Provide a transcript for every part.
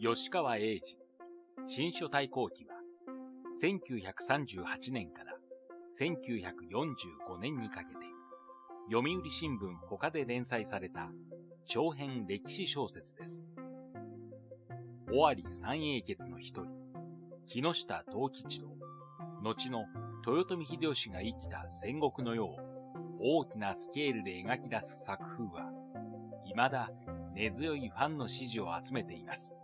吉川英治、新書対抗期は、1938年から1945年にかけて、読売新聞他で連載された長編歴史小説です。尾張三英傑の一人、木下藤吉郎、後の豊臣秀吉が生きた戦国の世を大きなスケールで描き出す作風は、未だ根強いファンの支持を集めています。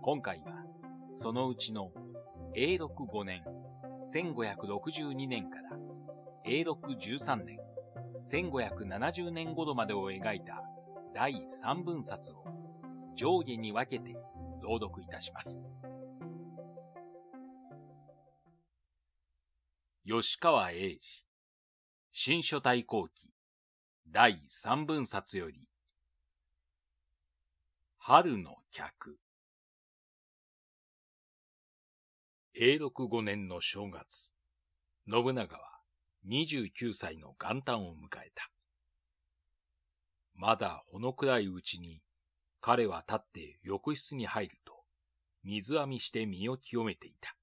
今回は、そのうちの永禄5年1562年から永禄13年1570年頃までを描いた第3分冊を上下に分けて朗読いたします。吉川英治新書体後期第3分冊より春の客永禄五年の正月、信長は29歳の元旦を迎えた。まだほの暗いうちに彼は立って浴室に入ると水浴びして身を清めていた。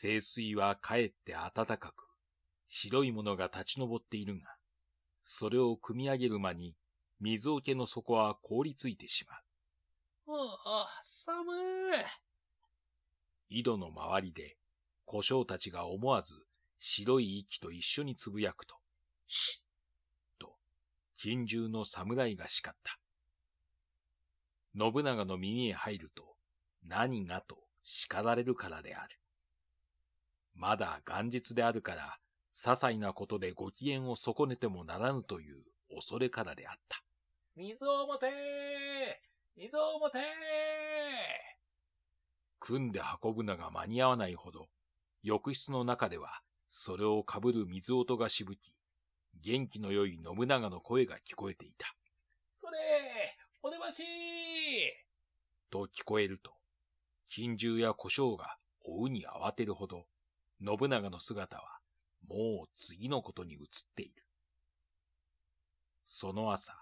清水はかえって暖かく白いものが立ち上っているが、それを汲み上げる間に水桶の底は凍りついてしまう。ああ、寒い。井戸の周りで、故障たちが思わず白い息と一緒につぶやくと、しっと、近獣の侍が叱った。信長の耳へ入ると、何がと叱られるからである。まだ元日であるから、些細なことでご機嫌を損ねてもならぬという恐れからであった。水を持て水を持て組んで運ぶのが間に合わないほど、浴室の中では、それをかぶる水音がしぶき、元気の良い信長の声が聞こえていた。それお出ましと聞こえると、金獣や胡椒が追うに慌てるほど、信長の姿は、もう次のことに移っている。その朝、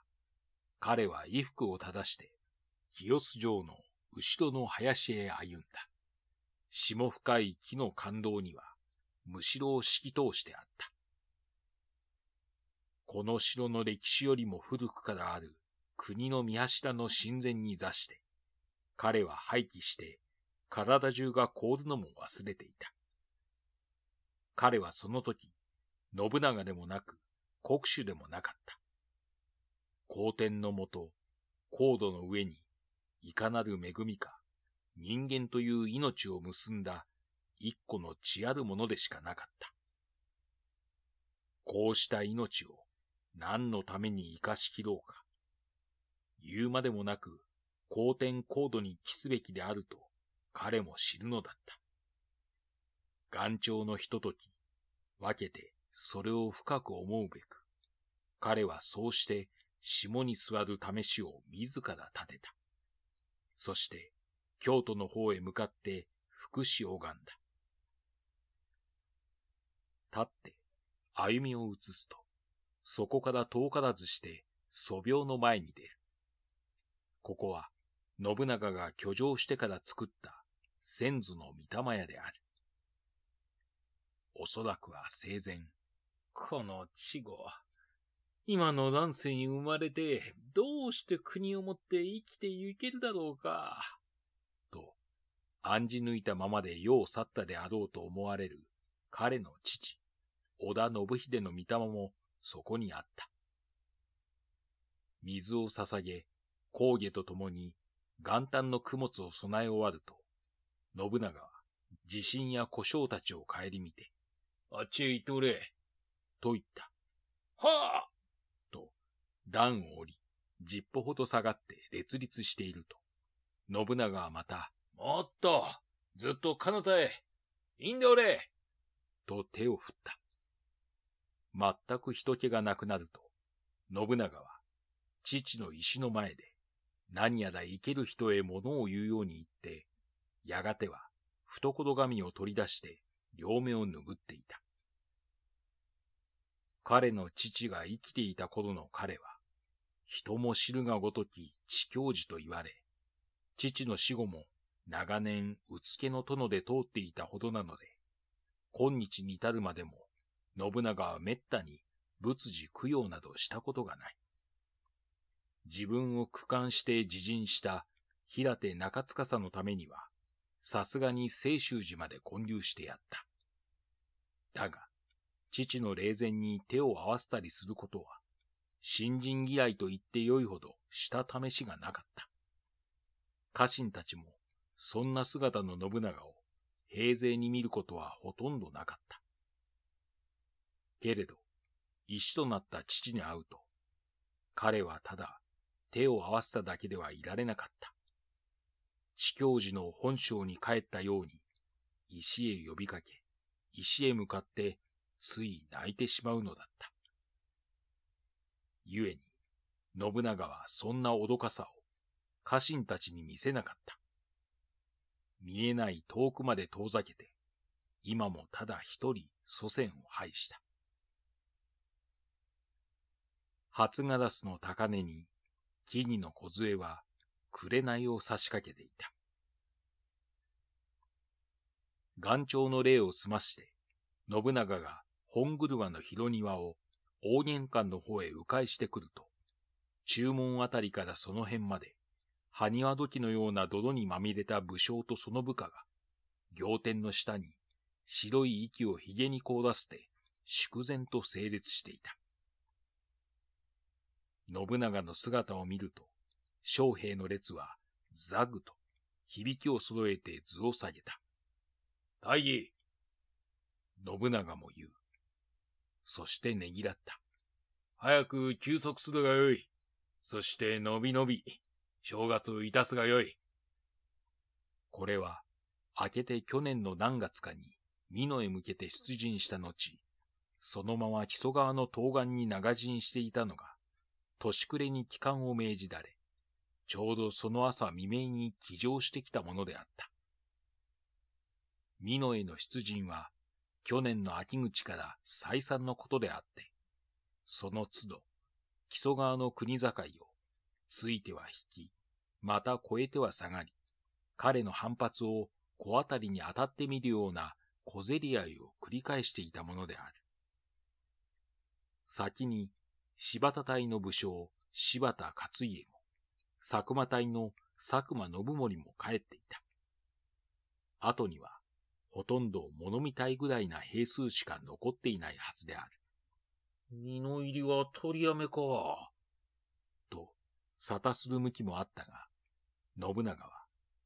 彼は衣服を正して、清洲城の後ろの林へ歩んだ。霜深い木の感動には、むしろを敷き通してあった。この城の歴史よりも古くからある国の見柱の神前に座して、彼は廃棄して体中が凍るのも忘れていた。彼はその時、信長でもなく国主でもなかった。好天のもと、高度の上に、いかなる恵みか、人間という命を結んだ一個の血あるものでしかなかった。こうした命を何のために生かしきろうか。言うまでもなく、後天高度に帰すべきであると彼も知るのだった。頑潮のひととき、分けてそれを深く思うべく、彼はそうして下に座る試しを自ら立てた。そして、京都の方へ向かって福祉を拝んだ。立って、歩みを移すと、そこから遠からずして素描の前に出る。ここは、信長が居城してから作った先祖の御霊屋である。おそらくは生前、この稚語。今の乱世に生まれて、どうして国を持って生きてゆけるだろうか。と、暗示抜いたままで世を去ったであろうと思われる彼の父、織田信秀の御霊もそこにあった。水を捧げ、高下と共に元旦の供物を備え終わると、信長は地震や故障たちを顧みて、あっちへ行っておれ、と言った。はあ段を降り、十歩ほど下がって列立していると、信長はまた、もっと、ずっと彼方へ、いいんでおれと手を振った。全く人気がなくなると、信長は、父の石の前で、何やら生ける人へ物を言うように言って、やがては、懐紙を取り出して、両目を拭っていた。彼の父が生きていた頃の彼は、人も知るがごとき地教寺と言われ、父の死後も長年うつけの殿で通っていたほどなので、今日に至るまでも信長は滅多に仏寺供養などしたことがない。自分を区間して自陣した平手中司のためには、さすがに清州寺まで建立してやった。だが、父の霊前に手を合わせたりすることは、新人嫌いと言ってよいほどした試しがなかった。家臣たちもそんな姿の信長を平勢に見ることはほとんどなかった。けれど、石となった父に会うと、彼はただ手を合わせただけではいられなかった。地教寺の本性に帰ったように、石へ呼びかけ、石へ向かってつい泣いてしまうのだった。ゆえに、信長はそんな脅かさを家臣たちに見せなかった。見えない遠くまで遠ざけて、今もただ一人祖先を拝した。初ガラスの高根に、木々の梢は紅を差し掛けていた。岩頂の霊を済まして、信長が本車の広庭を大玄関の方へ迂回してくると、注文あたりからその辺まで、埴輪土器のような泥にまみれた武将とその部下が、仰天の下に白い息を髭に凍らせて、粛然と整列していた。信長の姿を見ると、将兵の列はザグと響きを揃えて図を下げた。大義信長も言う。そしてねぎらった。早く休息するがよい。そしてのびのび、正月をいたすがよい。これは、明けて去年の何月かに、美濃へ向けて出陣した後、そのまま木曽川の東岸に長陣していたのが、年暮れに帰還を命じられ、ちょうどその朝未明に騎乗してきたものであった。美濃への出陣は、去年の秋口から再三のことであって、その都度、木曽川の国境を、ついては引き、また越えては下がり、彼の反発を小当たりに当たってみるような小競り合いを繰り返していたものである。先に、柴田隊の武将、柴田勝家も、佐久間隊の佐久間信盛も帰っていた。後には、ほとんど物みたいぐらいな兵数しか残っていないはずである。二の入りは取りやめか。と、沙汰する向きもあったが、信長は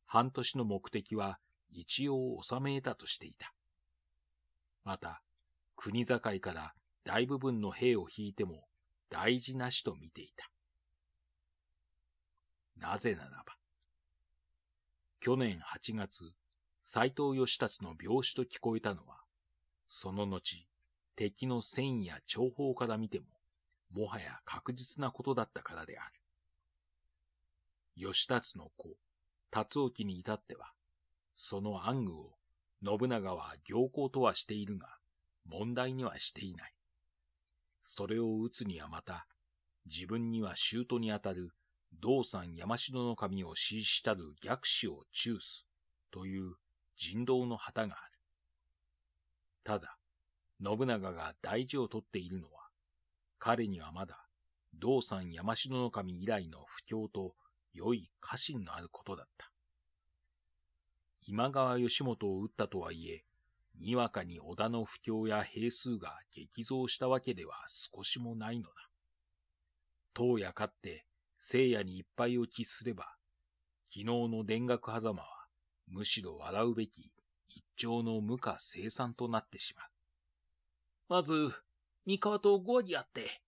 半年の目的は一応収め得たとしていた。また、国境から大部分の兵を引いても大事なしと見ていた。なぜならば、去年8月、斎藤義達の病死と聞こえたのは、その後、敵の戦意や情報から見ても、もはや確実なことだったからである。義達の子、達沖に至っては、その暗愚を信長は行幸とはしているが、問題にはしていない。それを打つにはまた、自分には舅にあたる道山山城の神を支持したる逆子を中枢という人道の旗がある。ただ、信長が大事をとっているのは、彼にはまだ、道山山城の神以来の不況と良い家臣のあることだった。今川義元を討ったとはいえ、にわかに織田の不況や兵数が激増したわけでは少しもないのだ。当や勝って聖夜にいっぱいを喫すれば、昨日の田楽狭間はむしろ笑うべき一丁の無価生産となってしまう。まず、三河と合議あって。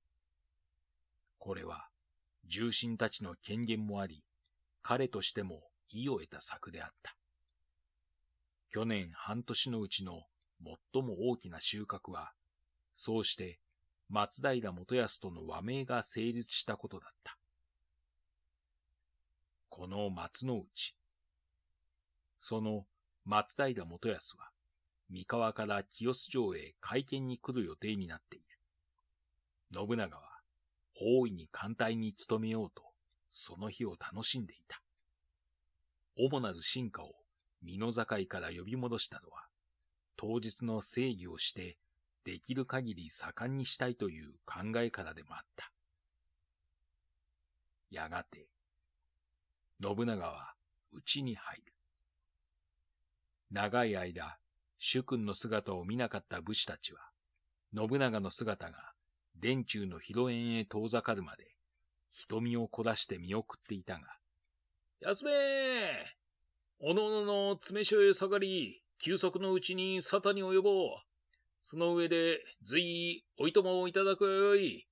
これは、重臣たちの権限もあり、彼としても意を得た策であった。去年半年のうちの最も大きな収穫は、そうして松平元康との和名が成立したことだった。この松の内、その松平元康は、三河から清洲城へ会見に来る予定になっている。信長は、大いに艦隊に努めようと、その日を楽しんでいた。主なる進化を美濃境から呼び戻したのは、当日の正義をして、できる限り盛んにしたいという考えからでもあった。やがて、信長は家に入る。長い間、主君の姿を見なかった武士たちは、信長の姿が殿中の広縁へ遠ざかるまで、瞳を凝らして見送っていたが、休めおのおのの詰所へ下がり、休息のうちに沙汰に及ぼう。その上で、随意、おいともをいただくよい。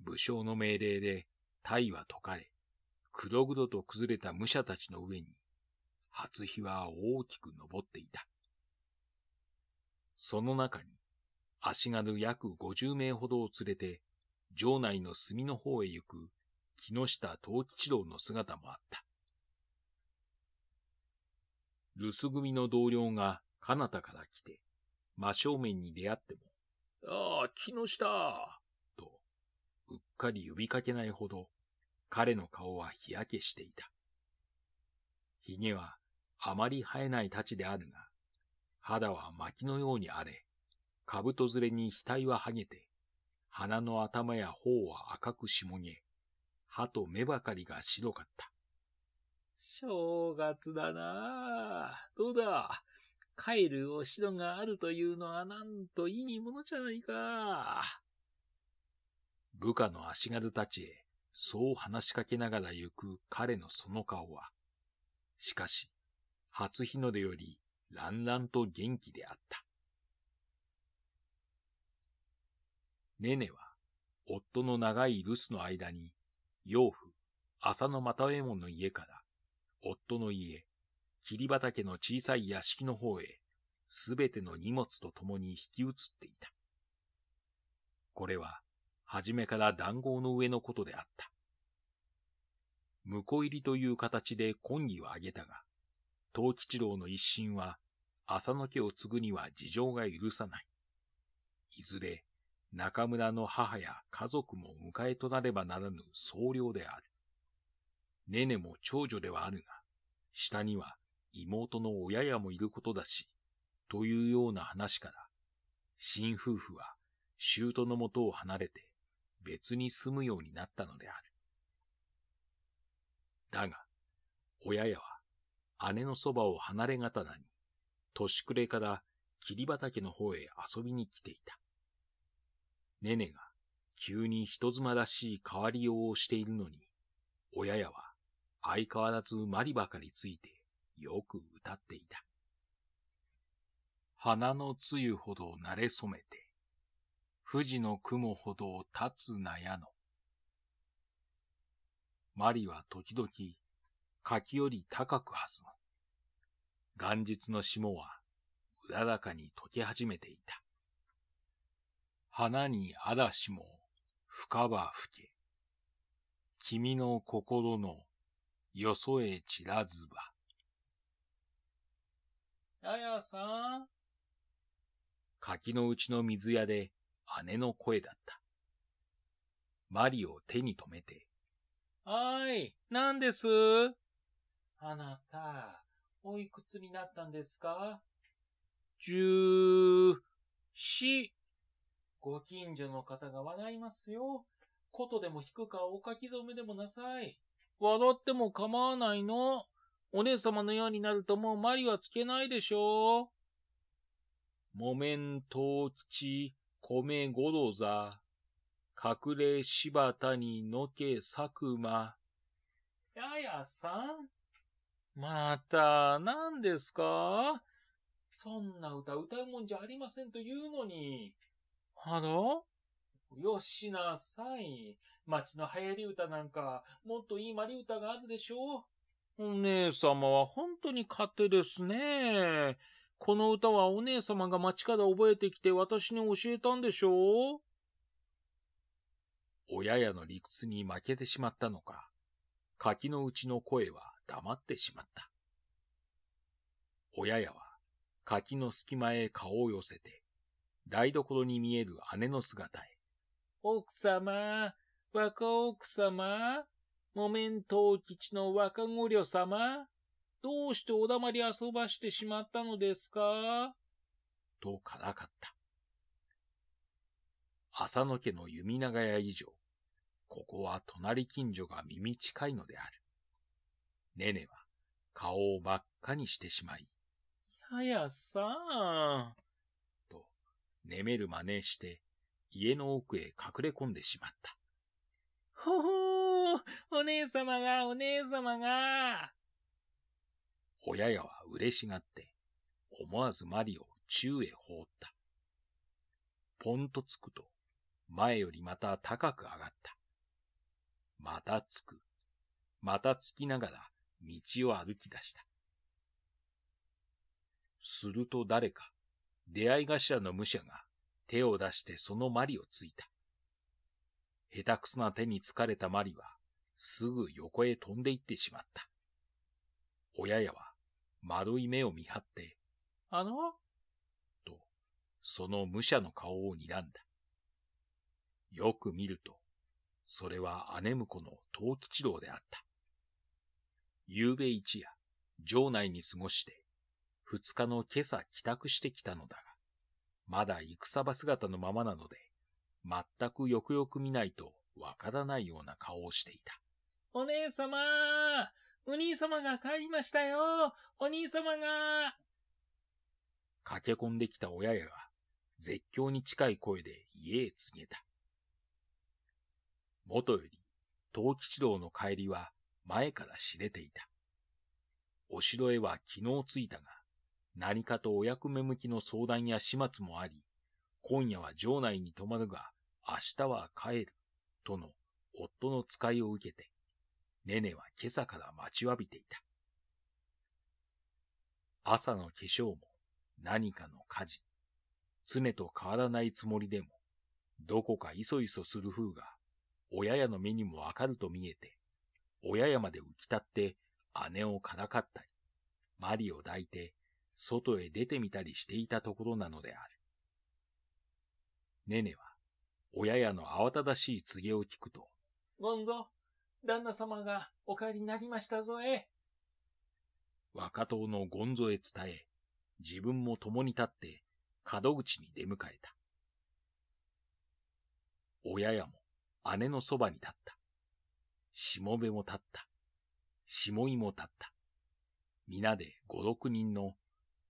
武将の命令で、体は解かれ、黒々と崩れた武者たちの上に、初日は大きく昇っていた。その中に、足軽約50名ほどを連れて、城内の隅の方へ行く木下藤吉郎の姿もあった。留守組の同僚が彼方から来て、真正面に出会っても、ああ、木下と、うっかり呼びかけないほど、彼の顔は日焼けしていた。髭はあまり生えない太刀であるが、肌は薪のように荒れ、兜ずれに額は剥げて、鼻の頭や頬は赤くしもげ、歯と目ばかりが白かった。正月だなぁ。どうだ帰るお城があるというのはなんといいものじゃないか。部下の足軽たちへ、そう話しかけながら行く彼のその顔は、しかし、初日の出より、らんらんと元気であった。ネネは、夫の長い留守の間に、養父、浅野又右衛門の家から、夫の家、霧畑の小さい屋敷の方へ、すべての荷物と共に引き移っていた。これは、初めから談合の上のことであった。婿入りという形で婚儀を挙げたが、藤吉郎の一心は、浅野家を継ぐには事情が許さない。いずれ、中村の母や家族も迎えとなればならぬ僧侶である。ねねも長女ではあるが、下には妹の親やもいることだし、というような話から、新夫婦は舅のもとを離れて別に住むようになったのである。だが、親やは姉のそばを離れがたなに、年暮れから霧畑の方へ遊びに来ていた。ネネが急に人妻らしい変わりようをしているのに、親やは相変わらずマリばかりついてよく歌っていた。花の露ほど慣れ染めて、富士の雲ほど立つなやの。マリは時々、柿より高く弾む。元日の霜は、うだらかに溶け始めていた。花に嵐も、深は吹け。君の心の、よそへ散らずば。ややさん。柿のうちの水屋で姉の声だった。マリを手に止めて。はい、なんですあなた、おいくつになったんですか十四。ご近所の方が笑いますよ。ことでも引くかお書き初めでもなさい。笑っても構わないの。お姉様のようになるともうマリはつけないでしょう。木綿唐吉、米五郎座、隠れ柴田にのけ佐久間。ややさん、また、何ですかそんな歌歌うもんじゃありませんというのに。あのよしなさい。町の流行り歌なんか、もっといいマリ歌があるでしょう。お姉様は本当に勝手ですね。この歌はお姉様が町から覚えてきて私に教えたんでしょう親やの理屈に負けてしまったのか、柿のうちの声は黙ってしまった。親やは柿の隙間へ顔を寄せて、台所に見える姉の姿へ。奥様、若奥様、木綿当吉の若御女様、どうしてお黙り遊ばしてしまったのですかとからかった。浅野家の弓長屋以上、ここは隣近所が耳近いのである。ネネは顔を真っ赤にしてしまい、ややさん、と、眠る真似して、家の奥へ隠れ込んでしまった。ほほー、お姉様が、お姉様が。おややは嬉しがって、思わずマリを宙へ放った。ポンとつくと、前よりまた高く上がった。またつく。またつきながら、道を歩き出した。すると誰か、出会い頭の武者が手を出してそのマリをついた。下手くそな手に疲れたマリは、すぐ横へ飛んで行ってしまった。親やは、丸い目を見張って、あのと、その武者の顔を睨んだ。よく見ると、それは姉婿の藤吉郎であった。夕べ一夜、城内に過ごして、二日の今朝帰宅してきたのだが、まだ戦場姿のままなので、全くよくよく見ないとわからないような顔をしていた。お姉様お兄様が帰りましたよお兄様が駆け込んできた親やが、絶叫に近い声で家へ告げた。元より、東吉郎の帰りは前から知れていた。お城へは昨日着いたが、何かとお役目向きの相談や始末もあり、今夜は城内に泊まるが、明日は帰る、との夫の使いを受けて、ネネは今朝から待ちわびていた。朝の化粧も何かの火事、常と変わらないつもりでも、どこかいそいそする風が、親やの目にもわかると見えて、親山で浮き立って姉をからかったり、マリを抱いて外へ出てみたりしていたところなのである。ネネは、親やの慌ただしい告げを聞くと、ゴンゾ、旦那様がお帰りになりましたぞえ。若党のゴンゾへ伝え、自分も共に立って門口に出迎えた。親やも姉のそばに立った。しもべも立った。しもいも立った。皆で五六人の、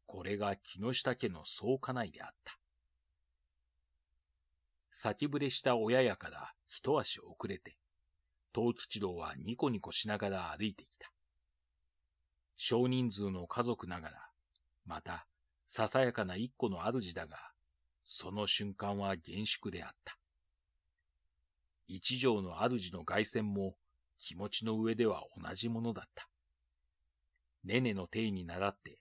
これが木下家の総家内であった。先触れした親やから一足遅れて、東吉郎はニコニコしながら歩いてきた。少人数の家族ながら、また、ささやかな一個の主だが、その瞬間は厳粛であった。一条の主の外旋も、気持ちの上では同じものだった。ねねの手に倣って、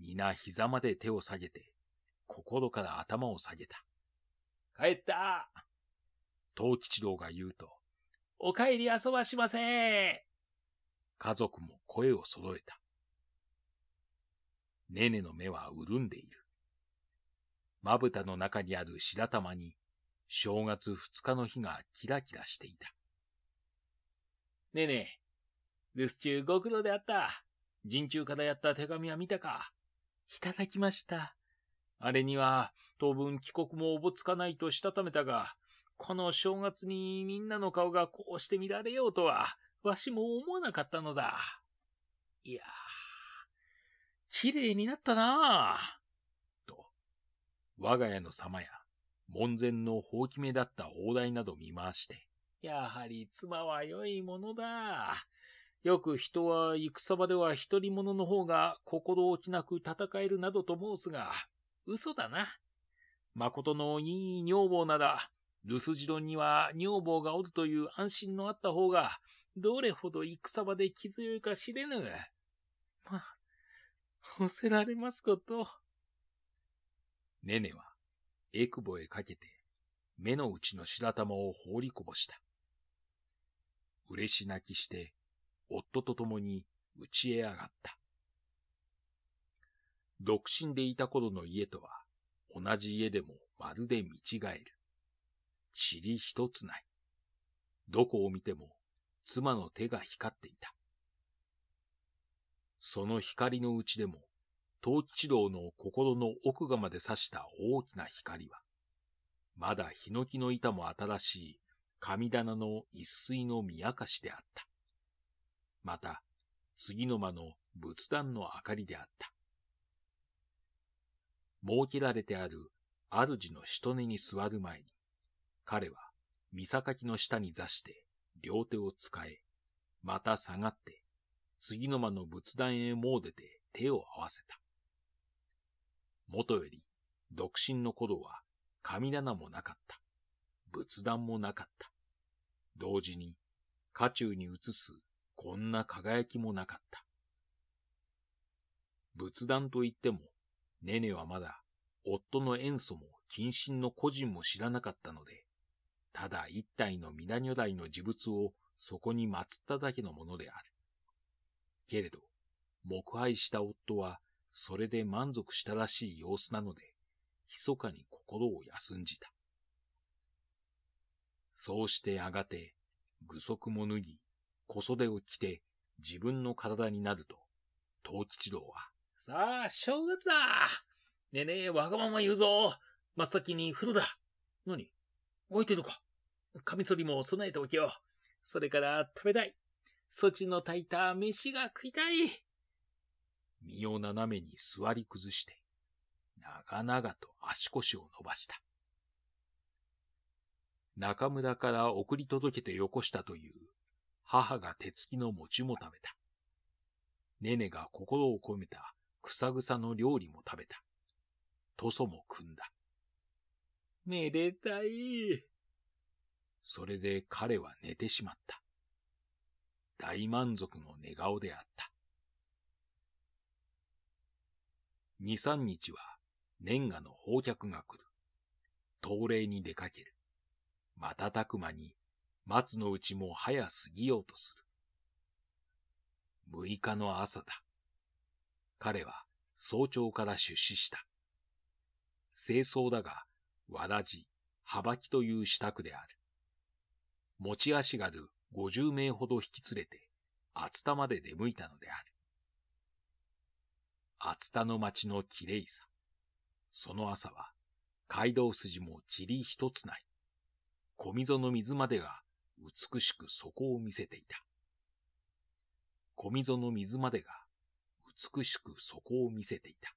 皆膝まで手を下げて、心から頭を下げた。帰った藤吉郎が言うと、お帰り遊ばしませ家族も声を揃えた。ねねの目は潤んでいる。まぶたの中にある白玉に、正月二日の日がキラキラしていた。ねえねえ、留守中ご苦労であった。人中からやった手紙は見たかいただきました。あれには、当分帰国もおぼつかないとしたためたが、この正月にみんなの顔がこうして見られようとは、わしも思わなかったのだ。いや綺麗になったなあ。と、我が家の様や、門前の放き目だった大台など見回して、やはり妻は良いものだ。よく人は戦場では一人者の方が心置きなく戦えるなどと申すが、嘘だな。誠のいい女房なら、留守次郎には女房がおるという安心のあった方が、どれほど戦場で気強いか知れぬ。まあ、干せられますこと。ねねは、えくぼへかけて、目の内の白玉を放りこぼした。嬉し泣きして、夫と共に家へ上がった。独身でいた頃の家とは、同じ家でもまるで見違える。塵一つない。どこを見ても妻の手が光っていた。その光のうちでも、東吉郎の心の奥がまで刺した大きな光は、まだヒノキの板も新しい神棚の一水の見明かしであった。また、次の間の仏壇の明かりであった。設けられてある主の人根に座る前に、彼は、見榊の下に座して、両手を使え、また下がって、次の間の仏壇へもう出て手を合わせた。もとより、独身の頃は神棚もなかった。仏壇もなかった。同時に、家中に映すこんな輝きもなかった。仏壇といっても、ネネはまだ夫の塩素も謹慎の個人も知らなかったので、ただ一体の皆女大の自物をそこに祀っただけのものである。けれど、黙拝した夫はそれで満足したらしい様子なので、密かに心を休んじた。そうしてやがて、具足も脱ぎ、小袖を着て自分の体になると、東吉郎は、さあ、正月だねえねえ、わがまま言うぞ真っ先に風呂だ何置いてるのかカミソリも備えておきよそれから食べたいそちの炊いた飯が食いたい身を斜めに座り崩して、長々と足腰を伸ばした。中村から送り届けてよこしたという、母が手つきの餅も食べた。ねねが心を込めた草草の料理も食べた。とそも組んだ。めでたい。それで彼は寝てしまった。大満足の寝顔であった。二三日は年賀の訪客が来る。東礼に出かける。瞬く間に松の内も早すぎようとする。六日の朝だ。彼は早朝から出資した。清掃だが、わらじ、はばきという支度である。持ち足がる五十名ほど引き連れて、厚田まで出向いたのである。厚田の町のきれいさ。その朝は、街道筋も塵一つない。小溝の水までが美しく底を見せていた。小溝の水までが美しく底を見せていた。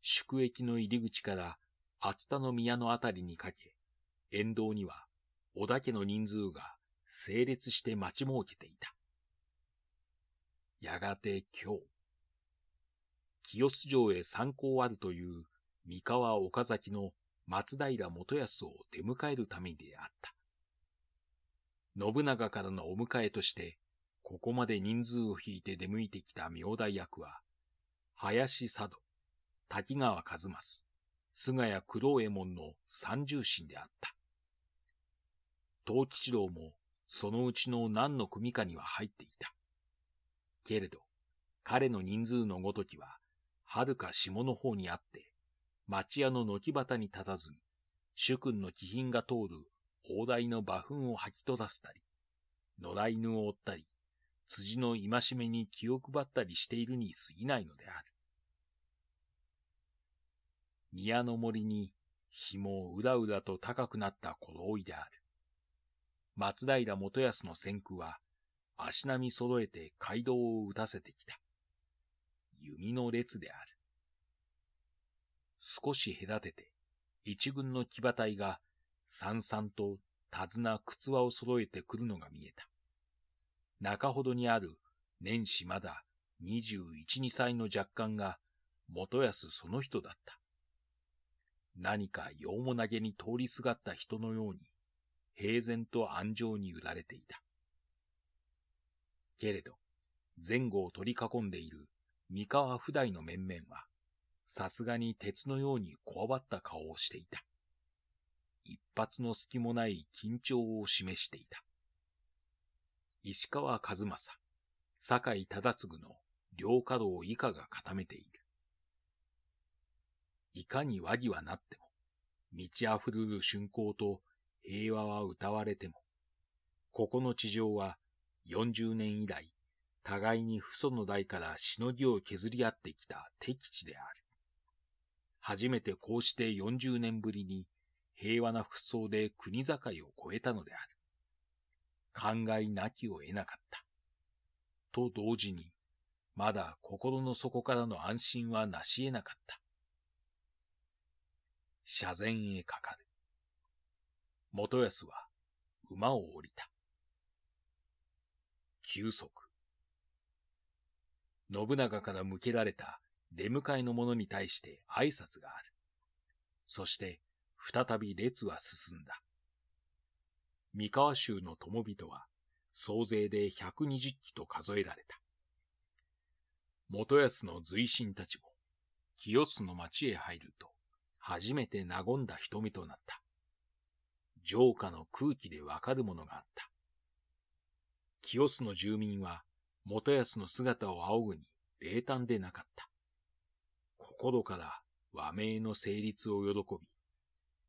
宿駅の入り口から厚田の宮のあたりにかけ、沿道には織田家の人数が整列して待ち設けていた。やがて今日、清洲城へ参考あるという三河岡崎の松平元康を出迎えるためであった。信長からのお迎えとして、ここまで人数を引いて出向いてきた明大役は、林佐渡、滝川和正、菅谷九郎右衛門の三重心であった。東吉郎もそのうちの何の組かには入っていた。けれど、彼の人数のごときは、はるか下の方にあって、町屋の軒端に立たずに、主君の気品が通る砲台の馬糞を吐き飛ばせたり、野良犬を追ったり、辻の戒めに気を配ったりしているに過ぎないのである。宮の森に紐をうだうだと高くなった頃追いである。松平元康の先駆は足並み揃えて街道を打たせてきた。弓の列である。少し隔てて、一軍の騎馬隊が、さんさんと手綱靴輪を揃えてくるのが見えた。中ほどにある年始まだ21、2歳の若干が元康その人だった。何か用も投げに通りすがった人のように、平然と安城に売られていた。けれど、前後を取り囲んでいる三河普代の面々は、さすがに鉄のようにこわばった顔をしていた。一発の隙もない緊張を示していた。石川和正、酒井忠次の両稼働以下が固めている。いかに和議はなっても、満ち溢れる春光と平和は歌われても、ここの地上は40年以来、互いに父祖の代からしのぎを削り合ってきた敵地である。初めてこうして40年ぶりに平和な服装で国境を越えたのである。感慨なきを得なかった。と同時に、まだ心の底からの安心はなし得なかった。車前へかかる。元康は馬を降りた。休息。信長から向けられた出迎えの者に対して挨拶がある。そして、再び列は進んだ。三河州の友人は、総勢で120機と数えられた。元康の随身たちも、清須の町へ入ると、初めて和んだ瞳となった。城下の空気でわかるものがあった。清須の住民は、元康の姿を仰ぐに冷淡でなかった。心から和名の成立を喜び、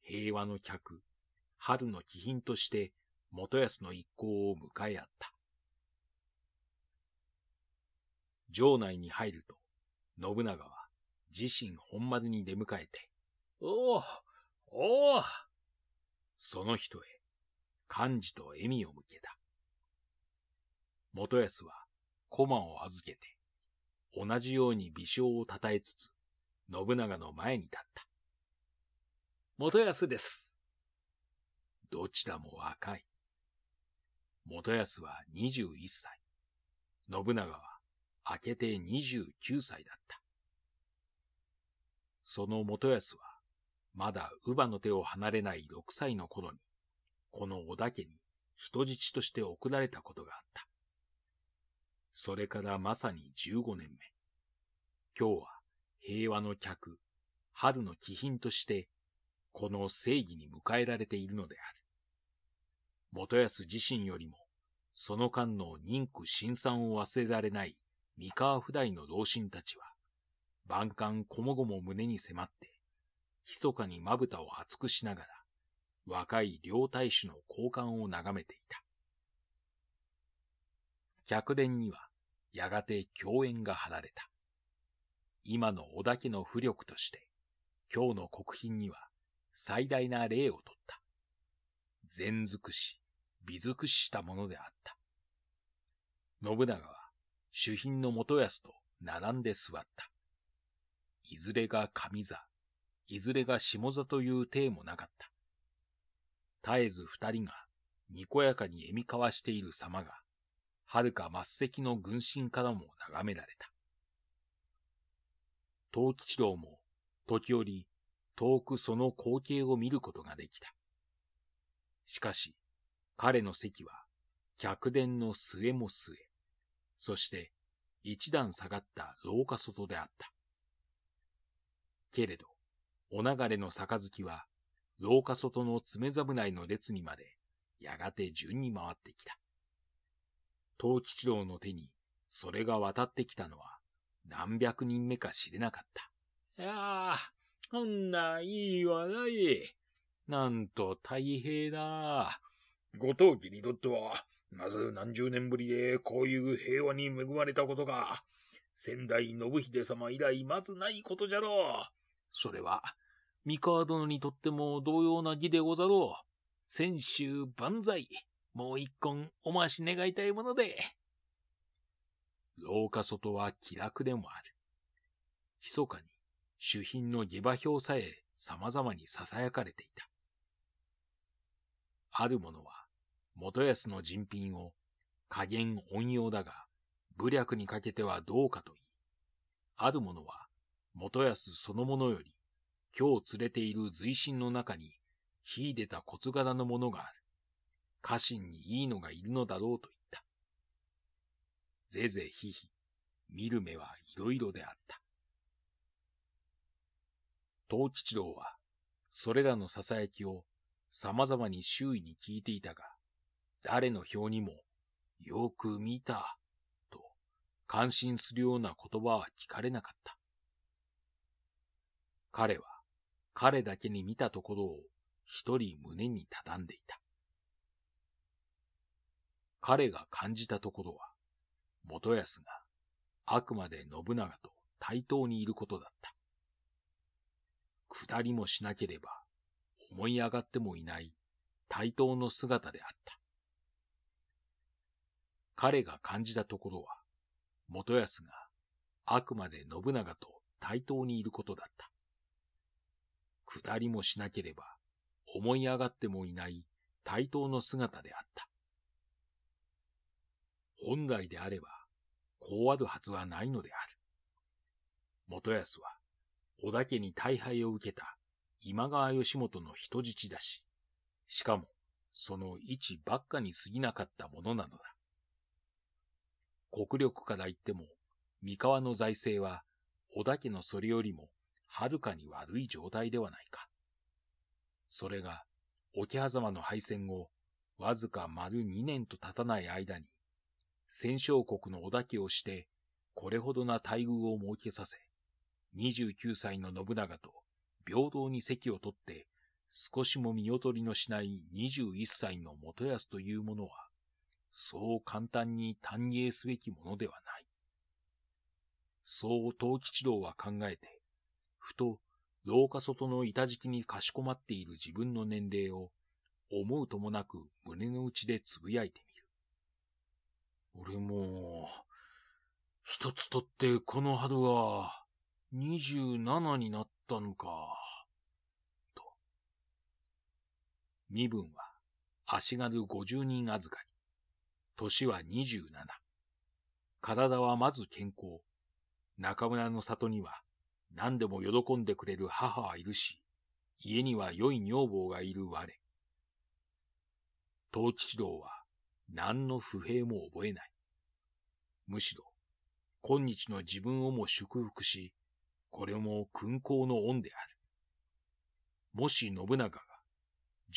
平和の客、春の貴賓として元康の一行を迎え合った。城内に入ると、信長は自身本丸に出迎えて、おおおおその人へ、幹事と笑みを向けた。元康は駒を預けて、同じように微笑をたたえつつ、信長の前に立った。元康です。どちらも若い。元康は21歳。信長は明けて29歳だった。その元康は、まだ乳母の手を離れない6歳の頃に、この織田家に人質として送られたことがあった。それからまさに15年目。今日は平和の客、春の気品として、この正義に迎えられているのである。元康自身よりも、その間の妊婦新産を忘れられない三河不大の老臣たちは、万感こもごも胸に迫って、密かにまぶたを厚くしながら、若い両大使の交換を眺めていた。客殿には、やがて共演が張られた。今の織田家の浮力として、今日の国賓には最大な例をとった。善尽くし、美尽くししたものであった。信長は主賓の元康と並んで座った。いずれが上座、いずれが下座という体もなかった。絶えず二人がにこやかに笑み交わしている様が、はるか末席の軍神からも眺められた。藤吉郎も、時折、遠くその光景を見ることができた。しかし、彼の席は、客殿の末も末、そして、一段下がった廊下外であった。けれど、お流れの杯は、廊下外の爪侍の列にまで、やがて順に回ってきた。藤吉郎の手に、それが渡ってきたのは、何百人目か知れなかった。いやあ、こんないい話ない。なんと大平だ。ご当家にとっては、まず何十年ぶりでこういう平和に恵まれたことが、先代信秀様以来まずないことじゃろう。それは、三河殿にとっても同様な儀でござろう。千秋万歳、もう一根おまし願いたいもので。廊下外は気楽でもある。密かに主賓の下馬評さえ様々に囁かれていた。ある者は元康の人品を加減恩用だが武略にかけてはどうかと言い、ある者は元康そのものより今日連れている随身の中に秀でた骨柄のものがある。家臣にいいのがいるのだろうと言ぜぜひひ、見る目はいろいろであった。藤吉郎は、それらの囁きを様々に周囲に聞いていたが、誰の表にも、よく見た、と感心するような言葉は聞かれなかった。彼は、彼だけに見たところを一人胸に畳んでいた。彼が感じたところは、元康があくまで信長と対等にいることだった。下りもしなければ思い上がってもいない対等の姿であった。彼が感じたところは、元康があくまで信長と対等にいることだった。下りもしなければ思い上がってもいない対等の姿であった。本来であれば、こうあるはずはないのである。元康は、織田家に大敗を受けた今川義元の人質だし、しかも、その位置ばっかに過ぎなかったものなのだ。国力から言っても、三河の財政は、織田家のそれよりも、はるかに悪い状態ではないか。それが、桶狭間の敗戦後、わずか丸2年と経たない間に、戦勝国の織田家をして、これほどな待遇を設けさせ、29歳の信長と平等に席を取って、少しも見劣りのしない21歳の元康というものは、そう簡単に歓迎すべきものではない。そう東吉郎は考えて、ふと廊下外の板敷きにかしこまっている自分の年齢を、思うともなく胸の内でつぶやいて俺も、一つ取ってこの波動が27になったのか、と。身分は足軽50人預かり。年は27。体はまず健康。中村の里には何でも喜んでくれる母はいるし、家には良い女房がいる我。東吉郎は何の不平も覚えない。むしろ、今日の自分をも祝福し、これも勲功の恩である。もし信長が、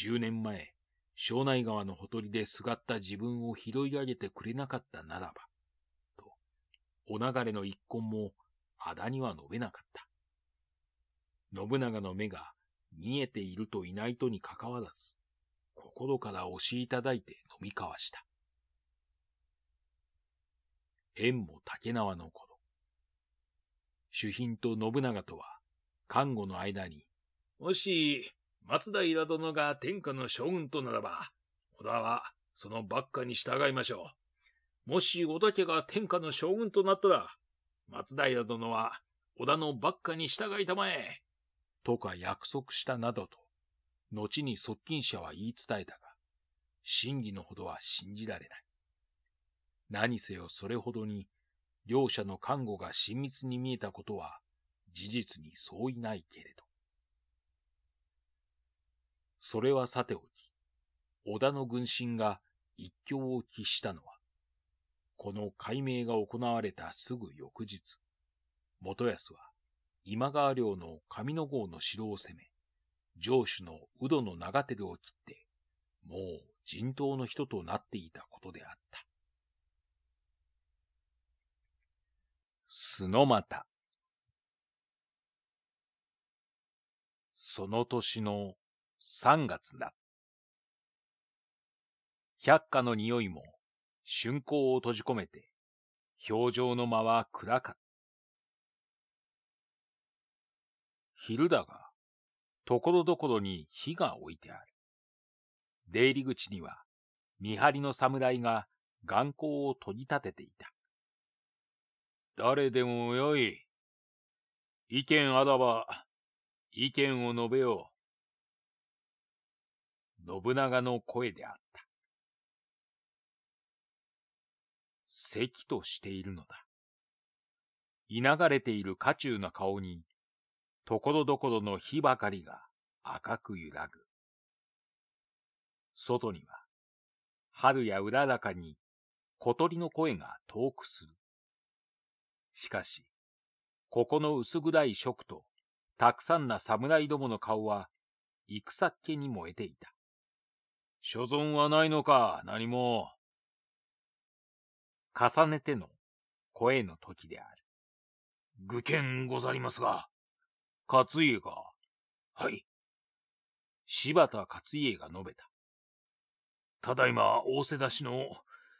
10年前、庄内川のほとりですがった自分を拾い上げてくれなかったならば、と、お流れの一根も、あだには述べなかった。信長の目が、見えているといないとにかかわらず、心から押しいただいてみ交わした。縁も竹縄の頃、主賓と信長とは、看護の間に、もし、松平殿が天下の将軍とならば、織田はそのばっかに従いましょう。もし織田家が天下の将軍となったら、松平殿は織田のばっかに従いたまえ。とか約束したなどと、後に側近者は言い伝えたが、真偽のほどは信じられない。何せよそれほどに、両者の看護が親密に見えたことは、事実に相違ないけれど。それはさておき、織田の軍神が一興を喫したのは、この解明が行われたすぐ翌日、元康は今川領の上野郷の城を攻め、城主の宇戸の長照を切って、もう人道の人となっていたことであった。すのまた。その年の三月だ。百花の匂いも春光を閉じ込めて、表情の間は暗かった。昼だが、ところどころに火が置いてある。出入り口には見張りの侍が眼光を研ぎ立てていた。誰でもよい。意見あらば、意見を述べよう。信長の声であった。咳としているのだ。いながれている家中の顔に、ところどころの火ばかりが赤く揺らぐ。外には、春やうららかに小鳥の声が遠くする。しかし、ここの薄暗い食と、たくさんな侍どもの顔は、戦っ気に燃えていた。所存はないのか、何も。重ねての声の時である。愚見ござりますが、勝家が。はい。柴田勝家が述べた。ただいま大瀬田氏の、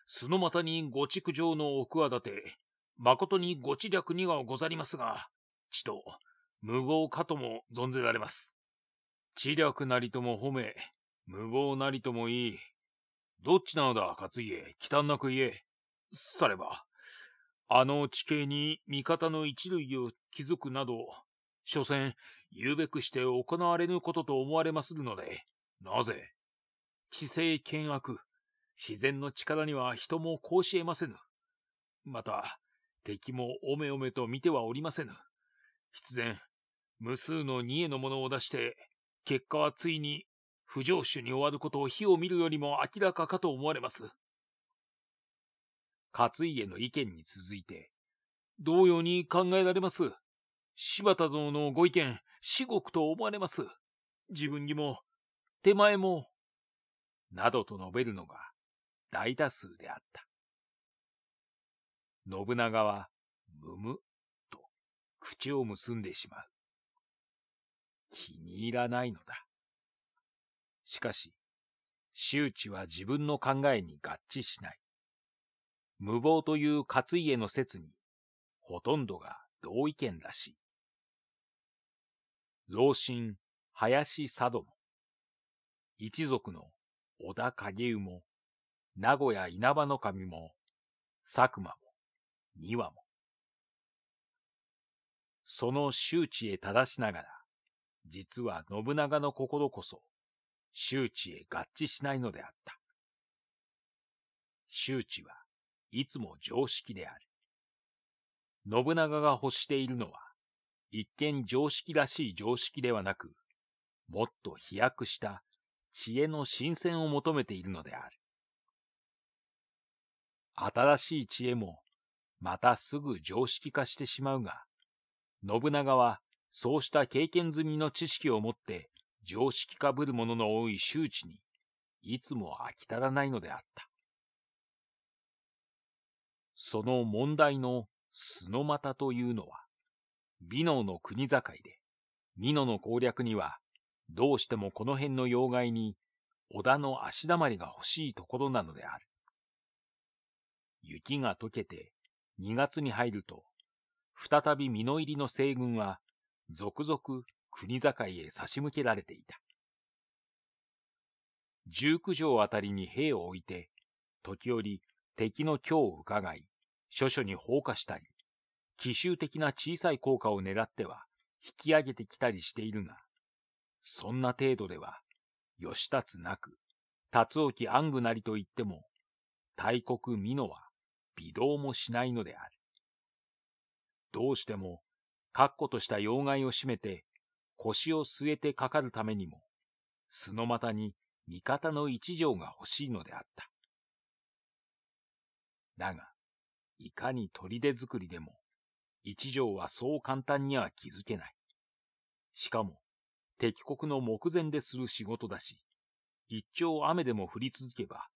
須の股にご築城の奥お企て、誠にご知略にはござりますが、ちと、無謀かとも存ぜられます。知略なりとも褒め、無謀なりともいい。どっちなのだ、勝家、忌憚なく言え。されば、あの地形に味方の一類を築くなど、所詮、言うべくして行われぬことと思われまするので、なぜ、知性険悪、自然の力には人もこうしえませぬ。また、敵もおめおめと見てはおりませぬ。必然、無数の二重のものを出して、結果はついに不上手に終わることを火を見るよりも明らかかと思われます。勝家の意見に続いて、同様に考えられます。柴田殿のご意見、至極と思われます。自分にも、手前も、などと述べるのが大多数であった。信長は、むむ、と口を結んでしまう。気に入らないのだ。しかし、周知は自分の考えに合致しない。無謀という勝家の説に、ほとんどが同意見らしい。老臣、林佐渡も、一族の織田影生も、名古屋稲葉の神も、佐久間も、丹羽も。その周知へ正しながら、実は信長の心こそ、周知へ合致しないのであった。周知はいつも常識である。信長が欲しているのは、一見常識らしい常識ではなく、もっと飛躍した知恵の新鮮を求めているのである。新しい知恵も、またすぐ常識化してしまうが、信長はそうした経験済みの知識を持って常識化ぶるものの多い周知に、いつも飽き足らないのであった。その問題の素のマというのは、美濃の国境で、美濃の攻略にはどうしてもこの辺の要害に織田の足だまりが欲しいところなのである。雪が溶けて2月に入ると、再び身の入りの西軍は続々国境へ差し向けられていた。19条あたりに兵を置いて、時折敵の今を伺い、諸々に放火したり、奇襲的な小さい効果を狙っては引き上げてきたりしているが、そんな程度では、義達なく、達沖安具なりと言っても、大国美濃は微動もしないのである。どうしても、確固とした要害を占めて、腰を据えてかかるためにも、すの股に味方の一条が欲しいのであった。だが、いかに砦作りでも、一条はそう簡単には気づけない。しかも、敵国の目前でする仕事だし、一丁雨でも降り続けば、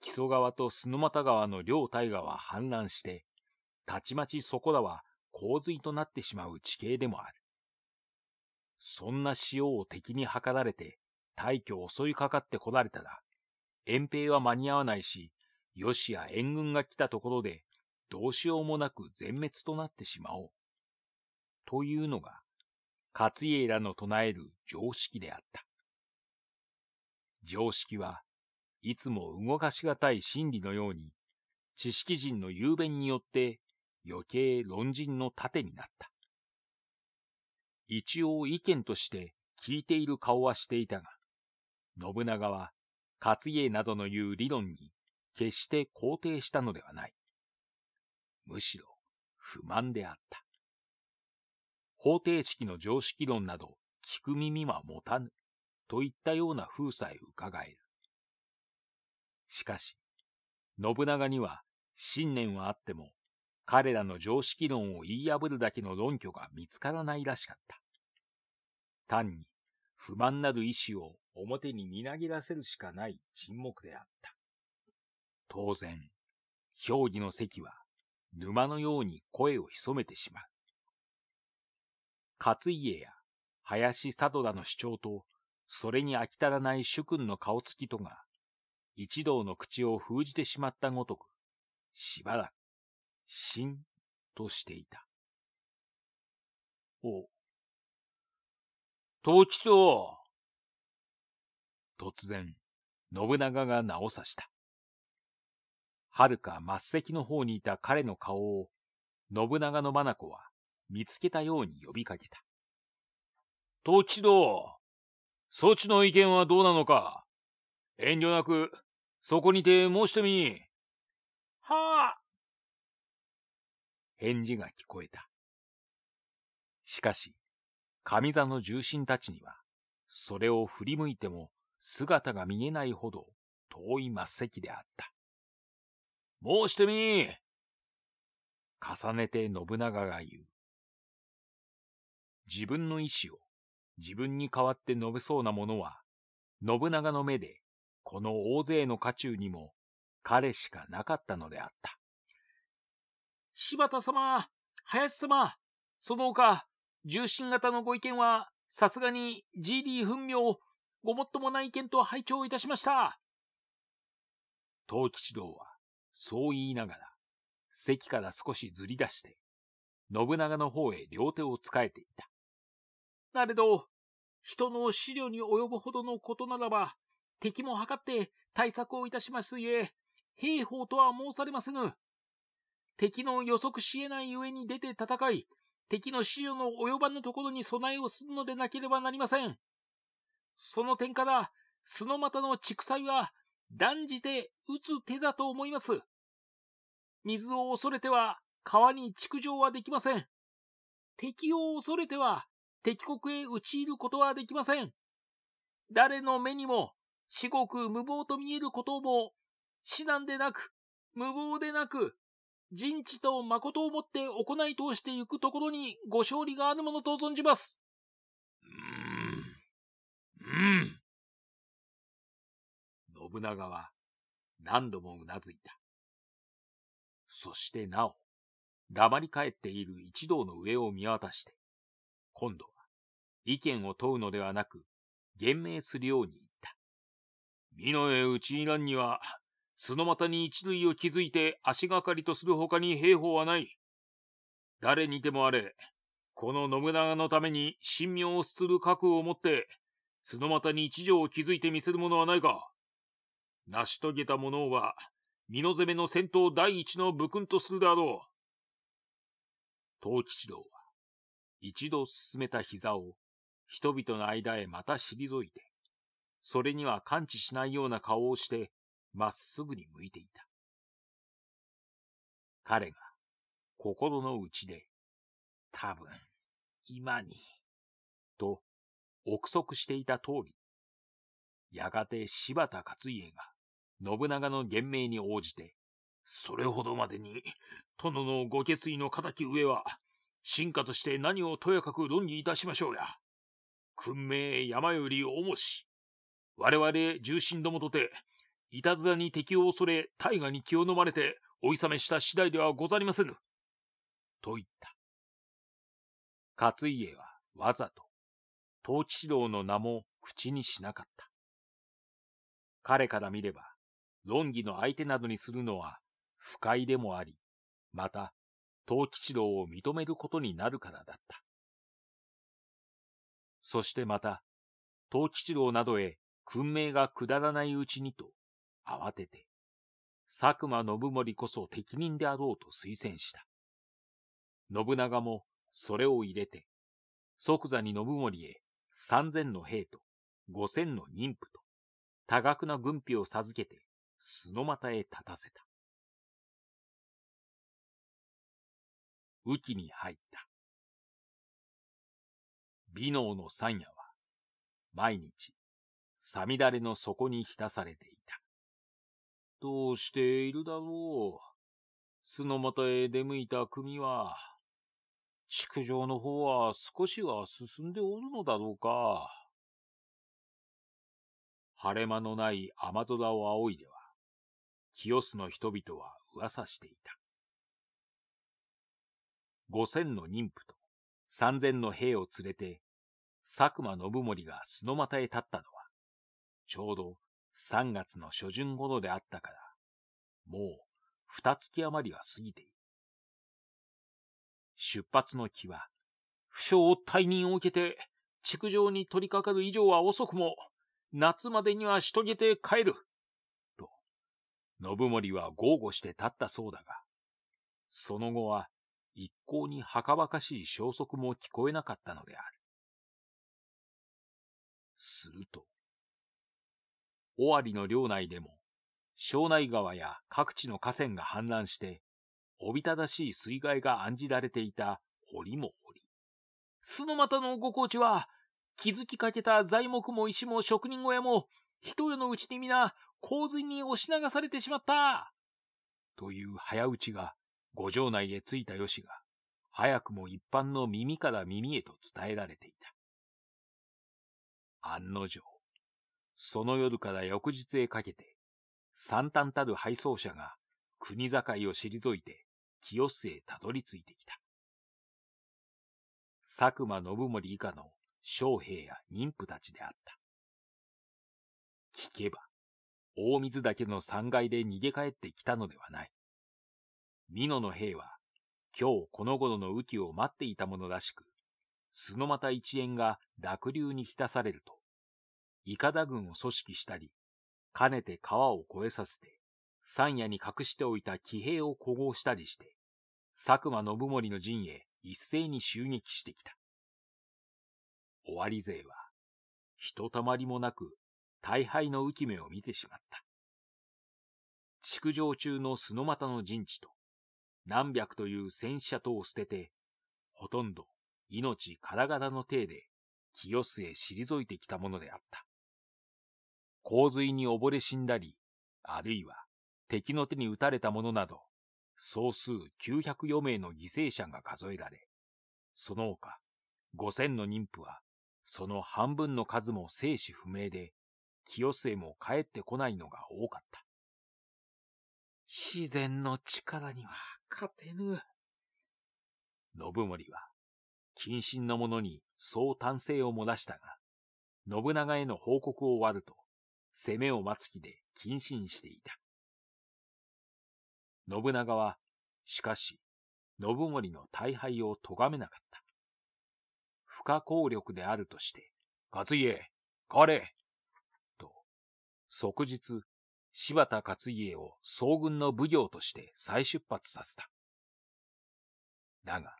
木曽川と須俣川の両大河は氾濫して、たちまちそこらは洪水となってしまう地形でもある。そんな潮を敵に図られて、大挙襲いかかってこられたら、遠兵は間に合わないし、よしや援軍が来たところで、どうしようもなく全滅となってしまおう。というのが、勝家らの唱える常識であった。常識はいつも動かしがたい真理のように、知識人の雄弁によって余計論人の盾になった。一応意見として聞いている顔はしていたが、信長は勝家などの言う理論に決して肯定したのではない。むしろ不満であった。方程式の常識論など聞く耳は持たぬ、といったような風さえ伺える。しかし、信長には信念はあっても、彼らの常識論を言い破るだけの論拠が見つからないらしかった。単に不満なる意志を表にみなぎらせるしかない沈黙であった。当然、評議の席は沼のように声を潜めてしまう。勝家や林里田の主張と、それに飽き足らない主君の顔つきとが、一同の口を封じてしまったごとく、しばらく、しんとしていた。お東吉長突然、信長が名を指した。はるか末席の方にいた彼の顔を、信長の眼は見つけたように呼びかけた。ち道、そちの意見はどうなのか遠慮なく、そこにて申してみ。はあ。返事が聞こえた。しかし、上座の重臣たちには、それを振り向いても姿が見えないほど遠い末席であった。申してみ重ねて信長が言う。自分の意志を自分に代わって述べそうな者は、信長の目で、この大勢の家中にも彼しかなかったのであった。柴田様、林様、その他、重心型のご意見は、さすがに GD 奮明、ごもっともな意見と拝聴いたしました。藤吉道は、そう言いながら、席から少しずり出して、信長の方へ両手を使えていた。なれど、人の資料に及ぶほどのことならば、敵も図って対策をいたしますゆえ、兵法とは申されませぬ。敵の予測し得ないえに出て戦い、敵の資料の及ばぬところに備えをするのでなければなりません。その点から、すの股の畜災は、断じて打つ手だと思います。水を恐れては、川に築城はできません。敵を恐れては、敵国へ陥ることはできません。誰の目にも、至極無謀と見えることも、至難でなく、無謀でなく、人知と誠をもって行い通していくところにご勝利があるものと存じます。うーん。うん。信長は何度もうなずいた。そしてなお、黙り返っている一同の上を見渡して、今度は、意見を問うのではなく、言明するように言った。美濃へうちにらんには、角股に一類を築いて足がかりとするほかに兵法はない。誰にでもあれ、この信長のために神妙をする覚悟を持って、角股に一条を築いてみせるものはないか。成し遂げた者は、美濃攻めの戦闘第一の武勲とするであろう。藤吉郎は、一度進めた膝を人々の間へまた退いて、それには感知しないような顔をしてまっすぐに向いていた。彼が心の内で、多分、今に、と憶測していた通り、やがて柴田勝家が信長の言命に応じて、それほどまでに、殿のご決意の仇上は、進化として何をとやかく論議いたしましょうや。訓命山より重し。我々重心どもとて、いたずらに敵を恐れ、大河に気を飲まれて、おいさめした次第ではござりませぬ。と言った。勝家はわざと、統治指導の名も口にしなかった。彼から見れば、論議の相手などにするのは不快でもあり、また藤吉郎を認めることになるからだった。そしてまた、藤吉郎などへ訓命が下らないうちにと、慌てて、佐久間信盛こそ適任であろうと推薦した。信長もそれを入れて、即座に信盛へ三千の兵と五千の妊婦と多額な軍費を授けて、すのたへ立たせた。雨季に入った。美能の山野は、毎日、さみだれの底に浸されていた。どうしているだろう。巣の元へ出向いた組は、築城の方は少しは進んでおるのだろうか。晴れ間のない雨空を仰いでは、清洲の人々は噂していた。五千の妊婦と三千の兵を連れて、佐久間信盛が角股へ立ったのは、ちょうど三月の初旬頃であったから、もう二月余りは過ぎている。出発の木は、不詳退任を受けて、築城に取り掛かる以上は遅くも、夏までにはしとげて帰る。と、信盛は豪語して立ったそうだが、その後は一向にはかばかしい消息も聞こえなかったのである。すると、尾張の領内でも、庄内川や各地の河川が氾濫して、おびただしい水害が案じられていた堀も堀。すの股のご高地は、築きかけた材木も石も職人小屋も、一夜のうちに皆、洪水に押し流されてしまったという早打ちが、五条内へ着いたよしが、早くも一般の耳から耳へと伝えられていた。案の定、その夜から翌日へかけて、三端たる配送者が国境を退いて清須へたどり着いてきた。佐久間信盛以下の将兵や妊婦たちであった。聞けば、大水岳の3階で逃げ帰ってきたのではない。美濃の兵は、今日この頃の雨季を待っていたものらしく、須のた一円が濁流に浸されると、イカダ軍を組織したり、かねて川を越えさせて、山野に隠しておいた騎兵を古豪したりして、佐久間信盛の陣へ一斉に襲撃してきた。終わり勢は、ひとたまりもなく、大敗の浮き目を見てしまった。築城中の須の又の陣地と、何百という戦死者等を捨てて、ほとんど命からがらの体で清須へ退いてきたものであった。洪水に溺れ死んだり、あるいは敵の手に撃たれたものなど、総数904名の犠牲者が数えられ、その他5000の妊婦は、その半分の数も生死不明で、清末も帰ってこないのが多かった。自然の力には勝てぬ。信盛は、謹慎の者にそう丹精を漏らしたが、信長への報告を終わると、攻めを待つ気で謹慎していた。信長は、しかし、信盛の大敗を咎めなかった。不可抗力であるとして、勝家、彼と、即日、柴田勝家を総軍の奉行として再出発させた。だが、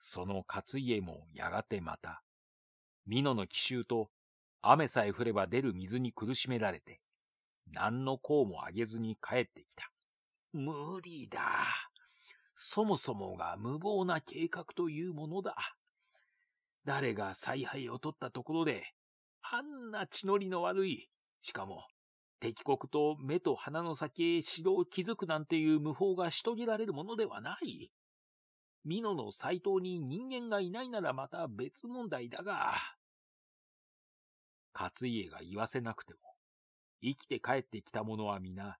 その勝家もやがてまた、美濃の奇襲と雨さえ降れば出る水に苦しめられて、何の功もあげずに帰ってきた。無理だ。そもそもが無謀な計画というものだ。誰が采配を取ったところで、あんな血のりの悪い、しかも敵国と目と鼻の先へ城を築くなんていう無法がしとげられるものではない。美濃の斎藤に人間がいないならまた別問題だが、勝家が言わせなくても、生きて帰ってきた者は皆、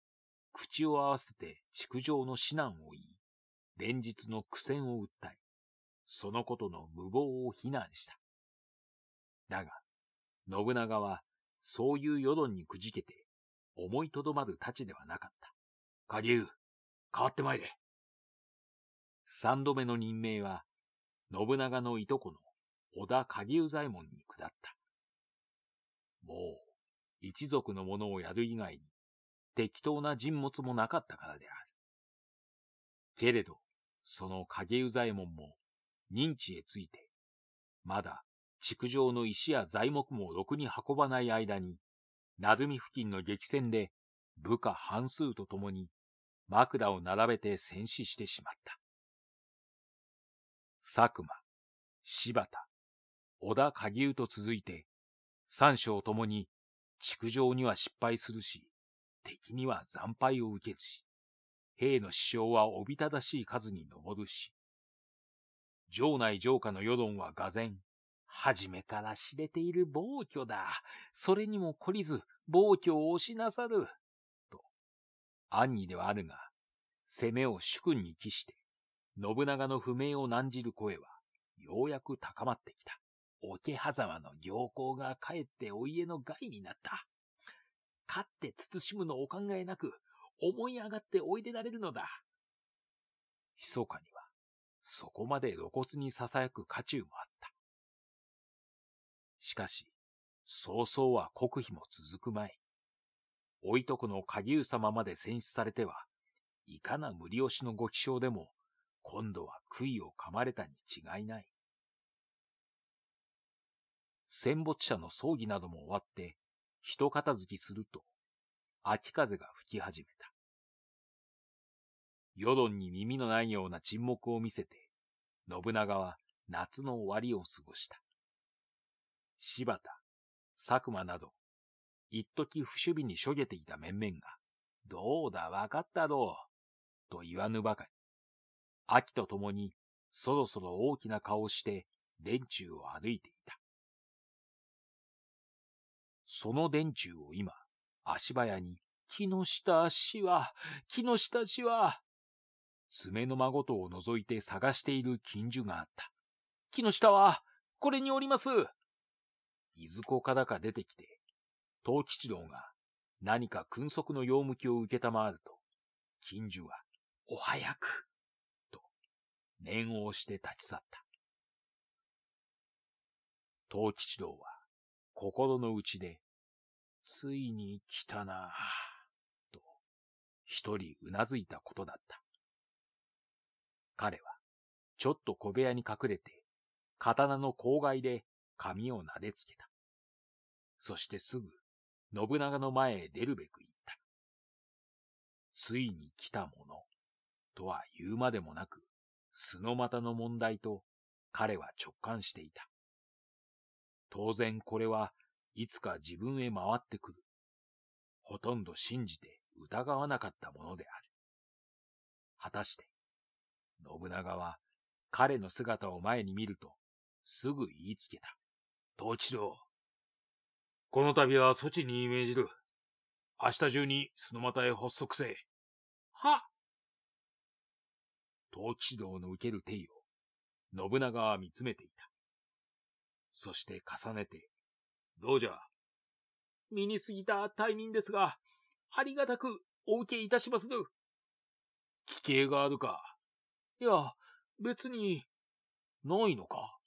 口を合わせて築城の指南を言い、連日の苦戦を訴え、そのことの無謀を非難した。だが、信長は、そういう世論にくじけて、思いとどまる太刀ではなかった。下流、変わってまいれ。三度目の任命は、信長のいとこの織田下流左衛門に下った。もう、一族のものをやる以外に、適当な人物もなかったからである。けれど、その影右左衛門も、認知へついて、まだ、築城の石や材木もろくに運ばない間に、鳴海付近の激戦で部下半数と共に枕を並べて戦死してしまった。佐久間、柴田、織田鍵生と続いて、三将ともに築城には失敗するし、敵には惨敗を受けるし、兵の死傷はおびただしい数に上るし、城内城下の世論は俄然、初めから知れている暴挙だ。それにも懲りず、暴挙を押しなさる。と、暗にではあるが、攻めを主君に帰して、信長の不明を難じる声は、ようやく高まってきた。桶狭間の行幸がかえってお家の害になった。勝って慎むのお考えなく、思い上がっておいでられるのだ。密かには、そこまで露骨に囁く家中もあった。しかし、早々は国費も続くまい。おいとこの鍵牛様まで選出されては、いかな無理押しのご気性でも、今度は杭を噛まれたに違いない。戦没者の葬儀なども終わって、人片付きすると、秋風が吹き始めた。世論に耳のないような沈黙を見せて、信長は夏の終わりを過ごした。柴田、佐久間など、一時不守備にしょげていた面々が、どうだわかったどう、と言わぬばかり。秋と共に、そろそろ大きな顔をして、電柱を歩いていた。その電柱を今、足早に、木下足は、木下氏は、爪の孫とを覗いて探している近所があった。木下は、これにおります。いずこかだか出てきて、藤吉郎が何か訓足の用向きを受けたまわると、金樹は、お早くと、念を押して立ち去った。藤吉郎は、心の内で、ついに来たなぁ、と、一人うなずいたことだった。彼は、ちょっと小部屋に隠れて、刀の口外で髪を撫でつけた。そしてすぐ、信長の前へ出るべく言った。ついに来たもの、とは言うまでもなく、素の股の問題と彼は直感していた。当然これはいつか自分へ回ってくる。ほとんど信じて疑わなかったものである。果たして、信長は彼の姿を前に見ると、すぐ言いつけた。東一郎、この度は措置に命じる。明日中に砂たへ発足せ。は東吉道の受ける手を、信長は見つめていた。そして重ねて、どうじゃ身に過ぎた退任ですが、ありがたくお受けいたしますぬ。危険があるかいや、別に、ないのか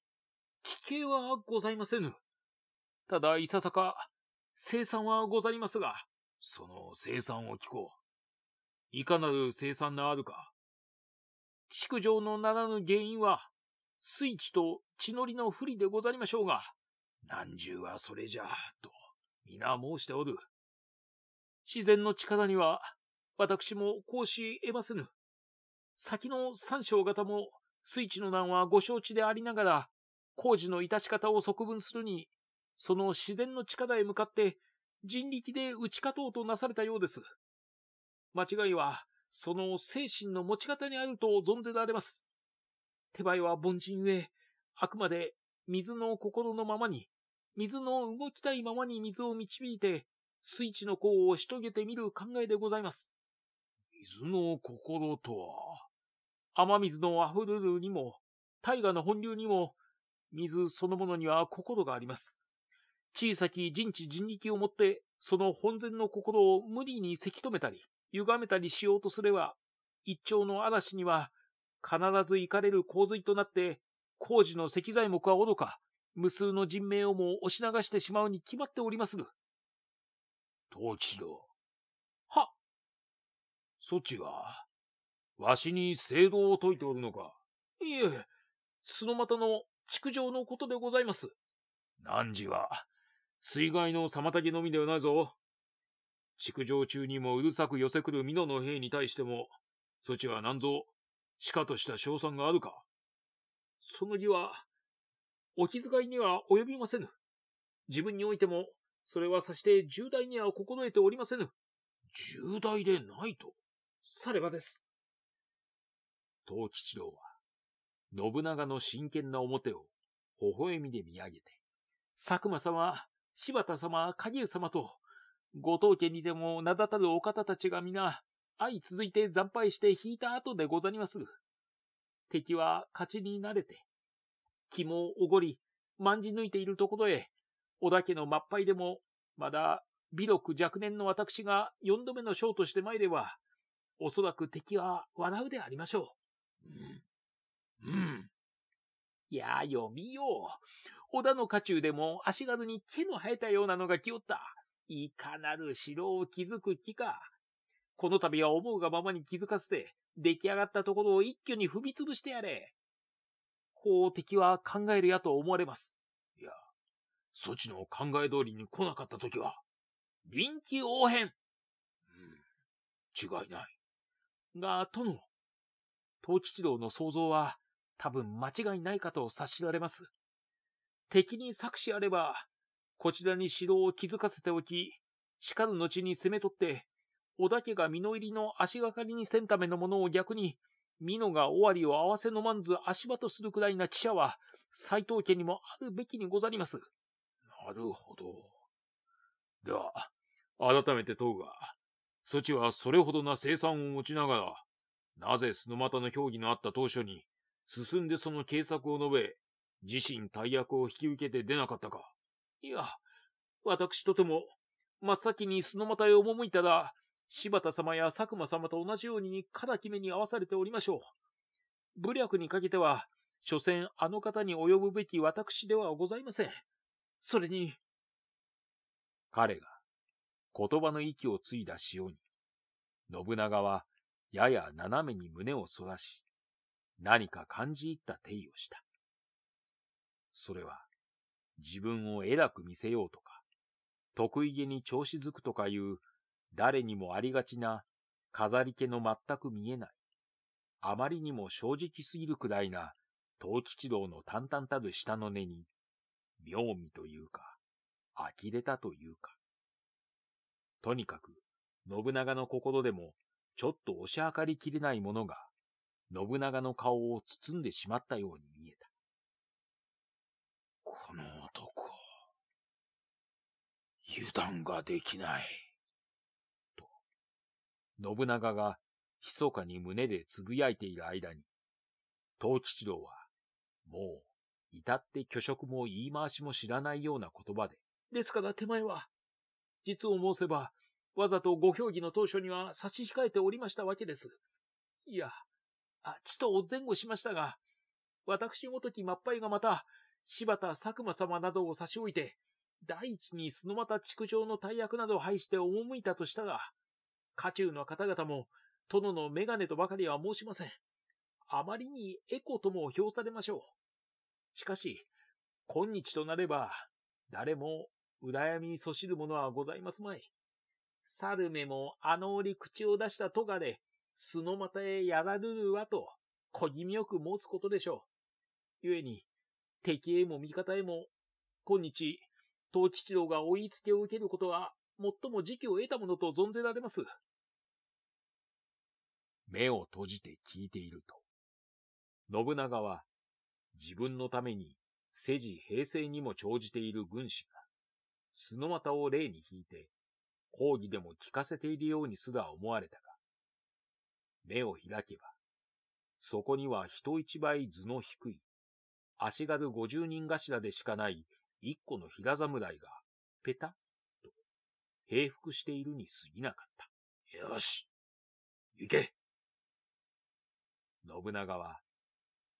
危険はございませぬ。ただ、いささか、生産はござりますが、その生産を聞こう。いかなる生産があるか。築城のならぬ原因は、水地と地のりの不利でござりましょうが、何十はそれじゃ、と、皆申しておる。自然の力には、私もこうし得ませぬ。先の三章方も、水地の難はご承知でありながら、工事の致し方を側分するにその自然の力へ向かって人力で打ち勝とうとなされたようです。間違いは、その精神の持ち方にあると存ぜられます。手前は凡人ゆえ、あくまで水の心のままに、水の動きたいままに水を導いて、水地の功をしとげてみる考えでございます。水の心とは、雨水の溢れるにも、大河の本流にも、水そのものには心があります。小さき人知人力をもって、その本然の心を無理にせき止めたり、歪めたりしようとすれば、一丁の嵐には、必ず行かれる洪水となって、工事の石材木はおろか、無数の人命をも押し流してしまうに決まっておりまする。東吉郎。はそちは、わしに正道を説いておるのか。いえ、すのまたの築城のことでございます。何時は、水害の妨げのみではないぞ。築城中にもうるさく寄せくる美濃の兵に対しても、そちは何ぞ、しかとした賞賛があるか。その義は、お気遣いには及びませぬ。自分においても、それはさして重大には心得ておりませぬ。重大でないとさればです。東吉郎は、信長の真剣な表を微笑みで見上げて、佐久間様、柴田様、影生様と、ご当家にでも名だたるお方たちが皆、相続いて惨敗して引いた後でござります。敵は勝ちに慣れて、気もおごり、まんじ抜いているところへ、織田家の末輩。敗でも、まだ、微力若年の私が四度目の将として参れば、おそらく敵は笑うでありましょう。うん。うん。やや、読みよう。織田の家中でも足軽に毛の生えたようなのが来よった。いかなる城を築く気か。この度は思うがままに気づかせて、出来上がったところを一挙に踏みつぶしてやれ。法敵は考えるやと思われます。いや、そちの考え通りに来なかった時は、臨機応変。うん、違いない。が、殿、東吉郎の想像は、多分間違いないかと察しられます。敵に策士あれば、こちらに城を築かせておき、しかる後に攻め取って、織田家が美濃入りの足がかりにせんためのものを逆に、美濃が尾張を合わせのまんず足場とするくらいな知者は、斎藤家にもあるべきにござります。なるほど。では、改めて問うが、そちはそれほどな生産を持ちながら、なぜス股の評議のあった当初に、進んでその計策を述べ、自身大役を引き受けて出なかったか。いや、私とても、真っ先に素の股へ赴いたら、柴田様や佐久間様と同じようにだ決めに合わされておりましょう。武略にかけては、所詮あの方に及ぶべき私ではございません。それに、彼が言葉の息を継いだ潮に、信長はやや斜めに胸を反らし、何か感じ入った手をした。それは、自分を偉く見せようとか、得意げに調子づくとかいう誰にもありがちな飾り気の全く見えない、あまりにも正直すぎるくらいな東吉道の淡々たる下の根に、妙味というか、呆れたというか。とにかく、信長の心でもちょっと押し量りきれないものが信長の顔を包んでしまったように見えた。この男、油断ができない。と、信長が密かに胸で呟いている間に、東吉郎は、もう、至って虚職も言い回しも知らないような言葉で、ですから手前は、実を申せば、わざとご評議の当初には差し控えておりましたわけです。いや、あ、ちとお前後しましたが、私ごときまっぱいがまた、柴田佐久間様などを差し置いて、第一にそのまた築城の大役などを拝して赴いたとしたが、家中の方々も、殿のメガネとばかりは申しません。あまりにエコとも評されましょう。しかし、今日となれば、誰も、羨みにそしるものはございますまい。猿目もあの折口を出したとがで、スのマタへやらぬるはと、小気味よく申すことでしょう。ゆえに、敵へも味方へも、今日、東吉郎が追いつけを受けることは、最も時期を得たものと存ぜられます。目を閉じて聞いていると、信長は、自分のために、世事平成にも長じている軍師が、スのマタを例に引いて、抗議でも聞かせているようにすら思われたが、目を開けば、そこには人一倍図の低い、足軽五十人頭でしかない一個の平侍が、ペタッと、平服しているに過ぎなかった。よし、行け信長は、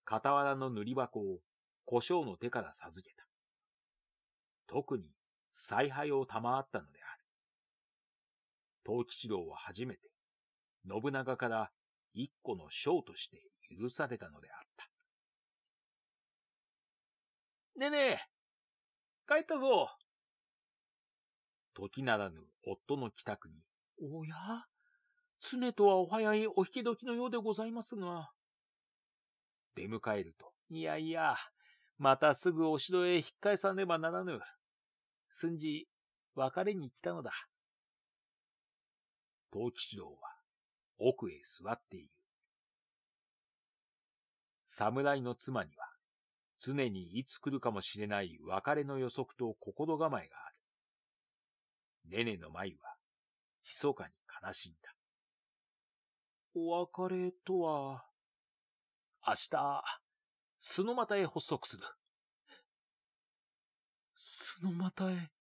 傍らの塗り箱を胡椒の手から授けた。特に采配を賜ったのである。東吉郎は初めて、信長から一個の章として許されたのであった。ねえねえ、帰ったぞ。時ならぬ夫の帰宅に、おや常とはお早いお引き時のようでございますが。出迎えると、いやいや、またすぐお城へ引っ返さねばならぬ。寸じ、別れに来たのだ。吉郎は奥へ座っている。侍の妻には、常にいつ来るかもしれない別れの予測と心構えがある。ネネの舞は、密かに悲しんだ。お別れとは、明日、すのまたへ発足する。すのまたへ。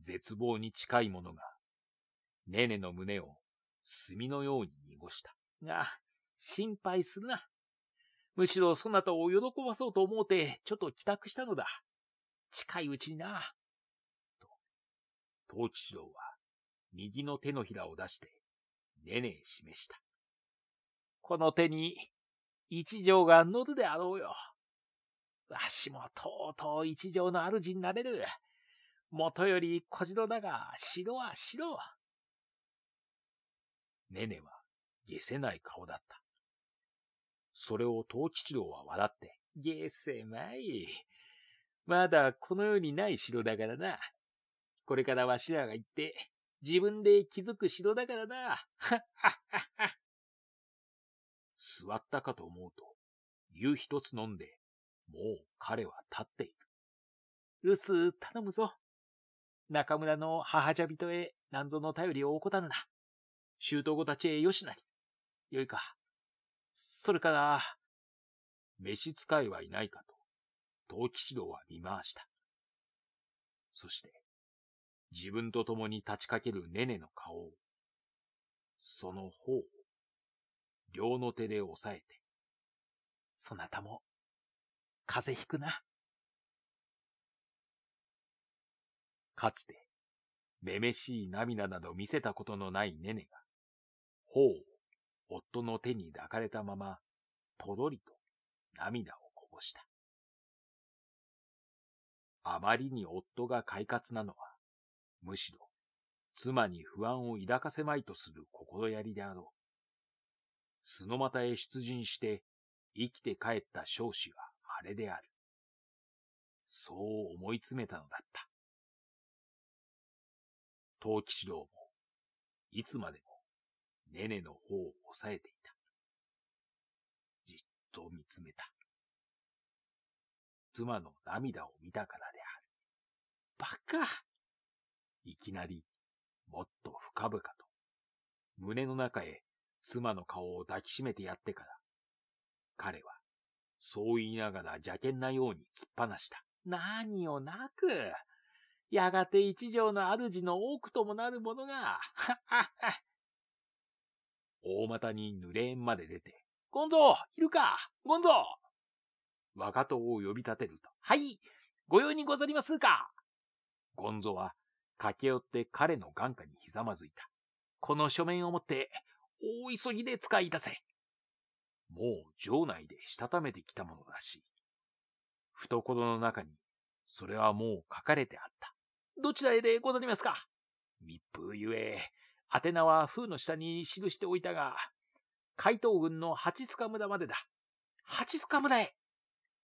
絶望に近いものが、ネネの胸を墨のように濁した。が、心配するな。むしろそなたを喜ばそうと思うて、ちょっと帰宅したのだ。近いうちにな。と、東吉郎は、右の手のひらを出して、ねね示した。この手に、一条が乗るであろうよ。わしもとうとう一条の主になれる。もとより小次郎だが、城は城。ネネは、下せない顔だった。それを東吉郎は笑って、ゲせまい。まだこの世にない城だからな。これからわしらが行って、自分で気づく城だからな。はっはっはっは。座ったかと思うと、湯一つ飲んで、もう彼は立っている。う守頼むぞ。中村の母じゃ人へ何ぞの頼りを怠るな。周到ごたちへよしなり。よいか。それから、召使いはいないかと、東吉道は見回した。そして、自分と共に立ちかけるネネの顔を、その方を、両の手で押さえて、そなたも、風邪ひくな。かつて、めめしい涙など見せたことのないネネが、頬を夫の手に抱かれたまま、とどりと涙をこぼした。あまりに夫が快活なのは、むしろ妻に不安を抱かせまいとする心やりであろう。スのマへ出陣して生きて帰った少子はあれである。そう思い詰めたのだった。藤吉郎も、いつまでネネの方を押さえていた。じっと見つめた。妻の涙を見たからである。バカいきなり、もっと深々と、胸の中へ妻の顔を抱きしめてやってから、彼は、そう言いながら邪険なように突っ放した。何をなく、やがて一条の主の多くともなるものが、はっはっは、大股に濡れ縁まで出て、ゴンゾーいるかゴンゾー若党を呼び立てると、はい、ご用にござりますかゴンゾは駆け寄って彼の眼下にひざまずいた。この書面を持って、大急ぎで使い出せ。もう城内でしたためてきたものらしい。懐の中に、それはもう書かれてあった。どちらへでござりますか密封ゆえ、宛名は封の下に記しておいたが、海東軍の八塚村までだ。八塚村へ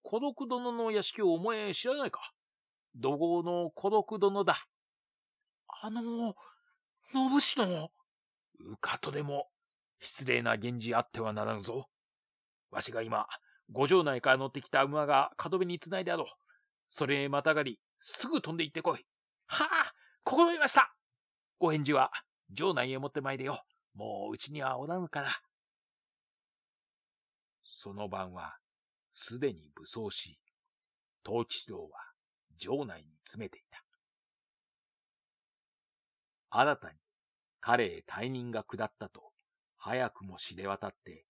孤独殿の屋敷をお前知らないか怒号の孤独殿だ。あの、信氏の。うかとでも、失礼な源氏あってはならぬぞ。わしが今、五条内から乗ってきた馬が角辺に繋いであろう。それへまたがり、すぐ飛んで行ってこい。はあ、心得ました。ご返事は、城内へ持って参れよ。もううちにはおらぬから。その晩は、すでに武装し、統治道は城内に詰めていた。新たに彼へ退任が下ったと、早くも知れ渡って、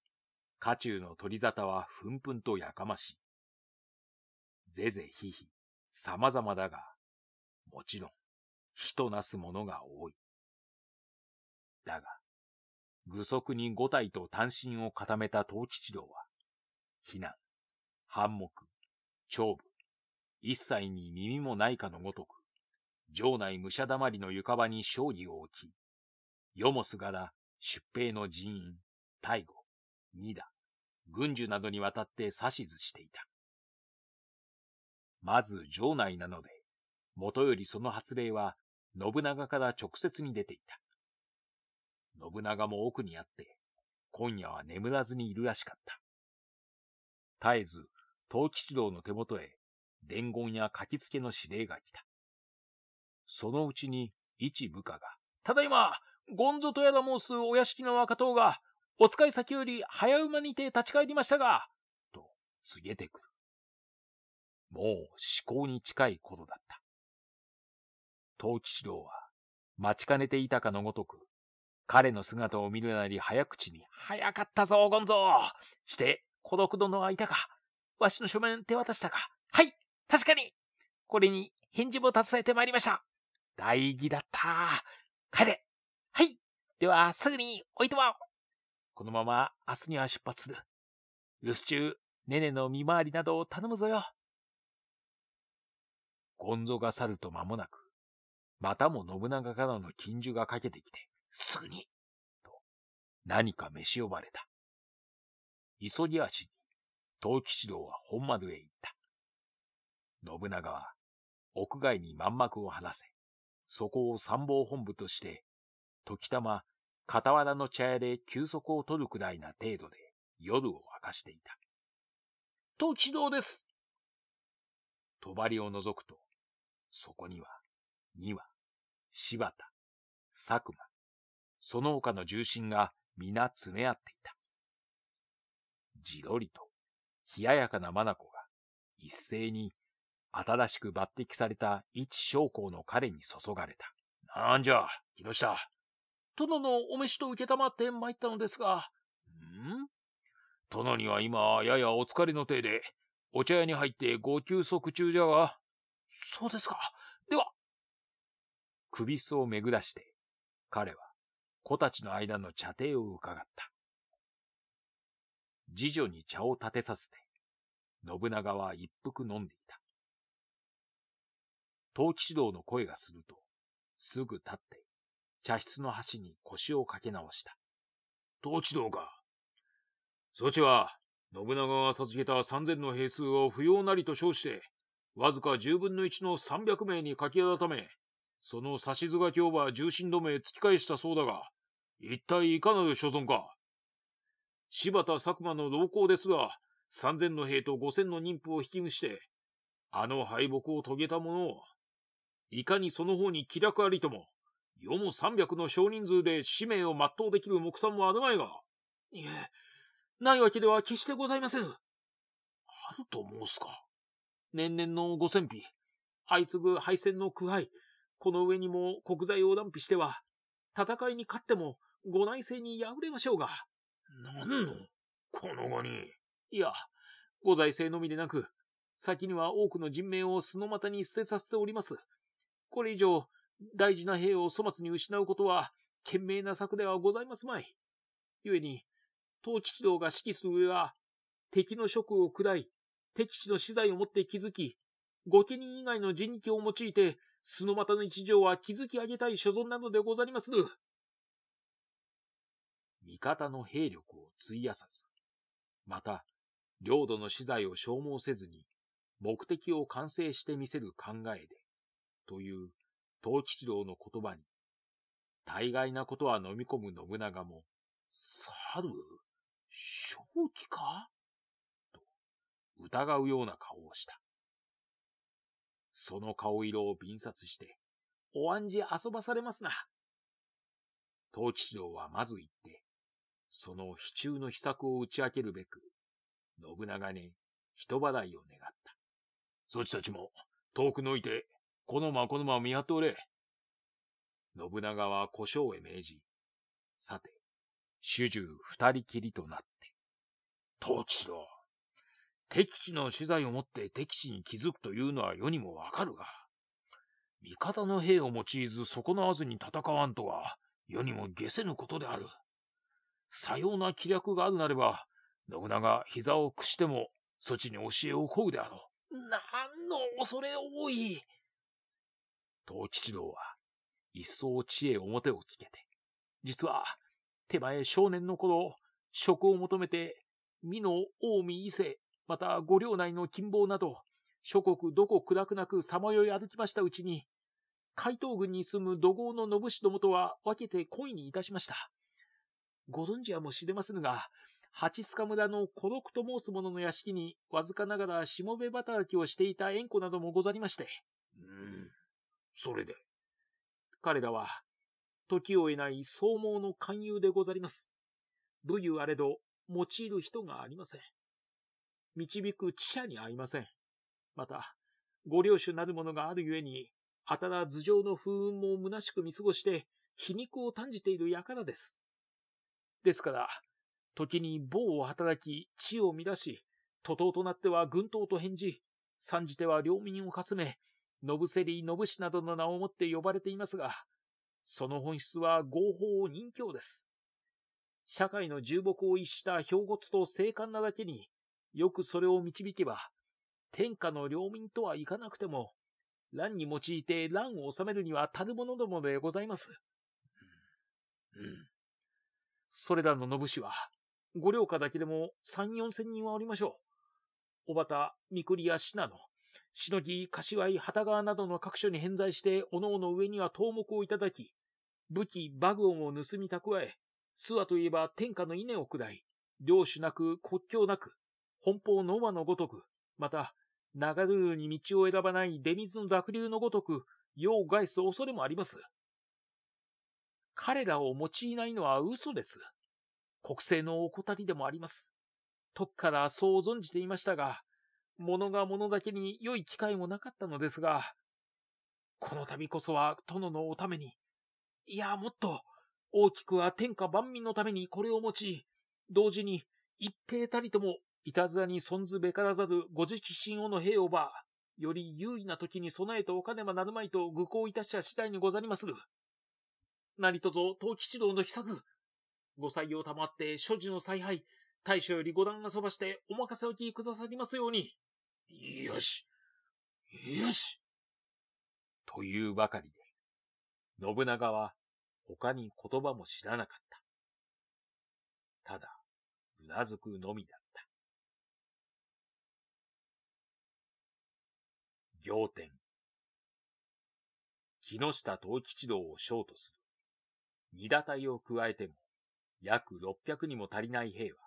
家中の取り沙汰はふんふんとやかましい。ぜぜひひ、様々だが、もちろん、人なすものが多い。だが、具足に五体と単身を固めた東吉郎は、避難、反目、長部、一切に耳もないかのごとく、城内武者黙りの床場に勝利を置き、世もすがら出兵の人員、大護、二打、軍需などにわたって指図していた。まず城内なので、もとよりその発令は信長から直接に出ていた。信長も奥にあって、今夜は眠らずにいるらしかった。絶えず、東吉郎の手元へ伝言や書きつけの指令が来た。そのうちに一部下が、ただいま、ゴンゾとやら申すお屋敷の若党が、お使い先より早馬にて立ち帰りましたが、と告げてくる。もう思考に近いことだった。東吉郎は待ちかねていたかのごとく彼の姿を見るなり早口に、早かったぞ、ゴンゾーして、孤独殿はいたかわしの書面手渡したかはい、確かにこれに返事も携えてまいりました。大事だった。帰れはい、ではすぐにおいとまおこのまま明日には出発する。留守中、ネネの見回りなどを頼むぞよ。ゴンゾが去ると間もなく、またも信長からの近所がかけてきて、すぐに、と、何か召し呼ばれた。急ぎ足に、東吉郎は本丸へ行った。信長は、屋外に万幕を放せ、そこを参謀本部として、時たま、傍らの茶屋で休息を取るくらいな程度で夜を明かしていた。と起動です。帳を覗くと、そこには、二羽、柴田、佐久間、その他の重心が皆詰め合っていた。じろりと、冷ややかなコが、一斉に、新しく抜擢された一将校の彼に注がれた。なんじゃ、木下。殿のお召しと受けたまって参ったのですが、ん殿には今、ややお疲れの体で、お茶屋に入ってご休息中じゃが。そうですか。では。首すをめぐらして、彼は子たちの間の茶亭を伺った。次女に茶を立てさせて、信長は一服飲んでいた。東吉指導の声がすると、すぐ立って、茶室の端に腰をかけ直した。統治道か。そちは、信長が授けた三千の兵数を不要なりと称して、わずか十分の一の三百名に書き改め、その指図書きオば重心止め突き返したそうだが、一体いかなる所存か柴田佐久間の同行ですが、三千の兵と五千の妊婦を引き伏して、あの敗北を遂げた者を、いかにその方に気楽ありとも、世も三百の少人数で使命を全うできる目算もあるまいが。いえ、ないわけでは決してございませぬ。あると申すか。年々の五千匹、相次ぐ敗戦の苦敗、この上にも国財を断否しては、戦いに勝ってもご内政に敗れましょうが。何のこの後に。いや、ご財政のみでなく、先には多くの人命を素の股に捨てさせております。これ以上、大事な兵を粗末に失うことは、懸命な策ではございますまい。故に、統治指導が指揮する上は、敵の職を砕い、敵地の資材を持って築き、御家人以外の人力を用いてすの股の一条は築き上げたい所存なのでござりまする。味方の兵力を費やさず、また、領土の資材を消耗せずに、目的を完成してみせる考えで、という東吉郎の言葉に、大概なことは飲み込む信長も、猿正気かと、疑うような顔をした。その顔色を便札して、おわじ遊ばされますな。藤吉郎はまず行って、その非中の秘策を打ち明けるべく、信長に人払いを願った。そちたちも、遠くのいて、このまこのま見張っておれ。信長は故障へ命じ、さて、主従二人きりとなって、藤吉郎、敵地の資材を持って敵地に気づくというのは世にもわかるが、味方の兵を用いず損なわずに戦わんとは、世にも下せぬことである。さような気略があるなれば、信長膝を屈しても、そちに教えを請うであろう。何の恐れ多い。藤吉郎は、一層知恵表をつけて、実は、手前少年の頃、職を求めて、美濃近江伊勢また五領内の金棒など、諸国どこ暗くなくさまよい歩きましたうちに、海東軍に住む土豪の信氏どもとは分けて恋にいたしました。ご存知はもしれませぬが、八須賀村の孤独と申す者の屋敷に、わずかながらしもべ働きをしていた縁故などもござりまして。うん、それで。彼らは、時を得ない総盲の勧誘でござります。武勇あれど、用いる人がありません。導く知者に合いません。また、ご領主なるものがあるゆえに、あたら頭上の風雲も虚しく見過ごして、皮肉を炭じている輩です。ですから、時に棒を働き、地を乱し、徒党となっては軍党と返事、参じては領民をかすめ、野せり、信氏などの名をもって呼ばれていますが、その本質は合法人教です。社会の重木を逸した兵骨と精悍なだけに、よくそれを導けば、天下の領民とはいかなくても、乱に用いて乱を治めるには足る者どもでございます。うん。それらの信氏は、五両家だけでも三四千人はおりましょう。小畑、三栗や信濃、しのぎ、柏井、旗川などの各所に偏在して、おのおの上には頭目をいただき、武器、バグオンを盗み蓄え、諏訪といえば天下の稲を砕い、領主なく国境なく、奔放ノマのごとく、また、流れるに道を選ばない出水の濁流のごとく、世を害す恐れもあります。彼らを用いないのは嘘です。国政の怠りでもあります。とっからそう存じていましたが、物が物だけに良い機会もなかったのですが、この度こそは殿のおために、いや、もっと、大きくは天下万民のためにこれを持ち、同時に一平たりともいたずらに存ずべからざるご自き親をの兵をば、より優位な時に備えておかねばなるまいと愚行いたした次第にござりまする。何とぞ、東吉郎の秘策。ご採用賜って所持の采配、大将より五段がそばしてお任せおきくださりますように。よし。よし。というばかりで、信長は他に言葉も知らなかった。ただ、うなずくのみだ。行天。木下藤吉道をショートする。二打隊を加えても、約600にも足りない兵は、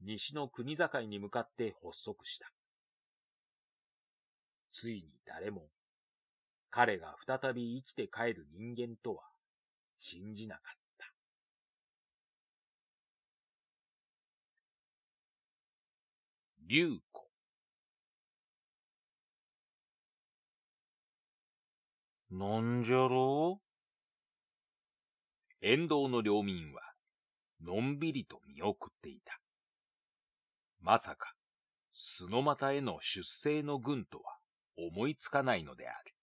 西の国境に向かって発足した。ついに誰も、彼が再び生きて帰る人間とは、信じなかった。竜なんじゃろう沿道の領民は、のんびりと見送っていた。まさか、スノマタへの出征の軍とは思いつかないのである。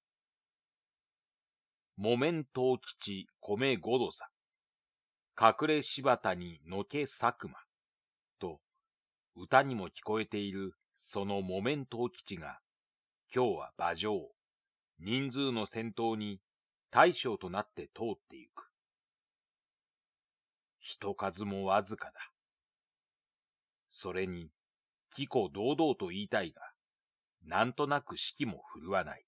木綿東吉米五度さ、隠れ柴田にのけ佐久間、と、歌にも聞こえているその木綿東吉が、今日は馬上、人数の先頭に大将となって通ってゆく。人数もわずかだ。それに、貴子堂々と言いたいが、なんとなく士気も振るわない。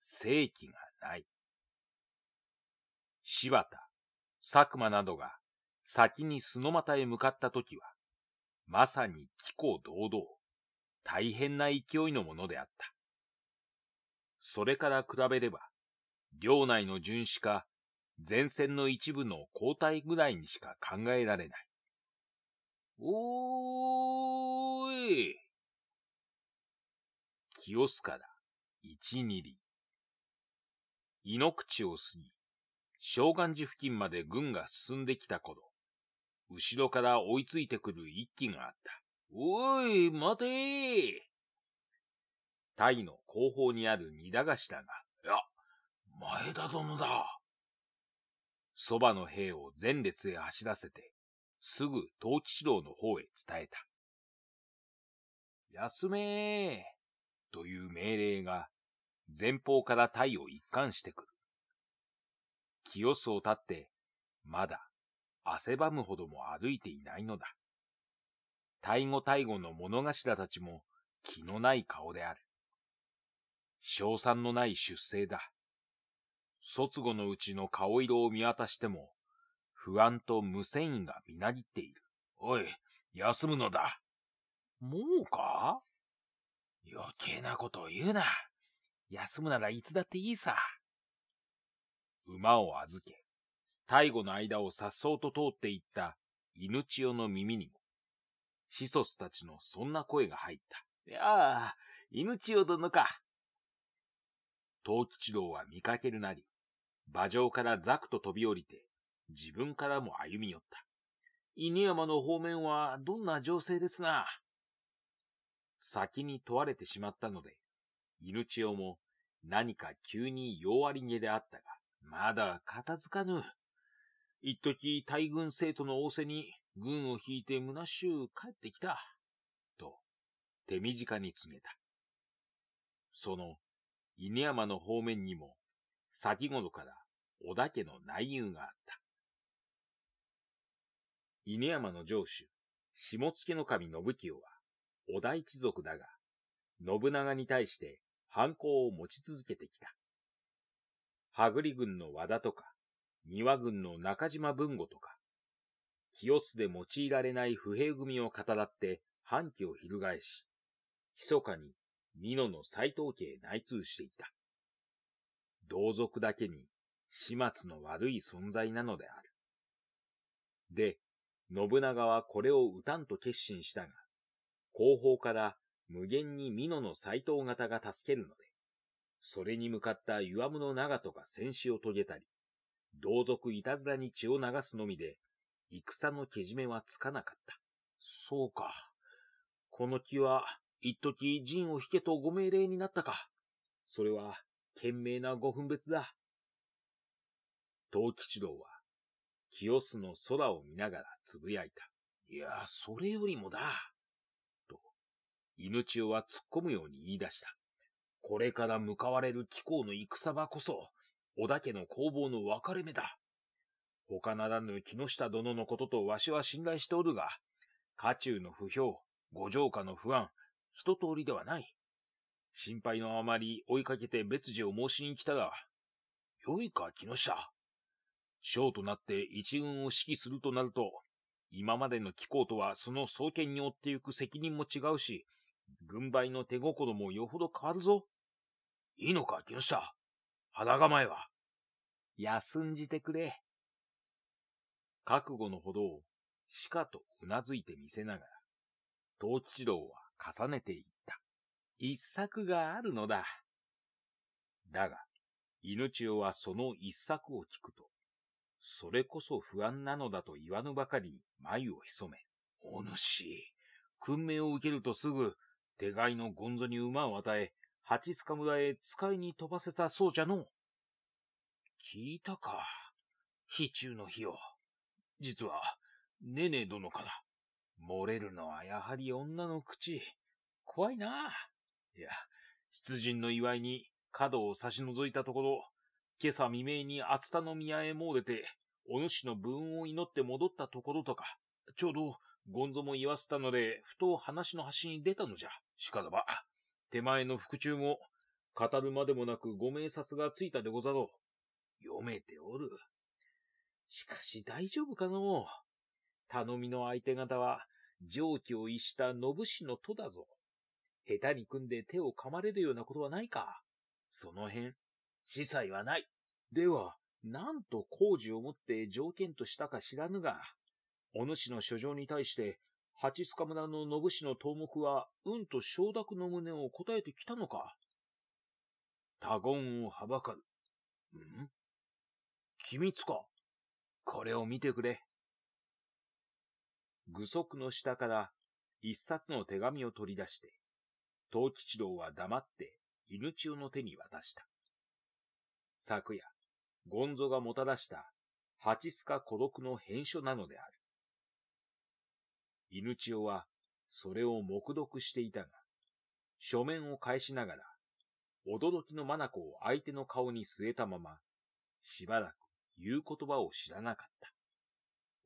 正気がない。柴田、佐久間などが先に須の股へ向かった時は、まさに貴子堂々、大変な勢いのものであった。それから比べれば、領内の巡視か、前線の一部の交代ぐらいにしか考えられない。おーい清須から1二里。井の口を過ぎ、正願寺付近まで軍が進んできた頃、後ろから追いついてくる一機があった。おい、待てータイの後方にある煮駄菓子だが、いや、前田殿だ。そばの兵を前列へ走らせて、すぐ東吉郎の方へ伝えた。休めーという命令が前方からイを一貫してくる。清須を立って、まだ汗ばむほども歩いていないのだ。タイ語タイ語の物頭たちも気のない顔である。賞賛のない出生だ。卒後のうちの顔色を見渡しても、不安と無繊維がみなぎっている。おい、休むのだ。もうか余計なことを言うな。休むならいつだっていいさ。馬を預け、大悟の間をさっそうと通っていった犬千代の耳にも、子卒たちのそんな声が入った。いやあ、犬千代殿か。藤吉郎は見かけるなり、馬上からザクと飛び降りて、自分からも歩み寄った。犬山の方面はどんな情勢ですな。先に問われてしまったので、犬千代も何か急に弱りげであったが、まだ片付かぬ。一時大軍生徒の仰せに軍を引いて虚しゅう帰ってきた。と、手短に告げた。その犬山の方面にも、先頃から織田家の内憂があった。犬山の城主、下付の神信清は、織田一族だが、信長に対して反抗を持ち続けてきた。羽栗軍の和田とか、庭軍の中島文吾とか、清須で用いられない不平組を語らって反旗を翻し、密かに美濃の斎藤家へ内通していた。同族だけに始末の悪い存在なのである。で、信長はこれを打たんと決心したが、後方から無限に美濃の斎藤型が助けるので、それに向かった岩室長門が戦死を遂げたり、同族いたずらに血を流すのみで、戦のけじめはつかなかった。そうか。この木は一時陣を引けとご命令になったか。それは、賢明なご分別だ。東吉郎は、清須の空を見ながらつぶやいた。いや、それよりもだ。と、犬千代は突っ込むように言い出した。これから向かわれる気候の戦場こそ、織田家の攻防の分かれ目だ。他ならぬ木下殿のこととわしは信頼しておるが、家中の不評、五条下の不安、一通りではない。心配のあまり追いかけて別次を申しに来たが、良いか、木下。将となって一軍を指揮するとなると、今までの機構とはその創建に追ってゆく責任も違うし、軍配の手心もよほど変わるぞ。いいのか、木下。腹構えは。休んじてくれ。覚悟のほどを、しかとうなずいてみせながら、東吉郎は重ねていった。一作があるのだ。だが、命をはその一作を聞くと、それこそ不安なのだと言わぬばかりに眉を潜め、お主、訓命を受けるとすぐ、手飼いのゴンゾに馬を与え、八塚村へ使いに飛ばせたそうじゃの。聞いたか。非中の日を。実は、ネネ殿から、漏れるのはやはり女の口。怖いな。いや、出陣の祝いに角を差しぞいたところ、今朝未明に熱田の宮へ漏れて、お主の分を祈って戻ったところとか、ちょうど、ゴンゾも言わせたので、ふと話の端に出たのじゃ。しからば、手前の腹中も、語るまでもなくご明察がついたでござろう。読めておる。しかし大丈夫かの頼みの相手方は、常軌を逸した信氏の戸だぞ。下手に組んで手を噛まれるようなことはないか。その辺、司祭はない。では、なんと工事をもって条件としたか知らぬが、お主の書状に対して、八塚村の信氏の頭目は、うんと承諾の旨を答えてきたのか。他言をはばかる。ん機密か。これを見てくれ。具足の下から一冊の手紙を取り出して、東吉郎は黙って犬千代の手に渡した。昨夜、ゴンゾがもたらした八須賀孤独の返書なのである。犬千代はそれを目読していたが、書面を返しながら、驚きの眼を相手の顔に据えたまま、しばらく言う言葉を知らなかった。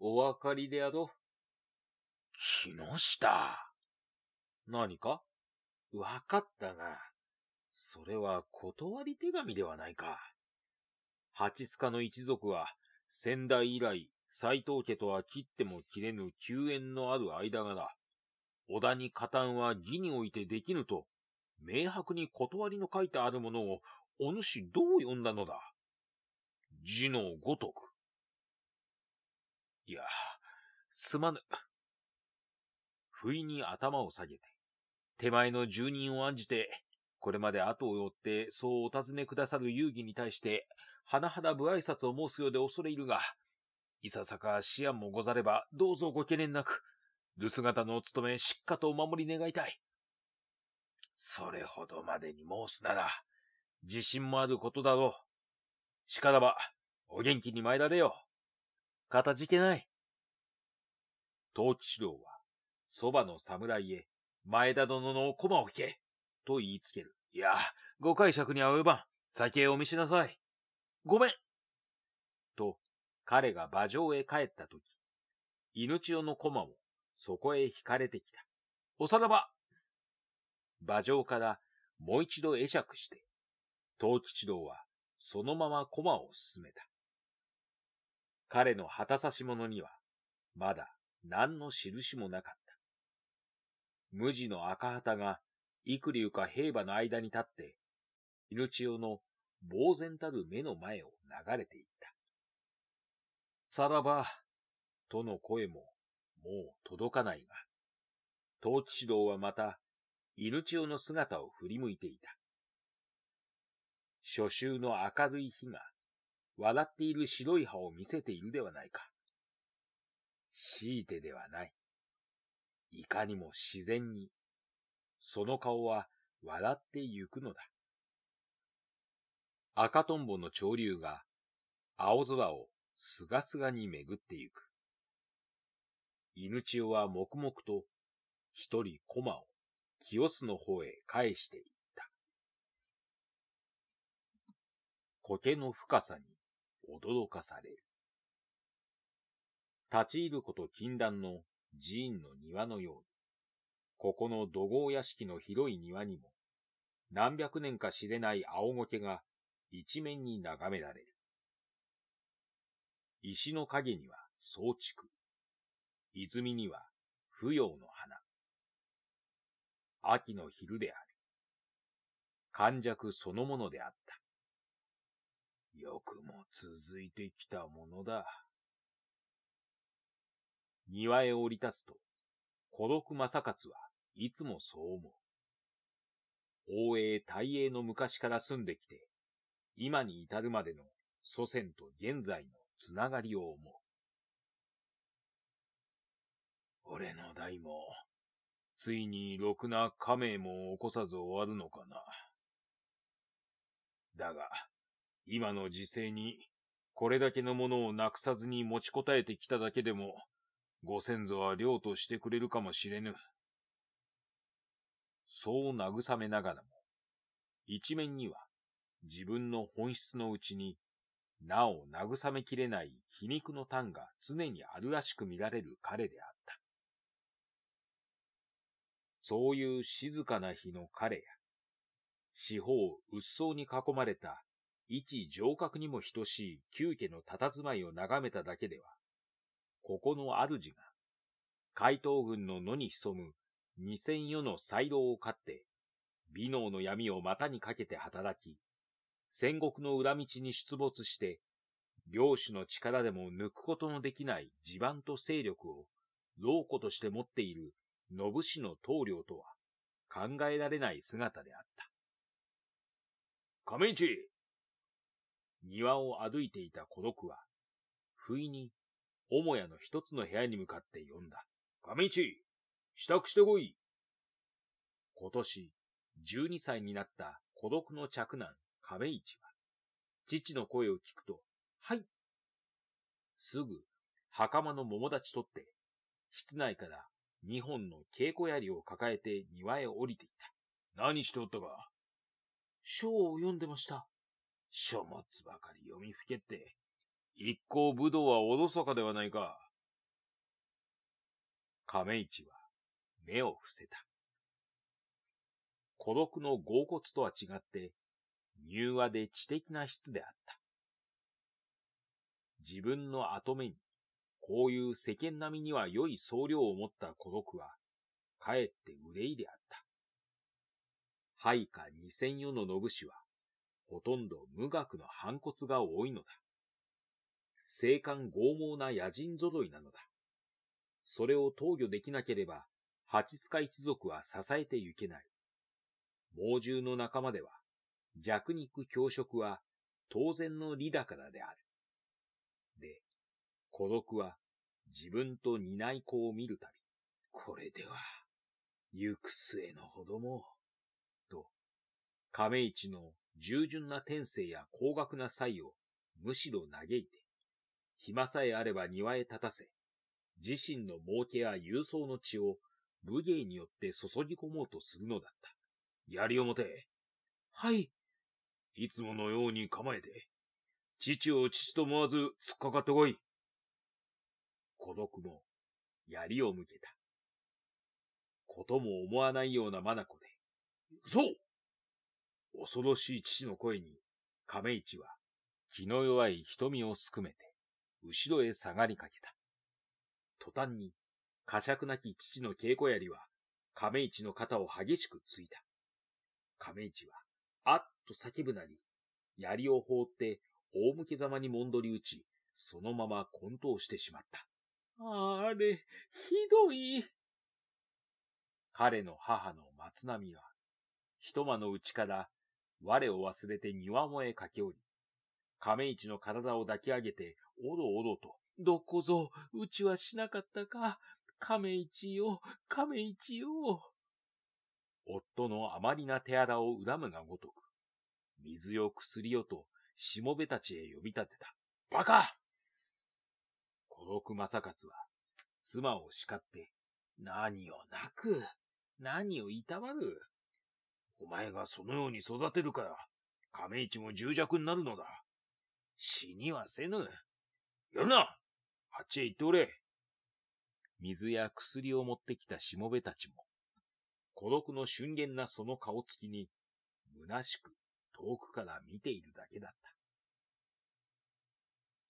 お分かりであろう。木下。何かわかったが、それは断り手紙ではないか。八塚の一族は、先代以来、斎藤家とは切っても切れぬ救援のある間柄。織田に加担は義においてできぬと、明白に断りの書いてあるものを、お主どう読んだのだ字のごとく。いや、すまぬ。不意に頭を下げて、手前の住人を案じて、これまで後を追ってそうお尋ねくださる遊戯に対して、はなはだ無挨拶を申すようで恐れ入るが、いささか思案もござれば、どうぞご懸念なく、留守方のお務めしっかとお守り願いたい。それほどまでに申すなら、自信もあることだろう。しからば、お元気に参られよ。かたじけない。藤吉郎は、そばの侍へ、前田殿の駒を引け、と言いつける。いや、ご解釈には及ばん。酒を見しなさい。ごめん。と、彼が馬上へ帰ったとき、犬千代の駒もそこへ引かれてきた。おさらば馬上からもう一度会釈して、東吉道はそのまま駒を進めた。彼の旗差し物には、まだ何の印もなかった。無地の赤旗が幾流か兵馬の間に立って、命代の呆然たる目の前を流れていった。さらば、との声ももう届かないが、統治指導はまた、命代の姿を振り向いていた。初秋の明るい日が、笑っている白い葉を見せているではないか。強いてではない。いかにも自然に、その顔は笑ってゆくのだ。赤とんぼの潮流が青空をすがすがに巡ってゆく。犬千代は黙々と一人駒を清須の方へ返していった。苔の深さに驚かされる。立ち入ること禁断の寺院の庭のように、ここの土豪屋敷の広い庭にも、何百年か知れない青苔が一面に眺められる。石の陰には草竹、泉には不養の花。秋の昼である。感弱そのものであった。よくも続いてきたものだ。庭へ降り立つと、孤独正勝はいつもそう思う。大永大英の昔から住んできて、今に至るまでの祖先と現在のつながりを思う。俺の代も、ついにろくな仮名も起こさず終わるのかな。だが、今の時勢に、これだけのものをなくさずに持ちこたえてきただけでも、ご先祖は領としてくれるかもしれぬ。そう慰めながらも、一面には自分の本質のうちに、なお慰めきれない皮肉の端が常にあるらしく見られる彼であった。そういう静かな日の彼や、四方鬱蒼に囲まれた一城郭にも等しい旧家の佇まいを眺めただけでは、ここの主が、怪盗軍の野に潜む二千世の才能を飼って、美能の闇を股にかけて働き、戦国の裏道に出没して、領主の力でも抜くことのできない地盤と勢力を、老子として持っている信氏の棟梁とは、考えられない姿であった。亀一庭を歩いていた孤独は、不意に母屋の一つの部屋に向かって呼んだ。亀一、支度してこい。今年、12歳になった孤独の着男、亀一は、父の声を聞くと、はい。すぐ、袴の桃立ち取って、室内から二本の稽古槍を抱えて庭へ降りてきた。何しておったか書を読んでました。書物ばかり読みふけって、一向武道はおどそかではないか。亀市は目を伏せた。孤独の豪骨とは違って、柔和で知的な質であった。自分の後目に、こういう世間並みには良い総量を持った孤独は、かえって憂いであった。配下2 0 0のの武氏は、ほとんど無学の反骨が多いのだ。生還剛猛な野人ろいなのだ。それを投与できなければ、八塚一族は支えてゆけない。猛獣の仲間では、弱肉強食は当然の利だからである。で、孤独は自分と担い子を見るたび、これでは、行く末のほども、と、亀市の従順な天性や高額な才をむしろ嘆いて暇さえあれば庭へ立たせ、自身の儲けや郵送の血を武芸によって注ぎ込もうとするのだった。槍を持て。はい。いつものように構えて、父を父と思わず突っかかってこい。孤独も槍を向けた。ことも思わないような眼で、そう恐ろしい父の声に、亀市は気の弱い瞳をすくめて、後ろへ下がりかけた。途端に、ゃくなき父の稽古槍は、亀市の肩を激しくついた。亀市は、あっと叫ぶなり、槍を放って、大向けざまにもんどり打ち、そのまま混沌してしまった。あれ、ひどい。彼の母の松波は、一間のうちから我を忘れて庭もへ駆け下り、亀市の体を抱き上げておどおどと、どこぞ、うちはしなかったか、亀一よ、亀一よ。夫のあまりな手荒を恨むがごとく、水よ薬よと、しもべたちへ呼び立てた。バカ孤独正勝は、妻を叱って、何を泣く、何をいたわる。お前がそのように育てるから、亀一も重弱になるのだ。死にはせぬ。やるなあっちへ行っておれ水や薬を持ってきたしもべたちも、孤独の峻厳なその顔つきに、虚しく遠くから見ているだけだった。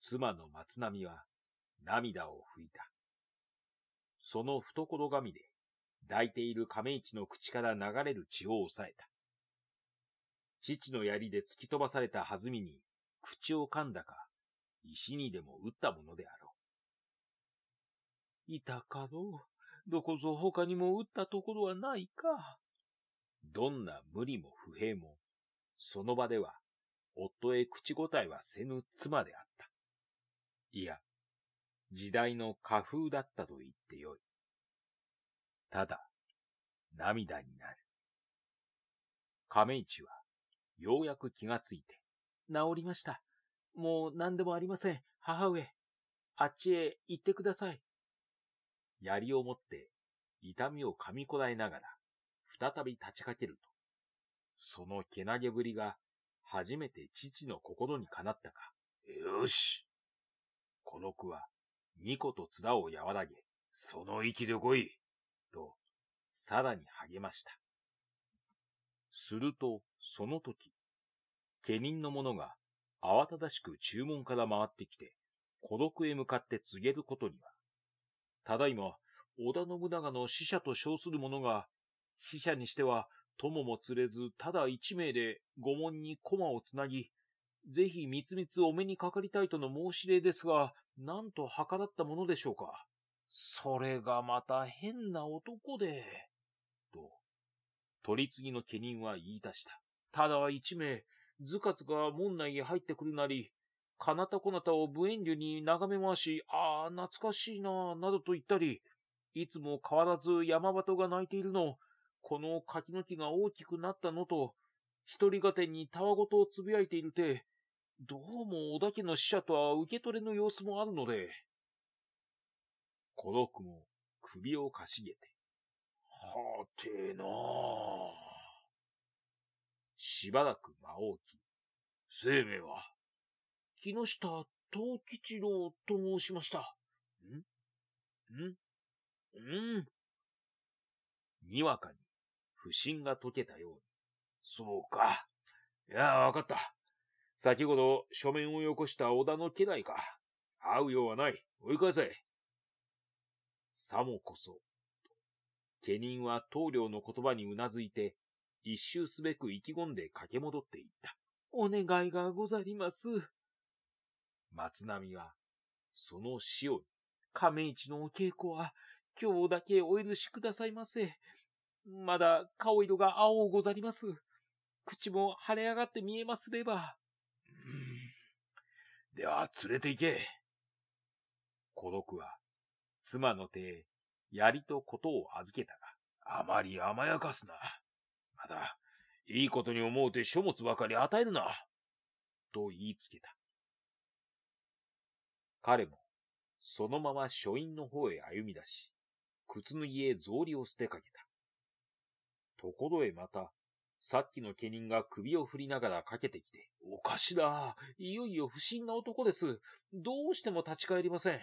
妻の松波は涙を拭いた。その懐紙で抱いている亀市の口から流れる血を抑えた。父の槍で突き飛ばされた弾みに口を噛んだか石にでも打ったものであろう。いたかのう、どこぞ他にも打ったところはないか。どんな無理も不平も、その場では、夫へ口答えはせぬ妻であった。いや、時代の家風だったと言ってよい。ただ、涙になる。亀市は、ようやく気がついて、治りました。もう何でもありません。母上、あっちへ行ってください。槍を持って痛みを噛みこらえながら、再び立ちかけると、そのけなげぶりが、初めて父の心にかなったか。よし。この子は、二個と面を和らげ、その息で来い。と、さらに励ました。すると、その時、家人の者が慌ただしく注文から回ってきて、孤独へ向かって告げることには、ただいま、織田信長の死者と称する者が、死者にしては友も連れず、ただ一名で御門に駒をつなぎ、ぜひみつみつお目にかかりたいとの申し出ですが、なんと墓だったものでしょうか。それがまた変な男で、と、取り次ぎの家人は言い出した。ただ一名、ズカズか門内へ入ってくるなり、かなたこなたを無遠慮に眺め回し、ああ、懐かしいな、などと言ったり、いつも変わらず山鳩が鳴いているの、この柿の木が大きくなったのと、一人がてにたわごとをつぶやいているて、どうも小田家の使者とは受け取れの様子もあるので。孤独も首をかしげて。はてなあ。しばらく魔王置き、生命は木下藤吉郎と申しました。んんん。にわかに不審が解けたように。そうか。いや、わかった。先ほど書面をよこした織田の家来か。会うようはない。追い返せ。さもこそ、家人は棟梁の言葉にうなずいて、一周すべく意気込んで駆け戻っていった。お願いがござります。松並は、その死を、亀市のお稽古は、今日だけお許しくださいませ。まだ顔色が青をござります。口も腫れ上がって見えますれば。うん、では、連れて行け。孤独は、妻の手へ、槍とことを預けたが、あまり甘やかすな。だ、いいことに思うて書物ばかり与えるな、と言いつけた。彼も、そのまま書院の方へ歩み出し、靴脱ぎへ草履を捨てかけた。ところへまた、さっきの家人が首を振りながらかけてきて、おかしだ。いよいよ不審な男です。どうしても立ち返りません。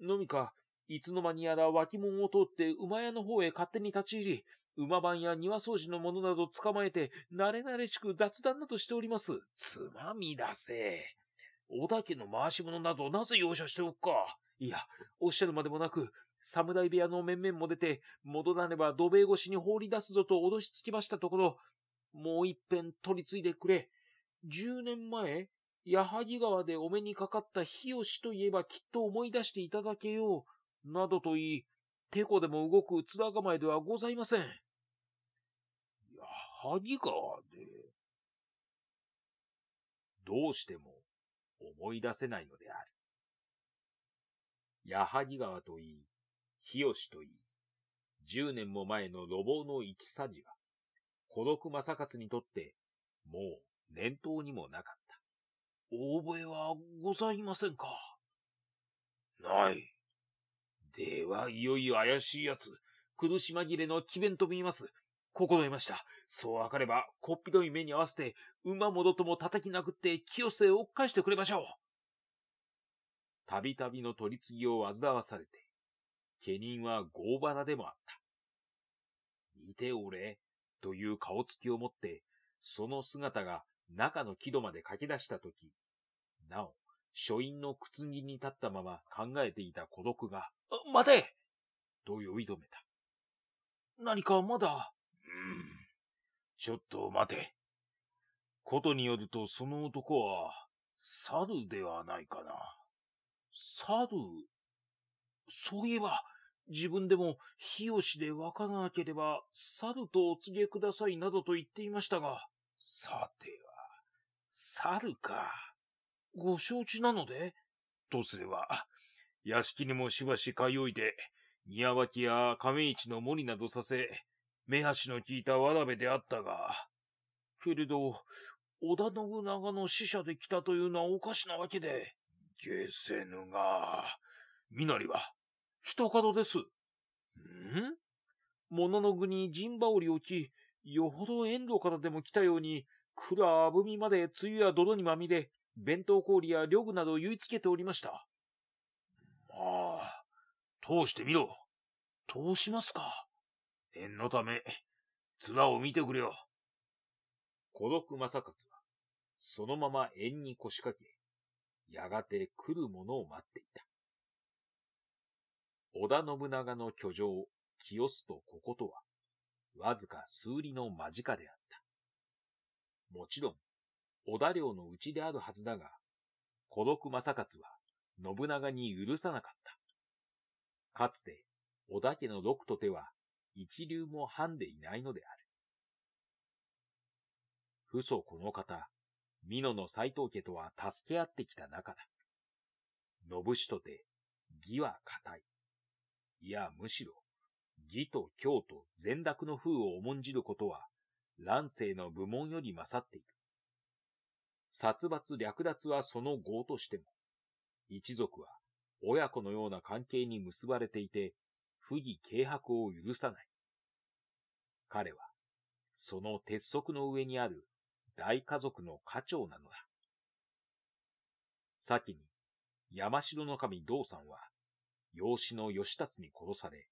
のみか、いつの間にやら脇門を通って馬屋の方へ勝手に立ち入り、馬番や庭掃除の者など捕まえて、慣れ慣れしく雑談などしております。つまみだせ。織田家の回し者などなぜ容赦しておくか。いや、おっしゃるまでもなく、侍部屋の面々も出て、戻らねば土塀越しに放り出すぞと脅しつきましたところ、もう一遍取り継いでくれ。十年前、矢作川でお目にかかった日吉といえばきっと思い出していただけよう、などと言い、てこでも動く田構えではございません。萩川で、どうしても思い出せないのである。矢作川といい、日吉といい、十年も前の路傍の一さじは、孤独正勝にとってもう念頭にもなかった。大覚えはございませんかない。では、いよいよ怪しい奴、苦し紛れの奇弁と見ます。心得ました。そうわかれば、こっぴどい目に合わせて、馬もどとも叩き殴って清瀬を返してくれましょう。たびたびの取り次ぎを煩わされて、家人は合腹でもあった。見ておれ、という顔つきを持って、その姿が中の木戸まで駆け出したとき、なお、書院のくつぎに立ったまま考えていた孤独が、待てと呼び止めた。何かまだ、。ちょっと待て。ことによるとその男は、猿ではないかな。猿、そういえば、自分でも、日吉でわからなければ、猿とお告げくださいなどと言っていましたが、さては、猿か。ご承知なのでとすれば、屋敷にもしばし通いで、庭脇や亀市の森などさせ、目端の効いたわらべであったが、けれど、織田信長の使者で来たというのはおかしなわけで。消せぬが、みなりは、人角です。んもの具に陣羽織を着、よほど遠路からでも来たように、蔵あぶみまで梅雨や泥にまみれ、弁当氷や旅具などを言いつけておりました。まあ、通してみろ。通しますか。念のため、綱を見てくれよ。孤独正勝は、そのまま縁に腰掛け、やがて来るものを待っていた。織田信長の居城、清須とこことは、わずか数里の間近であった。もちろん、織田領のうちであるはずだが、孤独正勝は信長に許さなかった。かつて、織田家の六と手は一流もはんでいないのである。不祖この方、美濃の斎藤家とは助け合ってきた仲だ。信しとて、義は固い。いや、むしろ、義と京と善諾の風を重んじることは、乱世の部門より勝っている。殺伐略奪はその業としても、一族は親子のような関係に結ばれていて、不義軽薄を許さない。彼は、その鉄則の上にある大家族の家長なのだ。先に、山城の神道さんは、養子の義達に殺され、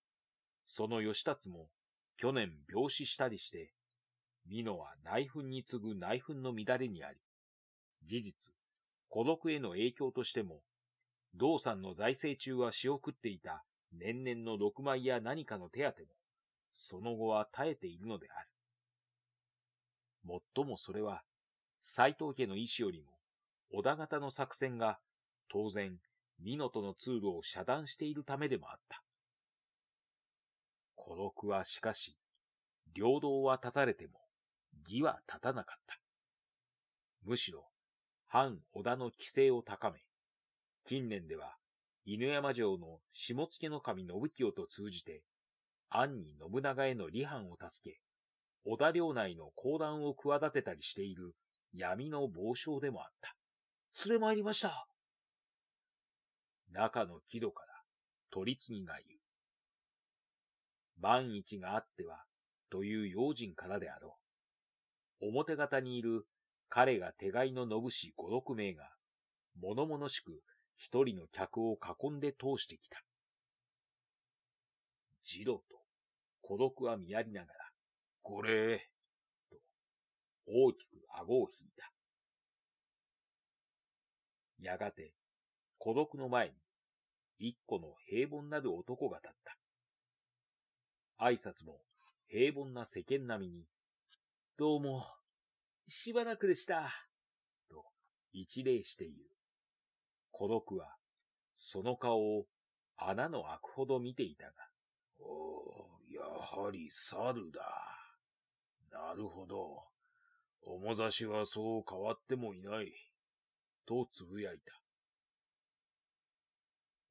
その義達も去年病死したりして、美濃は内紛に次ぐ内紛の乱れにあり、事実、孤独への影響としても、道さんの財政中は仕送っていた年々の6枚や何かの手当も、その後は耐えているのである。もっともそれは、斎藤家の意志よりも、織田方の作戦が、当然、美濃との通路を遮断しているためでもあった。孤独はしかし、領道は立たれても、義は立たなかった。むしろ、反織田の規制を高め、近年では、犬山城の下野守清と通じて、暗に信長への離反を助け、織田領内の公団を企てたりしている闇の暴将でもあった。連れ参りました。中の木戸から取次が言う。万一があっては、という用心からであろう。表方にいる彼が手飼いの信士五六名が、物々しく一人の客を囲んで通してきた。ジロと孤独は見やりながら、これ、と大きく顎を引いた。やがて孤独の前に一個の平凡なる男が立った。挨拶も平凡な世間並みに、どうも、しばらくでした、と一礼している。孤独は、その顔を穴の開くほど見ていたが。おお、やはり猿だ。なるほど。面差しはそう変わってもいない。とつぶやいた。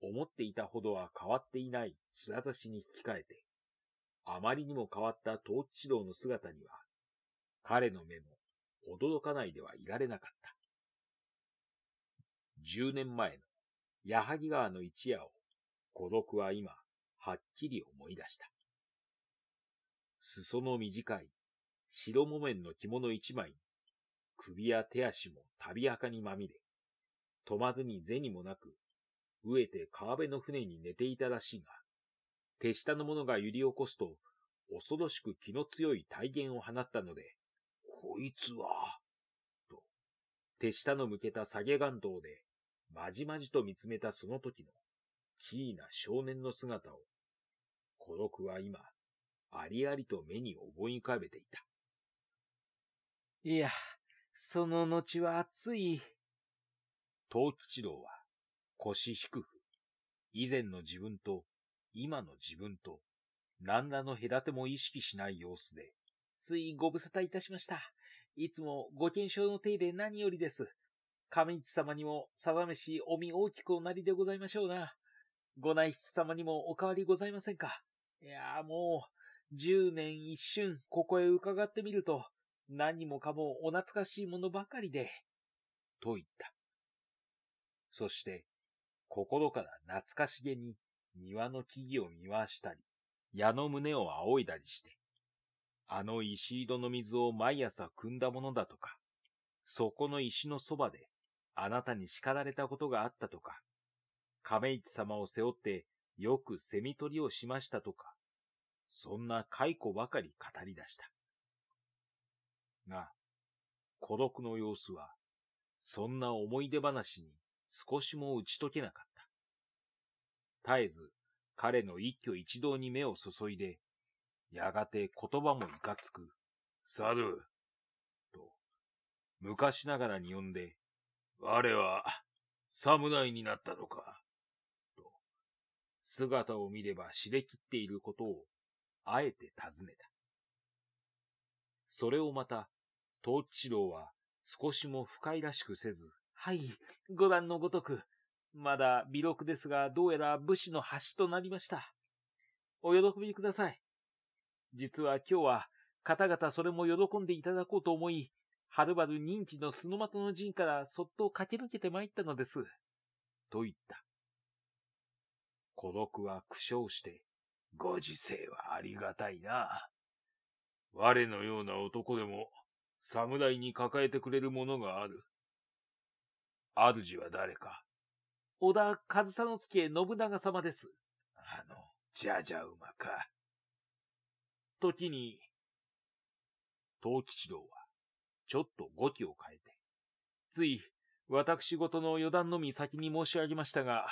思っていたほどは変わっていない面差しに引き換えて、あまりにも変わった治指郎の姿には、彼の目も驚かないではいられなかった。10年前の矢作川の一夜を孤独は今、はっきり思い出した。裾の短い白木綿の着物一枚に、首や手足もたびやかにまみれ、止まずに銭もなく、飢えて川辺の船に寝ていたらしいが、手下の者が揺り起こすと、恐ろしく気の強い体言を放ったので、こいつは、と、手下の向けた下げ眼道でまじまじと見つめたその時の、キーな少年の姿を、孤独は今、ありありと目に思い浮かべていた。いや、その後は暑い。東吉郎は腰低く、以前の自分と今の自分と何らの隔ても意識しない様子で、ついご無沙汰いたしました。いつもご検証の手で何よりです。上市様にも、さめしお身大きくおなりでございましょうな。ご内室様にもお変わりございませんか。いやあもう、十年一瞬、ここへ伺ってみると、何もかもお懐かしいものばかりで、と言った。そして、心から懐かしげに庭の木々を見回したり、矢の胸を仰いだりして、あの石井戸の水を毎朝汲んだものだとか、そこの石のそばであなたに叱られたことがあったとか、亀市様を背負ってよくセミ取りをしましたとか、そんな解雇ばかり語り出した。が、孤独の様子は、そんな思い出話に少しも打ち解けなかった。絶えず彼の一挙一動に目を注いで、やがて言葉もいかつく、サル、と、昔ながらに呼んで、我は、侍になったのか。と、姿を見れば知れきっていることを、あえて尋ねた。それをまた、東一郎は少しも不快らしくせず、はい、ご覧のごとく、まだ微力ですが、どうやら武士の端となりました。お喜びください。実は今日は、方々それも喜んでいただこうと思い、はるばる認知のスノマトの陣からそっと駆け抜けて参ったのです。と言った。孤独は苦笑して、ご時世はありがたいな。我のような男でも、侍に抱えてくれるものがある。主は誰か織田上総介信長様です。あの、じゃじゃ馬か。時に、藤吉郎は、ちょっと語気を変えて。つい、私事の余談のみ先に申し上げましたが、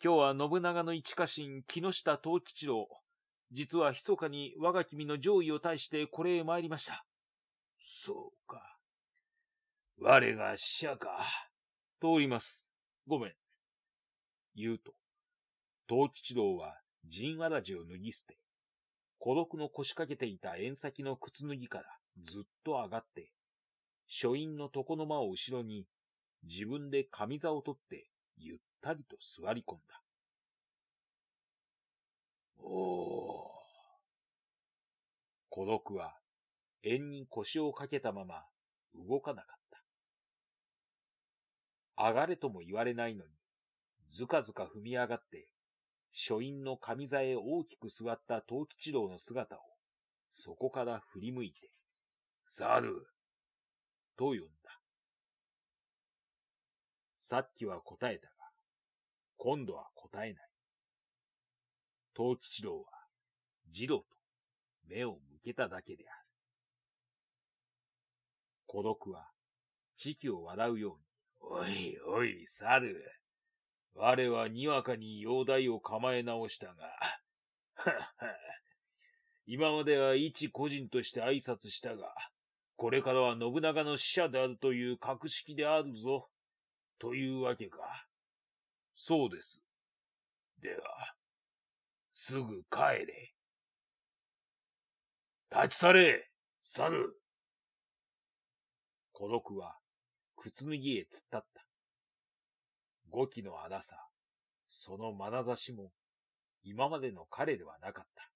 今日は信長の一家臣、木下藤吉郎。実は密かに我が君の上位を対してこれへ参りました。そうか。我が死者か。通ります。ごめん。言うと、藤吉郎は陣あらじを脱ぎ捨て、孤独の腰掛けていた縁先の靴脱ぎからずっと上がって、書院の床の間を後ろに、自分で上座を取って、ゆったりと座り込んだ。おお。孤独は、縁に腰をかけたまま、動かなかった。上がれとも言われないのに、ずかずか踏み上がって、書院の上座へ大きく座った東吉郎の姿を、そこから振り向いて、猿、と呼んだ。さっきは答えたが、今度は答えない。藤吉郎は、次郎と目を向けただけである。孤独は、地気を笑うように、おいおい、猿。我はにわかに容体を構え直したが、はは、今までは一個人として挨拶したが、これからは信長の使者であるという格式であるぞ。というわけか。そうです。では、すぐ帰れ。立ち去れ、猿。孤独は、靴脱ぎへ突っ立った。語気の荒さ、その眼差しも、今までの彼ではなかった。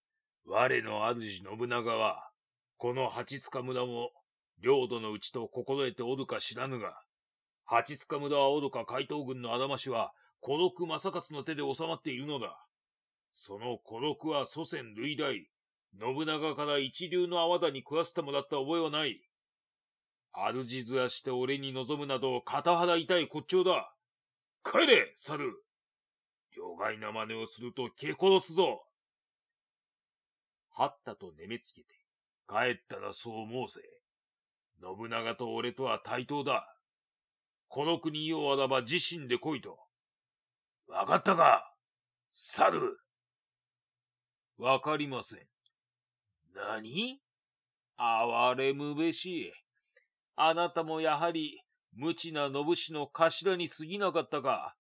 我の主信長は、この八塚村も領土のうちと心得ておるか知らぬが、八塚村はおろか海東軍のあだましは、孤独正勝の手で収まっているのだ。その孤独は祖先類大、信長から一流の泡田に食わせてもらった覚えはない。主らして俺に望むなど、片腹痛い骨頂だ。帰れ、猿余害な真似をすると蹴殺すぞはったとねめつけて、帰ったらそう思うぜ。信長と俺とは対等だ。この国をあらば自身で来いと。わかったか猿わかりません。何哀れむべし。あなたもやはり、無知な信氏の頭に過ぎなかったか。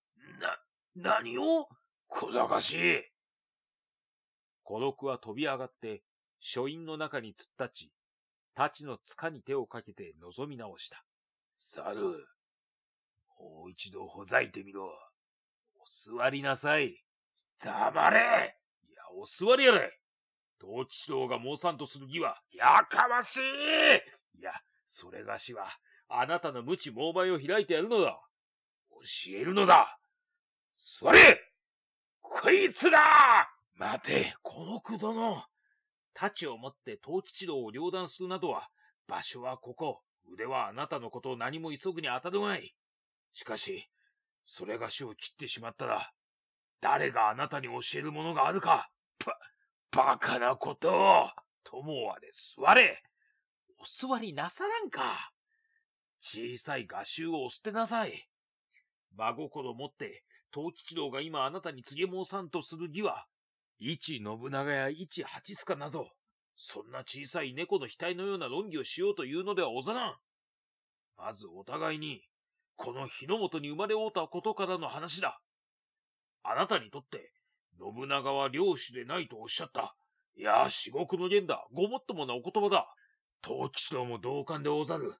な、何を小賢しい。孤独は飛び上がって、書院の中に突っ立ち、太刀の塚に手をかけて望み直した。猿、もう一度ほざいてみろ。お座りなさい。黙れいや、お座りやれ同吉郎が申さんとする義は、やかましいいや、それがしは、あなたの無知盲媒を開いてやるのだ。教えるのだ。座れこいつだ待て、このくどの。太刀を持って東吉道を両断するなどは、場所はここ、腕はあなたのことを何も急ぐに当たるまい。しかし、それが死を切ってしまったら、誰があなたに教えるものがあるか。ば、バカなことを。ともあれ座れ。お座りなさらんか。小さい画集を捨てなさい。真心を持って、東吉郎が今あなたに告げ申さんとする義は、一信長や一八須賀など、そんな小さい猫の額のような論議をしようというのではおざらん。まずお互いに、この日の本に生まれおうたことからの話だ。あなたにとって、信長は領主でないとおっしゃった。いや、至極の言だ。ごもっともなお言葉だ。東吉とも同感でおざる。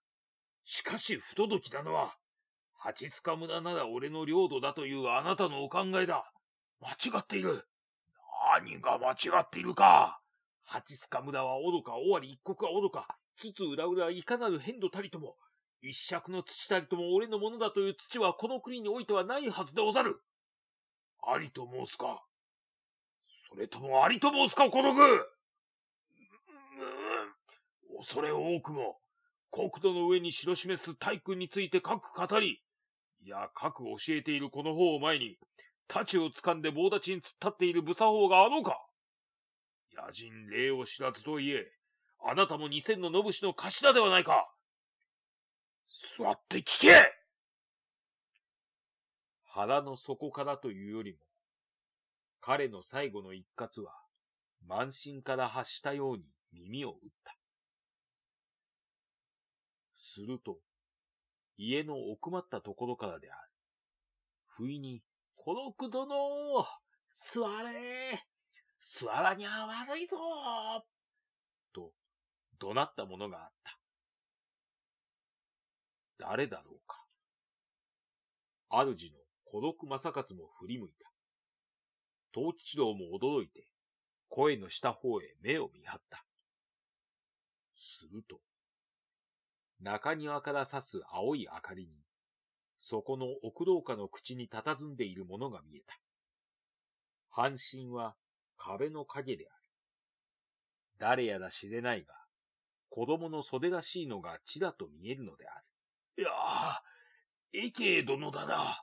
しかし不届きなのは、八塚村なら俺の領土だというあなたのお考えだ。間違っている。何が間違っているか。八須賀村は愚か、尾張一国は愚か、つつ裏裏いかなる変度たりとも、一尺の土たりとも俺のものだという土はこの国においてはないはずでござる。ありと申すか。それともありと申すか、孤独。うん、恐れ多くも、国土の上に白示す大君について各語り、いや、各教えているこの方を前に、太刀を掴んで棒立ちに突っ立っている武作法があのか野人礼を知らずと言え、あなたも二千の信氏の頭ではないか座って聞け腹の底からというよりも、彼の最後の一括は、満身から発したように耳を打った。すると、家の奥まったところからである。不意に孤独殿座れ座らにゃ悪いぞと、怒鳴ったものがあった。誰だろうか。主の孤独正勝も振り向いた。東吉郎も驚いて、声の下方へ目を見張った。すると、中庭から差す青い明かりに、そこの奥廊下の口に佇んでいるものが見えた。半身は壁の影である。誰やら知れないが、子供の袖らしいのがちらと見えるのである。いやあ、池江殿だな。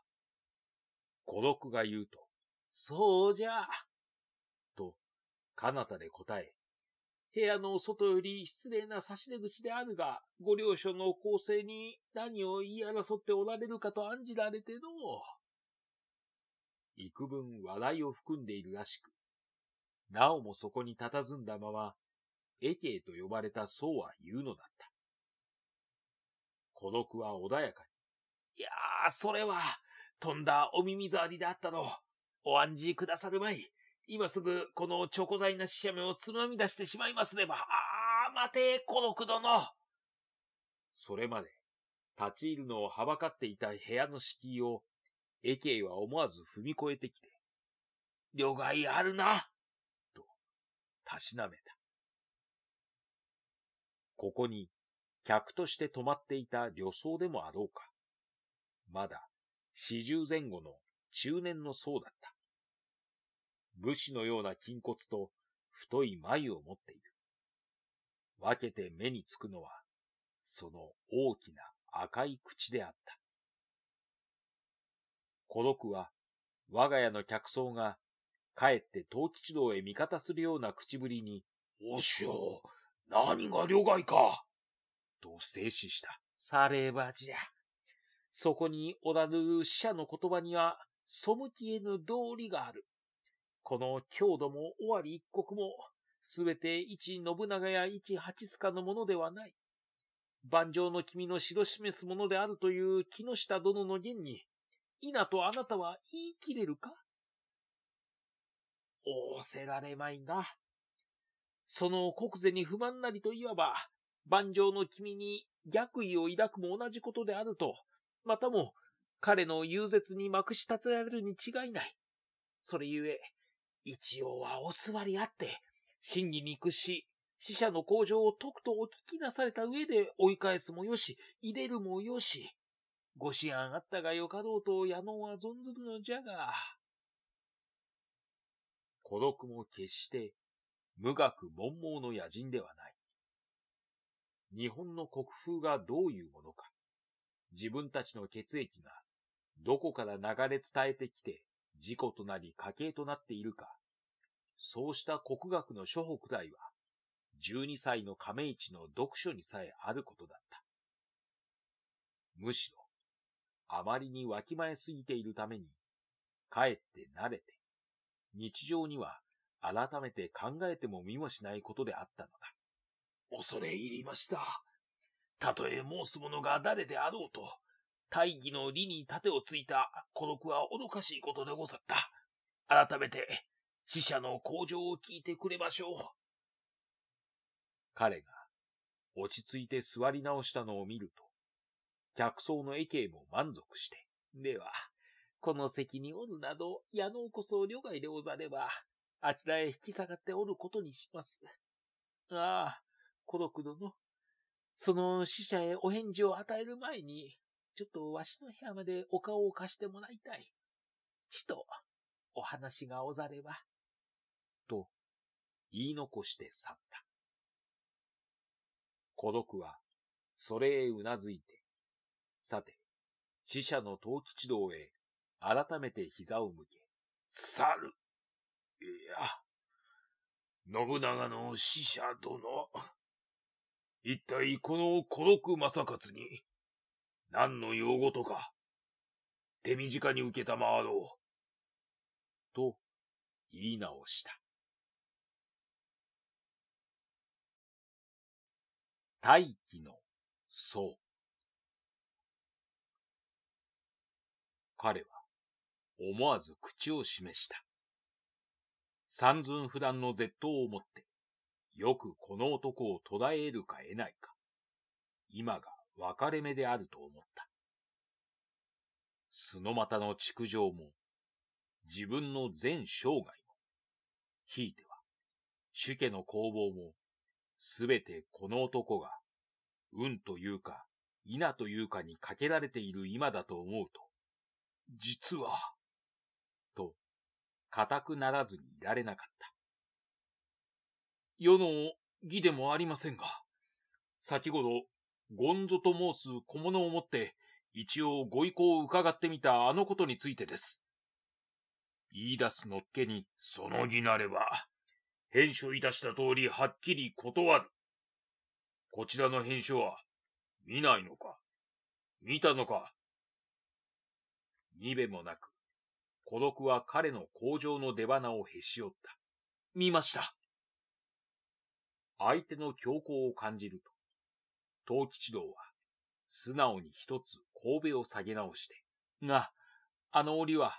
孤独が言うと、そうじゃあ、と、彼方で答え、部屋の外より失礼な差し出口であるが、ご両所の構成に何を言い争っておられるかと案じられての。幾分笑いを含んでいるらしく、なおもそこに佇んだまま、エケーと呼ばれたそうは言うのだった。孤独は穏やかに。いやあ、それは、とんだお耳障りであったの。お案じくださるまい。今すぐこのチョコ材なししゃめをつまみ出してしまいますれば、ああ、待て、孤独殿。それまで、立ち入るのをはばかっていた部屋の敷居を、エケイは思わず踏み越えてきて、旅外あるな、と、たしなめた。ここに、客として泊まっていた旅僧でもあろうか。まだ、四十前後の中年の僧だった。武士のような筋骨と太い眉を持っている。分けて目につくのは、その大きな赤い口であった。孤独は、我が家の客層が、帰って東吉道へ味方するような口ぶりに、おしょう、何が両外か、と静止した。さればじゃ。そこにおらぬ死者の言葉には、背きえぬ道理がある。この強度も尾張一国も、すべて一信長や一八塚のものではない。万丈の君の城示すものであるという木下殿の言に、稲とあなたは言い切れるか仰せられまいな。その国税に不満なりといわば、万丈の君に逆意を抱くも同じことであると、またも彼の優絶にまくし立てられるに違いない。それゆえ、一応はお座りあって、真に憎し、死者の向上を解くとお聞きなされた上で追い返すもよし、入れるもよし。ご思案あったがよかろうと野能は存ずるのじゃが。孤独も決して無学文盲の野人ではない。日本の国風がどういうものか、自分たちの血液がどこから流れ伝えてきて事故となり家計となっているか、そうした国学の諸北大は、12歳の亀市の読書にさえあることだった。むしろ、あまりにわきまえすぎているために、かえって慣れて、日常には改めて考えても見もしないことであったのだ。恐れ入りました。たとえ申す者が誰であろうと、大義の理に盾をついた孤独は愚かしいことでござった。改めて、死者の向上を聞いてくれましょう。彼が落ち着いて座り直したのを見ると、客層の駅へも満足して、では、この席におるなど、矢のこそ旅外でござれば、あちらへ引き下がっておることにします。ああ、孤独殿、その死者へお返事を与える前に、ちょっとわしの部屋までお顔を貸してもらいたい。ちと、お話がおざれば。と、言い残して去った。孤独は、それへうなずいて、さて、死者の藤吉道へ、改めて膝を向け、去る。いや、信長の死者殿。一体この孤独正勝に、何の用語とか、手短に受けたまわろう。と、言い直した。大気の層。彼は思わず口を示した。三寸不断の絶刀を持って、よくこの男をらえるか得ないか、今が分かれ目であると思った。スのマの築城も、自分の全生涯も、ひいては、主家の工房も、すべてこの男が、運というか、稲というかにかけられている今だと思うと、実は、と、固くならずにいられなかった。世の義でもありませんが、先ほどゴンゾと申す小物を持って、一応ご意向を伺ってみたあのことについてです。言い出すのっけに、その儀なれば、返書いたした通りはっきり断る。こちらの返書は、見ないのか見たのかにべもなく、孤独は彼の工場の出花をへし折った。見ました。相手の強行を感じると、藤吉郎は、素直に一つ神戸を下げ直して、が、あの折は、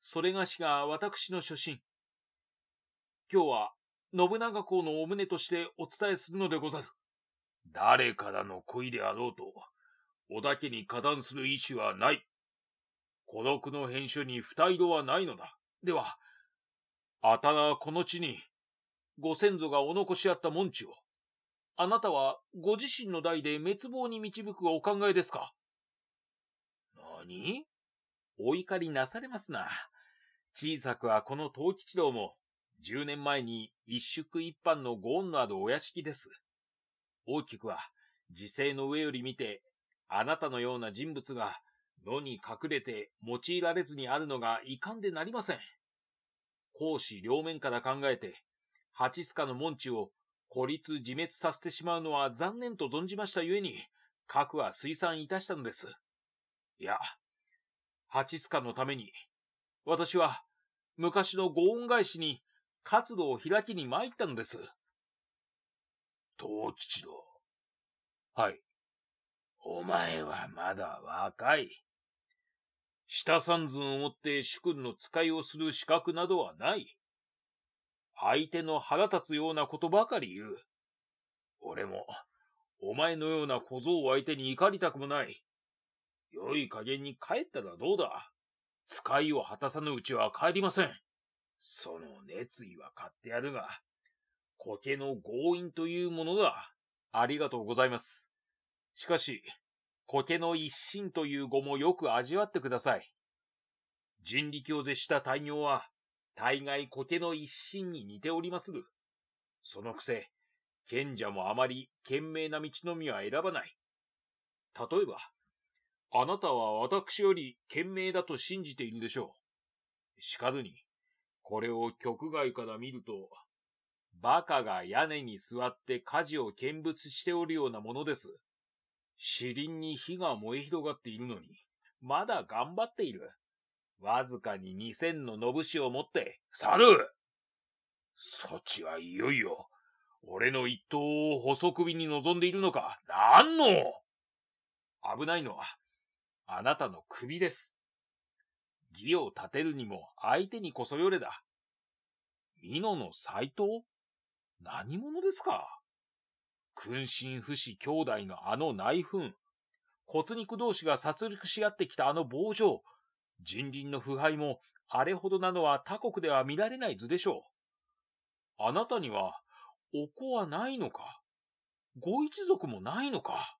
それがしが私の初心。今日は、信長公のお胸としてお伝えするのでござる。誰からの恋であろうと、織田家に加担する意思はない。孤独の編集に二色はないのだ。では、あたらこの地に、ご先祖がお残しあった門地を、あなたはご自身の代で滅亡に導くお考えですか何お怒りなされますな。小さくはこの東吉道も、10年前に一宿一般のご恩のあるお屋敷です。大きくは、時勢の上より見て、あなたのような人物が、野に隠れて用いられずにあるのが遺憾でなりません。公私両面から考えて、八須賀の門地を孤立自滅させてしまうのは残念と存じましたゆえに、核は推算いたしたのです。いや、ハチスカのために、私は昔のご恩返しに活動を開きに参ったのです。東吉郎。はい。お前はまだ若い。下三寸をもって主君の使いをする資格などはない。相手の腹立つようなことばかり言う。俺も、お前のような小僧を相手に怒りたくもない。良い加減に帰ったらどうだ使いを果たさぬうちは帰りません。その熱意は買ってやるが、苔の強引というものだ。ありがとうございます。しかし、苔の一心という語もよく味わってください。人力を絶した大業は、大概小手の一心に似ておりまする。そのくせ、賢者もあまり賢明な道のみは選ばない。例えば、あなたは私より賢明だと信じているでしょう。しかずに、これを局外から見ると、バカが屋根に座って火事を見物しておるようなものです。死林に火が燃え広がっているのに、まだ頑張っている。わずかに二千ののぶしを持って、去るそちはいよいよ、俺の一刀を細首に望んでいるのか、なんの危ないのは、あなたの首です。義を立てるにも相手にこそよれだ。美濃の斎藤何者ですか君臣不死兄弟のあの内紛。骨肉同士が殺戮し合ってきたあの棒状。人輪の腐敗もあれほどなのは他国では見られない図でしょう。あなたには、お子はないのかご一族もないのか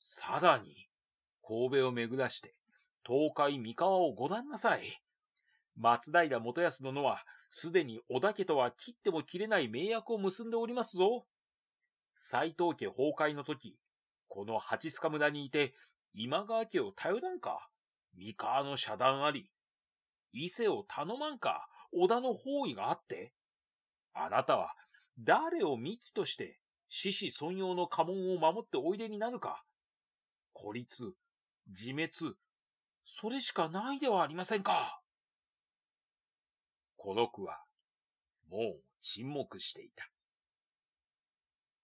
さらに、神戸を巡らして、東海三河をご覧なさい。松平元康殿は、すでに織田家とは切っても切れない名約を結んでおりますぞ。斎藤家崩壊の時、この八塚村にいて、今川家を頼らんか三河の遮断あり、伊勢を頼まんか、織田の包囲があって、あなたは誰を幹として獅子尊用の家紋を守っておいでになるか、孤立、自滅、それしかないではありませんか。孤独は、もう沈黙していた。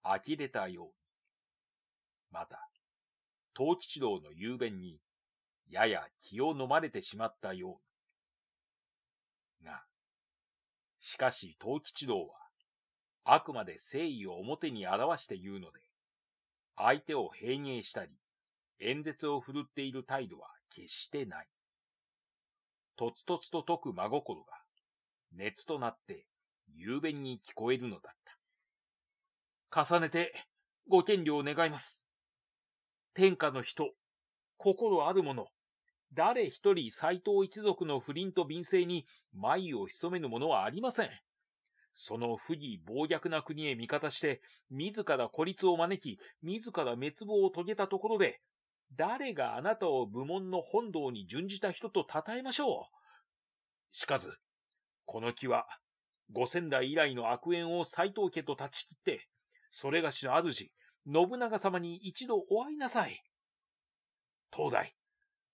呆れたように。また、東吉道の雄弁に、やや気を飲まれてしまったようが、しかし藤吉郎は、あくまで誠意を表に表して言うので、相手を平迎したり、演説を振るっている態度は決してない。とつとつと解く真心が、熱となって雄弁に聞こえるのだった。重ねて、ご権利を願います。天下の人、心ある者、誰一人斎藤一族の不倫と便性に眉を潜めぬものはありません。その不義暴虐な国へ味方して、自ら孤立を招き、自ら滅亡を遂げたところで、誰があなたを部門の本堂に準じた人と称えましょう。しかず、この木は、五千代以来の悪縁を斎藤家と断ち切って、それがしの主、信長様に一度お会いなさい。東大、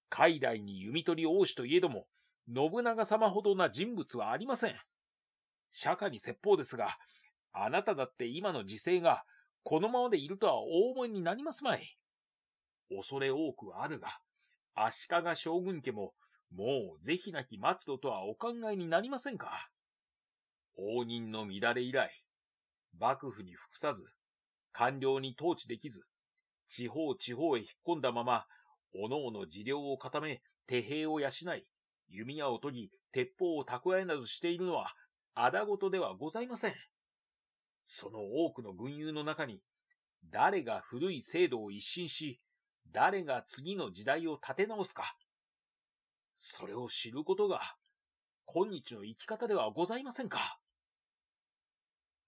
海外に弓取り王子といえども、信長様ほどな人物はありません。釈迦に説法ですが、あなただって今の時勢が、このままでいるとは大思いになりますまい。恐れ多くあるが、足利将軍家も、もう是非なき末路とはお考えになりませんか。応仁の乱れ以来、幕府に服さず、官僚に統治できず、地方地方へ引っ込んだまま、おのおの自領を固め、手兵を養い、弓矢を研ぎ、鉄砲を蓄えなどしているのは、あだごとではございません。その多くの軍友の中に、誰が古い制度を一新し、誰が次の時代を立て直すか、それを知ることが、今日の生き方ではございませんか。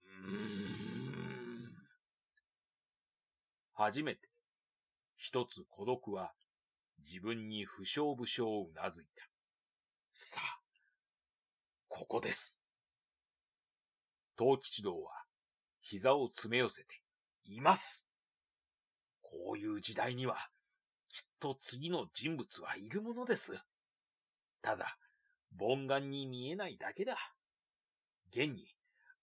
うーん初めて、一つ孤独は自分に不詳不詳をうなずいた。さあ、ここです。東吉道は膝を詰め寄せて、いますこういう時代には、きっと次の人物はいるものです。ただ、凡眼に見えないだけだ。現に、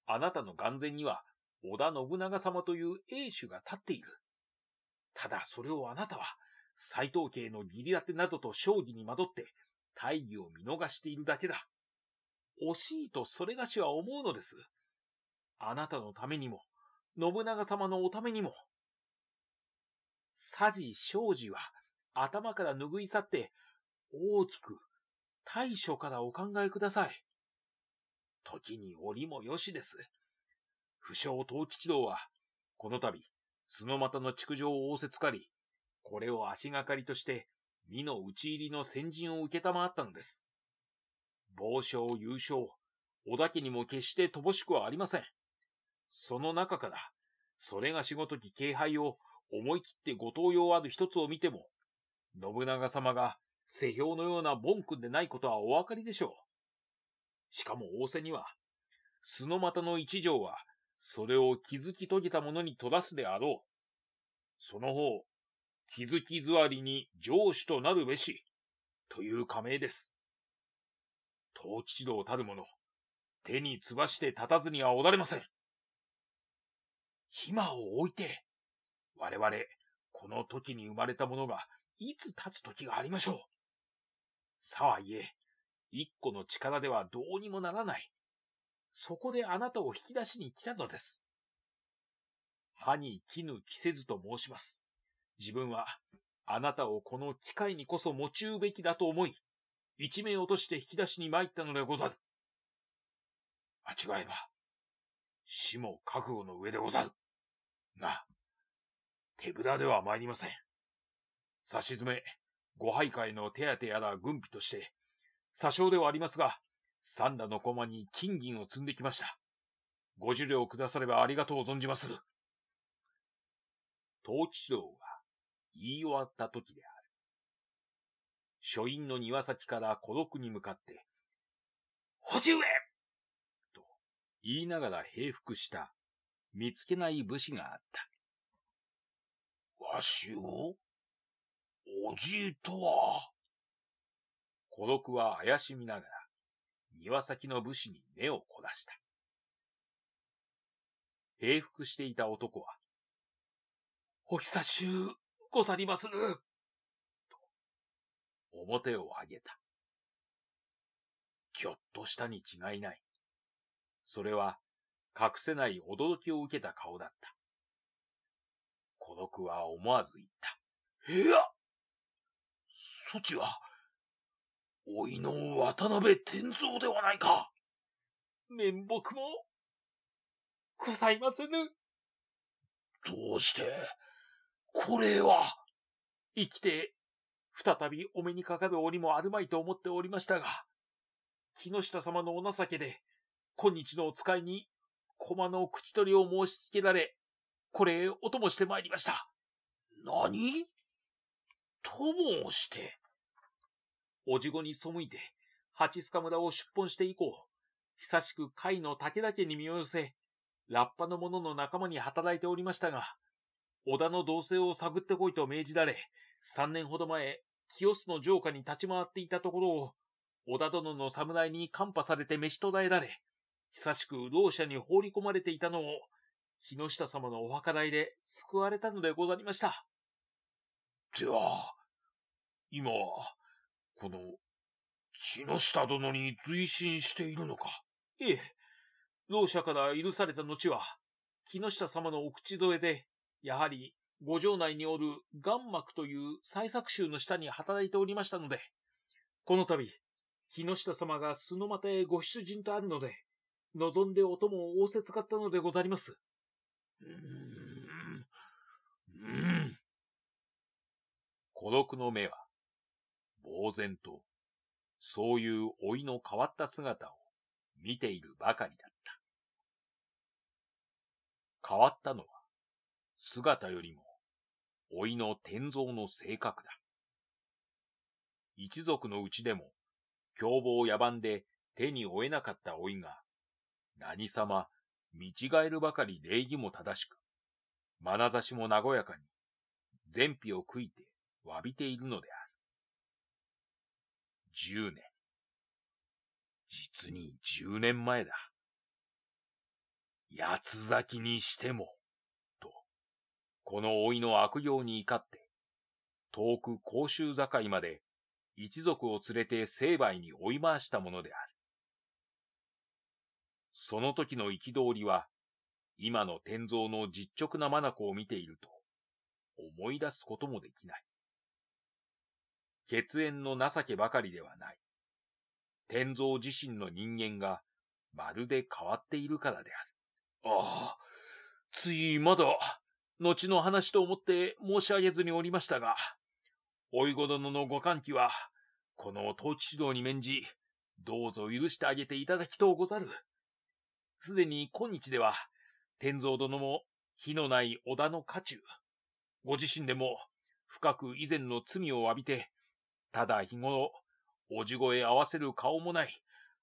あなたの眼前には、織田信長様という英主が立っている。ただそれをあなたは、斎藤家への義理立てなどと将棋に惑って、大義を見逃しているだけだ。惜しいとそれがしは思うのです。あなたのためにも、信長様のおためにも。佐治庄司は頭から拭い去って、大きく、大将からお考えください。時に折もよしです。不詳東吉郎は、この度、角俣の築城を仰せつかり、これを足がかりとして、美の討ち入りの先陣を受けたまわったのです。傍を優勝、織田家にも決して乏しくはありません。その中から、それが仕事き敬拝を思い切ってご登用ある一つを見ても、信長様が世評のような文句でないことはお分かりでしょう。しかも仰せには、素の股の一条は、それを築き遂げた者に取らすであろう。その方、気づき座りに上司となるべし、という仮名です。統治道たる者、手につばして立たずにはおられません。暇を置いて、我々、この時に生まれたものが、いつ立つ時がありましょう。さあいえ、一個の力ではどうにもならない。そこであなたを引き出しに来たのです。歯に絹着せずと申します。自分は、あなたをこの機会にこそ持ちうべきだと思い、一命落として引き出しに参ったのでござる。間違えば、死も覚悟の上でござる。な、手ぶらでは参りません。差し詰め、ご徘下への手当やら軍備として、詐称ではありますが、三羅の駒に金銀を積んできました。五十両くださればありがとう存じまする。東吉郎言い終わった時である。書院の庭先から孤独に向かって、星上と言いながら平伏した見つけない武士があった。わしをおじいとは孤独は怪しみながら庭先の武士に目を凝らした。平伏していた男は、お久しゅうござりまする。と、表を上げた。ひょっとしたに違いない。それは、隠せない驚きを受けた顔だった。孤独は思わず言った。いやそちは、おいの渡辺天蔵ではないか。面目も、ございませぬ。どうして、これは、生きて、再びお目にかかる折もあるまいと思っておりましたが、木下様のお情けで、今日のお使いに、駒の口取りを申し付けられ、これ、お供してまいりました。何ともして。おじごに背いて、八塚村を出奔して以降、久しく甲斐の武田家に身を寄せ、ラッパの者の仲間に働いておりましたが、織田の動静を探ってこいと命じられ、三年ほど前、清須の城下に立ち回っていたところを、織田殿の侍に看破されて召し捕らえられ、久しく老者に放り込まれていたのを、木下様のお墓代で救われたのでござりました。では、今、この、木下殿に随心しているのかええ。老者から許された後は、木下様のお口添えでやはり五条内におる眼膜という採作集の下に働いておりましたので、この度、木下様が須の又へご出陣とあるので、望んでお供を仰せつかったのでござります。うん。うん。孤独の目は、呆然と、そういう老いの変わった姿を見ているばかりだった。変わったのは、姿よりも、老いの天蔵の性格だ。一族のうちでも、凶暴野蛮で手に負えなかった老いが、何様、見違えるばかり礼儀も正しく、眼差しも和やかに、善否を悔いて詫びているのである。十年。実に十年前だ。八つ咲きにしても、この老いの悪行に怒って、遠く甲州境まで一族を連れて成敗に追い回したものである。その時の憤りは、今の天蔵の実直な眼を見ていると、思い出すこともできない。血縁の情けばかりではない。天蔵自身の人間が、まるで変わっているからである。ああ、ついまだ、後の話と思って申し上げずにおりましたが、おいご殿のご歓喜は、この統治指導に免じ、どうぞ許してあげていただきとうござる。すでに今日では、天蔵殿も火のない織田の家中、ご自身でも深く以前の罪を浴びて、ただ日頃、おじごへ合わせる顔もない、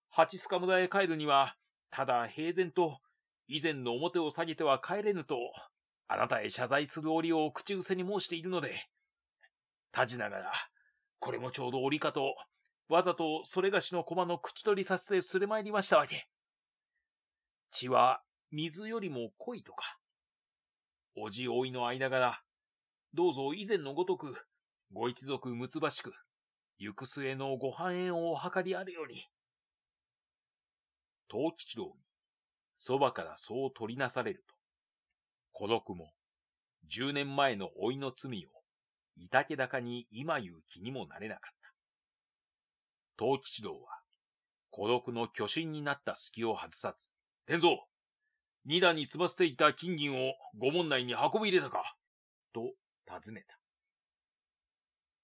八須賀村へ帰るには、ただ平然と、以前の表を下げては帰れぬと、あなたへ謝罪する折を口癖に申しているので、たじながら、これもちょうど折かと、わざとそれがしの駒の口取りさせて連れ参りましたわけ。血は水よりも濃いとか。おじおいの間柄、どうぞ以前のごとく、ご一族むつばしく、行く末のご繁栄をお図りあるように。藤吉郎に、そばからそう取りなされると、孤独も、10年前の老いの罪を、いたけだかに今言う気にもなれなかった。東吉道は、孤独の巨神になった隙を外さず、天蔵二段に積ませていた金銀を御門内に運び入れたかと尋ねた。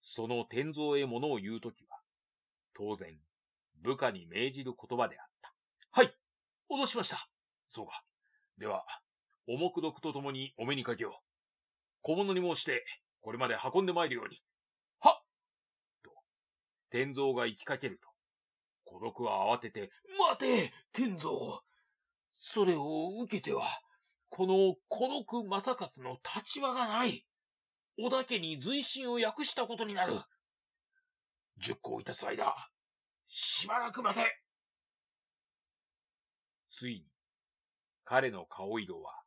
その天蔵へ物を言うときは、当然、部下に命じる言葉であった。はい、脅しました。そうか。では、重く毒とともにお目にかけよう。小物に申して、これまで運んで参るように。はっと、天蔵が行きかけると、孤独は慌てて、待て天蔵それを受けては、この孤独正勝の立場がない。織田家に随身を訳したことになる。熟考いたす間、しばらく待てついに、彼の顔色は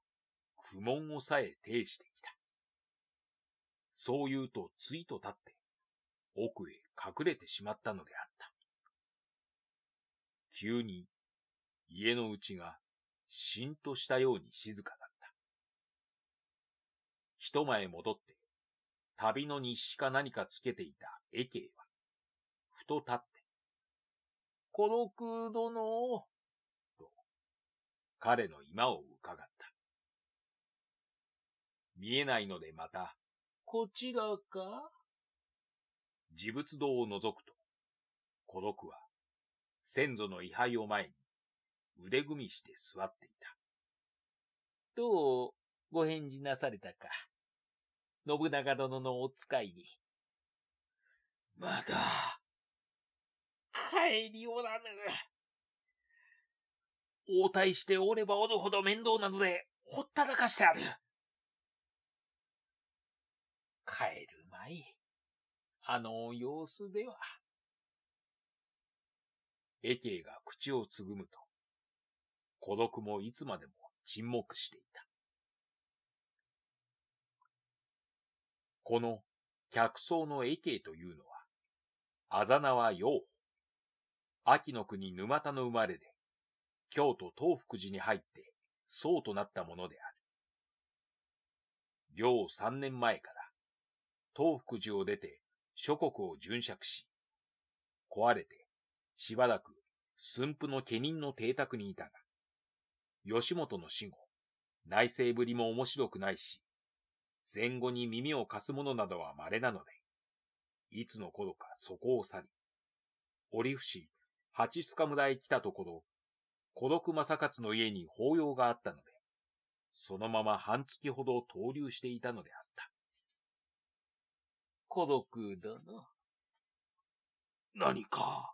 苦問をさえ呈してきた。そう言うとついと立って、奥へ隠れてしまったのであった。急に、家の内が、しんとしたように静かだった。一前戻って、旅の日誌か何かつけていた絵景は、ふと立って、孤独殿と、彼の今を見えないのでまた、こちらか自物堂を覗くと、孤独は、先祖の位牌を前に、腕組みして座っていた。どう、ご返事なされたか。信長殿のお使いに。まだ、帰りおらぬ。応対しておればおるほど面倒なので、ほったらかしてある。帰るい。あの様子では。エケイが口をつぐむと、孤独もいつまでも沈黙していた。この客層のエケイというのは、あざなは陽秋の国沼田の生まれで、京都東福寺に入って僧となったものである。両三年前から、東福寺を出て諸国を巡借し、壊れてしばらく駿府の家人の邸宅にいたが、吉本の死後、内政ぶりも面白くないし、前後に耳を貸す者などは稀なので、いつの頃かそこを去り、折伏八塚村へ来たところ、孤独正勝の家に法要があったので、そのまま半月ほど投留していたのであった。孤独だな。何か。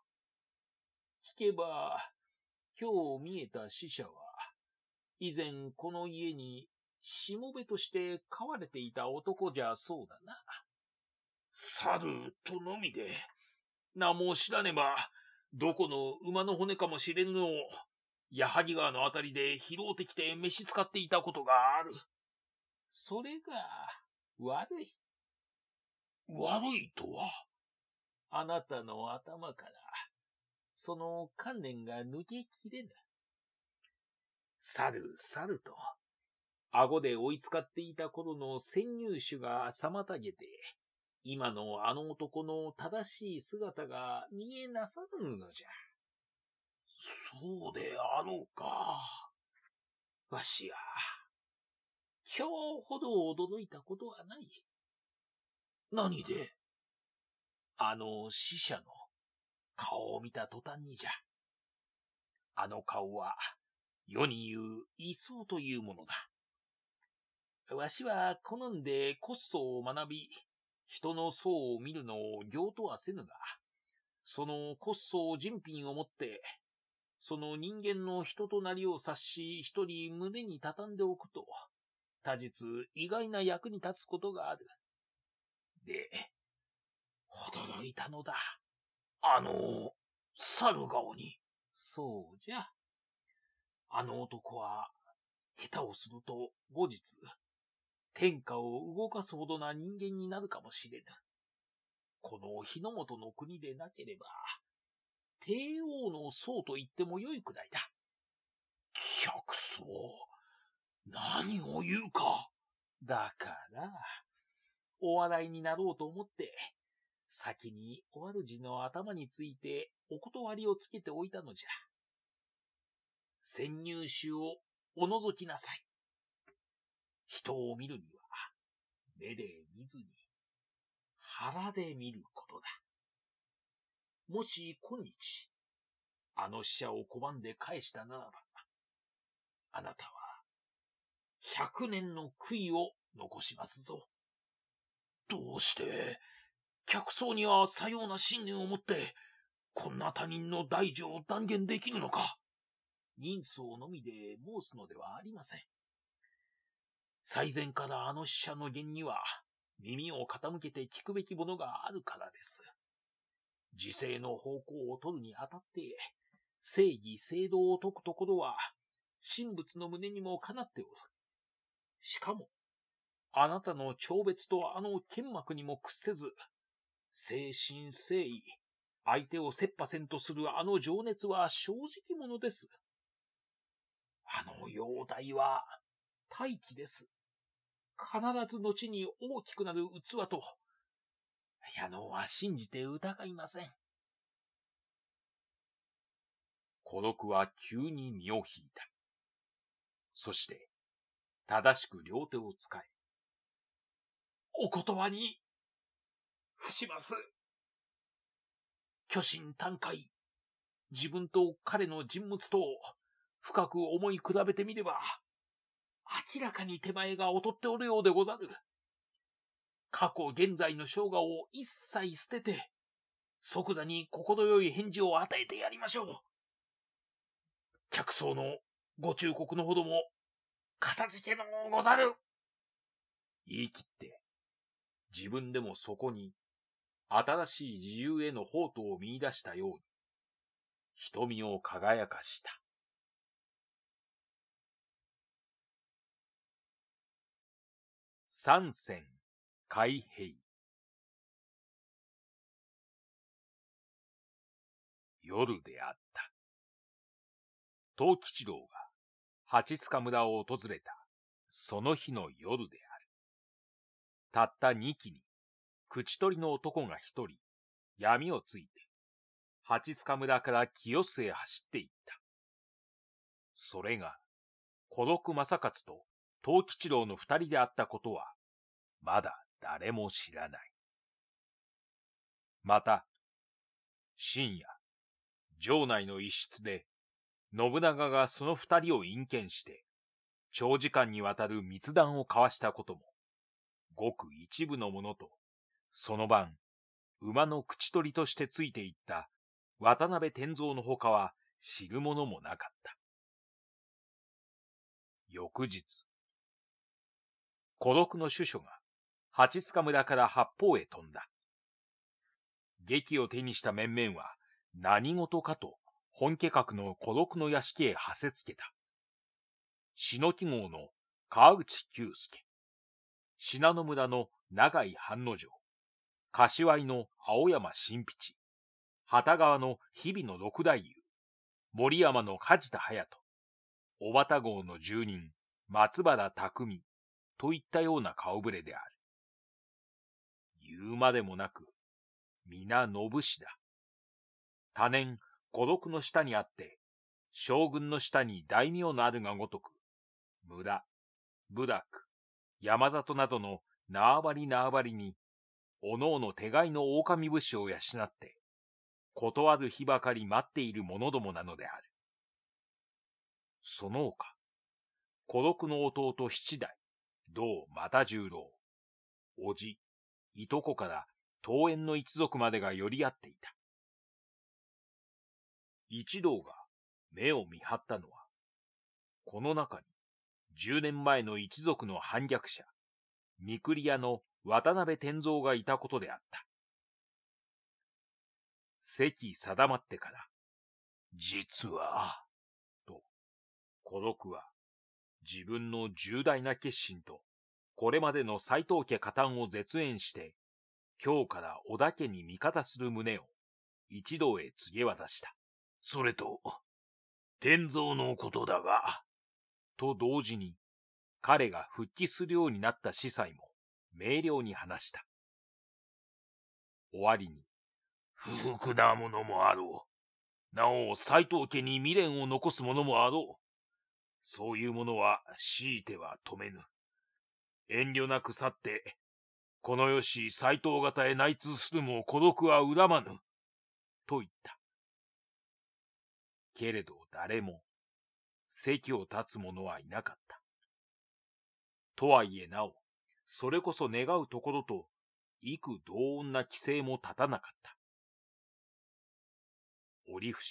聞けば、今日見えた死者は、以前この家にしもべとして飼われていた男じゃそうだな。猿とのみで、名も知らねば、どこの馬の骨かもしれぬのを、矢作川のあたりで拾うてきて召使っていたことがある。それが、悪い。悪いとは、あなたの頭から、その観念が抜けきれぬ。さるさると、顎で追いつかっていた頃の潜入手が妨げて、今のあの男の正しい姿が見えなさるのじゃ。そうであろうか。わしは、今日ほど驚いたことはない。何であの死者の顔を見た途端にじゃ。あの顔は世に言う位相というものだ。わしは好んで骨相を学び、人の層を見るのを行とはせぬが、その骨相人品をもって、その人間の人となりを察し、一人胸に畳んでおくと、他日意外な役に立つことがある。で、驚いたのだ。あの、猿顔に。そうじゃ。あの男は、下手をすると後日、天下を動かすほどな人間になるかもしれぬ。この日の本の国でなければ、帝王の僧と言ってもよいくらいだ。客僧、何を言うか。だから、お笑いになろうと思って、先にお主の頭についてお断りをつけておいたのじゃ。潜入手をお覗きなさい。人を見るには、目で見ずに、腹で見ることだ。もし今日、あの死者を拒んで返したならば、あなたは、百年の悔いを残しますぞ。どうして、客層にはさような信念を持って、こんな他人の大事を断言できるのか。人相のみで申すのではありません。最前からあの死者の言には、耳を傾けて聞くべきものがあるからです。時勢の方向を取るにあたって、正義正道を説くところは、神仏の胸にもかなっておる。しかも、あなたの超別とあの剣幕にも屈せず、精神誠意、相手を切羽せんとするあの情熱は正直者です。あの容体は大気です。必ず後に大きくなる器と、矢野は信じて疑いません。孤独は急に身を引いた。そして、正しく両手を使え、お言葉に、伏します。巨神短海、自分と彼の人物と深く思い比べてみれば、明らかに手前が劣っておるようでござる。過去現在の生涯を一切捨てて、即座に心よい返事を与えてやりましょう。客層のご忠告のほども、かたじけのござる。言い切って、自分でもそこに、新しい自由への宝刀を見出したように、瞳を輝かした。三戦海兵。夜であった。東吉郎が八塚村を訪れたその日の夜である。たった2機に、口取りの男が一人、闇をついて、八塚村から清須へ走っていった。それが、孤独正勝と東吉郎の二人であったことは、まだ誰も知らない。また、深夜、城内の一室で、信長がその二人を隠見して、長時間にわたる密談を交わしたことも、ごく一部のものと、その晩、馬の口取りとしてついていった渡辺天蔵のほかは知るものもなかった。翌日、孤独の主所が八賀村から八方へ飛んだ。劇を手にした面々は何事かと本家格の孤独の屋敷へはせつけた。篠木号の川口久助、信濃村の長井半之丞、柏井の青山新吉、旗川の日々の六大夫、森山の梶田隼人、小畑郷の住人、松原匠、といったような顔ぶれである。言うまでもなく、皆信氏だ。多年、孤独の下にあって、将軍の下に大名のあるがごとく、村、部落、山里などの縄張り縄張りに、おのおの手飼いの狼武士を養って、断る日ばかり待っている者どもなのである。その他、孤独の弟七代、同又十郎、叔父、いとこから桃園の一族までが寄り合っていた。一同が目を見張ったのは、この中に10年前の一族の反逆者、三栗屋の渡辺天蔵がいたことであった。席定まってから、実は、と、孤独は、自分の重大な決心と、これまでの斎藤家加担を絶縁して、今日から織田家に味方する旨を、一同へ告げ渡した。それと、天蔵のことだが、と同時に、彼が復帰するようになった司祭も明瞭に話した。終わりに、不服なものもあろう。なお、斎藤家に未練を残すものもあろう。そういうものは強いては止めぬ。遠慮なく去って、このよし斎藤方へ内通するも孤独は恨まぬ。と言った。けれど誰も席を立つ者はいなかった。とはいえなお、それこそ願うところと、幾同音な規制も立たなかった。折伏、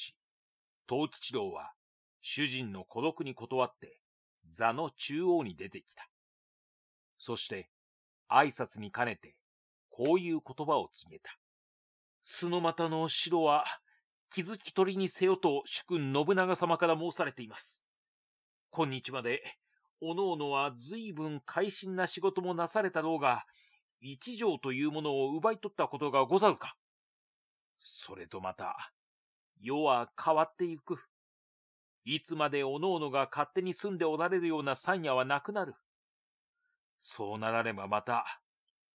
藤吉郎は、主人の孤独に断って、座の中央に出てきた。そして、挨拶に兼ねて、こういう言葉を告げた。須の股の城は、気づき取りにせよと主君信長様から申されています。今日まで、おのおのは随分会心な仕事もなされたろうが、一条というものを奪い取ったことがござるか。それとまた、世は変わってゆく。いつまでおのおのが勝手に住んでおられるような山夜はなくなる。そうならればまた、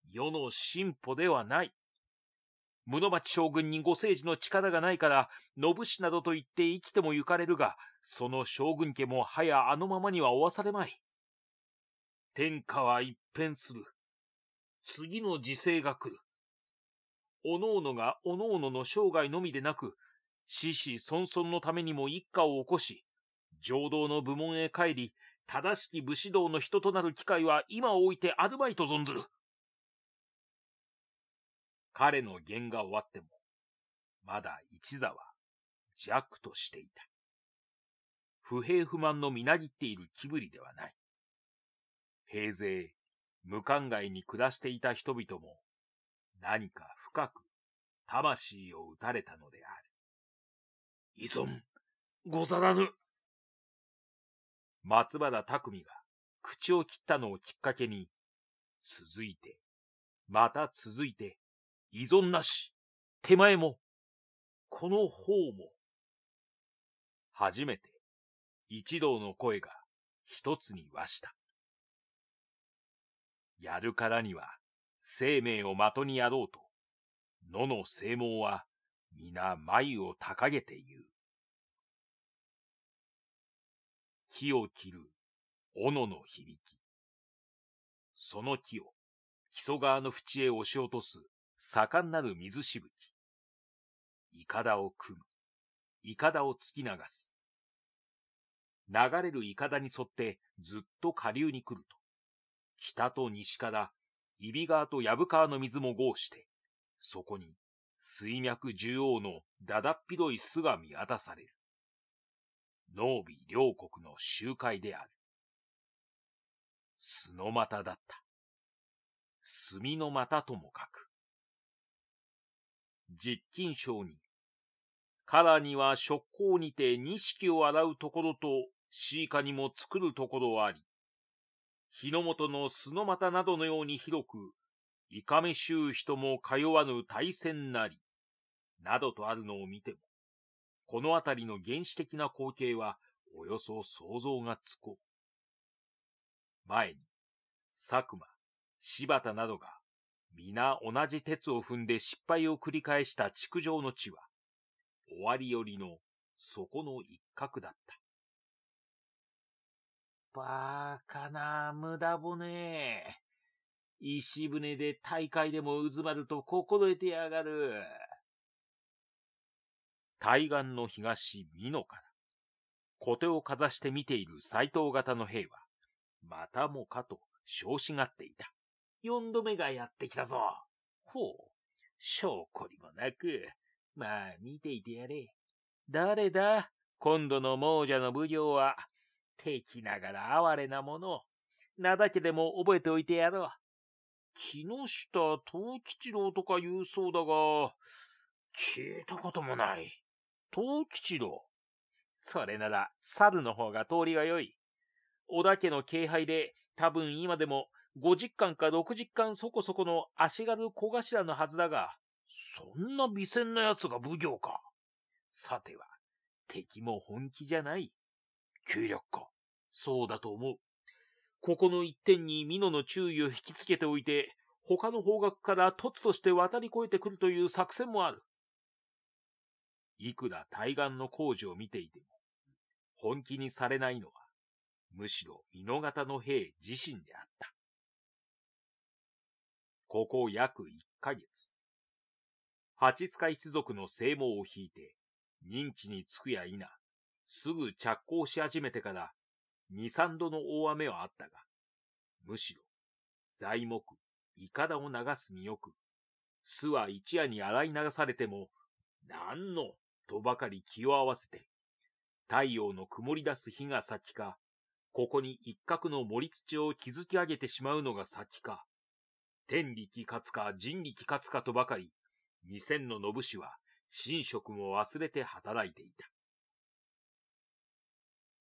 世の進歩ではない。室町将軍にご政治の力がないから、信氏などと言って生きても行かれるが、その将軍家もはやあのままには追わされまい。天下は一変する。次の時勢が来る。おのおのがおのおのの生涯のみでなく、死死孫孫のためにも一家を起こし、浄土の部門へ帰り、正しき武士道の人となる機会は今を置いてアルバイト存ずる。彼の言が終わっても、まだ一座は弱としていた。不平不満のみなぎっている気ぶりではない。平勢、無感外に暮らしていた人々も、何か深く魂を打たれたのである。依存、ござらぬ。松原拓海が口を切ったのをきっかけに、続いて、また続いて、依存なし、手前も、この方も、初めて、一同の声が一つに和した。やるからには生命を的にやろうと、野の正門は皆眉を高げて言う。木を切る斧の響き。その木を木曽川の淵へ押し落とす盛んなる水しぶき。いかだを組む。いかだを突き流す。流れる筏に沿ってずっと下流に来ると、北と西から揖斐川と藪川の水も合して、そこに水脈縦横のだだっ広い巣が見渡される。農尾両国の集会である。巣の股だった。墨の股とも書く。実金商人。カラには職工にて錦を洗うところとシーカにも作るところあり、日の本の巣の股などのように広く、いかめしゅう人も通わぬ大戦なり、などとあるのを見ても、この辺りの原始的な光景はおよそ想像がつこう。前に、佐久間、柴田などが、皆同じ鉄を踏んで失敗を繰り返した築城の地は、終わりよりの底の一角だった。バカな無駄骨。石船で大会でも渦まると心得てやがる。対岸の東美濃から、小手をかざして見ている斎藤型の兵は、またもかと少しがっていた。四度目がやってきたぞ。ほう、証拠りもなく、まあ見ていてやれ。誰だ今度の亡者の奉行は、敵ながら哀れなものを、名だけでも覚えておいてやろう。木下藤吉郎とか言うそうだが、聞いたこともない。藤吉郎それなら、猿の方が通りが良い。織田家の敬拝で、多分今でも五十貫か六十貫そこそこの足軽小頭のはずだが、そんな微戦な奴が奉行か。さては、敵も本気じゃない。9力か。そうだと思う。ここの一点に美濃の注意を引きつけておいて、他の方角から突として渡り越えてくるという作戦もある。いくら対岸の工事を見ていても、本気にされないのは、むしろ美濃型の兵自身であった。ここ約1ヶ月、八塚一族の正門を引いて、認知につくや否、すぐ着工し始めてから2、3度の大雨はあったが、むしろ材木、いかだを流すによく、巣は一夜に洗い流されても、なんの、とばかり気を合わせて、太陽の曇り出す日が先か、ここに一角の森土を築き上げてしまうのが先か、天力勝つか人力勝つかとばかり、二千の信氏は、寝食も忘れて働いていた。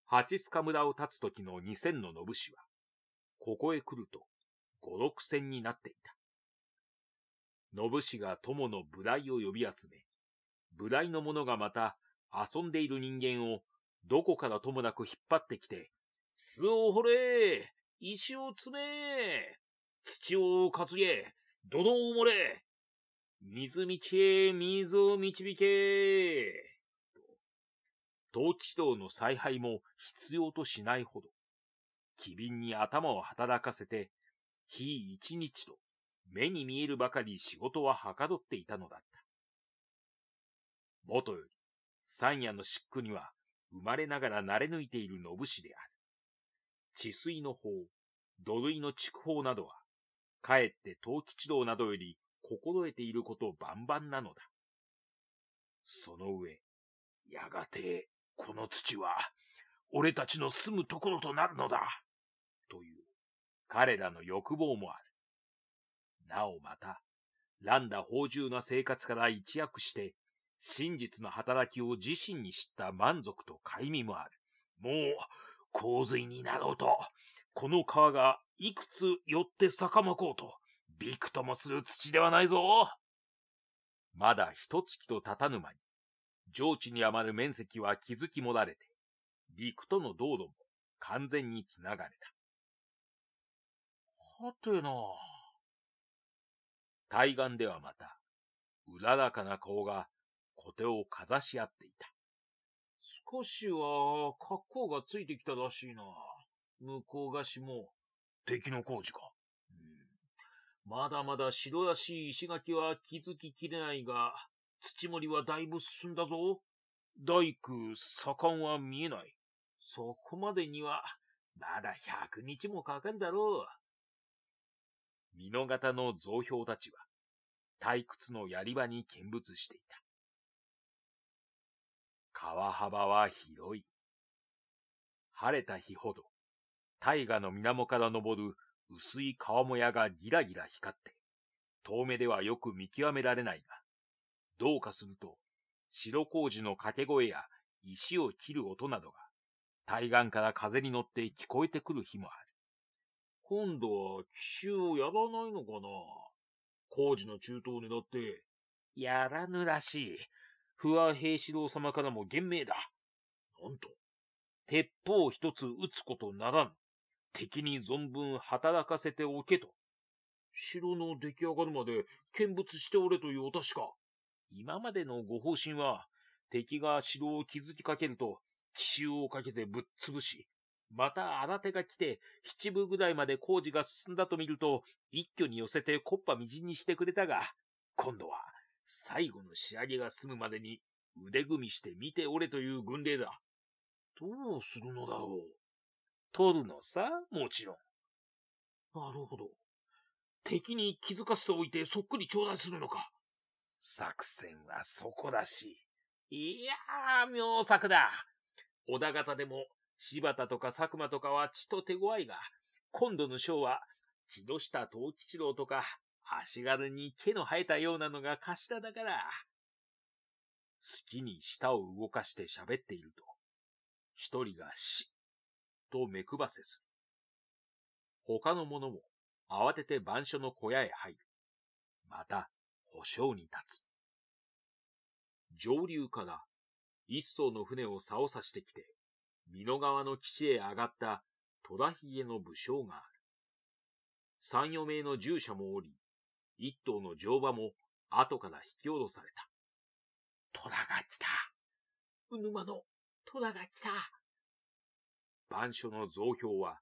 八塚村を立つ時の二千の信氏は、ここへ来ると五六千になっていた。信氏が友の無頼を呼び集め、無頼の者がまた遊んでいる人間をどこからともなく引っ張ってきて、巣を掘れ石を詰め土を担げ土のを漏れ水道へ水を導け統治道の采配も必要としないほど、機敏に頭を働かせて、日一日と目に見えるばかり仕事ははかどっていたのだった。もとより、三夜の漆喰には生まれながら慣れ抜いている信氏である。治水の法、土塁の筑法などは、かえって東吉道などより心得ていること万々なのだ。その上、やがて、この土は、俺たちの住むところとなるのだ。という、彼らの欲望もある。なおまた、乱打宝重な生活から一躍して、真実の働きを自身に知った満足と快味もある。もう、洪水になろうと、この川がいくつ寄ってかまこうと、びくともする土ではないぞ。まだ一月と経たぬ間に、上地に余る面積は築きもられて、陸との道路も完全につながれた。はてな対岸ではまた、うららかな顔が小手をかざし合っていた。少しは、格好がついてきたらしいな。向こう菓子も、敵の工事か、うん。まだまだ城らしい石垣は気づききれないが、土盛りはだいぶ進んだぞ。大工、左官は見えない。そこまでには、まだ100日もかかるだろう。美濃型の造兵たちは、退屈の槍場に見物していた。川幅は広い。晴れた日ほど、大河の水面から昇る薄い川もやがギラギラ光って、遠目ではよく見極められないが、どうかすると、白麹の掛け声や石を切る音などが、対岸から風に乗って聞こえてくる日もある。今度は奇襲をやらないのかな工事の中東を狙って。やらぬらしい。不破平四郎様からも厳命だ。なんと。鉄砲一つ撃つことならぬ。敵に存分働かせておけと。城の出来上がるまで見物しておれというお確しか。今までのご方針は、敵が城を築きかけると、奇襲をかけてぶっ潰し、また新手が来て、七分ぐらいまで工事が進んだと見ると、一挙に寄せてコッパみじんにしてくれたが、今度は、最後の仕上げが済むまでに、腕組みして見ておれという軍令だ。どうするのだろう。取るのさ、もちろん。なるほど。敵に気づかせておいてそっくり頂戴するのか。作戦はそこだし。いやー、妙策だ。織田方でも、柴田とか佐久間とかは血と手強いが、今度の章は、木下藤吉郎とか、足軽に毛の生えたようなのが頭だから。好きに舌を動かして喋っていると、一人が死、と目くばせする。他の者も慌てて番所の小屋へ入る。また、保証に立つ。上流から一艘の船を竿さしてきて、美濃川の岸へ上がった虎ひげの武将がある。三四名の従者もおり、一頭の乗馬も後から引き下ろされた。虎が来たうぬまの虎が来た番所の増票は、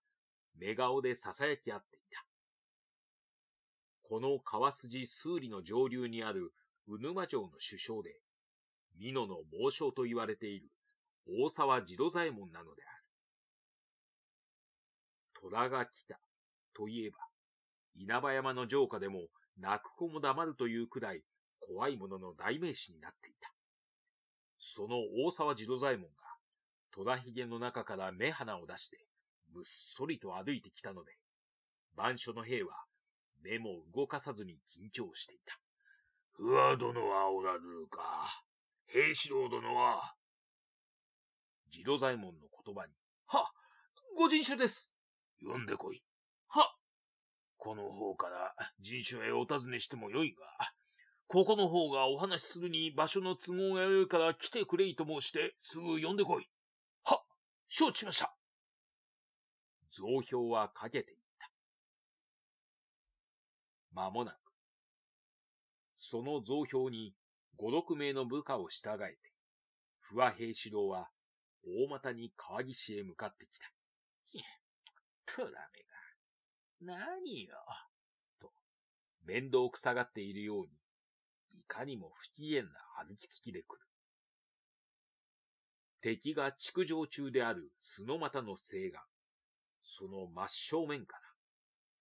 目顔で囁き合っていこの川筋数里の上流にある鵜沼町の首相で、美濃の猛将と言われている大沢次郎左衛門なのである。虎が来たといえば、稲葉山の城下でも泣く子も黙るというくらい怖いものの代名詞になっていた。その大沢次郎左衛門が、虎げの中から目鼻を出して、むっそりと歩いてきたので、番所の兵は目も動かさずに緊張していた。不わ殿はおらぬか。平四郎殿は。次郎左衛門の言葉に、はご人種です。呼んでこい。はこの方から人種へお尋ねしてもよいが、ここの方がお話しするに場所の都合が良いから来てくれいと申してすぐ呼んでこい。は承知しました。増票はかけて間もなく。その増票に五六名の部下を従えて、不和平四郎は大股に川岸へ向かってきた。ひえ、とだめが。何よ。と、面倒くさがっているように、いかにも不機嫌な歩きつきで来る。敵が築城中であるスノの西岸、その真正面から、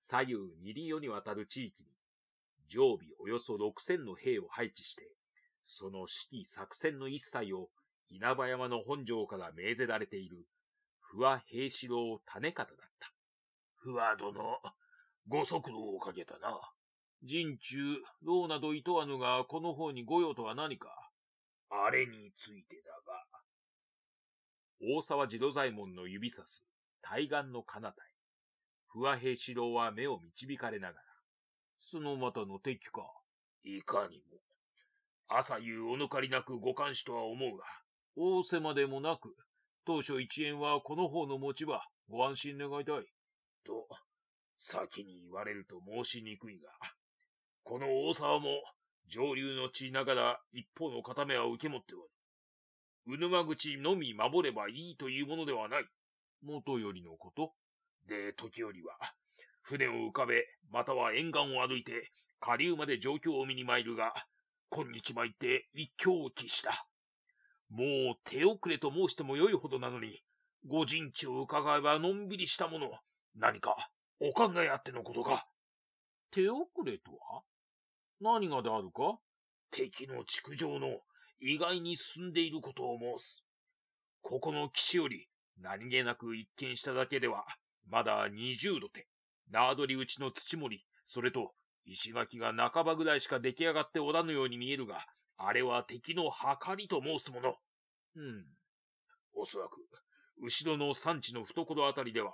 左右二里余にわたる地域に、常備およそ六千の兵を配置して、その指揮作戦の一切を稲葉山の本城から命ぜられている、不破平四郎種方だった。不破殿、ご足労をかけたな。人中、牢などいとわぬが、この方に御用とは何か。あれについてだが。大沢次郎左衛門の指さす、対岸の彼方へ。不破平四郎は目を導かれながら、そのまたの敵か。いかにも。朝夕お抜かりなくご監視とは思うが。大瀬までもなく、当初一円はこの方の持ち場、ご安心願いたい。と、先に言われると申しにくいが、この大沢も上流の血ながら一方の片目は受け持っておる。うぬま口のみ守ればいいというものではない。元よりのことで、時折は、船を浮かべ、または沿岸を歩いて、下流まで状況を見に参るが、今日参って一興を期した。もう手遅れと申してもよいほどなのに、ご陣地を伺えばのんびりしたもの、何かお考えあってのことか。手遅れとは何がであるか敵の築城の意外に進んでいることを申す。ここの岸より何気なく一見しただけでは、まだ20度て、縄取り打ちの土盛それと石垣が半ばぐらいしか出来上がっておらぬように見えるが、あれは敵のはかりと申すもの。うん。おそらく、後ろの産地の懐あたりでは、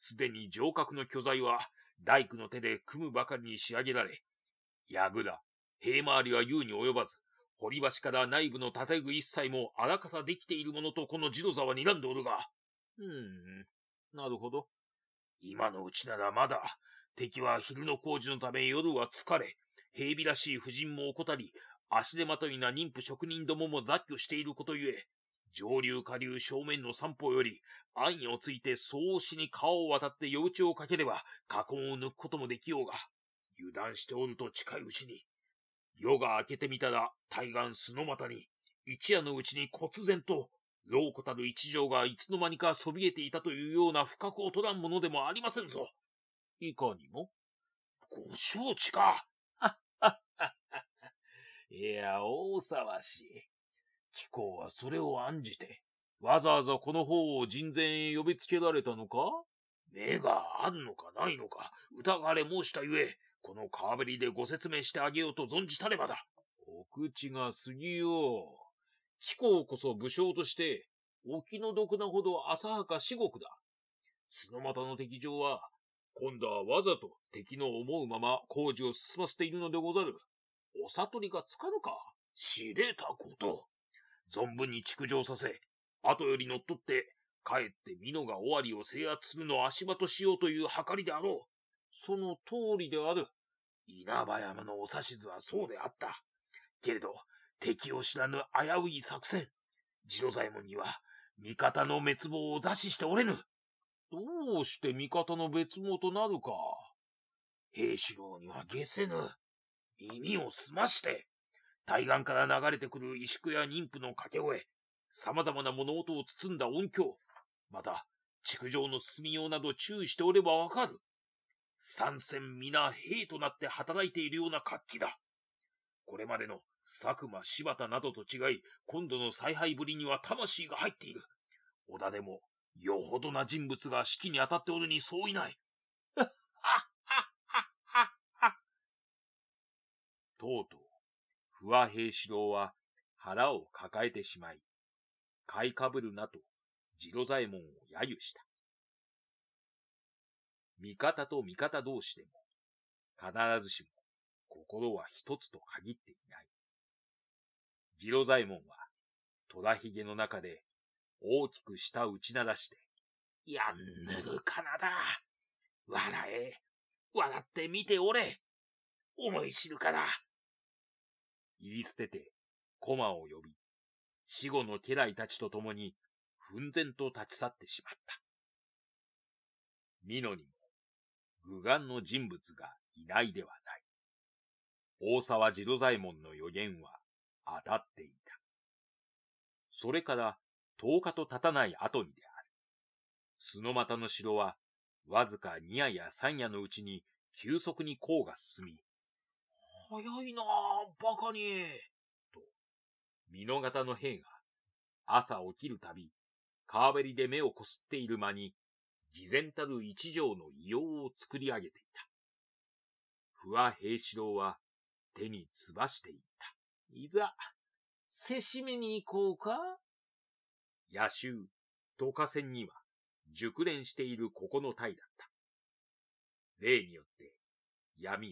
すでに城郭の巨材は大工の手で組むばかりに仕上げられ、櫓、塀回りは優に及ばず、堀橋から内部の建具一切もあらかたできているものとこの次郎沢にらんでおるが。うーん、なるほど。今のうちならまだ、敵は昼の工事のため夜は疲れ、平備らしい婦人も怠り、足手まといな妊婦職人どもも雑居していることゆえ、上流下流正面の三方より、暗夜をついて総押しに川を渡って夜打ちをかければ、火根を抜くこともできようが、油断しておると近いうちに、夜が明けてみたら、対岸すの股に、一夜のうちに忽然と老子たる一条がいつの間にかそびえていたというような不覚を取らんものでもありませんぞ。いかにも。ご承知か。いや、大騒しい。貴公はそれを案じて、わざわざこの方を人前へ呼びつけられたのか目があるのかないのか、疑われ申したゆえ、この川べりでご説明してあげようと存じたればだ。お口が過ぎよう。貴公こそ武将として、お気の毒なほど浅はか至極だ。角股の敵情は、今度はわざと敵の思うまま工事を進ませているのでござる。お悟りがつかぬか知れたこと。存分に築城させ、後より乗っ取って、かえって美濃が尾張を制圧するのを足場としようという計りであろう。その通りである。稲葉山のお指図はそうであった。けれど、敵を知らぬ危うい作戦。次郎左衛門には、味方の滅亡を座視しておれぬ。どうして味方の滅亡となるか。平四郎には下せぬ。耳を澄まして、対岸から流れてくる石工や妊婦の掛け声、様々な物音を包んだ音響、また、築城の進みようなど注意しておればわかる。参戦皆兵となって働いているような活気だ。これまでの佐久間、柴田などと違い、今度の采配ぶりには魂が入っている。織田でも、よほどな人物が指揮に当たっておるにそういない。とうとう、不破平四郎は腹を抱えてしまい、買いかぶるなと、次郎左衛門を揶揄した。味方と味方同士でも、必ずしも心は一つと限っていない。次郎左衛門は、虎ひげの中で大きく舌打ち鳴らして、やんぬるかなだ。笑え。笑ってみておれ。思い知るかな。言い捨てて、駒を呼び、死後の家来たちと共に、奮然と立ち去ってしまった。美濃にも、具眼の人物がいないではない。大沢次郎左衛門の予言は、当たっていた。それから10日と経たない後にである。角股の城は、わずか2夜や3夜のうちに急速に甲が進み、早いなあ、バに、と、美濃型の兵が、朝起きるたび、川べりで目をこすっている間に、偽善たる一条の異様を作り上げていた。不破平四郎は手につばしていった。いざ、せしめに行こうか野州、渡河線には熟練しているここの隊だった。例によって闇を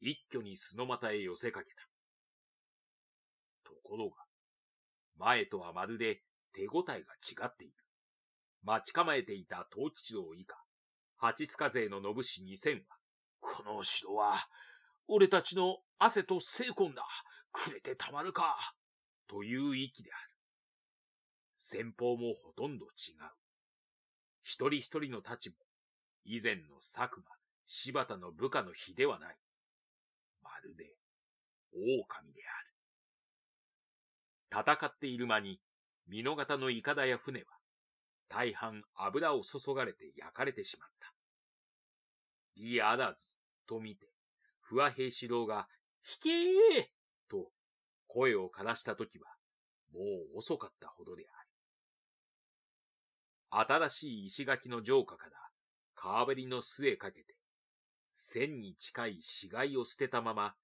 一挙に巣の股へ寄せかけた。ところが、前とはまるで手応えが違っている。待ち構えていた東吉郎以下、八塚勢の信0二千は、この城は、俺たちの汗と精魂だ。くれてたまるか、という息である。先方もほとんど違う。一人一人の立場、以前の佐久間、柴田の部下の比ではない。まるで、狼である。戦っている間に、美濃型のイカダや船は、大半油を注がれて焼かれてしまった。リアラズと見て、不破平四郎が、ひけー声を枯らした時は、もう遅かったほどである。新しい石垣の城下から川べりの巣へかけて、千に近い死骸を捨てたまま、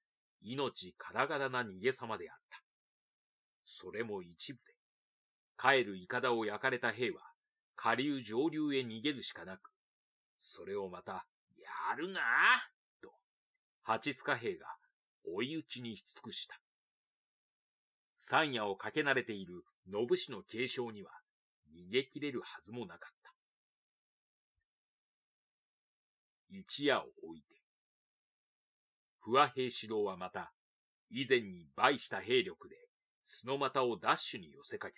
命からがらな逃げ様であった。それも一部で、帰る筏を焼かれた兵は、下流上流へ逃げるしかなく、それをまた、やるなとと、八塚兵が追い打ちにし尽くした。山野をかけ慣れている信氏の継承には逃げ切れるはずもなかった。一夜を置いて、不破平四郎はまた、以前に倍した兵力で、スのマをダッシュに寄せかけ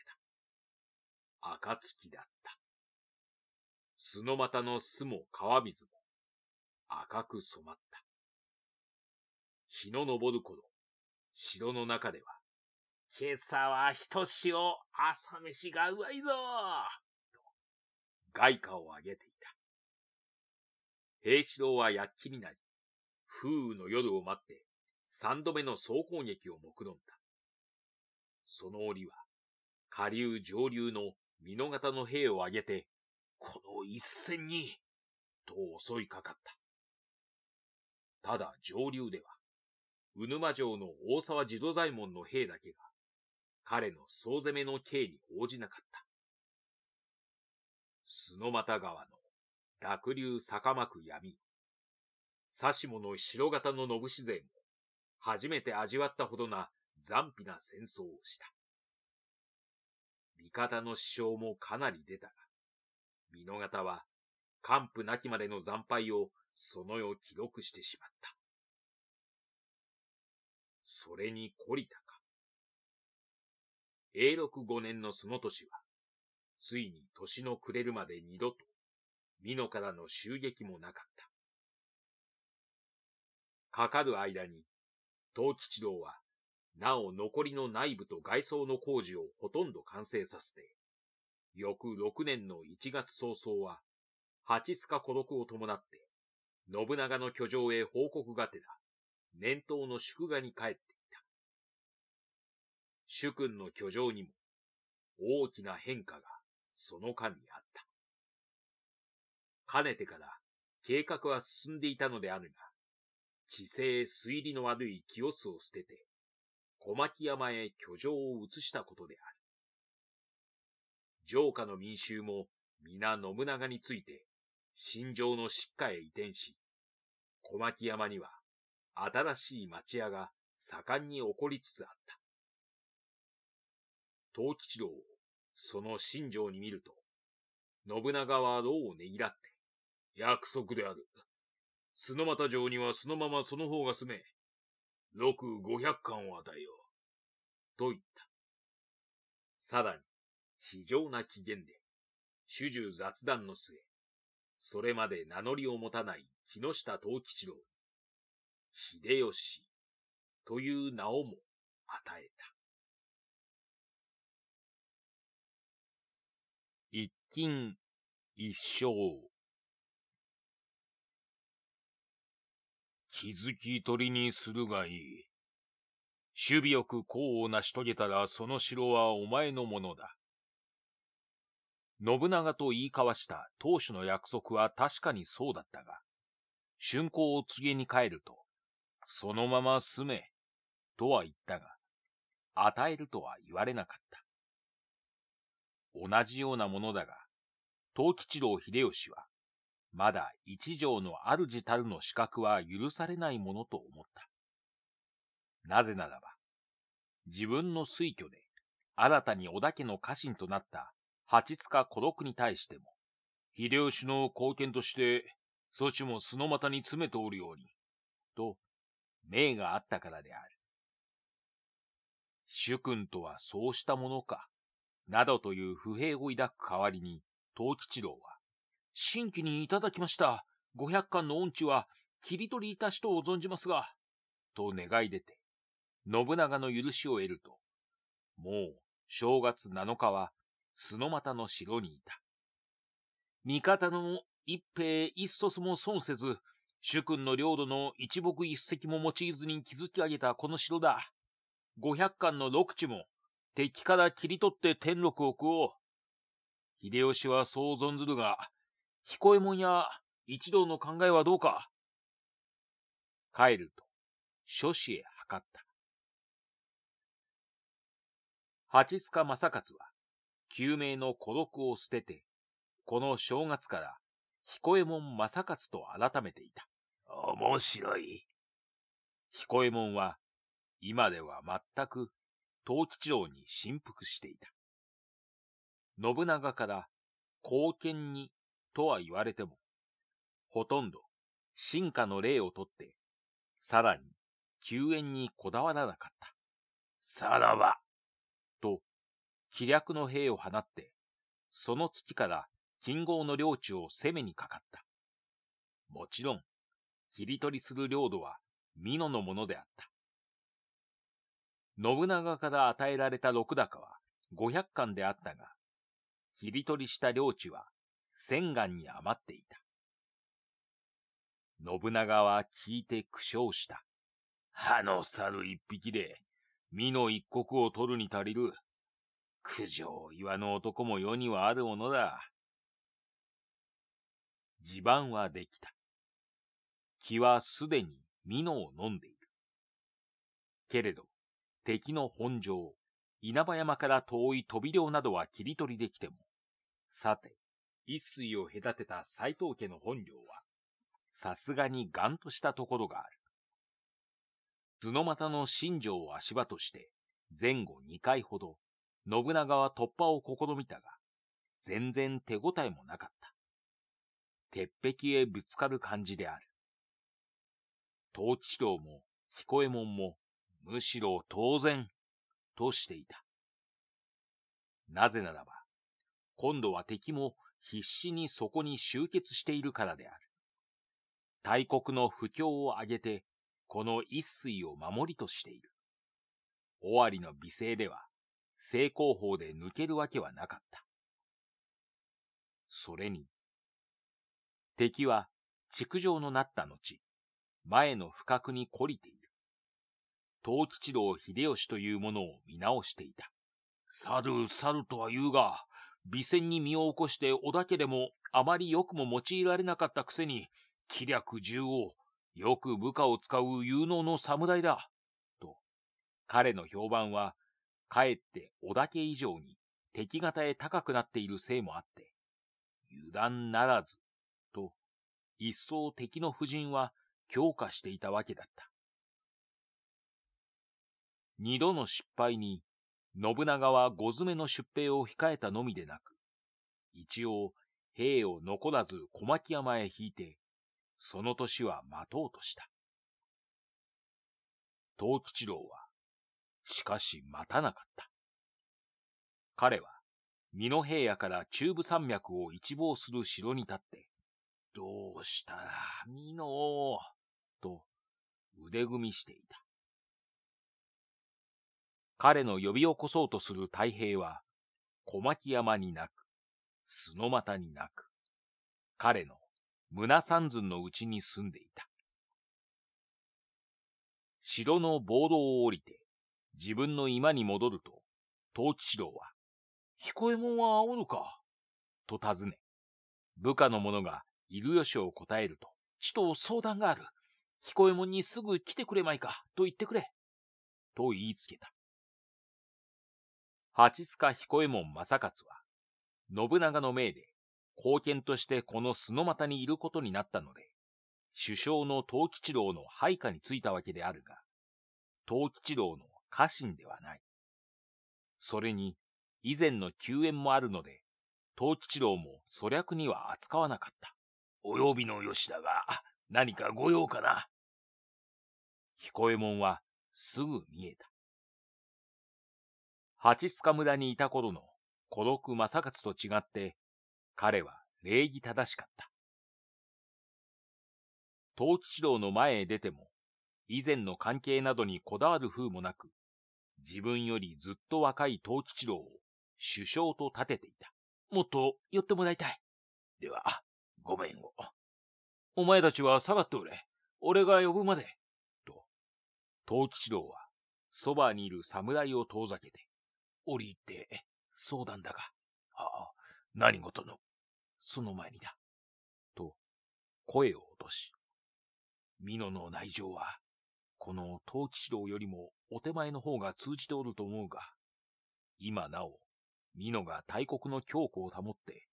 た。暁だった。スのマの巣も川水も、赤く染まった。日の昇る頃、城の中では、今朝はひとしお朝飯がうまいぞと、外貨を上げていた。平四郎は躍起になり、風雨の夜を待って三度目の総攻撃を目論んだ。その折は、下流上流の美濃型の兵をあげて、この一戦に、と襲いかかった。ただ上流では、うぬま城の大沢地土左衛門の兵だけが、彼の総攻めの刑に応じなかった。スノマタ川の濁流坂巻く闇。刺しも白型の信自然を初めて味わったほどな残費な戦争をした。味方の死傷もかなり出たが、美濃型は完膚なきまでの惨敗をその世記録してしまった。それに懲りた。永禄五年のその年は、ついに年の暮れるまで二度と、美濃からの襲撃もなかった。かかる間に、東吉郎は、なお残りの内部と外装の工事をほとんど完成させて、翌六年の一月早々は、八須賀孤独を伴って、信長の居城へ報告がてら、年頭の祝賀に帰って、主君の居城にも大きな変化がその間にあった。かねてから計画は進んでいたのであるが、地勢推理の悪い清須を捨てて、小牧山へ居城を移したことである。城下の民衆も皆信長について、新城の疾患へ移転し、小牧山には新しい町屋が盛んに起こりつつあった。藤吉郎をその心情に見ると、信長は牢をねぎらって、約束である。角の又城にはそのままその方が住め、六五百貫を与えよう。と言った。さらに、非常な機嫌で、主従雑談の末、それまで名乗りを持たない木下藤吉郎に、秀吉という名をも与えた。金一生。気づき取りにするがいい。守備よく功を成し遂げたらその城はお前のものだ。信長と言い交わした当主の約束は確かにそうだったが、春光を告げに帰ると、そのまま住め、とは言ったが、与えるとは言われなかった。同じようなものだが、東吉郎秀吉は、まだ一条の主たるの資格は許されないものと思った。なぜならば、自分の推挙で新たに織田家の家臣となった八塚孤独に対しても、秀吉の貢献として、措置も素の股に詰めておるように、と、命があったからである。主君とはそうしたものか、などという不平を抱く代わりに、藤吉郎は、新規にいただきました。五百貫の恩知は、切り取りいたしとお存じますが、と願い出て、信長の許しを得ると、もう正月七日は、すのたの城にいた。味方の一兵一卒も損せず、主君の領土の一木一石も用いずに築き上げたこの城だ。五百貫の六地も、敵から切り取って天禄を食おう。秀吉はそう存ずるが、彦右衛門や一同の考えはどうか。帰ると、諸子へ測った。八塚正勝は、救命の孤独を捨てて、この正月から彦右衛門正勝と改めていた。面白い。彦右衛門は、今では全く、藤吉郎に振幅していた。信長から貢献にとは言われても、ほとんど進化の例をとって、さらに救援にこだわらなかった。さらばと、気略の兵を放って、その月から金剛の領地を攻めにかかった。もちろん、切り取りする領土は美濃のものであった。信長から与えられた六高は500巻であったが、切り取りした領地は千貫に余っていた。信長は聞いて苦笑した。歯の猿一匹で、身の一国を取るに足りる。九条岩の男も世にはあるものだ。地盤はできた。気はすでに美濃を飲んでいる。けれど、敵の本城、稲葉山から遠い飛び寮などは切り取りできても、さて、一水を隔てた斎藤家の本領は、さすがに頑としたところがある。角股の新庄を足場として、前後二回ほど、信長は突破を試みたが、全然手応えもなかった。鉄壁へぶつかる感じである。統治郎も彦右衛門も、むしろ当然、としていた。なぜならば、今度は敵も必死にそこに集結しているからである。大国の不況を挙げて、この一水を守りとしている。尾張の美声では、正攻法で抜けるわけはなかった。それに、敵は築城のなった後、前の不覚に懲りている。東吉道秀吉というものを見直していた。猿、猿とは言うが、微戦に身を起こして織田家でもあまり良くも用いられなかったくせに、気略十王、よく部下を使う有能の侍だ。と、彼の評判は、かえって織田家以上に敵方へ高くなっているせいもあって、油断ならず、と、一層敵の布陣は強化していたわけだった。二度の失敗に信長は五詰めの出兵を控えたのみでなく、一応、兵を残らず小牧山へ引いて、その年は待とうとした。東吉郎は、しかし待たなかった。彼は、美濃平野から中部山脈を一望する城に立って、どうしたら、美濃と腕組みしていた。彼の呼び起こそうとする太平は、小牧山になく、須の股になく、彼の胸三寸のうちに住んでいた。城の暴動を降りて、自分の今に戻ると、東吉郎は、彦右衛門はおるか、と尋ね、部下の者がいるよしを答えると、ちと相談がある。彦右衛門にすぐ来てくれまいか、と言ってくれ。と言いつけた。八須賀彦右衛門正勝は、信長の命で、貢献としてこの須の股にいることになったので、首相の東吉郎の配下についたわけであるが、東吉郎の家臣ではない。それに、以前の救援もあるので、東吉郎も粗略には扱わなかった。お呼びの吉田が、何か御用かな。彦右衛門はすぐ見えた。八賀村にいた頃の孤独正勝と違って、彼は礼儀正しかった。東吉郎の前へ出ても、以前の関係などにこだわる風もなく、自分よりずっと若い東吉郎を首相と立てていた。もっと寄ってもらいたい。では、ごめんを。お前たちは下がっておれ。俺が呼ぶまで。と、東吉郎はそばにいる侍を遠ざけて、降りて、相談だが、ああ、何事の、その前にだ。と、声を落とし、美濃の内情は、この藤吉郎よりもお手前の方が通じておると思うが、今なお、美濃が大国の強固を保って、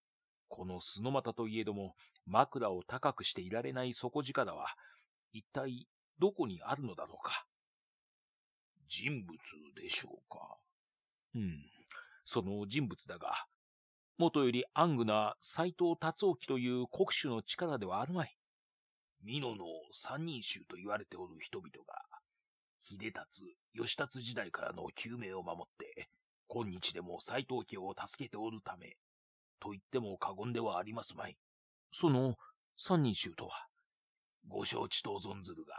この砂のといえども枕を高くしていられない底力は、一体どこにあるのだろうか。人物でしょうか。うん。その人物だが、元より暗愚な斎藤達興という国主の力ではあるまい。美濃の三人衆と言われておる人々が、秀達、義達時代からの救命を守って、今日でも斎藤家を助けておるため、と言っても過言ではありますまい。その三人衆とは、ご承知と存ずるが、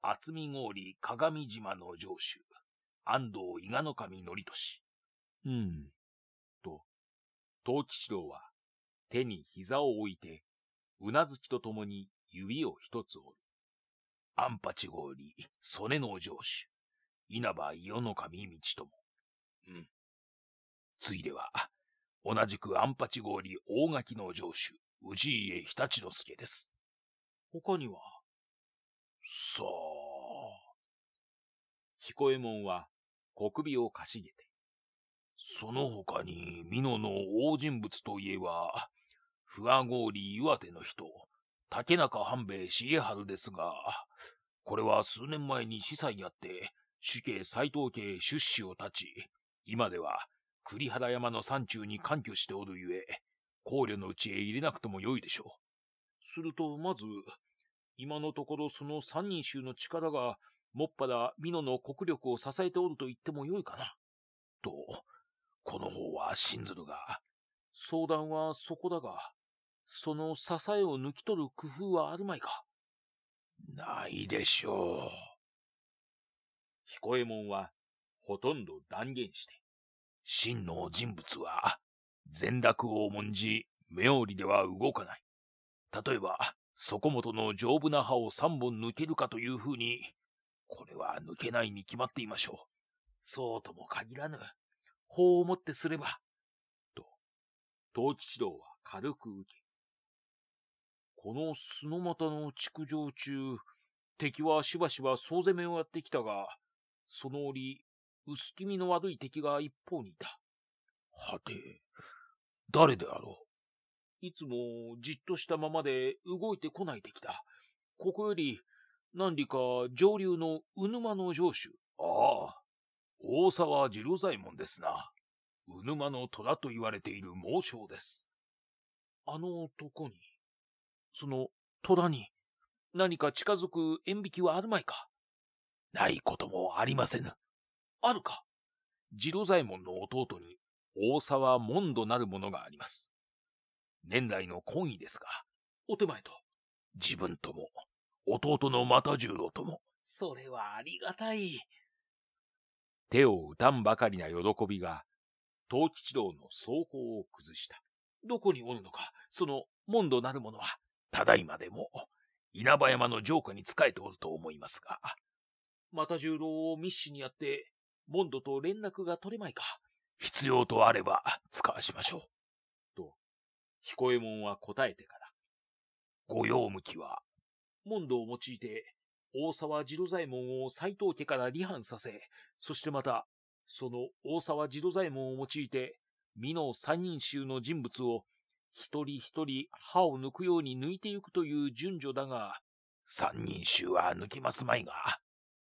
厚見郡鏡島の城主、安藤伊賀の守則し。うん。と、藤吉郎は手に膝を置いて、うなずきとともに指を一つ折る。アンパチゴーリ曽根の城主、稲葉伊予の神道友。うん。ついでは、同じくアンパチゴーリ大垣の城主、氏家日立之助です。他にはさあ。彦右衛門は小首をかしげて。その他に、美濃の大人物といえば、不破郡岩手の人、竹中半兵衛重春ですが、これは数年前に司祭やって、主家斎藤家出資を立ち、今では栗原山の山中に関居しておるゆえ、考慮のうちへ入れなくてもよいでしょう。すると、まず、今のところその三人衆の力がもっぱら美濃の国力を支えておると言ってもよいかな。と、この方は信ずるが、相談はそこだが、その支えを抜き取る工夫はあるまいか。ないでしょう。彦右衛門はほとんど断言して、真の人物は全諾を重んじ、妙理では動かない。例えば、そこもとの丈夫な歯を三本抜けるかというふうに、これは抜けないに決まっていましょう。そうとも限らぬ。法をもってすれば。と、藤吉郎は軽く受け。この砂の股の築城中、敵はしばしば総攻めをやってきたが、その折、薄気味の悪い敵が一方にいた。はて、誰であろういつもじっとしたままで動いてこない敵だ。ここより何里か上流の鵜沼の城主。ああ、大沢次郎左衛門ですな。鵜沼の虎と言われている猛将です。あの男に、その虎に、何か近づく縁引きはあるまいかないこともありませぬ。あるか次郎左衛門の弟に大沢門となるものがあります。年来の懇意ですが、お手前と、自分とも弟の又十郎とも。それはありがたい。手を打たんばかりな喜びが、藤吉郎の走行を崩した。どこにおるのか、その、門戸なる者は、ただいまでも、稲葉山の城下に仕えておると思いますが。又十郎を密使にやって、門戸と連絡が取れまいか。必要とあれば、使わしましょう。と、彦右衛門は答えてから、御用向きは問答を用いて、大沢次郎左衛門を斎藤家から離反させ、そしてまた、その大沢次郎左衛門を用いて、美濃三人衆の人物を一人一人歯を抜くように抜いてゆくという順序だが、三人衆は抜きますまいが、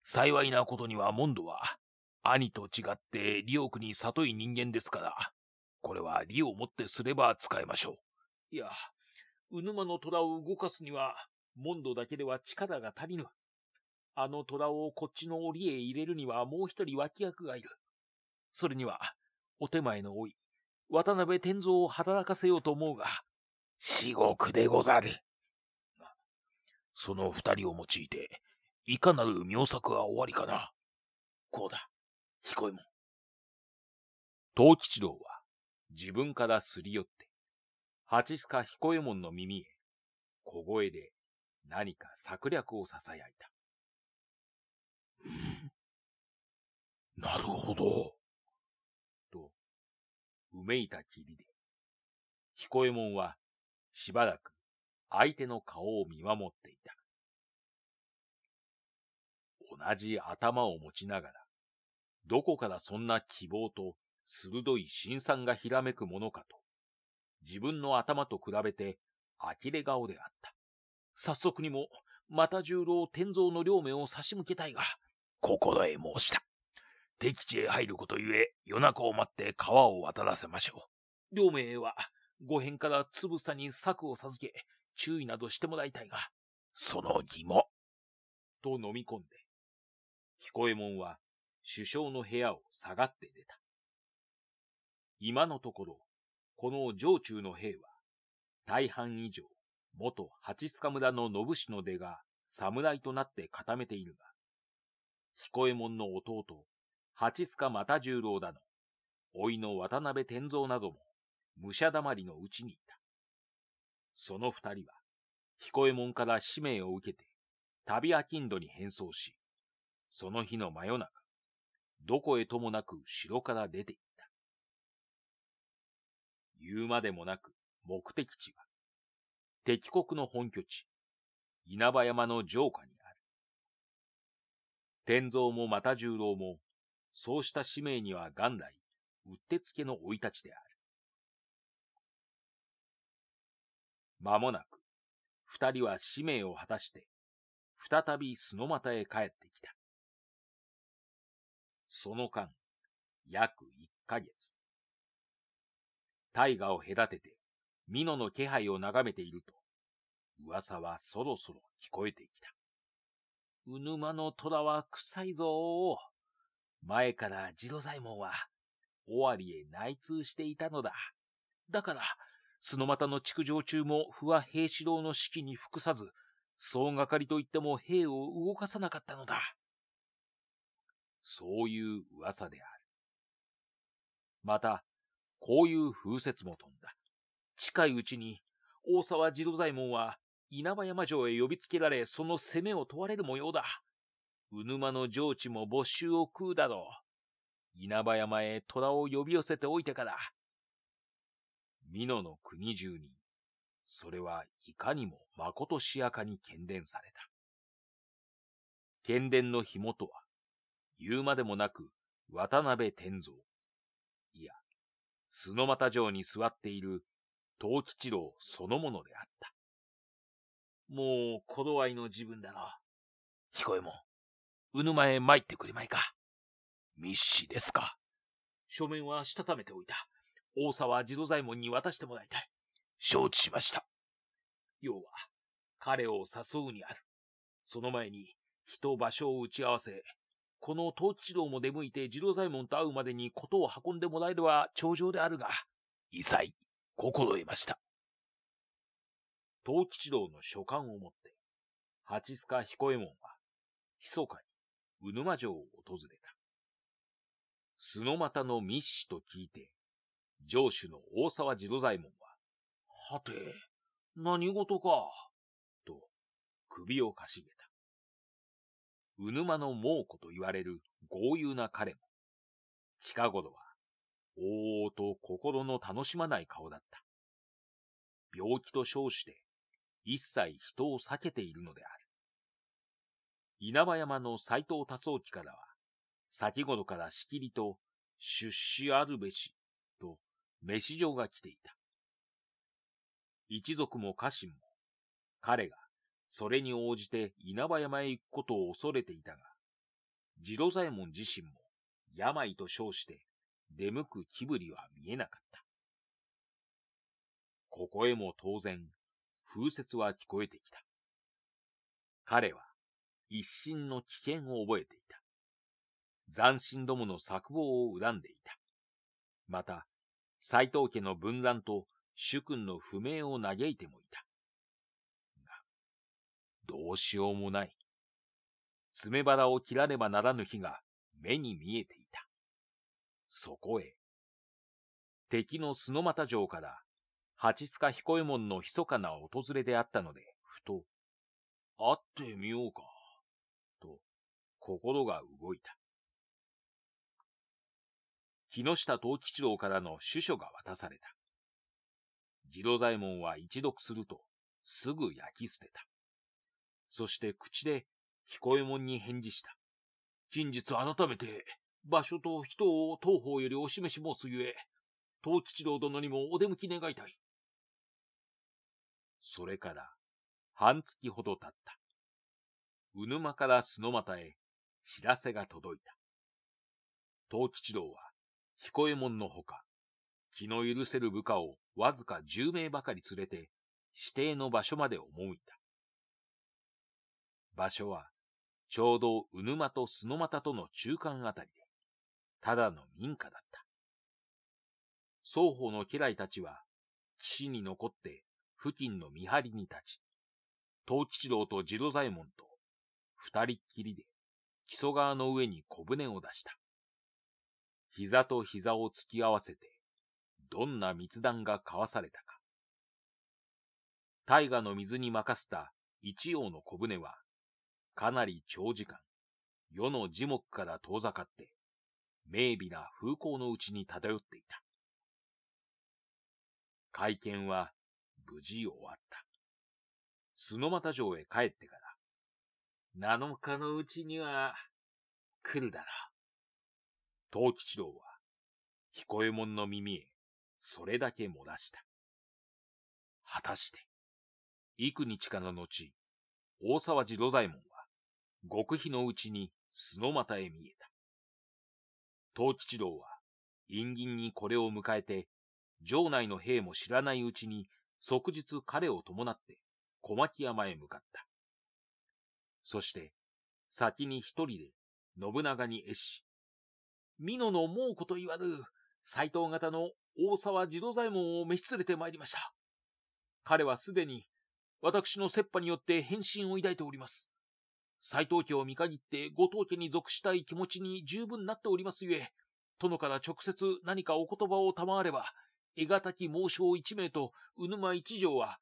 幸いなことにはモンドは、兄と違って利欲に里い人間ですから、これは利をもってすれば使いましょう。いや、うぬまの虎を動かすには、ンドだけでは力が足りぬ。あの虎をこっちの檻へ入れるにはもう一人脇役がいる。それには、お手前の老い、渡辺天蔵を働かせようと思うが、至極でござる。その二人を用いて、いかなる妙策は終わりかな。こうだ、彦右衛門。藤吉郎は、自分からすり寄って、八須賀彦右衛門の耳へ、小声で何か策略を囁いた。うん、なるほど。と、うめいたきりで、彦右衛門はしばらく相手の顔を見守っていた。同じ頭を持ちながら、どこからそんな希望と鋭い新酸がひらめくものかと、自分の頭と比べて呆れ顔であった。早速にも、又十郎天蔵の両面を差し向けたいが、心得申した。敵地へ入ることゆえ、夜中を待って川を渡らせましょう。両名は、五辺からつぶさに策を授け、注意などしてもらいたいが、その疑問。と飲み込んで、彦右衛門は首相の部屋を下がって出た。今のところ、この城中の兵は、大半以上、元八塚村の信の出が侍となって固めているが、彦右衛門の弟、八塚又十郎だの、老いの渡辺天蔵なども、武者だまりのうちにいた。その二人は、彦右衛門から使命を受けて、旅飽きんどに変装し、その日の真夜中、どこへともなく城から出て行った。言うまでもなく目的地は、敵国の本拠地、稲葉山の城下にある。天蔵も又十郎も、そうした使命には元来、うってつけの生い立ちである。間もなく、二人は使命を果たして、再び須の股へ帰ってきた。その間、約一ヶ月。大河を隔てて、美濃の気配を眺めていると、噂はそろそろ聞こえてきた。うぬまの虎は臭いぞ前から次郎左衛門は、尾張へ内通していたのだ。だから、スノマタの築城中も不破平四郎の指揮に服さず、総がかりといっても兵を動かさなかったのだ。そういう噂である。また、こういう風説も飛んだ。近いうちに、大沢次郎左衛門は稲葉山城へ呼びつけられ、その攻めを問われる模様だ。うぬまの城地も没収を食うだろう。稲葉山へ虎を呼び寄せておいてから。美濃の国中に、それはいかにもまことしやかに喧伝された。喧伝の紐とは、言うまでもなく、渡辺天蔵。いや、須又城に座っている、東吉郎そのものであった。もう、こどわいの自分だう。彦右衛門、うぬまへ参ってくれまいか。密使ですか。書面はしたためておいた。大沢地蔵左衛門に渡してもらいたい。承知しました。要は、彼を誘うにある。その前に、人場所を打ち合わせ、この東地道も出向いて地蔵左衛門と会うまでにことを運んでもらえれば頂上であるが、異彩、心得ました。東吉郎の書簡を持って、八須賀彦右衛門は、密かに、鵜沼城を訪れた。すの股の密使と聞いて、城主の大沢次郎左衛門は、はて、何事か、と、首をかしげた。うぬまの猛虎と言われる豪遊な彼も、近頃は、おおと心の楽しまない顔だった。病気と称して、一切人を避けているのである。稲葉山の斎藤多達記からは、先頃からしきりと、出資あるべし、と、飯状が来ていた。一族も家臣も、彼が、それに応じて稲葉山へ行くことを恐れていたが、次郎左衛門自身も、病と称して、出向く気ぶりは見えなかった。ここへも当然、風説は聞こえてきた。彼は一心の危険を覚えていた。斬新どもの策謀を恨んでいた。また、斎藤家の分断と主君の不明を嘆いてもいた。が、どうしようもない。爪腹を切らねばならぬ日が目に見えていた。そこへ、敵の角又城から八塚彦右衛門の密かな訪れであったので、ふと、会ってみようか、と、心が動いた。木下藤吉郎からの主書が渡された。次郎左衛門は一読すると、すぐ焼き捨てた。そして口で彦右衛門に返事した。近日改めて、場所と人を当方よりお示し申すゆえ、藤吉郎殿にもお出向き願いたい。それから半月ほど経った。うぬまからすのたへ知らせが届いた。東吉郎は彦右衛門のほか、気の許せる部下をわずか十名ばかり連れて指定の場所まで赴いた。場所はちょうどうぬまとすのたとの中間あたりで、ただの民家だった。双方の家来たちは、岸に残って付近の見張りに立ち、東吉郎と次郎左衛門と二人っきりで木曽川の上に小舟を出した。膝と膝を突き合わせて、どんな密談が交わされたか。大河の水に任せた一葉の小舟は、かなり長時間、世の樹木から遠ざかって、明媚な風光のうちに漂っていた。会見は無事終わった。角又城へ帰ってから、7日のうちには来るだろう。藤吉郎は、彦右衛門の耳へそれだけ漏らした。果たして、幾日かの後、大沢路郎左衛門は、極秘のうちに角又へ見えた。藤吉郎は、陰銀にこれを迎えて、城内の兵も知らないうちに即日彼を伴って小牧山へ向かった。そして、先に一人で信長に絵し、美濃の猛虎と言わぬ斎藤方の大沢地土左衛門を召し連れて参りました。彼はすでに私の切羽によって変身を抱いております。斎藤家を見限って後藤家に属したい気持ちに十分なっておりますゆえ、殿から直接何かお言葉を賜れば、得がたき猛将一名と鵜沼一条は、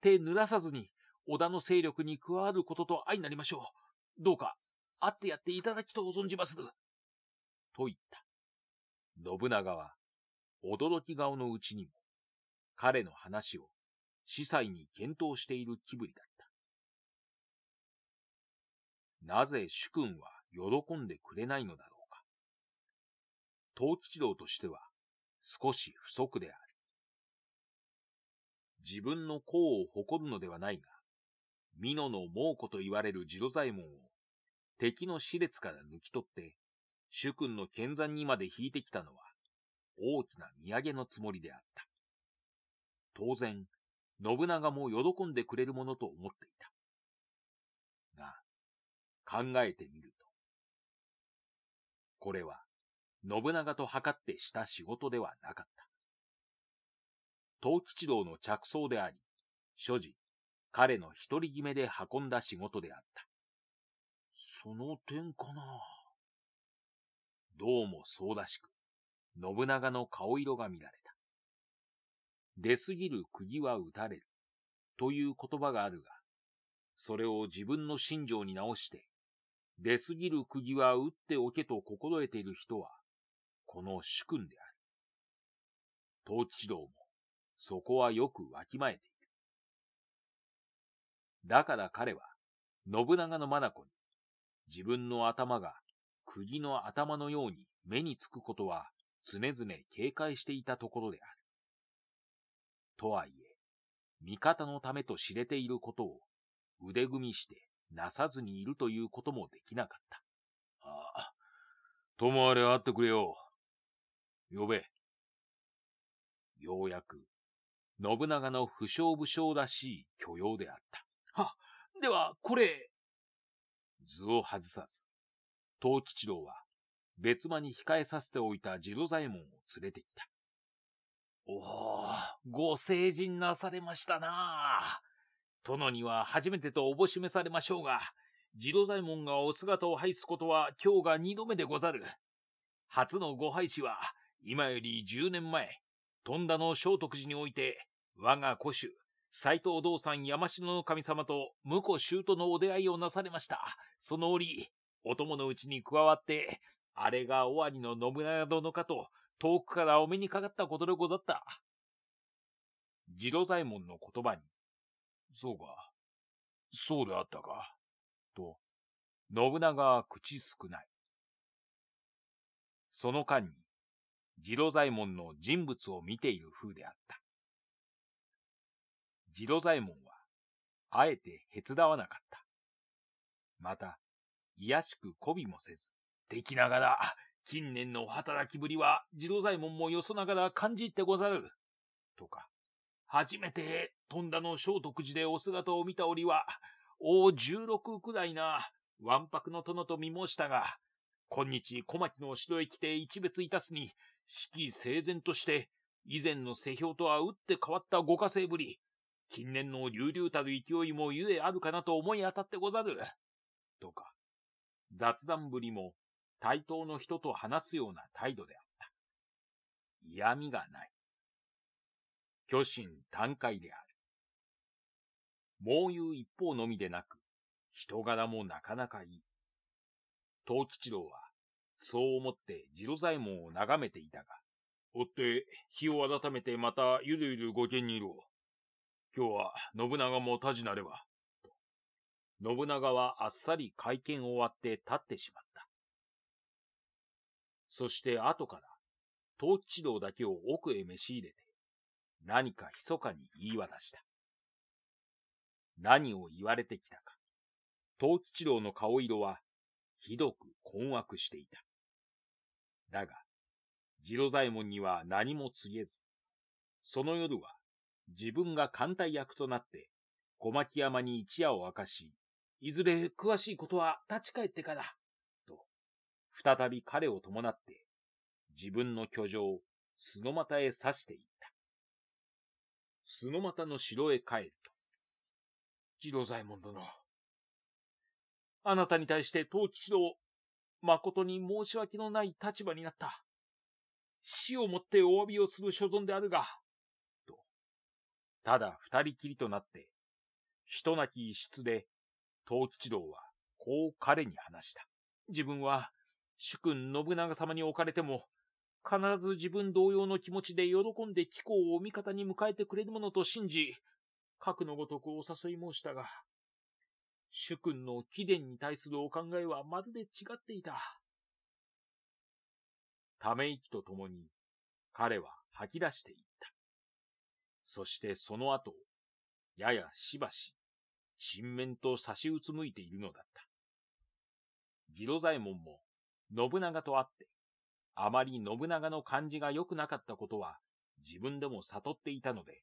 手濡らさずに、織田の勢力に加わることと相なりましょう。どうか、会ってやっていただきと存じまする。と言った。信長は、驚き顔のうちにも、彼の話を、司祭に検討している気ぶりだった。なぜ主君は喜んでくれないのだろうか。東吉郎としては、少し不足である。自分の功を誇るのではないが、美濃の猛虎と言われる次郎左衛門を敵の熾烈から抜き取って、主君の剣山にまで引いてきたのは、大きな土産のつもりであった。当然、信長も喜んでくれるものと思っていた。が、考えてみると。これは、信長と測ってした仕事ではなかった。東吉道の着想であり、所持、彼の一人決めで運んだ仕事であった。その点かなどうもそうらしく、信長の顔色が見られた。出すぎる釘は打たれる、という言葉があるが、それを自分の心情に直して、出すぎる釘は打っておけと心得ている人は、この主君である。統治道も、そこはよくわきまえている。だから彼は、信長の眼に、自分の頭が釘の頭のように目につくことは常々警戒していたところである。とはいえ、味方のためと知れていることを腕組みしてなさずにいるということもできなかった。ああ、ともあれ会ってくれよ。呼べ。ようやく、信長の不詳不将らしい許容であった。は、では、これ。図を外さず、藤吉郎は別間に控えさせておいた次郎左衛門を連れてきた。おお、ご成人なされましたな殿には初めてとおぼしめされましょうが、次郎左衛門がお姿を拝すことは今日が二度目でござる。初のご拝士は、今より10年前、富田の聖徳寺において、我が古主、斎藤道山山城の神様と婿舅とのお出会いをなされました。その折、お供のうちに加わって、あれが尾張の信長殿かと、遠くからお目にかかったことでござった。次郎左衛門の言葉に、そうか、そうであったか、と、信長は口少ない。その間に、次郎左衛門の人物を見ている風であった。次郎左衛門は、あえてへつだわなかった。また、いやしく媚びもせず、敵ながら、近年のお働きぶりは、次郎左衛門もよそながら感じてござる。とか、初めて、富田の聖徳寺でお姿を見た折は、お十六くらいな、わんぱくの殿と見申したが、今日小町の城へ来て一別いたすに、四季整然として、以前の世評とは打って変わったご家生ぶり、近年の流々たる勢いもゆえあるかなと思い当たってござる。とか、雑談ぶりも対等の人と話すような態度であった。嫌味がない。虚心単快である。猛言う一方のみでなく、人柄もなかなかいい。東吉郎は、そう思って次郎左衛門を眺めていたが。追って、日を改めてまたゆるゆる御見にいろ。今日は信長もたじなれば。と信長はあっさり会見を終わって立ってしまった。そして後から、東吉道だけを奥へ召し入れて、何か密かに言い渡した。何を言われてきたか。東吉郎の顔色は、ひどく困惑していた。だが、次郎左衛門には何も告げず、その夜は自分が艦隊役となって小牧山に一夜を明かし、いずれ詳しいことは立ち返ってから、と、再び彼を伴って自分の居城、スノマタへ刺していった。スノマタの城へ帰ると、次郎左衛門殿、あなたに対して藤吉郎誠に申し訳のない立場になった。死をもってお詫びをする所存であるが、と、ただ二人きりとなって、人なき一室で、東吉郎は、こう彼に話した。自分は、主君信長様におかれても、必ず自分同様の気持ちで喜んで貴公を味方に迎えてくれるものと信じ、核のごとくお誘い申したが、主君の貴殿に対するお考えはまるで違っていた。ため息とともに彼は吐き出していった。そしてその後、ややしばし、新面と差しうつむいているのだった。次郎左衛門も信長と会って、あまり信長の感じが良くなかったことは自分でも悟っていたので、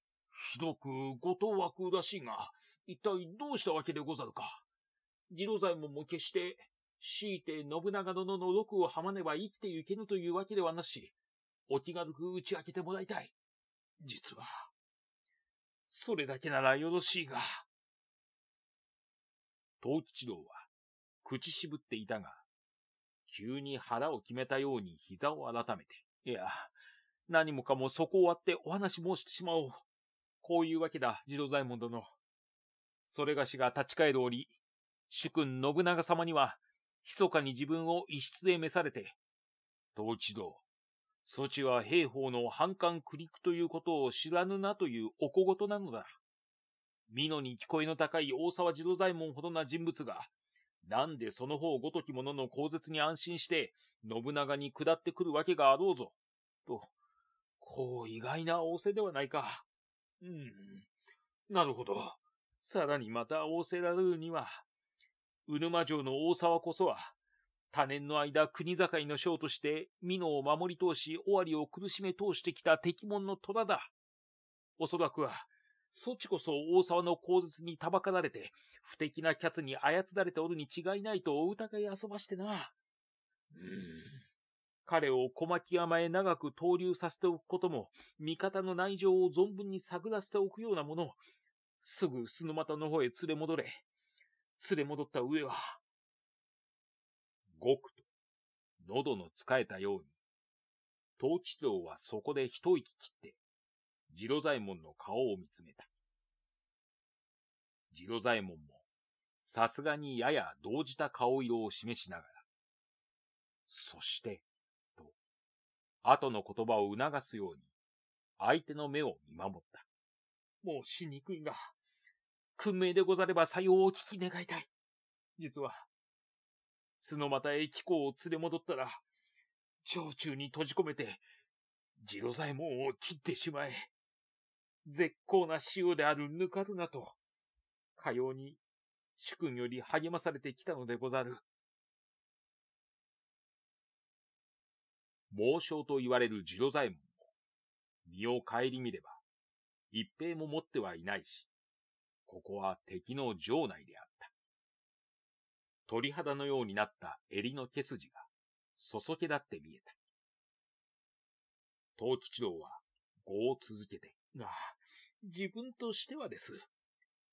ひどくご当枠らしいが、一体どうしたわけでござるか自動左衛門も決して、強いて信長殿の毒をはまねば生きてゆけぬというわけではなし、お気軽く打ち明けてもらいたい。実は、それだけならよろしいが。東吉郎は、口渋っていたが、急に腹を決めたように膝を改めて、いや、何もかもそこを割ってお話申してしまおう。こういうわけだ、次郎左衛門殿。それがしが立ち返る折、主君信長様には、密かに自分を一室へ召されて、統一道、そちは兵法の反感苦陸ということを知らぬなというお小言なのだ。美濃に聞こえの高い大沢次郎左衛門ほどな人物が、なんでその方ごとき者の口舌に安心して、信長に下ってくるわけがあろうぞ。と、こう意外な仰せではないか。うん、なるほど。さらにまた仰せられるには、鵜沼城の大沢こそは、多年の間国境の将として美濃を守り通し、尾張を苦しめ通してきた敵門の虎だ。おそらくは、そちこそ大沢の口舌にたばかられて、不敵なキャツに操られておるに違いないとお疑い遊ばしてな。うん。彼を小牧山へ長く投留させておくことも、味方の内情を存分に探らせておくようなもの、すぐ須沼田の方へ連れ戻れ。連れ戻った上は、ごくと、喉の使えたように、統吉郎はそこで一息切って、次郎左衛門の顔を見つめた。次郎左衛門も、さすがにやや動じた顔色を示しながら、そして、と、後の言葉を促すように、相手の目を見守った。もう死にくいが、訓明でござればさようお聞き願いたい。実は、すの又へ貴公を連れ戻ったら、長中に閉じ込めて、次郎左衛門を切ってしまえ。絶好な塩であるぬかるなと、かように主君より励まされてきたのでござる。猛将と言われる次郎左衛門も、身を顧みれば、一平も持ってはいないし、ここは敵の城内であった。鳥肌のようになった襟の毛筋が、そそけだって見えた。東吉郎は、語を続けて。が、自分としてはです。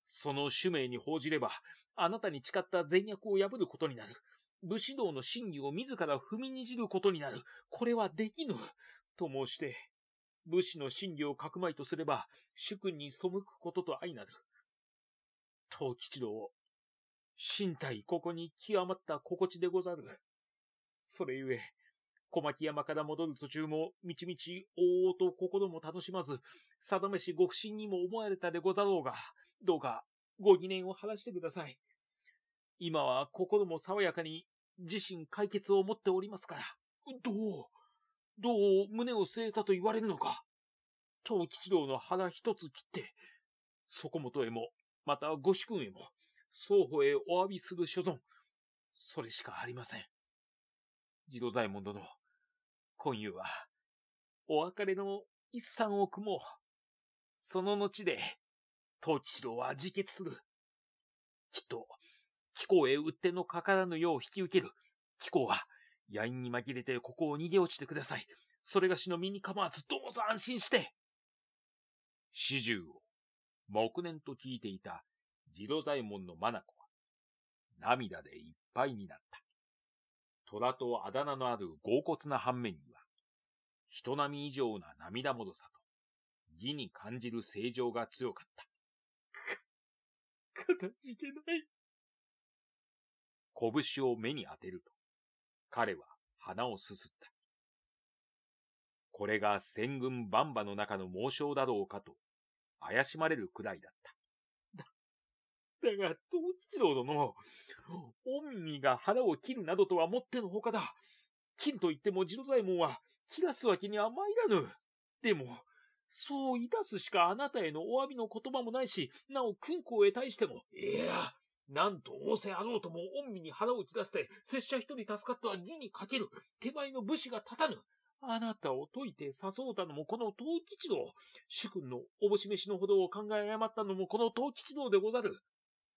その使命に報じれば、あなたに誓った善悪を破ることになる。武士道の真偽を自ら踏みにじることになる。これはできぬ。と申して、武士の真偽をかくまいとすれば、主君に背くことと相なる。藤吉郎身体ここに極まった心地でござる。それゆえ、小牧山から戻る途中も、みちみち、おおと心も楽しまず、定めし極不にも思われたでござろうが、どうか、ご疑念を晴らしてください。今は心も爽やかに、自身解決を持っておりますから、どう、どう胸を据えたと言われるのか。藤吉郎の腹一つ切って、そこもとへもまたご主君へも、双方へお詫びする所存、それしかありません。次郎左衛門殿、今夕は、お別れの一三を組もう。その後で、東一郎は自決する。きっと、貴公へうってのかからぬよう引き受ける。貴公は、やいに紛れてここを逃げ落ちてください。それがしの身に構わずどうぞ安心して。始終を黙念と聞いていた次郎左衛門の眼は、涙でいっぱいになった。虎とあだ名のある豪骨な反面には、人並み以上な涙もどさと、義に感じる正常が強かった。か、かたじけない。拳を目に当てると、彼は鼻をすすった。これが戦軍バンバの中の猛将だろうかと怪しまれるくらいだった。だが、藤吉郎殿、恩身が腹を切るなどとはもってのほかだ。金と言っても次郎左衛門は、切らすわけにはいらぬ。でも、そういたすしかあなたへのお詫びの言葉もないし、なお君公へ対しても、いや、なんと仰せあろうとも恩身に腹を切らせて、拙者一人助かっては義にかける。手前の武士が立たぬ。あなたを解いて誘うたのもこの東吉道。主君のおぼし飯のほどを考え誤ったのもこの東吉道でござる。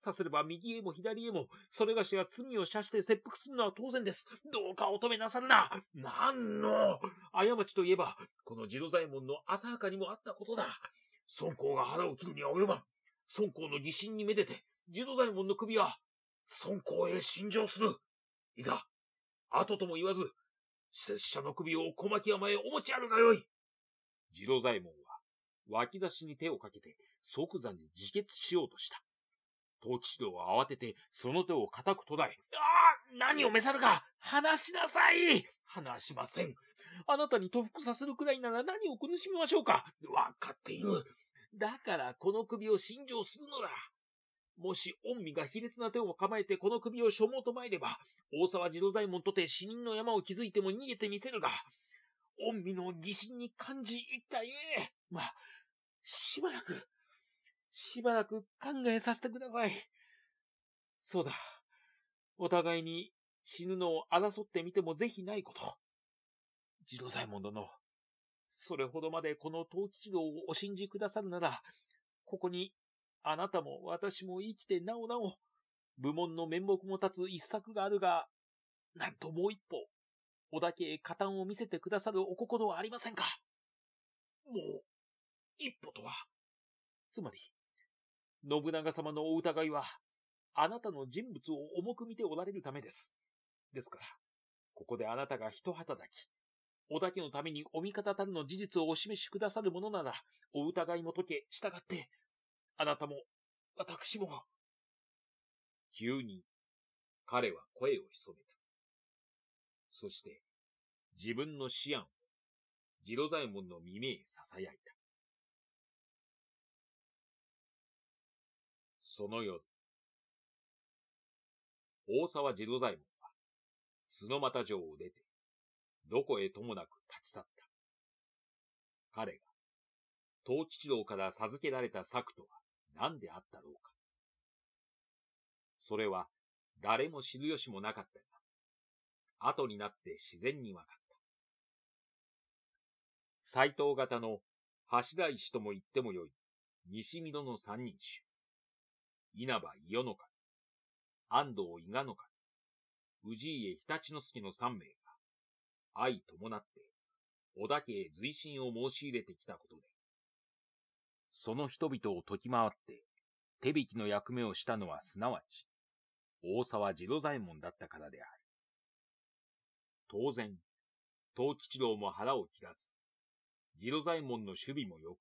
さすれば右へも左へも、それがしが罪を射して切腹するのは当然です。どうかお止めなさるな。なんの過ちといえば、この次郎左衛門の浅はかにもあったことだ。孫公が腹を切るには及ばん。孫公の疑心にめでて、次郎左衛門の首は、孫公へ侵情する。いざ、後とも言わず、拙者の首を小牧山へお持ちあるがよい。次郎左衛門は、脇差しに手をかけて、即座に自決しようとした。統治郎は慌てて、その手を固く途絶え、ああ何を召さるか話しなさい話しません。あなたに吐服させるくらいなら何を苦しみましょうかわかっている。だからこの首を信条するのだ。もし、御身が卑劣な手を構えてこの首を所望と参れば、大沢次郎左衛門とて死人の山を築いても逃げてみせるが、御身の疑心に感じ入ったゆえ、ましばらく、しばらく考えさせてください。そうだ。お互いに死ぬのを争ってみてもぜひないこと。次郎左衛門殿、それほどまでこの藤吉郎をお信じくださるなら、ここにあなたも私も生きてなおなお、部門の面目も立つ一作があるが、なんともう一歩、お田家へ加担を見せてくださるお心はありませんかもう、一歩とは。つまり、信長様のお疑いは、あなたの人物を重く見ておられるためです。ですから、ここであなたが一旗だき、お田家のためにお味方たるの事実をお示しくださるものなら、お疑いも解け、従って、あなたも、私も急に、彼は声を潜めた。そして、自分の思案を、ジロザ衛モンの耳へ囁いた。その夜、大沢ジロザエモンは、角又城を出て、どこへともなく立ち去った。彼が、東吉道から授けられた策とは、何であったろうか。それは誰も知る由もなかったが、後になって自然に分かった。斎藤型の橋田師とも言ってもよい西美濃の三人衆。稲葉伊予の神、安藤伊賀の神、氏家日立之助の三名が、相伴って、織田家へ随身を申し入れてきたことで、その人々を解き回って、手引きの役目をしたのはすなわち、大沢次郎左衛門だったからである。当然、東吉郎も腹を切らず、次郎左衛門の守備も良く、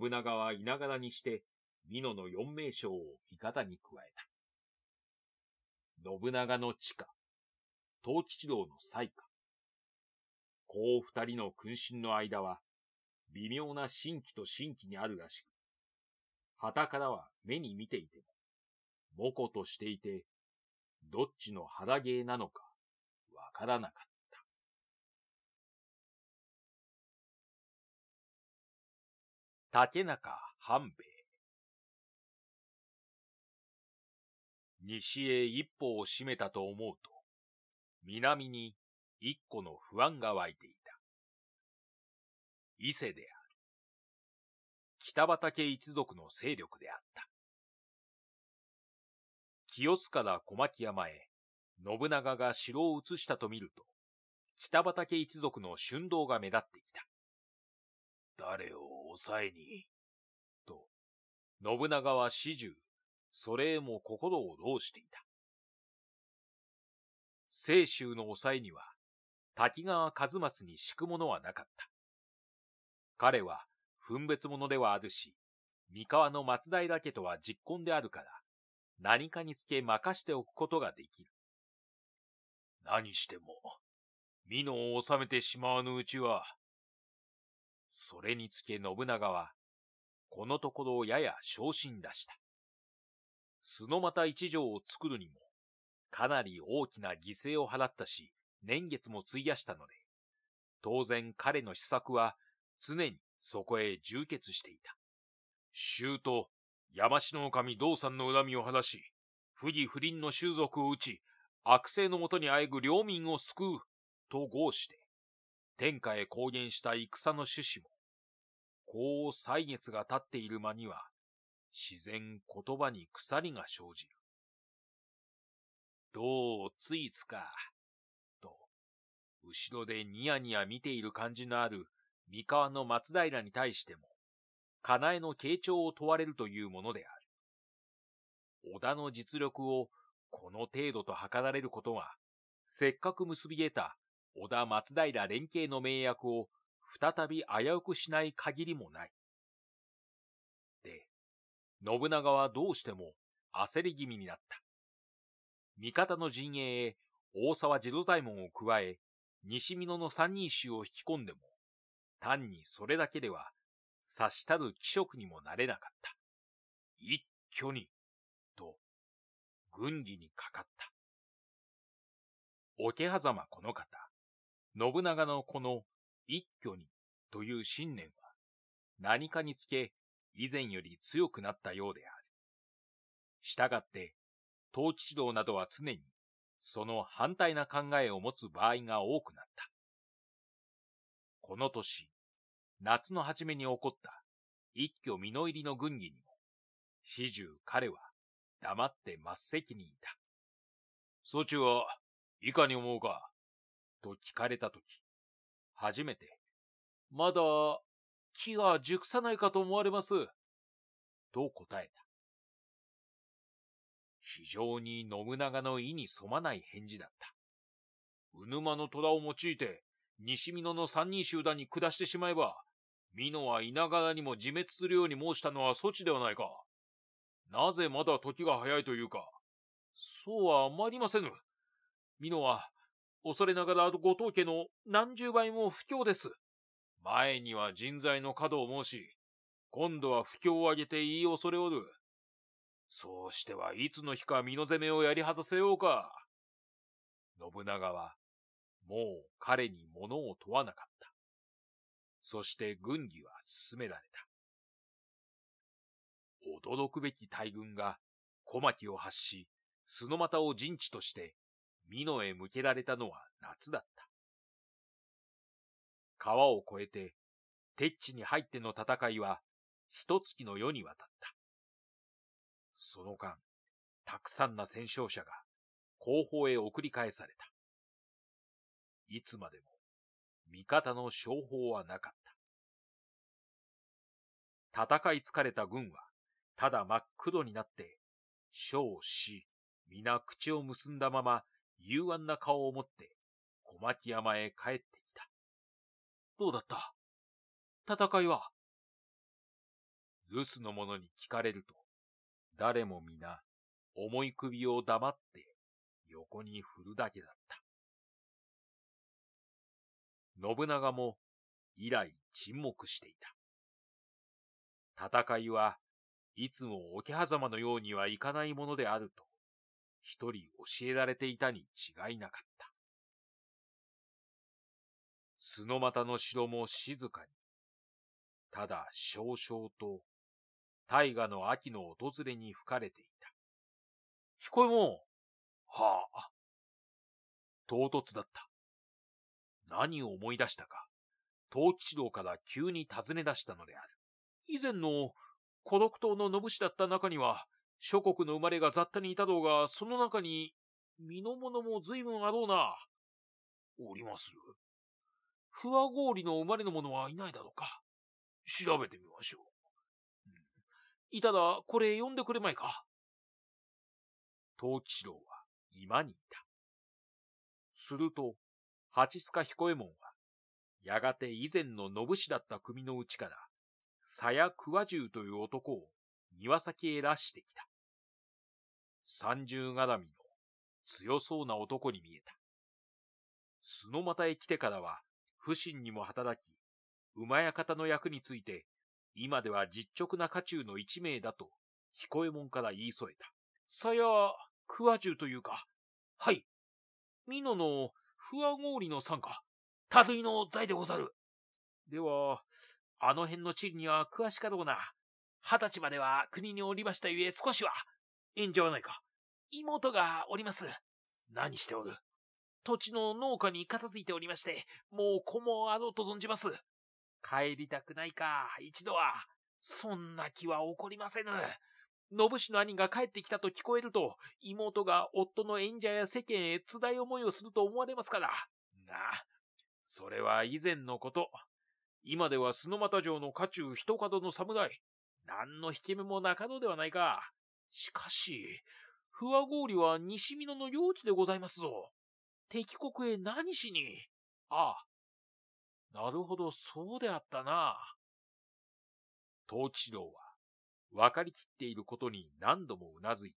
信長はいながらにして、美濃の四名将を味方に加えた。信長の地下、東吉郎の才下。こう二人の君臣の間は、微妙な新規と新規にあるらしく、旗からは目に見ていても、もことしていて、どっちの肌芸なのか、わからなかった。竹中半兵衛西へ一歩を閉めたと思うと、南に一個の不安が湧いていた。伊勢である。北畠一族の勢力であった。清須から小牧山へ、信長が城を移したと見ると、北畠一族の春道が目立ってきた。誰を抑えにと、信長は始終、それへも心を労していた。清州の抑えには、滝川一益に敷くものはなかった。彼は分別者ではあるし、三河の松平家とは実婚であるから、何かにつけ任しておくことができる。何しても、美濃を治めてしまわぬうちは、それにつけ信長は、このところをやや昇進出した。素のた一条を作るにも、かなり大きな犠牲を払ったし、年月も費やしたので、当然彼の施策は常にそこへ充血していた。周と山科の神道さんの恨みを晴らし、不義不倫の習俗を打ち、悪性のもとにあえぐ領民を救う、と豪して、天下へ公言した戦の趣旨も、こう歳月が経っている間には、自然言葉に鎖が生じる。どうついつか、と、後ろでニヤニヤ見ている感じのある三河の松平に対しても、かなえの傾聴を問われるというものである。織田の実力をこの程度と図られることが、せっかく結び得た織田松平連携の名約を再び危うくしない限りもない。で、信長はどうしても焦り気味になった。味方の陣営へ大沢次郎左衛門を加え、西美濃の三人衆を引き込んでも、単にそれだけでは、察したる気色にもなれなかった。一挙に、と、軍議にかかった。桶狭間この方、信長のこの一挙にという信念は、何かにつけ、以前より強くなったようである。したがって、統治指導などは常に、その反対な考えを持つ場合が多くなった。この年、夏の初めに起こった一挙身の入りの軍議にも、始終彼は黙って末席にいた。そちはいかに思うかと聞かれたとき、初めて、まだ木が熟さないかと思われます。と答えた。非常に信長の意に沿まない返事だった。うぬまの虎を用いて、西美濃の三人集団に下してしまえば、美濃は稲らにも自滅するように申したのは措置ではないか。なぜまだ時が早いというか。そうはまりませぬ。美濃は、恐れながら後藤家の何十倍も不況です。前には人材の角を申し、今度は不況を挙げて言い恐れおる。そうしてはいつの日か身の攻めをやり果たせようか。信長は、もう彼に物を問わなかった。そして軍議は進められた。驚くべき大軍が小牧を発し、須の股を陣地として美濃へ向けられたのは夏だった。川を越えて、鉄地に入っての戦いは、一月の世にわたった。その間、たくさんな戦勝者が後方へ送り返された。いつまでも味方の商法はなかった。戦い疲れた軍は、ただ真っ黒になって、小死、皆口を結んだまま、幽暗な顔を持って、小牧山へ帰ってきた。どうだった戦いは留守の者に聞かれると、誰も皆、重い首を黙って横に振るだけだった。信長も以来沈黙していた。戦いはいつも桶狭間のようにはいかないものであると、一人教えられていたに違いなかった。須の股の城も静かに、ただ少々と大河の秋の訪れに吹かれていた。彦右衛門はあ、唐突だった。何を思い出したか、藤吉郎から急に尋ね出したのである。以前の孤独島の野武士だった中には、諸国の生まれが雑多にいたろうが、その中に、身の者も随分あろうな。おりまする不和氷の生まれの者はいないだろうか。調べてみましょう。うん、いただ、これ読んでくれまいか。藤吉郎は今にいた。すると、八須賀彦右衛門は、やがて以前の信氏だった組のうちから、鞘谷桑十という男を庭先へ出してきた。三重絡みの強そうな男に見えた。須の股へ来てからは、不審にも働き、馬屋方の役について、今では実直な家中の一名だと、彦右衛門から言い添えた。さや、桑十というか。はい。美濃の不破氷の傘下、類の財でござる。では、あの辺の地理には詳しかろうな。二十歳までは国におりましたゆえ少しは、いいんじゃないか。妹がおります。何しておる土地の農家に片付いておりまして、もう子もあろうと存じます。帰りたくないか、一度は。そんな気は起こりませぬ。信氏の兄が帰ってきたと聞こえると、妹が夫の演者や世間へ辛い思いをすると思われますから。なあ。それは以前のこと。今では須俣城の家中一角の侍。何の引け目もなかではないか。しかし、不和氷は西美濃の領地でございますぞ。敵国へ何しに。ああ。なるほど、そうであったな。東吉郎は、分かりきっていることに何度もうなずいて、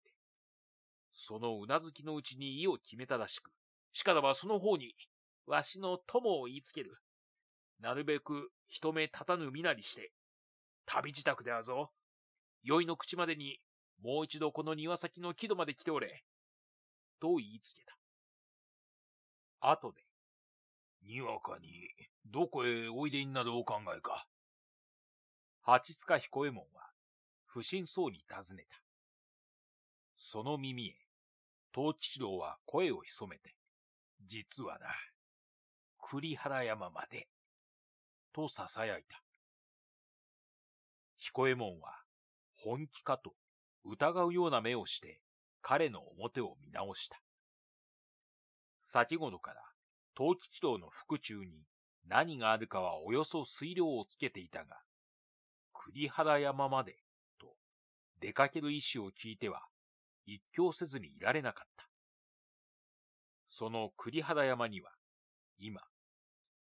そのうなずきのうちに意を決めたらしく、しからばその方に、わしの友を言いつける。なるべく人目立たぬ身なりして、旅自宅であぞ。酔いの口までに、もう一度この庭先の木戸まで来ておれ。と言いつけた。後で、にわかに、どこへおいでになるお考えか。八塚彦右衛門は、不審そうに尋ねた。その耳へ、東吉郎は声を潜めて、実はな、栗原山まで、と囁いた。彦右衛門は、本気かと疑うような目をして彼の表を見直した。先ほどから東吉郎の腹中に何があるかはおよそ水量をつけていたが、栗原山まで出かける意思を聞いては、一興せずにいられなかった。その栗原山には、今、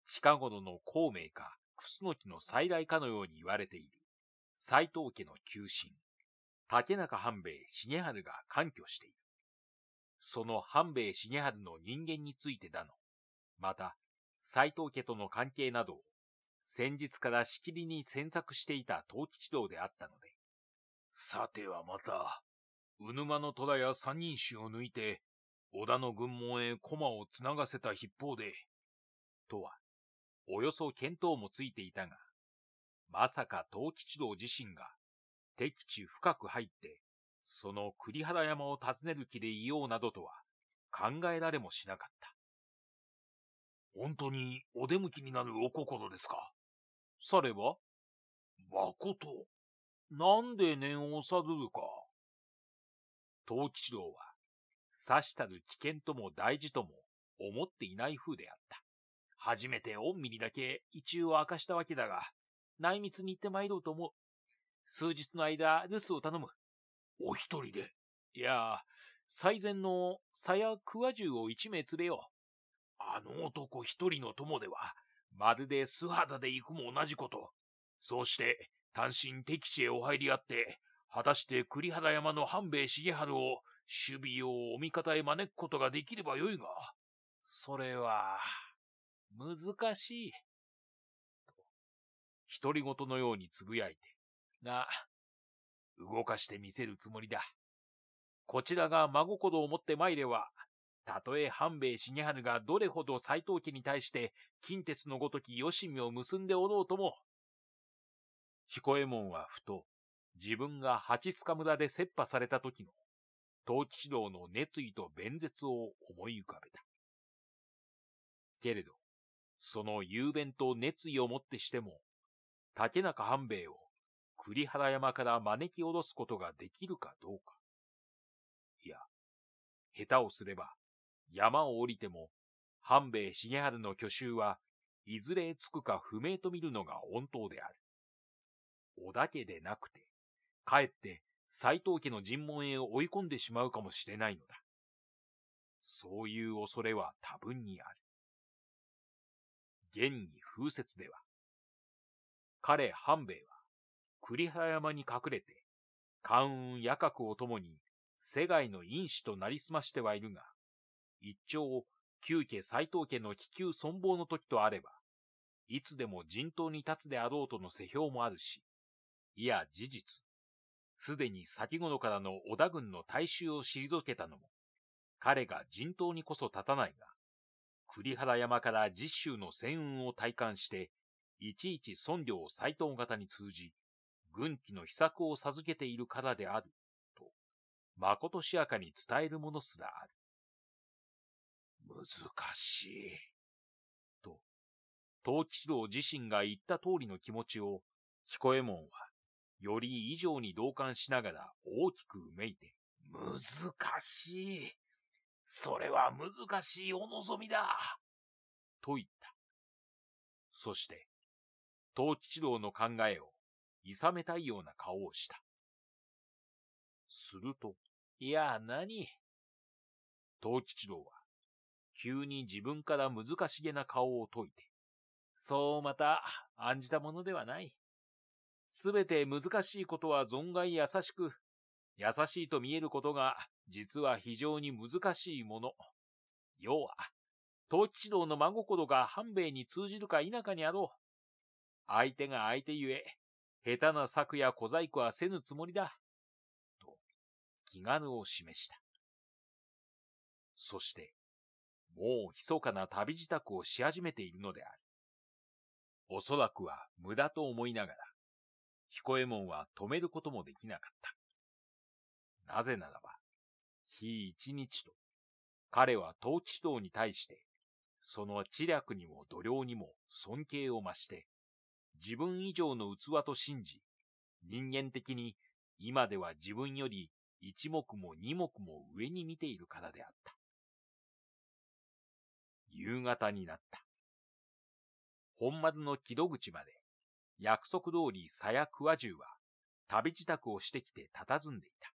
近頃の孔明か、楠木の再来かのように言われている、斎藤家の旧臣、竹中半兵衛重春が関居している。その半兵衛重春の人間についてだの、また、斎藤家との関係などを、先日からしきりに詮索していた東吉道であったので、さてはまた、鵜沼の戸田や三人衆を抜いて、織田の軍門へ駒をつながせた一方で、とは、およそ見当もついていたが、まさか東吉道自身が、敵地深く入って、その栗原山を訪ねる気でいようなどとは、考えられもしなかった。本当にお出向きになるお心ですかさればまこと。なんで念をさどるか。藤吉郎は、さしたる危険とも大事とも思っていない風であった。初めて御身にだけ一応明かしたわけだが、内密に行って参ろうと思う。数日の間、留守を頼む。お一人で。いや、最善の鞘桑重を一名連れよう。あの男一人の友では、まるで素肌で行くも同じこと。そうして、単身敵地へお入りあって、果たして栗原山の半兵衛重春を守備をお味方へ招くことができればよいが、それは、難しい。と、独り言のようにつぶやいて、が、動かしてみせるつもりだ。こちらが真心を持って参れば、たとえ半兵衛重春がどれほど斎藤家に対して近鉄のごときよしみを結んでおろうとも、彦右衛門はふと、自分が八塚村で切羽された時の、統治指導の熱意と弁舌を思い浮かべた。けれど、その雄弁と熱意をもってしても、竹中半兵衛を栗原山から招き下ろすことができるかどうか。いや、下手をすれば、山を降りても、半兵衛重春の去就はいずれつくか不明と見るのが本当である。織田家でなくて、かえって斎藤家の尋問へ追い込んでしまうかもしれないのだ。そういう恐れは多分にある。現に風説では、彼半兵衛は栗葉山に隠れて、関雲夜閣を共に世界の因子となりすましてはいるが、一朝、旧家斎藤家の気球存亡の時とあれば、いつでも人頭に立つであろうとの世評もあるし、いや事実、すでに先頃からの織田軍の大衆を退けたのも、彼が人頭にこそ立たないが、栗原山から実州の戦運を体感して、いちいち尊領を斎藤方に通じ、軍機の秘策を授けているからである、と、まことしやかに伝えるものすらある。難しい。と、藤吉郎自身が言った通りの気持ちを、彦右衛門はより以上に同感しながら大きくうめいて、難しい。それは難しいお望みだ。と言った。そして、東吉郎の考えを、いさめたいような顔をした。すると、いや、何東吉郎は、急に自分から難しげな顔を解いて、そうまた、案じたものではない。すべて難しいことは存外優しく、優しいと見えることが、実は非常に難しいもの。要は、統治指導の真心が半兵衛に通じるか否かにあろう。相手が相手ゆえ、下手な策や小細工はせぬつもりだ。と、気軽を示した。そして、もう密かな旅支度をし始めているのである。おそらくは無駄と思いながら、彦右衛門は止めることもできなかった。なぜならば、日一日と、彼は統治党に対して、その知略にも度量にも尊敬を増して、自分以上の器と信じ、人間的に今では自分より一目も二目も上に見ているからであった。夕方になった。本丸の木戸口まで約束通り鞘や桑十は旅支度をしてきて佇んでいた。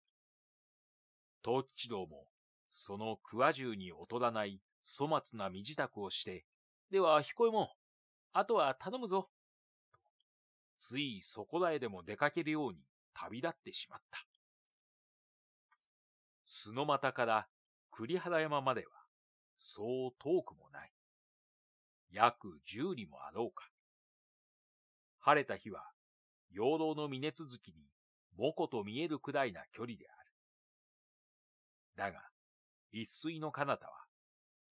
東吉道もその桑十に劣らない粗末な身支度をして、では彦右衛門、あとは頼むぞ。ついそこらへでも出かけるように旅立ってしまった。須の股から栗原山までは、そう遠くもない。約十里もあろうか。晴れた日は、陽動の峰続きに、もこと見えるくらいな距離である。だが、一水の彼方は、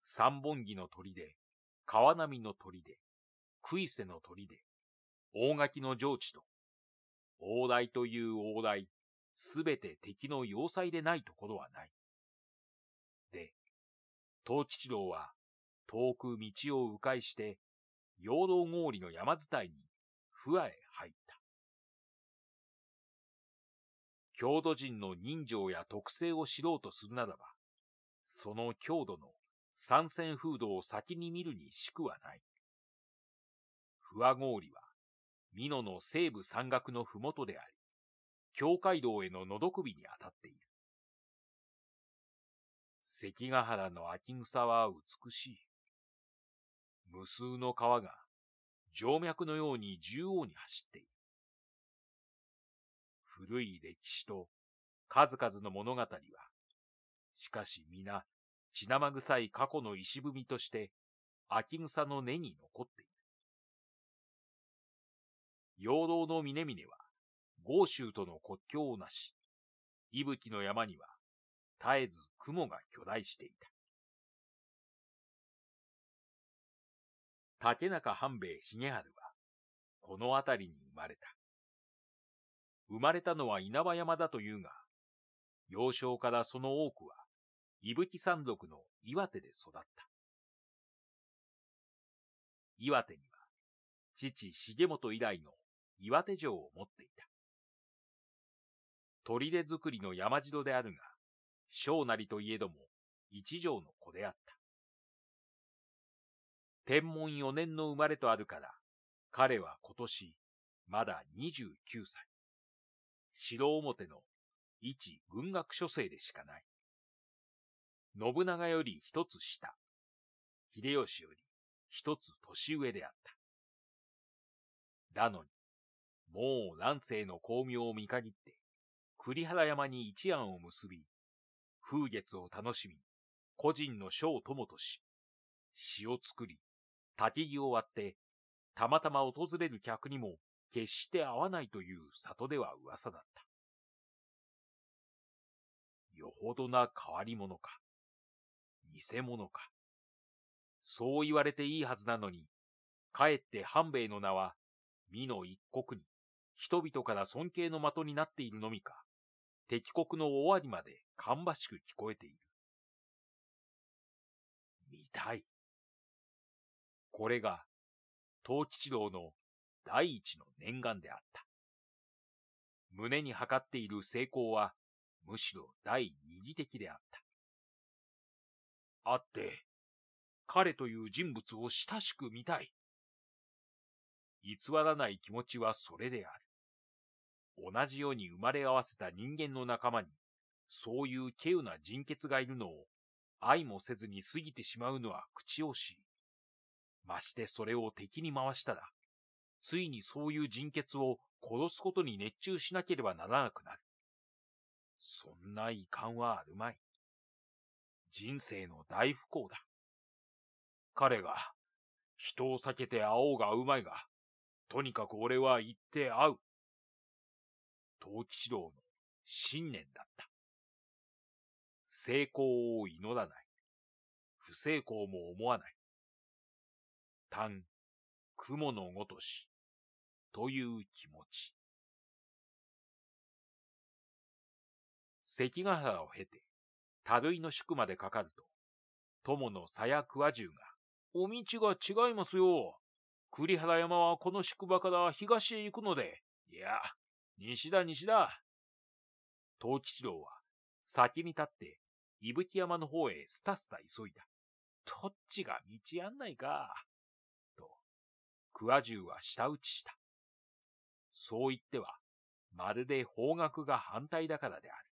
三本木の鳥で、川波の鳥で、クイの鳥で、大垣の上地と、往来という往来、すべて敵の要塞でないところはない。で、東吉郎は、遠く道を迂回して、養老郡の山伝いに不和へ入った。郷土人の人情や特性を知ろうとするならば、その郷土の参戦風土を先に見るにしくはない。不和氷は、美濃の西部山岳の麓であり、境界道へののどくびに当たっている。関ヶ原の秋草は美しい。無数の川が静脈のように縦横に走っている。古い歴史と数々の物語は、しかし皆血生臭い過去の石踏みとして秋草の根に残っている。陽動の峰々は豪州との国境をなし、息吹の山には絶えず雲が巨大していた。竹中半兵衛重春は、この辺りに生まれた。生まれたのは稲葉山だというが、幼少からその多くは、伊吹山麓の岩手で育った。岩手には、父重本以来の岩手城を持っていた。砦作りの山城であるが、小なりといえども一条の子であった。天文4年の生まれとあるから、彼は今年、まだ29歳。城表の一軍学書生でしかない。信長より一つ下、秀吉より一つ年上であった。だのに、もう乱世の光明を見限って、栗原山に一案を結び、風月を楽しみ、個人の書を友とし、詩を作り、立ち木を割って、たまたま訪れる客にも決して会わないという里では噂だった。よほどな変わり者か、偽物か。そう言われていいはずなのに、かえって半兵衛の名は、美の一国に、人々から尊敬の的になっているのみか、敵国の終わりまで芳しく聞こえている。見たい。これが、東吉郎の第一の念願であった。胸に測っている成功は、むしろ第二次的であった。あって、彼という人物を親しく見たい。偽らない気持ちはそれである。同じように生まれ合わせた人間の仲間に、そういう稀有な人血がいるのを、愛もせずに過ぎてしまうのは口惜しい。ましてそれを敵に回したら、ついにそういう人血を殺すことに熱中しなければならなくなる。そんな遺憾はあるまい。人生の大不幸だ。彼が、人を避けて会おうがうまいが、とにかく俺は行って会う。東吉郎の信念だった。成功を祈らない。不成功も思わない。単、雲のごとし、という気持ち。関ヶ原を経て、たるいの宿までかかると、友の鞘桑十が、お道が違いますよ。栗原山はこの宿場から東へ行くので、いや、西だ西だ。藤吉郎は先に立って、伊吹山の方へスタスタ急いだ。どっちが道案内か。桑十は舌打ちした。そう言っては、まるで方角が反対だからである。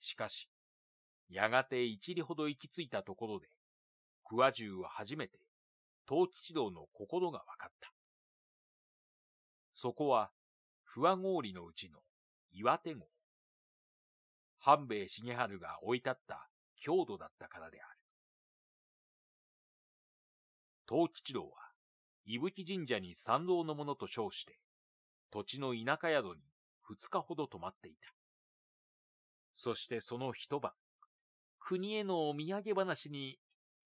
しかし、やがて一里ほど行き着いたところで、桑十は初めて、東吉道の心が分かった。そこは、不和氷のうちの岩手号。半兵衛重春が置い立った郷土だったからである。藤吉郎は、伊吹神社に参道の者と称して、土地の田舎宿に二日ほど泊まっていた。そしてその一晩、国へのお土産話に、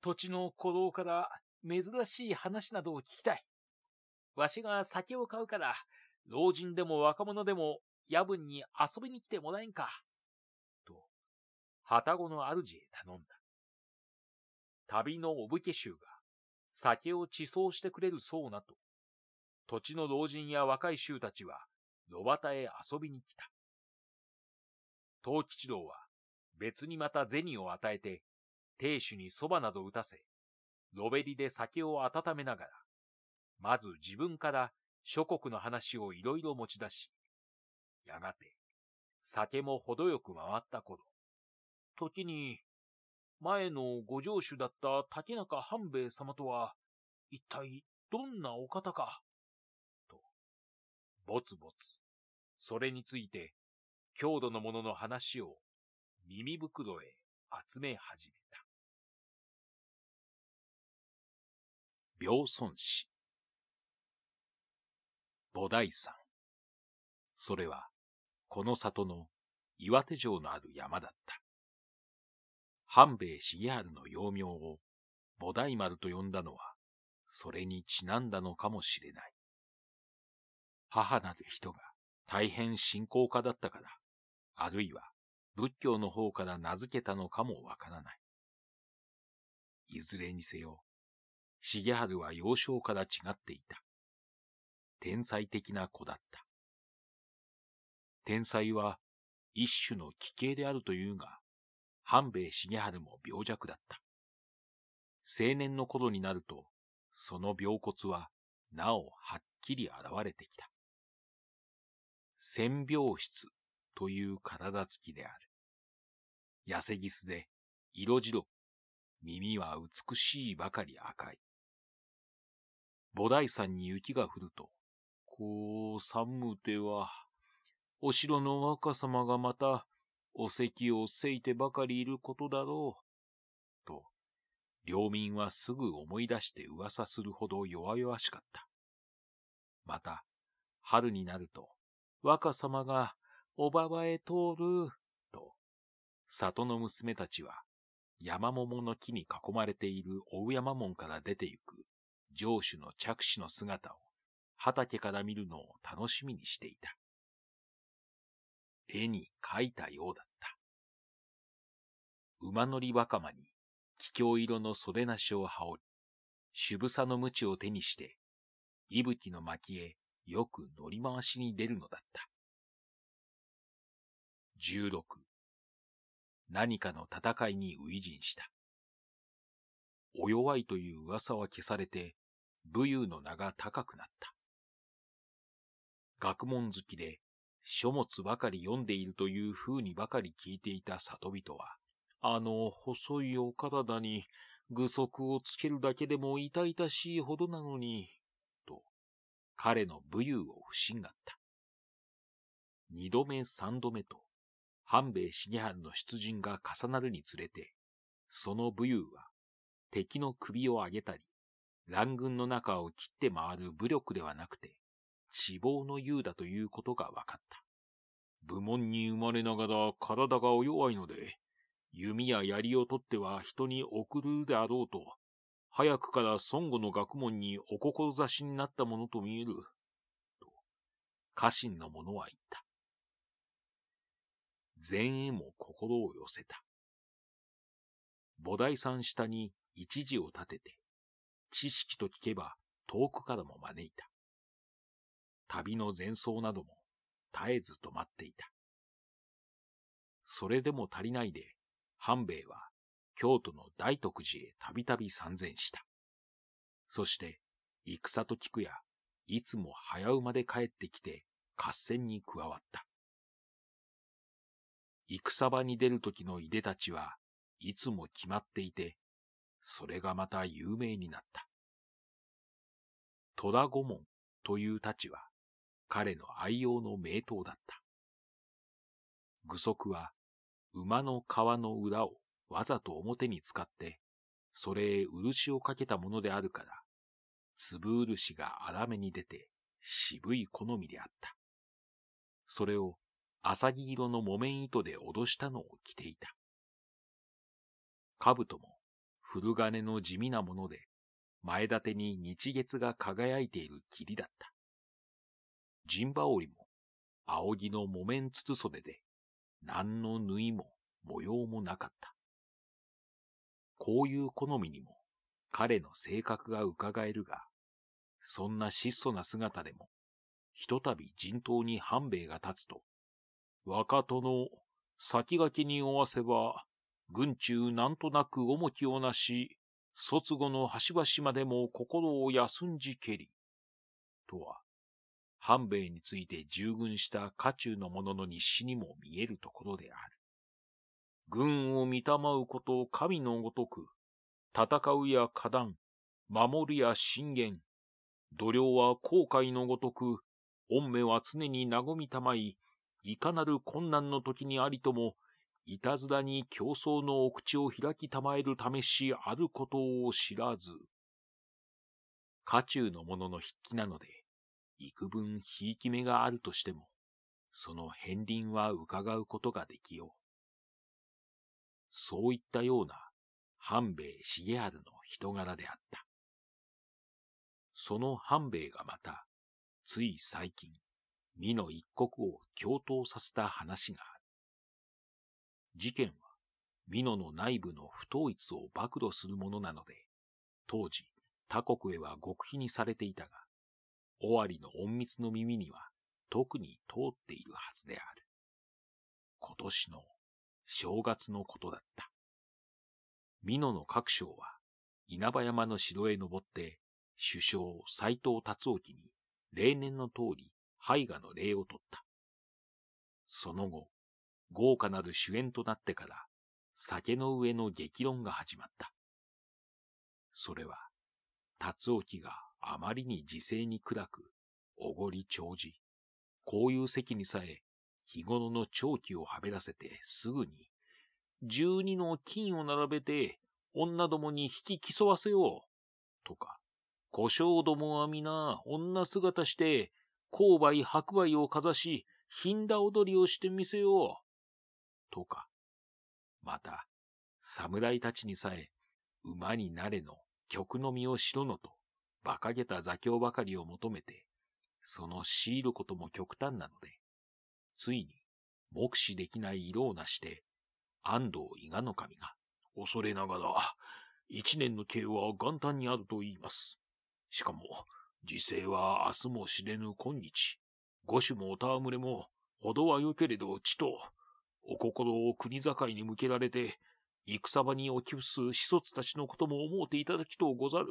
土地の古道から珍しい話などを聞きたい。わしが酒を買うから、老人でも若者でも夜分に遊びに来てもらえんか。と、旗子の主へ頼んだ。旅のお武家衆が酒を地層してくれるそうなと、土地の老人や若い衆たちは、野端へ遊びに来た。東吉郎は、別にまた銭を与えて、亭主に蕎麦など打たせ、ロベリで酒を温めながら、まず自分から諸国の話をいろいろ持ち出し、やがて、酒も程よく回った頃、時に前のご城主だった竹中半兵衛様とは、一体どんなお方か。と、ぼつぼつ、それについて、郷土の者の話を耳袋へ集め始めた。病孫氏。菩提山。それは、この里の岩手城のある山だった。半兵衛重治の幼名を菩提丸と呼んだのは、それにちなんだのかもしれない。母なる人が大変信仰家だったから、あるいは仏教の方から名付けたのかもわからない。いずれにせよ、重治は幼少から違っていた。天才的な子だった。天才は一種の奇形であるというが、半兵衛重春も病弱だった。青年の頃になると、その病骨は、なおはっきり現れてきた。千病室という体つきである。痩せぎすで、色白耳は美しいばかり赤い。菩提山に雪が降ると、こう寒うては、お城の若様がまたお席をせいてばかりいることだろう。と、領民はすぐ思い出して噂するほど弱々しかった。また、春になると、若様がおばばへ通る、と、里の娘たちは、山桃の木に囲まれている大山門から出て行く城主の着手の姿を畑から見るのを楽しみにしていた。手に書いたようだった。馬乗り若間に桔梗色の袖なしを羽織り、渋さの鞭を手にして、息吹の巻へよく乗り回しに出るのだった。十六、何かの戦いに初陣した。お弱いという噂は消されて、武勇の名が高くなった。学問好きで書物ばかり読んでいるという風にばかり聞いていた里人は、あの細いお体に具足をつけるだけでも痛々しいほどなのに、と、彼の武勇を不信がった。二度目三度目と、半兵衛重藩の出陣が重なるにつれて、その武勇は敵の首を上げたり、乱軍の中を切って回る武力ではなくて、死亡の優だということが分かった。部門に生まれながら体が弱いので、弓や槍を取っては人に送るであろうと、早くから孫悟の学問にお志になったものと見える。と、家臣の者は言った。善へも心を寄せた。菩提山下に一時を立てて、知識と聞けば遠くからも招いた。旅の前奏なども絶えず止まっていた。それでも足りないで、半兵衛は京都の大徳寺へたびたび参戦した。そして、戦と聞くや、いつも早馬で帰ってきて合戦に加わった。戦場に出る時のいでたちはいつも決まっていて、それがまた有名になった。戸田御門という太刀は、彼の愛用の名刀だった。具足は馬の皮の裏をわざと表に使って、それへ漆をかけたものであるから、粒漆が粗めに出て渋い好みであった。それを浅木色の木綿糸で脅したのを着ていた。兜も古金の地味なもので、前立てに日月が輝いている霧だった。陣羽織も、青木の木綿筒袖で、何の縫いも模様もなかった。こういう好みにも、彼の性格が伺えるが、そんな質素な姿でも、ひとたび人頭に半兵衛が立つと、若殿、先駆けに追わせば、軍中なんとなく重きをなし、卒後の端々までも心を休んじけり、とは半兵衛について従軍した家中の者の日誌にも見えるところである。軍を見たまうことを神のごとく、戦うや火団、守るや信玄、度量は後悔のごとく、御目は常に和みたまい、いかなる困難の時にありとも、いたずらに競争のお口を開きたまえるためしあることを知らず。家中の者の筆記なので、幾分ひいき目があるとしても、その片鱗は伺うことができよう。そういったような半兵衛重春の人柄であった。その半兵衛がまた、つい最近、美の一国を共闘させた話がある。事件は、美濃の内部の不統一を暴露するものなので、当時他国へは極秘にされていたが、尾張の隠密の耳には特に通っているはずである。今年の正月のことだった。美濃の各省は稲葉山の城へ登って首相斎藤達興に例年の通り肺画の礼を取った。その後、豪華なる主演となってから酒の上の激論が始まった。それは、達興があまりに時勢に砕く、おごり長じ。こういう席にさえ、日頃の長期をはべらせてすぐに、十二の金を並べて、女どもに引き競わせよう。とか、故障どもは皆女姿して、勾配白梅をかざし、んだ踊りをしてみせよう。とか、また、侍たちにさえ、馬になれの曲の実をしろのと、馬鹿げた座教ばかりを求めて、その強いることも極端なので、ついに目視できない色をなして、安藤伊賀の神が、恐れながら、一年の刑は元旦にあると言います。しかも、時勢は明日も知れぬ今日、五種もお戯れも、ほどはよけれど地と、お心を国境に向けられて、戦場にお寄付す子卒たちのことも思うていただきとうござる。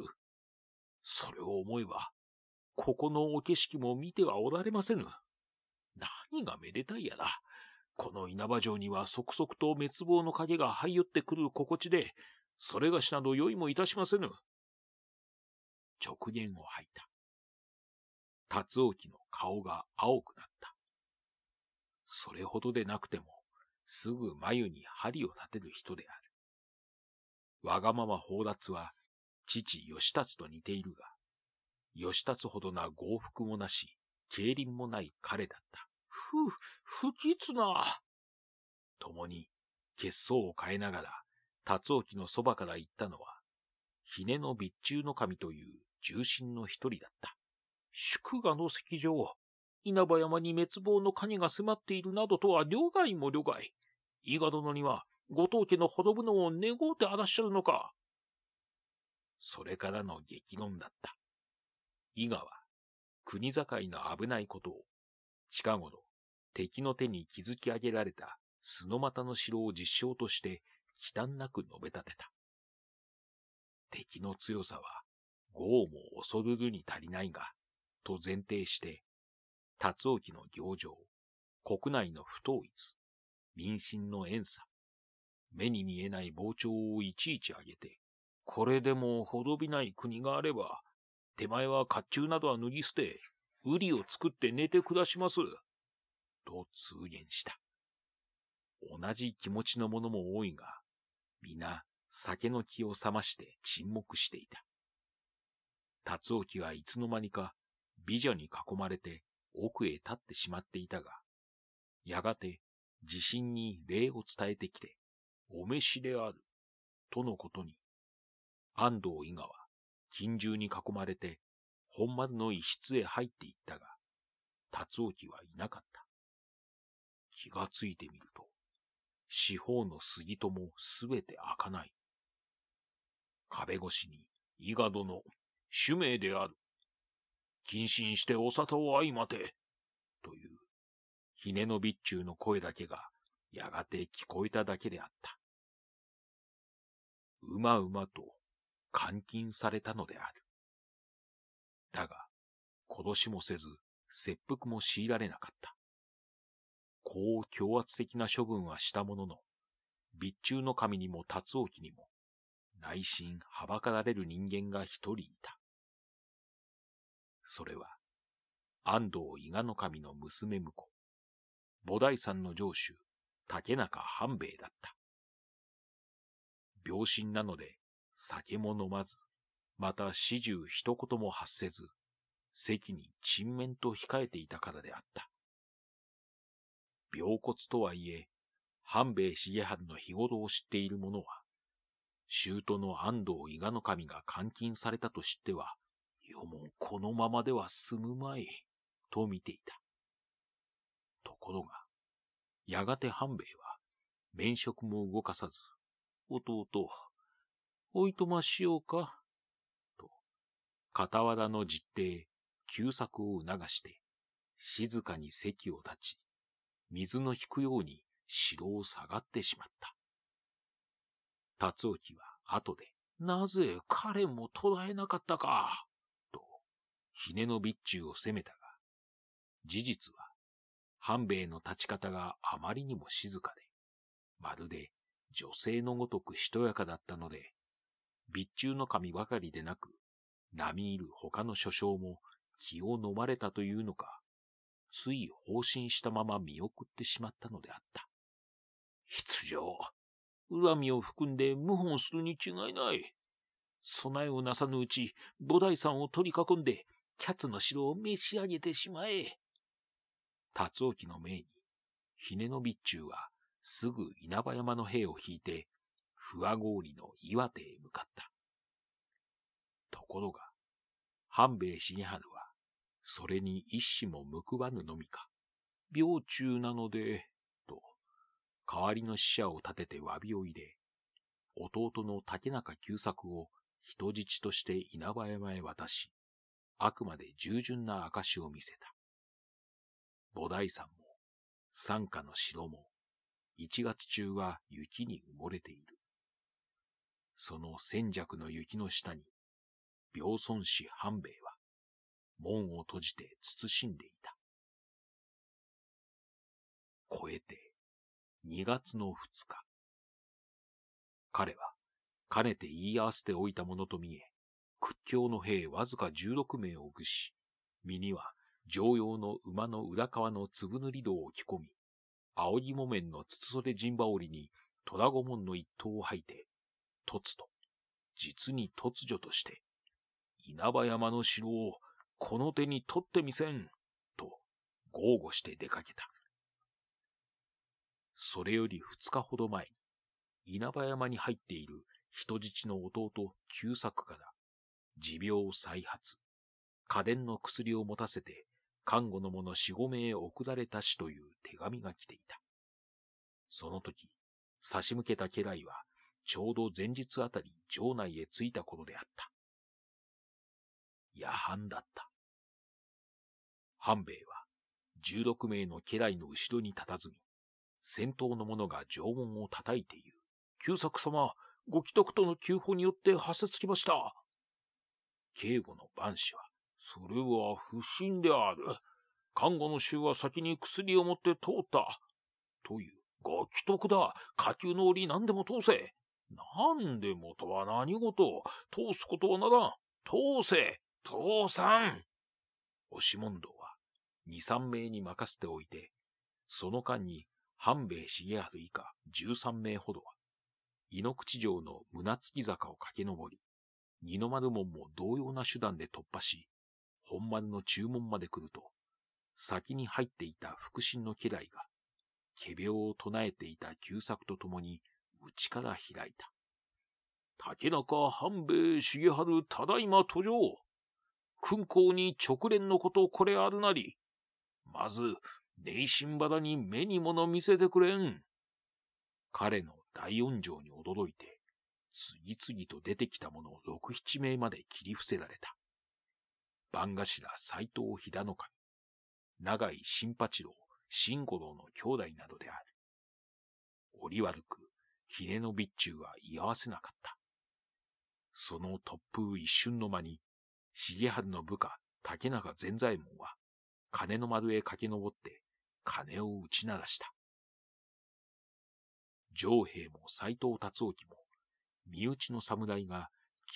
それを思えば、ここのお景色も見てはおられませぬ。何がめでたいやら。この稲葉城には即々と滅亡の影が這い寄ってくる心地で、それがしなど良いもいたしませぬ。直言を吐いた。達沖の顔が青くなった。それほどでなくても、すぐ眉に針を立てる人である。わがまま放達は父義達と似ているが、義達ほどな豪服もなし、競輪もない彼だった。ふ、不吉な。共に、血相を変えながら、達沖のそばから行ったのは、ひねの備中の神という重臣の一人だった。祝賀の席上、稲葉山に滅亡の影が迫っているなどとは両外も両外。伊賀殿には、ご当家の滅ぶのを願うてあらっしゃるのか。それからの激論だった。伊賀は、国境の危ないことを、近頃、敵の手に築き上げられた須の股の城を実証として、忌憚なく述べ立てた。敵の強さは、豪も恐るるに足りないが、と前提して、辰沖の行状、国内の不統一、民心の遠さ、目に見えない膨張をいちいち上げて、これでも滅びない国があれば、手前は甲冑などは脱ぎ捨て、リを作って寝て下します。と通言した。同じ気持ちの者も多いが、皆酒の気を覚まして沈黙していた。達沖はいつの間にか美女に囲まれて奥へ立ってしまっていたが、やがて地震に礼を伝えてきて、お召しである、とのことに安藤伊賀は、近中に囲まれて、本丸の一室へ入っていったが、達沖はいなかった。気がついてみると、四方の杉ともすべて開かない。壁越しに、伊賀殿、主命である。謹慎してお里を相待て、という、ひねの備中の声だけが、やがて聞こえただけであった。うまうまと監禁されたのである。だが、殺しもせず、切腹も強いられなかった。こう強圧的な処分はしたものの、備中の神にも達沖にも、内心はばかられる人間が一人いた。それは、安藤伊賀の神の娘婿、菩提山の城主、竹中半兵衛だった。病身なので酒も飲まず、また始終一言も発せず、席に沈面と控えていたからであった。病骨とはいえ、半兵衛重春の日頃を知っている者は、舅の安藤伊賀の神が監禁されたと知っては、よもこのままでは済むまい、と見ていた。ところが、やがて半兵衛は、面職も動かさず、弟、おいとましようか。と、傍らの実弟、旧作を促して、静かに席を立ち、水の引くように城を下がってしまった。達興は後で、なぜ彼も捕らえなかったか、と、ひねの備中を責めたが、事実は、半兵衛の立ち方があまりにも静かで、まるで女性のごとくしとやかだったので、備中の神ばかりでなく、並みいる他の諸将も気を飲まれたというのか、つい放心したまま見送ってしまったのであった。必要。恨みを含んで謀反するに違いない。備えをなさぬうち、菩提さんを取り囲んで、キャツの城を召し上げてしまえ。辰沖の命に、ひねの備中は、すぐ稲葉山の兵を引いて、不和氷の岩手へ向かった。ところが、半兵衛重治は、それに一矢も報わぬのみか、病中なので、と、代わりの使者を立てて詫びを入れ、弟の竹中久作を人質として稲葉山へ渡し、あくまで従順な証を見せた。菩提山も、山下の城も、一月中は雪に埋もれている。その千尺の雪の下に、病村氏半兵衛は、門を閉じて慎んでいた。超えて、2月の2日。彼は、かねて言い合わせておいたものと見え、屈強の兵わずか16名を愚し、身には常用の馬の裏側の粒塗り道を着込み、青木木綿の筒袖陣羽織に虎御門の一頭を吐いて、突と、実に突如として、稲葉山の城をこの手に取ってみせん、と豪語して出かけた。それより二日ほど前に、稲葉山に入っている人質の弟旧作家だ。持病再発。家電の薬を持たせて、看護の者四五名送られたしという手紙が来ていた。その時、差し向けた家来は、ちょうど前日あたり城内へ着いた頃であった。夜半だった。半兵衛は16名の家来の後ろに佇み、先頭の者が城門を叩いて言う。旧作様、ご帰宅との急報によって発せつきました。警護の番士は、それは不審である。看護の衆は先に薬を持って通った。という、ご帰宅だ。下級の折何でも通せ。何でもとは何事を通すことはならん。通せ通さん押し問答は二三名に任せておいて、その間に半兵衛重春以下十三名ほどは、井の口城の胸突き坂を駆け上り、二の丸門も同様な手段で突破し、本丸の注文まで来ると、先に入っていた腹心の家来が、仮病を唱えていた旧作とともに、内から開いた。竹中半兵衛重春ただいま途上。訓公に直連のことこれあるなり。まず、霊心肌に目に物見せてくれん。彼の大音情に驚いて、次々と出てきたものを六七名まで切り伏せられた。番頭斎藤飛騨の長井新八郎、新五郎の兄弟などである。折悪く、ヒネの中は居合わせなかった。その突風一瞬の間に、重春の部下、竹中善左衛門は、金の丸へ駆け上って、金を打ち鳴らした。上兵も斎藤達興も、身内の侍が、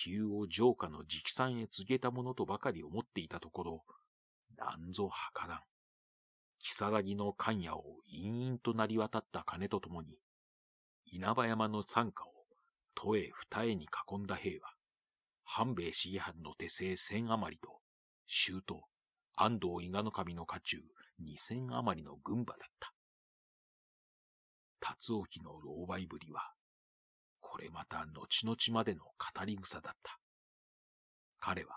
急を城下の直参へ告げたものとばかり思っていたところ、なんぞからん。木更木の勘夜を陰々となり渡った金とともに、稲葉山の傘下を都へ二重に囲んだ兵は、半兵衛重藩の手製千余りと、周到、安藤伊賀の神の家中二千余りの軍馬だった。辰沖の狼狽ぶりは、これまた後々までの語り草だった。彼は、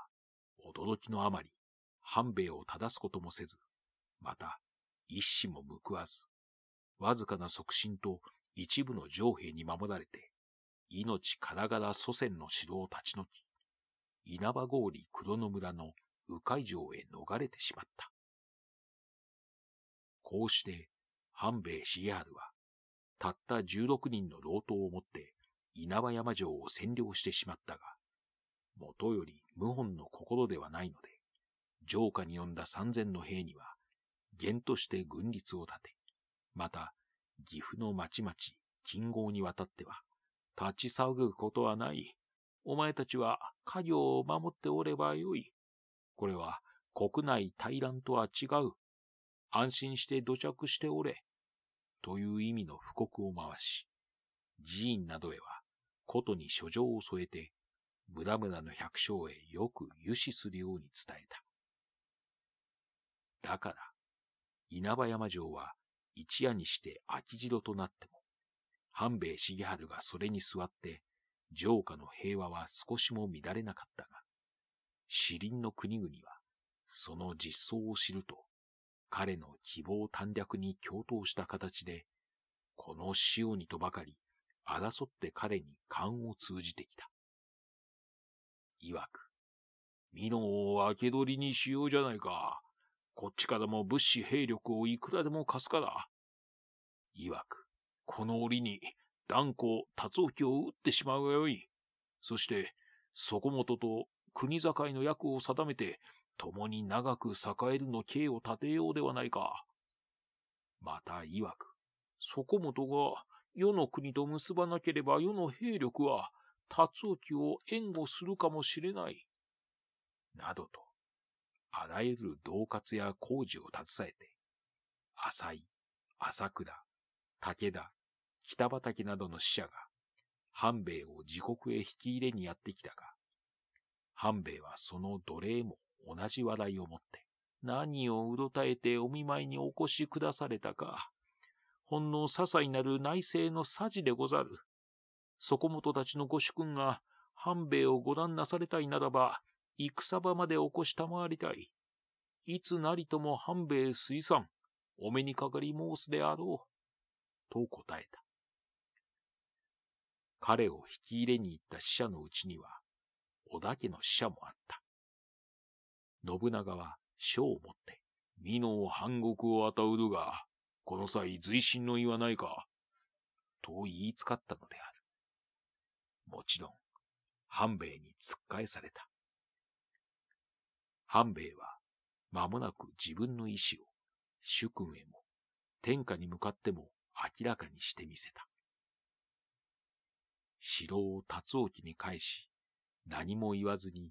驚きのあまり、半兵衛を正すこともせず、また、一死も報わず、わずかな促進と一部の上兵に守られて、命からがら祖先の城を立ち退き、稲葉郡黒野村の鵜飼城へ逃れてしまった。こうして、半兵衛重春は、たった16人の老頭をもって稲葉山城を占領してしまったが、元より謀反の心ではないので、城下に呼んだ三千の兵には、源として軍律を立て、また岐阜の町々、近郷に渡っては、立ち騒ぐことはない。お前たちは家業を守っておればよい。これは国内対乱とは違う。安心して土着しておれ。という意味の布告を回し、寺院などへは、ことに書状を添えて、無駄ム駄の百姓へよく輸出するように伝えた。だから、稲葉山城は一夜にして秋城となっても、半兵衛重春がそれに座って、城下の平和は少しも乱れなかったが、死林の国々は、その実相を知ると、彼の希望短略に共闘した形で、この塩にとばかり争って彼に勘を通じてきた。曰く、美濃を明け取りにしようじゃないか。こっちからも物資兵力をいくらでも貸すから。いわく、この折に断固達沖を打ってしまうがよい。そして、底本と国境の役を定めて、共に長く栄えるの刑を立てようではないか。またいわく、底本が世の国と結ばなければ世の兵力は、達沖を援護するかもしれない。などと、あらゆる恫喝や工事を携えて、浅井、朝倉、武田、北畠などの使者が、半兵衛を自国へ引き入れにやってきたが、半兵衛はその奴隷も同じ話題を持って、何をうろたえてお見舞いにお越しくだされたか。ほんの些細なる内政のさじでござる。底本たちのご主君が半兵衛をご覧なされたいならば、戦場まで起こしたまわりたい。いつなりとも半兵衛水産、お目にかかり申すであろう。と答えた。彼を引き入れに行った死者のうちには、織田家の死者もあった。信長は書を持って、美濃半国を与うるが、この際随心の言わないか、と言い使ったのである。もちろん、半兵衛に突っ返された。半兵衛は、間もなく自分の意志を、主君へも、天下に向かっても明らかにしてみせた。城を辰興に返し、何も言わずに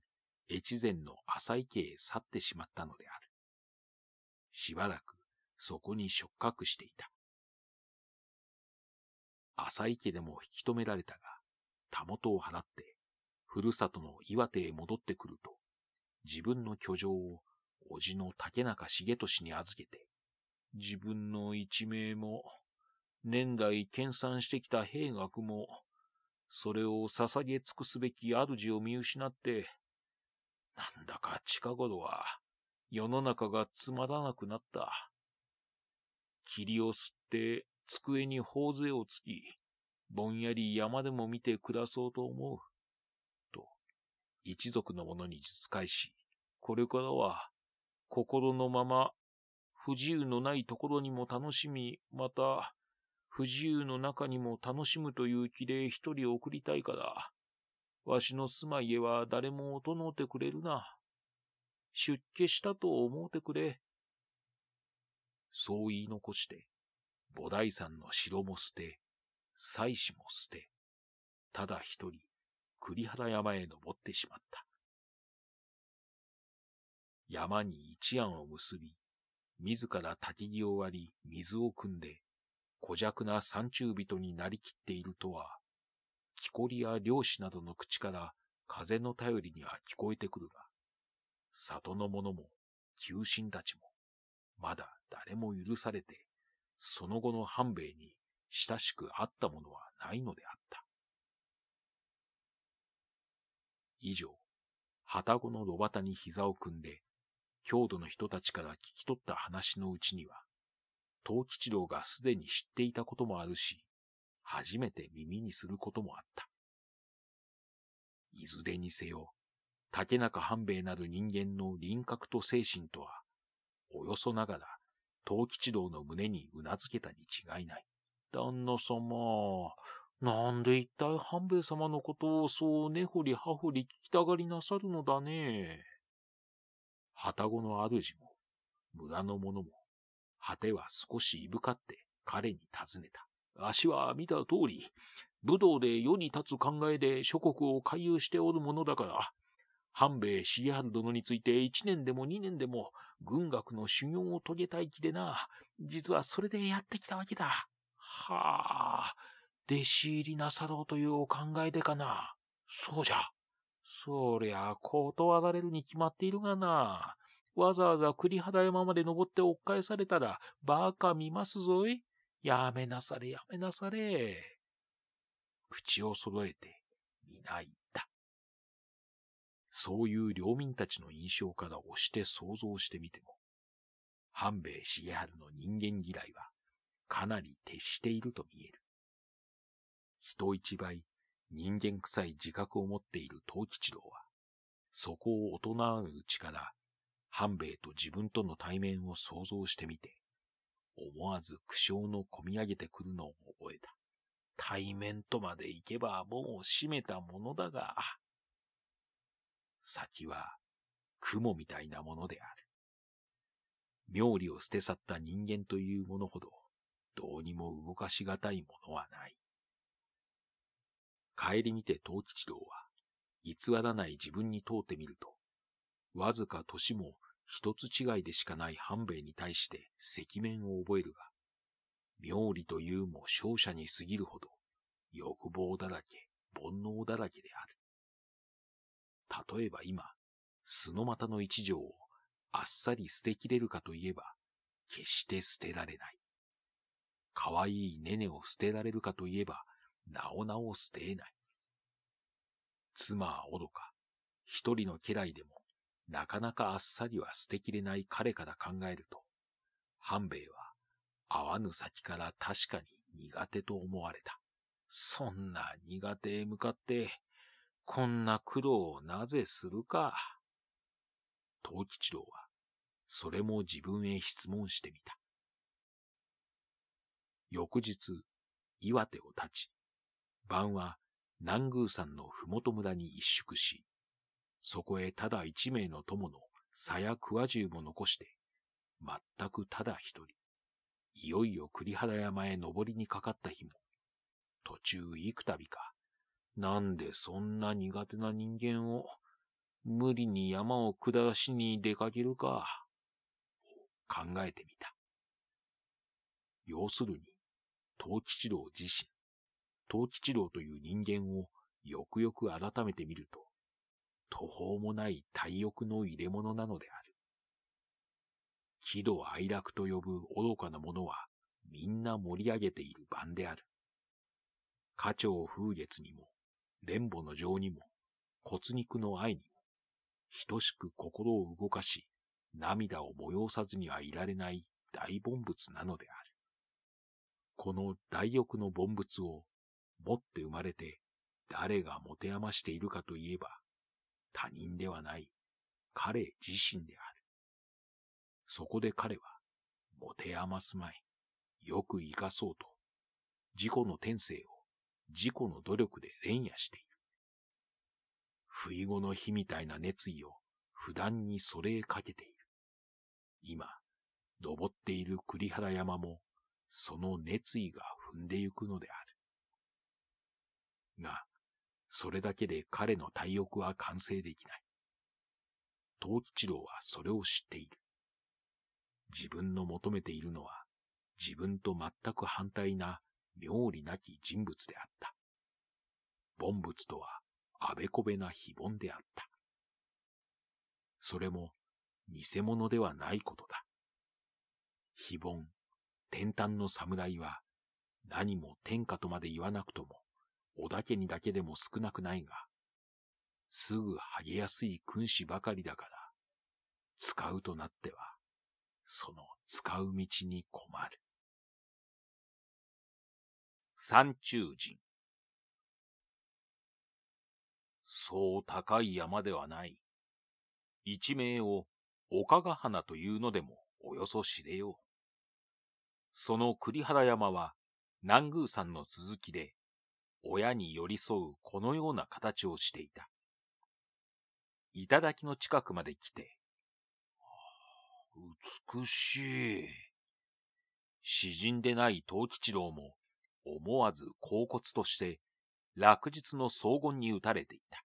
越前の浅井家へ去ってしまったのである。しばらくそこに触覚していた。浅井家でも引き止められたが、たもとを払って、ふるさとの岩手へ戻ってくると、自分の居城を、叔父の竹中重俊に預けて、自分の一命も、年代研鑽してきた兵学も、それを捧げ尽くすべき主を見失って、なんだか近頃は、世の中がつまらなくなった。霧を吸って机に頬杖をつき、ぼんやり山でも見て暮らそうと思う。一族の者に術返し、これからは心のまま不自由のないところにも楽しみ、また不自由の中にも楽しむという気で一人送りたいから、わしの住まいへは誰も整うてくれるな。出家したと思うてくれ。そう言い残して、菩提山の城も捨て、妻子も捨て、ただ一人、栗原山へ登ってしまった。山に一案を結び、自ら焚き木を割り水を汲んで、小弱な山中人になりきっているとは、木こりや漁師などの口から風の頼りには聞こえてくるが、里の者も、旧心たちも、まだ誰も許されて、その後の半兵衛に親しく会ったものはないのであった。以上、旗子の炉端に膝を組んで、郷土の人たちから聞き取った話のうちには、東吉郎がすでに知っていたこともあるし、初めて耳にすることもあった。いずれにせよ、竹中半兵衛なる人間の輪郭と精神とは、およそながら、東吉郎の胸にうなずけたに違いない。旦那様、なんで一体半兵衛様のことをそう根掘り葉掘り聞きたがりなさるのだね。旗子の主も、村の者も、果ては少しいぶかって彼に尋ねた。足は見た通り、武道で世に立つ考えで諸国を回遊しておるものだから、半兵衛シハ春殿について一年でも二年でも軍学の修行を遂げたい気でな、実はそれでやってきたわけだ。はあ。弟子入りなさろうというお考えでかな。そうじゃ。そりゃ、断られるに決まっているがな。わざわざ栗肌山まで登って追っ返されたら、バカ見ますぞい。やめなされ、やめなされ。口を揃えて、皆言った。そういう領民たちの印象から押して想像してみても、半兵衛重治の人間嫌いは、かなり徹していると見える。人一倍人間臭い自覚を持っている東吉郎は、そこを大人のうちから半兵衛と自分との対面を想像してみて、思わず苦笑の込み上げてくるのを覚えた。対面とまで行けばもう閉めたものだが、先は雲みたいなものである。妙理を捨て去った人間というものほど、どうにも動かしがたいものはない。帰り見て藤吉郎は、偽らない自分に問うてみると、わずか年も一つ違いでしかない半兵衛に対して赤面を覚えるが、妙理というも勝者に過ぎるほど、欲望だらけ、煩悩だらけである。例えば今、素の股の一条をあっさり捨てきれるかといえば、決して捨てられない。可愛いネネを捨てられるかといえば、なおなお捨てえない。妻はおろか、一人の家来でも、なかなかあっさりは捨てきれない彼から考えると、半兵衛は、会わぬ先から確かに苦手と思われた。そんな苦手へ向かって、こんな苦労をなぜするか。藤吉郎は、それも自分へ質問してみた。翌日、岩手を立ち、晩は南宮山の麓村に一宿し、そこへただ一名の友の鞘や桑十も残して、全くただ一人、いよいよ栗原山へ登りにかかった日も、途中幾度か、なんでそんな苦手な人間を、無理に山を下しに出かけるか、考えてみた。要するに、藤吉郎自身、藤吉郎という人間をよくよく改めて見ると、途方もない大欲の入れ物なのである。喜怒哀楽と呼ぶ愚かなものはみんな盛り上げている番である。花鳥風月にも、蓮母の情にも、骨肉の愛にも、等しく心を動かし、涙を催さずにはいられない大凡物なのである。この大欲の凡物を持って生まれて、誰が持て余しているかといえば、他人ではない、彼自身である。そこで彼は、持て余すまい、よく生かそうと、自己の天性を自己の努力で連夜している。不意後の日みたいな熱意を普段にそれへかけている。今、登っている栗原山も、その熱意が踏んでゆくのである。が、それだけで彼の体欲は完成できない。藤吉郎はそれを知っている。自分の求めているのは、自分と全く反対な妙理なき人物であった。凡物とは、あべこべな非凡であった。それも、偽物ではないことだ。非凡、天端の侍は、何も天下とまで言わなくとも、織田家にだけでも少なくないが、すぐ剥げやすい君子ばかりだから、使うとなっては、その使う道に困る。山中人。そう高い山ではない。一名を岡ヶ花というのでもおよそ知れよう。その栗原山は南宮山の続きで親に寄り添うこのような形をしていた。頂の近くまで来て、美しい。詩人でない藤吉郎も思わず恍惚として落日の荘厳に打たれていた。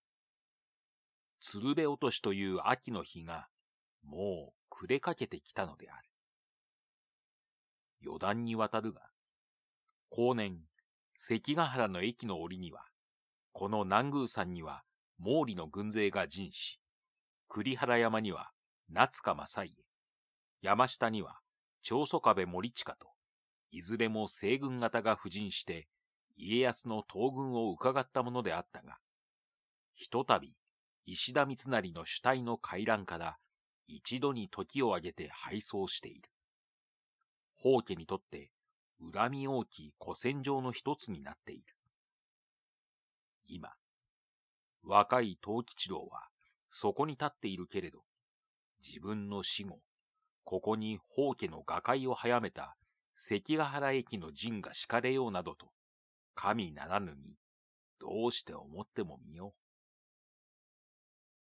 鶴瓶落としという秋の日がもう暮れかけてきたのである。余談にわたるが、後年関ヶ原の駅の折には、この南宮山には毛利の軍勢が陣し、栗原山には夏か正家、山下には長宗壁森近と、いずれも西軍方が布陣して、家康の東軍を伺ったものであったが、ひとたび石田三成の主体の回覧から一度に時を挙げて敗走している。宝家にとって恨み大きい古戦場の一つになっている。今、若い藤吉郎はそこに立っているけれど、自分の死後、ここに宝家の瓦解を早めた関ヶ原駅の陣が敷かれようなどと、神ならぬに、どうして思ってもみよう。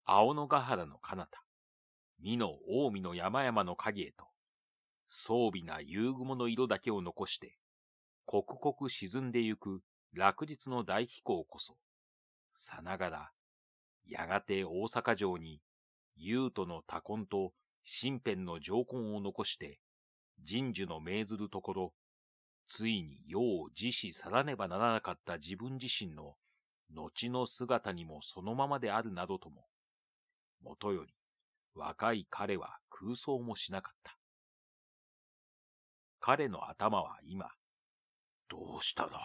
青野ヶ原の彼方、美濃近江の山々の影へと、装備な夕雲の色だけを残して、刻々沈んでゆく落日の大飛行こそ、さながら、やがて大阪城に、優斗の多魂と身辺の上痕を残して、神樹の命ずるところ、ついに世を自死さらねばならなかった自分自身の後の姿にもそのままであるなどとも、もとより若い彼は空想もしなかった。彼の頭は今、どうしただ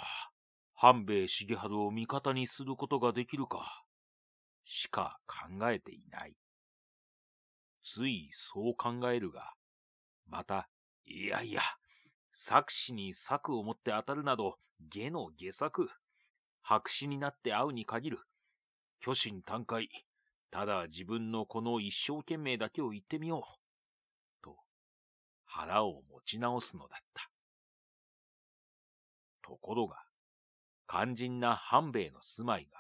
半兵衛重治を味方にすることができるか、しか考えていない。ついそう考えるが、また、いやいや、策士に策を持って当たるなど、下の下策。白紙になって会うに限る。虚心坦懐。ただ自分のこの一生懸命だけを言ってみよう。腹を持ち直すのだった。ところが、肝心な半兵衛の住まいが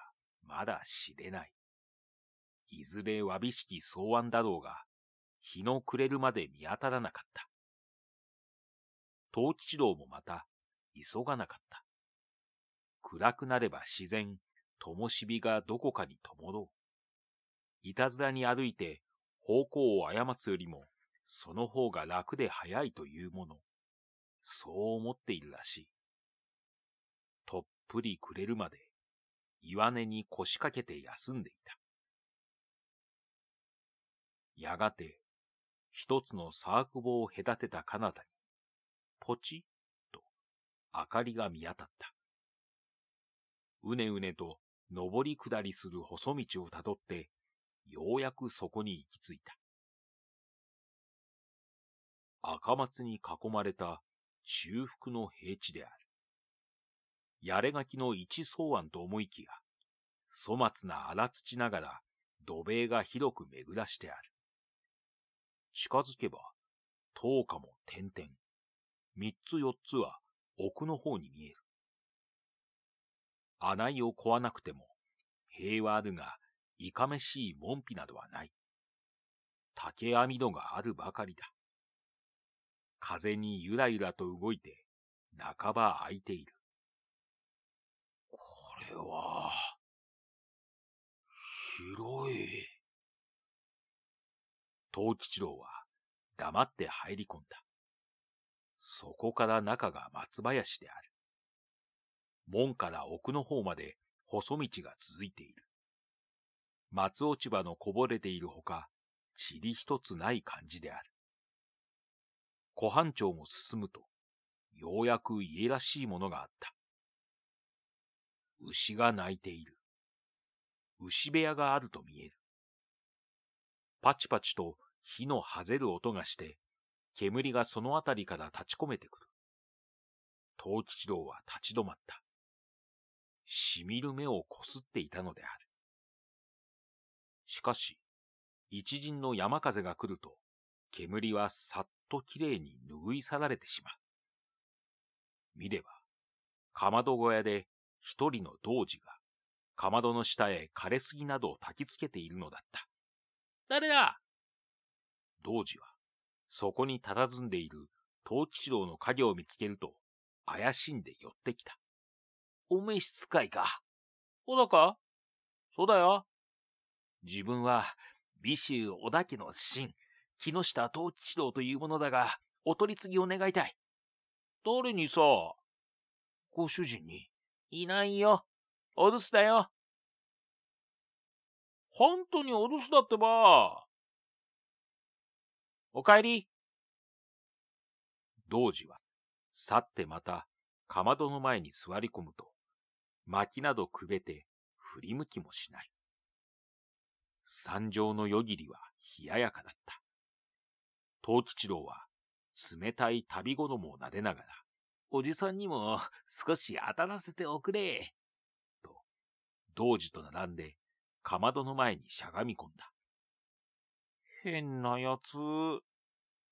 まだ知れない。いずれわびしき草案だろうが、日の暮れるまで見当たらなかった。藤吉郎もまた、急がなかった。暗くなれば自然、灯火がどこかに灯ろう。いたずらに歩いて方向を誤つよりも、その方が楽で早いというもの。そう思っているらしい。とっぷりくれるまで、岩根に腰掛けて休んでいた。やがて、一つのサークボを隔てた彼方に、ポチッと明かりが見当たった。うねうねと上り下りする細道をたどって、ようやくそこに行き着いた。赤松に囲まれた中腹の平地である。やれがきの一草案と思いきや、粗末な荒土ながら土塀が広く巡らしてある。近づけば、灯火も点々、三つ四つは奥の方に見える。穴井を壊なくても、平和あるが、いかめしい門扉などはない。竹網戸があるばかりだ。風にゆらゆらと動いて、半ば開いている。これは、広い。藤吉郎は黙って入り込んだ。そこから中が松林である。門から奥の方まで細道が続いている。松落ち葉のこぼれているほか、塵一つない感じである。湖畔町も進むと、ようやく家らしいものがあった。牛が鳴いている。牛部屋があると見える。パチパチと火のはぜる音がして、煙がそのあたりから立ち込めてくる。藤吉郎は立ち止まった。しみる目をこすっていたのである。しかし、一陣の山風が来ると、煙はさっときれいに拭い去られてしまう。見れば、かまど小屋で一人の童子が、かまどの下へ枯れすぎなどを焚きつけているのだった。誰だ童子は、そこに佇んでいる藤吉郎の影を見つけると、怪しんで寄ってきた。お召使いか。小かそうだよ。自分は、美州小田家の神、木下藤吉郎というものだが、お取り次ぎを願いたい。誰にさご主人に。いないよ。お留守だよ。本当にお留守だってば。お帰り。道時は、去ってまた、かまどの前に座り込むと、薪などくべて、振り向きもしない。山上の夜霧は冷ややかだった。藤吉郎は、冷たい旅衣を撫でながら、おじさんにも少し当たらせておくれ、と、童子と並んで、かまどの前にしゃがみ込んだ。変なやつ、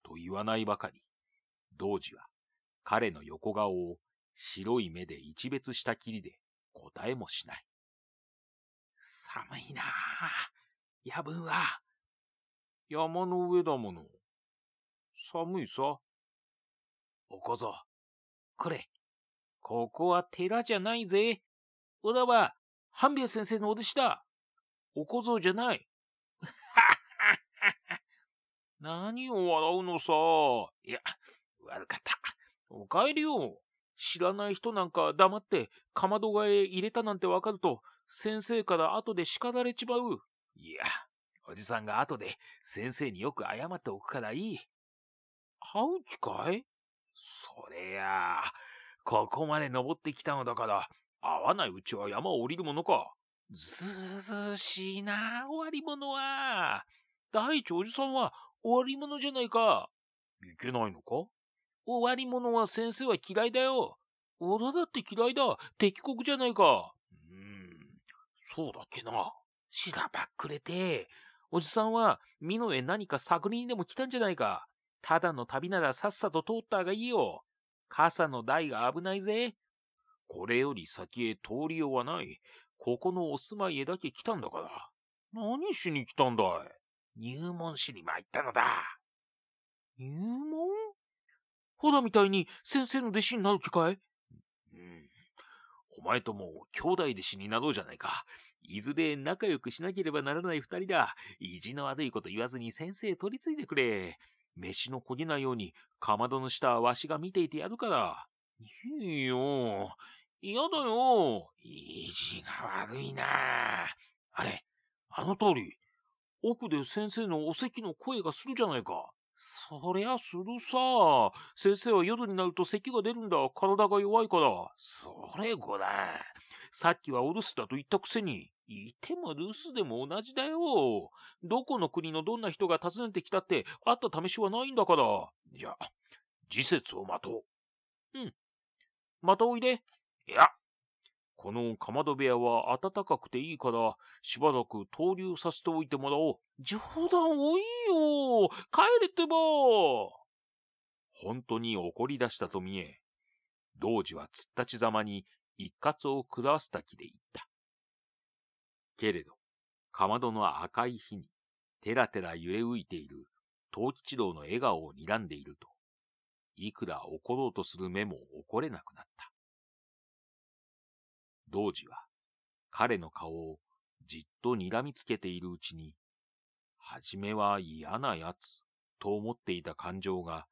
と言わないばかり、童子は彼の横顔を白い目で一別したきりで答えもしない。寒いなあ。夜分は。山の上だもの。寒いさ。お小僧、これ、ここは寺じゃないぜ。小田は、半兵衛先生のお弟子だ。お小僧じゃない。何を笑うのさ。いや、悪かった。お帰りよ。知らない人なんか黙ってかまどがえ入れたなんてわかると、先生から後で叱られちまう。いや、おじさんが後で先生によく謝っておくからいい。ハウチかいそれや、ここまで登ってきたのだから、会わないうちは山を降りるものか。ずずしいな、終わり者は。大地おじさんは終わり者じゃないか。いけないのか終わり者は先生は嫌いだよ。俺だって嫌いだ。敵国じゃないか。うーん、そうだっけな。しらばっくれて、おじさんは、美濃へ何か探りにでも来たんじゃないか。ただの旅ならさっさと通ったがいいよ。傘の台が危ないぜ。これより先へ通りようはない。ここのお住まいへだけ来たんだから。何しに来たんだい入門しに参ったのだ。入門ほらみたいに先生の弟子になる気かいん。お前とも兄弟弟子になろうじゃないか。いずれ仲良くしなければならない二人だ。意地の悪いこと言わずに先生取り継いでくれ。飯の焦げないように、かまどの下、わしが見ていてやるから。いいよ。嫌だよ。意地が悪いな。あれ、あの通り、奥で先生のお席の声がするじゃないか。そりゃするさ。先生は夜になると咳が出るんだ。体が弱いから。それごらん。さっきはお留守だと言ったくせに、いても留守でも同じだよ。どこの国のどんな人が訪ねてきたって会った試しはないんだから。いや、時節を待とう。うん。またおいで。いや、このかまど部屋は暖かくていいから、しばらく投留させておいてもらおう。冗談多いよ。帰れってば。本当に怒り出したと見え、道次は突っ立ちざまに一括を下すたで言った。けれど、かまどの赤い火に、てらてら揺れ浮いている藤吉郎の笑顔を睨んでいると、いくら怒ろうとする目も怒れなくなった。道時は、彼の顔をじっと睨みつけているうちに、はじめは嫌なやつと思っていた感情が、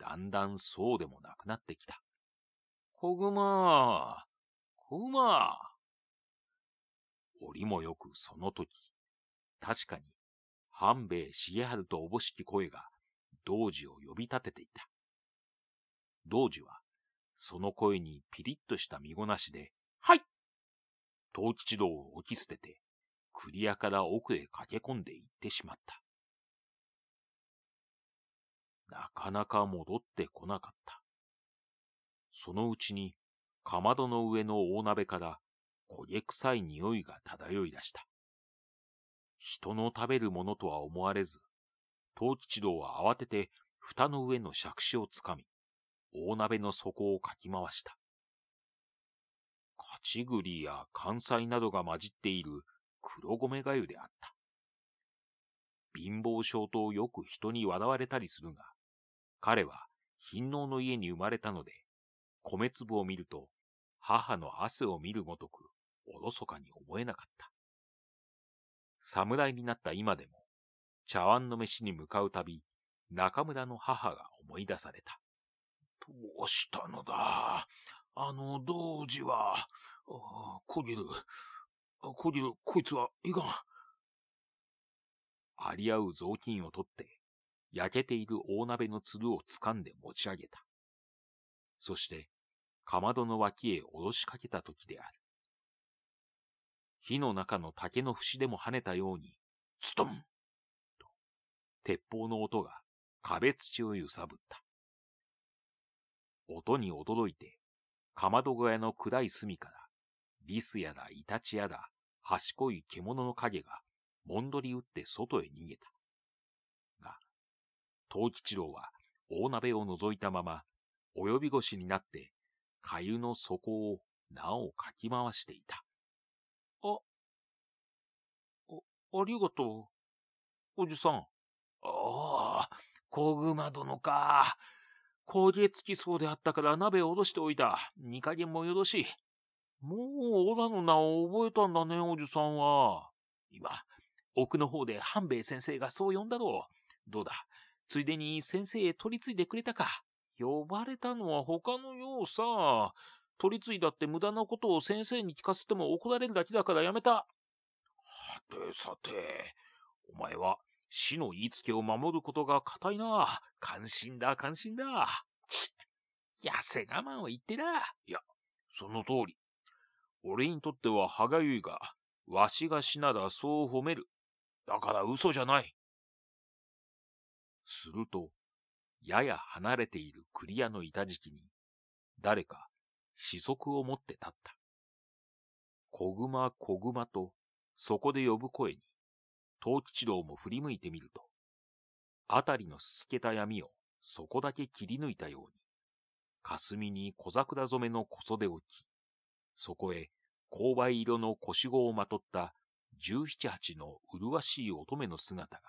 だんだんそうでもなくなってきた。小熊、馬。折もよくその時、確かに、半兵衛重治とおぼしき声が、道寺を呼び立てていた。道寺は、その声にピリッとした身ごなしで、はい藤吉道を置き捨てて、栗屋から奥へ駆け込んで行ってしまった。なかなか戻ってこなかった。そのうちにかまどの上の大鍋から焦げ臭い匂いが漂い出した。人の食べるものとは思われず、藤吉道は慌てて蓋の上の杓子をつかみ、大鍋の底をかき回した。カちぐりや関西などが混じっている黒米粥であった。貧乏症とよく人に笑われたりするが、彼は貧農の家に生まれたので、米粒を見ると、母の汗を見るごとく、おろそかに思えなかった。侍になった今でも、茶碗の飯に向かうたび、中村の母が思い出された。どうしたのだあの道子は、こぎる、こぎる、こいつはいかん。あり合う雑巾を取って、焼けている大鍋のつるを掴んで持ち上げた。そして、かまどの脇へおろしかけた時である。火の中の竹の節でも跳ねたように、ツトンと、鉄砲の音が壁土を揺さぶった。音に驚いて、かまど小屋の暗い隅から、リスやらイタチやら、賢い獣の影が、もんどり打って外へ逃げた。が、藤吉郎は大鍋を覗いたまま、及び腰になって、かゆの底をなおかき回していた。あ、あ、ありがとう。おじさん。ああ、小熊殿か。焦げつきそうであったから鍋を下ろしておいた。二加減もよろしい。もう、おらの名を覚えたんだね、おじさんは。今、奥の方で半兵衛先生がそう呼んだろう。どうだ、ついでに先生へ取り継いでくれたか。呼ばれたのは他のようさ。取り次いだって無駄なことを先生に聞かせても怒られるだけだからやめた。はてさて、お前は死の言いつけを守ることが固いな。関心だ、関心だ。ち、痩せ我慢を言ってだ。いや、その通り。俺にとっては歯がゆいが、わしが死ならそう褒める。だから嘘じゃない。すると、やや離れているクリアの板敷きに、誰か四足を持って立った。小熊小熊と、そこで呼ぶ声に、藤吉郎も振り向いてみると、あたりのすすけた闇をそこだけ切り抜いたように、霞に小桜染めの小袖を着、そこへ勾配色の腰子をまとった十七八の麗しい乙女の姿が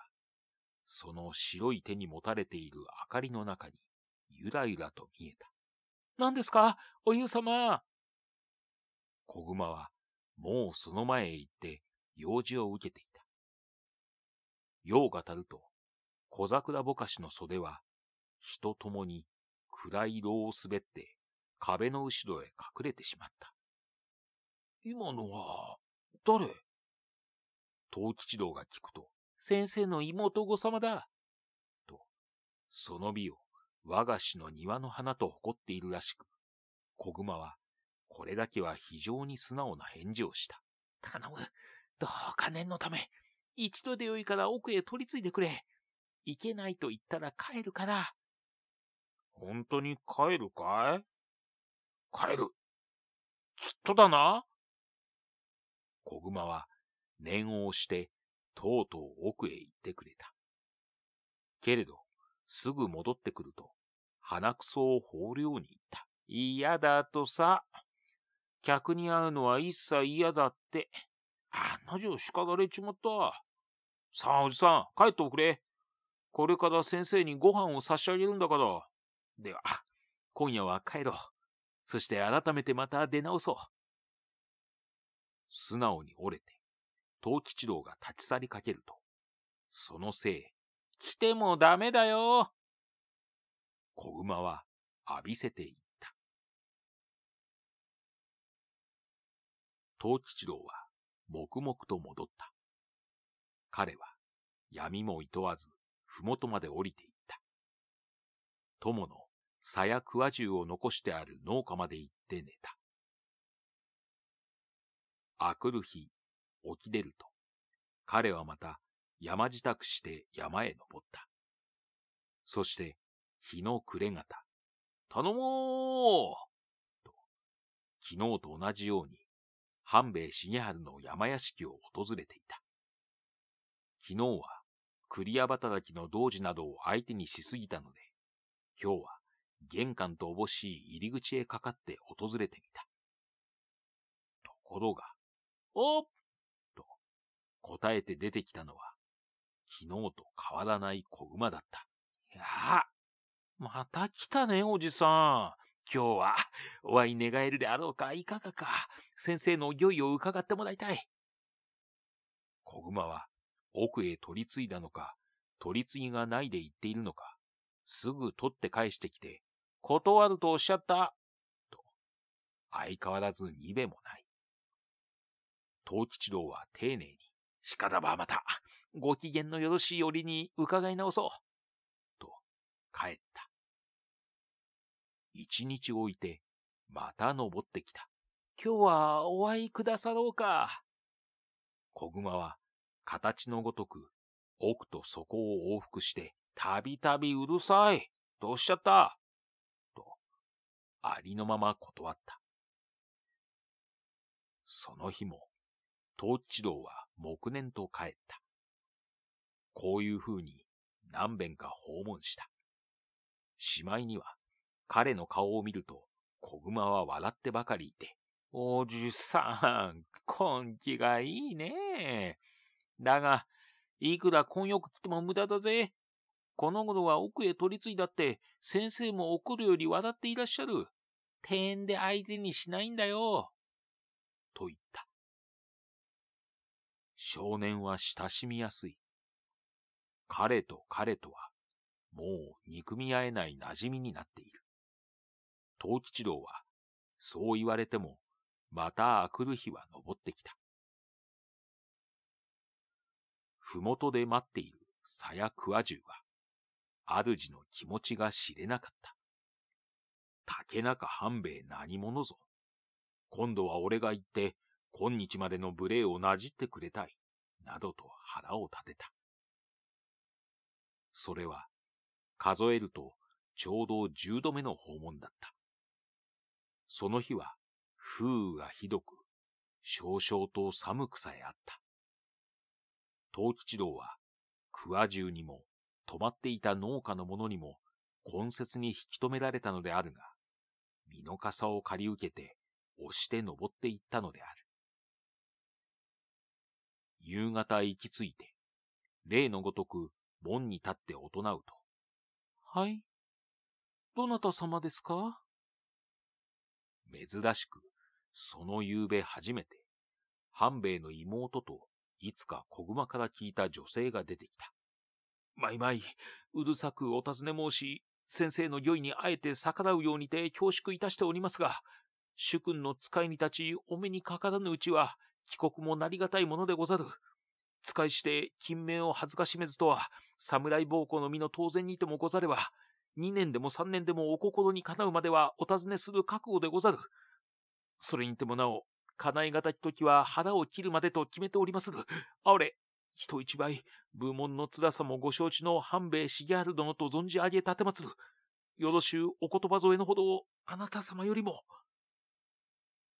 その白い手に持たれている明かりの中に、ゆらゆらと見えた。何ですかおゆうさまぐ熊は、もうその前へ行って、用事を受けていた。用がたると、小桜ぼかしの袖は、人ともに暗い牢を滑って、壁の後ろへ隠れてしまった。今のは、誰藤吉郎が聞くと、先生の妹御様だ。と、その美を我が子の庭の花と誇っているらしく、小熊は、これだけは非常に素直な返事をした。頼む。どうか念のため、一度でよいから奥へ取り継いでくれ。行けないと言ったら帰るから。本当に帰るかい帰る。きっとだな。小熊は念を押してとうとう奥へ行ってくれた。けれど、すぐ戻ってくると、鼻くそを放るように言った。嫌だとさ。客に会うのは一切嫌だって。あのな叱られちまった。さあ、おじさん、帰っておくれ。これから先生にご飯を差し上げるんだから。では、今夜は帰ろう。そして改めてまた出直そう。素直に折れて、藤吉郎が立ち去りかけると、そのせい、来てもダメだよ小馬は浴びせていった。藤吉郎は黙々と戻った。彼は闇も厭わず、ふもとまで降りていった。友の鞘や桑銃を残してある農家まで行って寝た。あくる日、起き出ると、彼はまた山自宅して山へ登った。そして、日の暮れ方、頼もうと、昨日と同じように、半兵衛重春の山屋敷を訪れていた。昨日は、栗屋働きの童子などを相手にしすぎたので、今日は玄関とおぼしい入り口へかかって訪れてみた。ところが、おっ答えて出てきたのは、昨日と変わらない子熊だった。いやあ、また来たね、おじさん。今日は、お会い願えるであろうか、いかがか、先生の御いを伺ってもらいたい。子熊は、奥へ取り継いだのか、取り継ぎがないで言っているのか、すぐ取って返してきて、断るとおっしゃった、と、相変わらずにべもない。藤吉郎は丁寧に、かだばまた、ご機嫌のよろしい折に伺い直そう。と、帰った。一日置いて、また登ってきた。今日はお会いくださろうか。ぐ熊は、形のごとく、奥と底を往復して、たびたびうるさい、とおっしゃった。と、ありのまま断った。その日も、東一郎は、黙念と帰った。こういう風に何遍か訪問した。しまいには彼の顔を見るとぐ熊は笑ってばかりいて、おじさん、根気がいいね。だが、いくら根よくっても無駄だぜ。この頃は奥へ取り継いだって先生も怒るより笑っていらっしゃる。庭園で相手にしないんだよ。と言った。少年は親しみやすい。彼と彼とは、もう憎み合えない馴染みになっている。東吉郎は、そう言われても、また明くる日は登ってきた。ふもとで待っている鞘桑十は、主の気持ちが知れなかった。竹中半兵衛何者ぞ。今度は俺が行って今日までの無礼をなじってくれたい、などと腹を立てた。それは、数えるとちょうど十度目の訪問だった。その日は、風雨がひどく、少々と寒くさえあった。東吉郎は、桑中にも、泊まっていた農家の者にも、根節に引き止められたのであるが、身の傘を借り受けて、押して登っていったのである。夕方行き着いて、例のごとく門に立って大人うと。はい。どなた様ですか珍しく、その夕べ初めて、半兵衛の妹といつか小熊から聞いた女性が出てきた。まいまい、うるさくお尋ね申し、先生の御意にあえて逆らうようにて恐縮いたしておりますが、主君の使いに立ちお目にかからぬうちは、帰国もなりがたいものでござる。使いして金面を恥ずかしめずとは、侍奉公の身の当然にてもござれば、二年でも三年でもお心にかなうまではお尋ねする覚悟でござる。それにてもなお、叶えがたき時は腹を切るまでと決めておりまする。あおれ、人一倍、部門の辛さもご承知の半兵衛茂治殿と存じ上げたてまつる。よろしゅうお言葉添えのほど、あなた様よりも。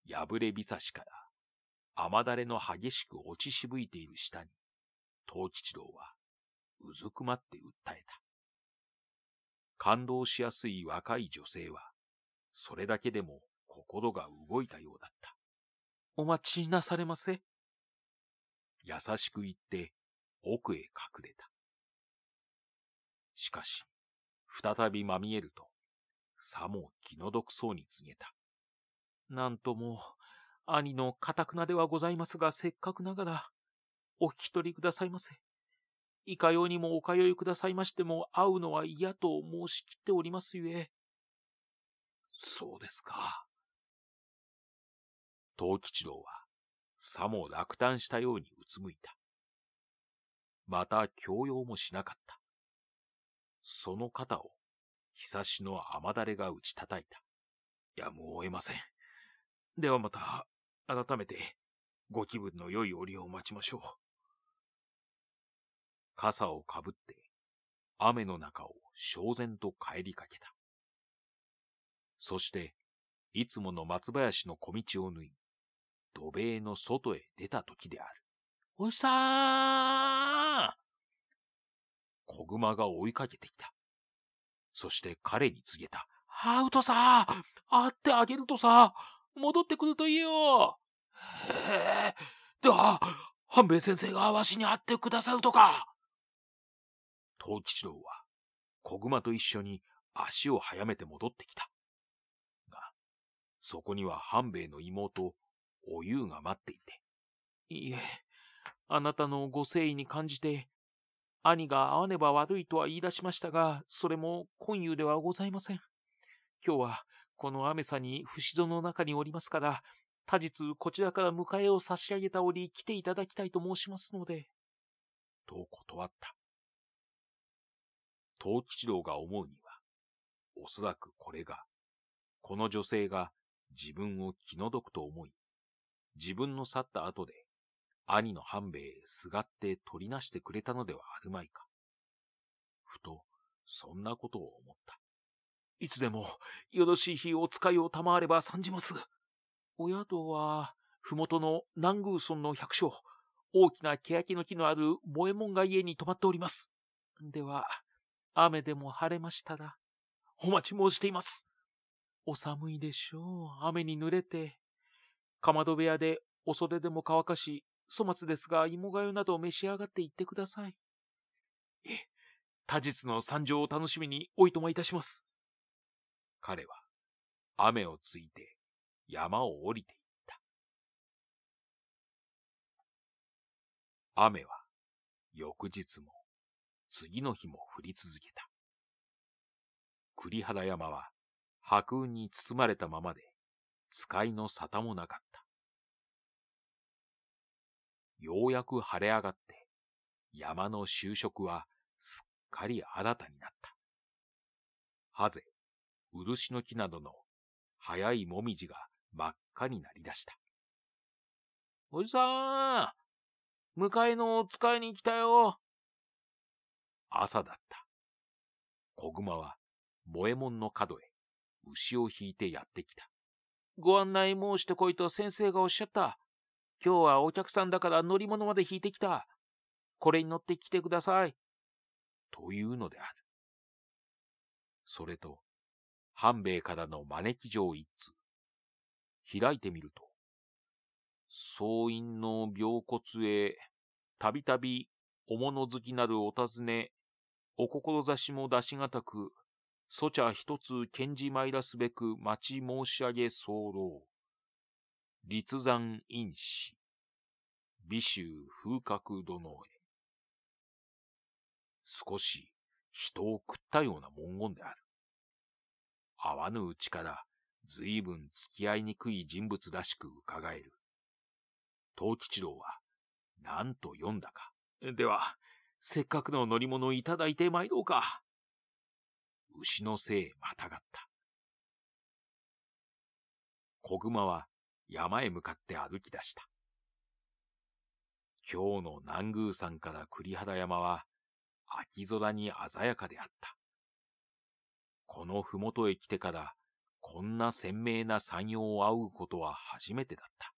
破れびさしから、雨だれの激しく落ちしぶいている下に、藤吉郎はうずくまって訴えた。感動しやすい若い女性は、それだけでも心が動いたようだった。お待ちなされませ。優しく言って奥へ隠れた。しかし、再びまみえると、さも気の毒そうに告げた。なんとも、兄のかたくなではございますが、せっかくながら、お引き取りくださいませ。いかようにもお通いくださいましても、会うのは嫌と申し切っておりますゆえ。そうですか。藤吉郎は、さも落胆したようにうつむいた。また教養もしなかった。その肩を、ひさしの雨だれが打ち叩いた。やむを得ません。ではまた、改めて、ご気分の良い折を待ちましょう。傘をかぶって、雨の中を正然と帰りかけた。そして、いつもの松林の小道を縫い、土塀の外へ出た時である。おじさーんぐ熊が追いかけてきた。そして彼に告げた。アウトさあってあげるとさ戻ってくるといいよ。へえ、では、半兵衛先生がわしに会ってくださるとか。藤吉郎は、小熊と一緒に足を早めて戻ってきた。が、そこには半兵衛の妹、おゆうが待っていて。いえ、あなたのご誠意に感じて、兄が会わねば悪いとは言い出しましたが、それも今夕ではございません。今日はこの雨さに節戸の中におりますから、他日こちらから迎えを差し上げた折来ていただきたいと申しますので。と断った。藤吉郎が思うには、おそらくこれが、この女性が自分を気の毒と思い、自分の去った後で、兄の半兵衛へすがって取りなしてくれたのではあるまいか。ふと、そんなことを思った。いつでもよろしい日お使いを賜れば参じます。お宿は、ふもとの南宮村の百姓、大きな欅の木のある萌えもんが家に泊まっております。では、雨でも晴れましたら、お待ち申しています。お寒いでしょう。雨に濡れて。かまど部屋でお袖でも乾かし、粗末ですが芋がゆなどを召し上がっていってください。え、他日の参上を楽しみにおいとまいたします。彼は雨をついて山を降りていった。雨は翌日も次の日も降り続けた。栗肌山は白雲に包まれたままで使いの沙汰もなかった。ようやく晴れ上がって山の就職はすっかり新たになった。ハゼ、漆の木などの早いもみじが真っ赤になりだした。おじさん迎えのお使いに来たよ朝だった。小熊は萌え門の角へ牛を引いてやってきた。ご案内申してこいと先生がおっしゃった。今日はお客さんだから乗り物まで引いてきた。これに乗って来てください。というのである。それと、半兵衛からの招き状一通。開いてみると、総院の病骨へ、たびたび、お物好きなるお尋ね、お志も出しがたく、そちゃ一つ検事参らすべく待ち申し上げ候。立山院士、美州風格殿へ。少し人を食ったような文言である。わぬうちから随分付き合いにくい人物らしく伺える。東吉郎は、なんと読んだか。では、せっかくの乗り物をいただいて参ろうか。牛の背へまたがった。小熊は山へ向かって歩き出した。今日の南宮山から栗原山は秋空に鮮やかであった。この麓へ来てから、こんな鮮明な山陽を仰ぐことは初めてだった。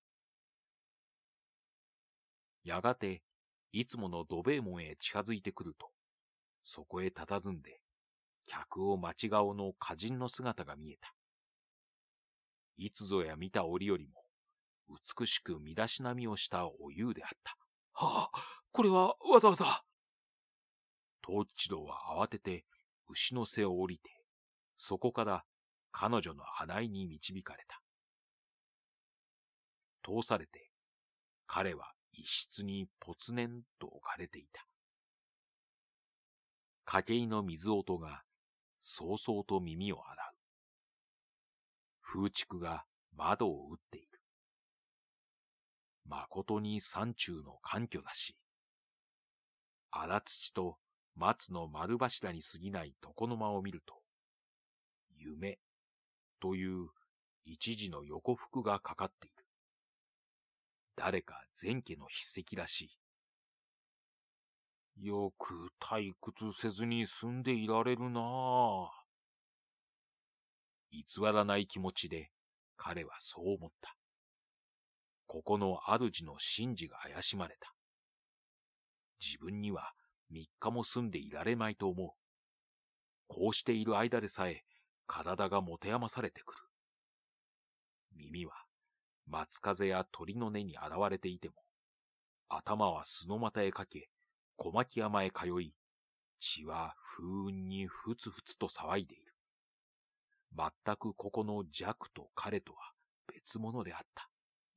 やがて、いつもの土衛門へ近づいてくると、そこへ佇んで、客を待ち顔の歌人の姿が見えた。いつぞや見た折よりも、美しく身だしなみをしたお湯であった。はあ、これはわざわざ。藤吉郎は慌てて牛の背を降りて、そこから彼女の花井に導かれた。通されて、彼は一室にぽつねんと置かれていた。掛け井の水音が、そうそうと耳を洗う。風竹が窓を打っている。誠に山中の環境だし、荒土と松の丸柱に過ぎない床の間を見ると、夢という一時の横服がかかっている。誰か前家の筆跡らしい。よく退屈せずに住んでいられるなあ。偽らない気持ちで彼はそう思った。ここの主の神事が怪しまれた。自分には三日も住んでいられまいと思う。こうしている間でさえ体が持て余されてくる。耳は松風や鳥の根に現れていても、頭は巣の股へかけ、小牧山へ通い、血は風雲にふつふつと騒いでいる。全くここの弱と彼とは別物であった。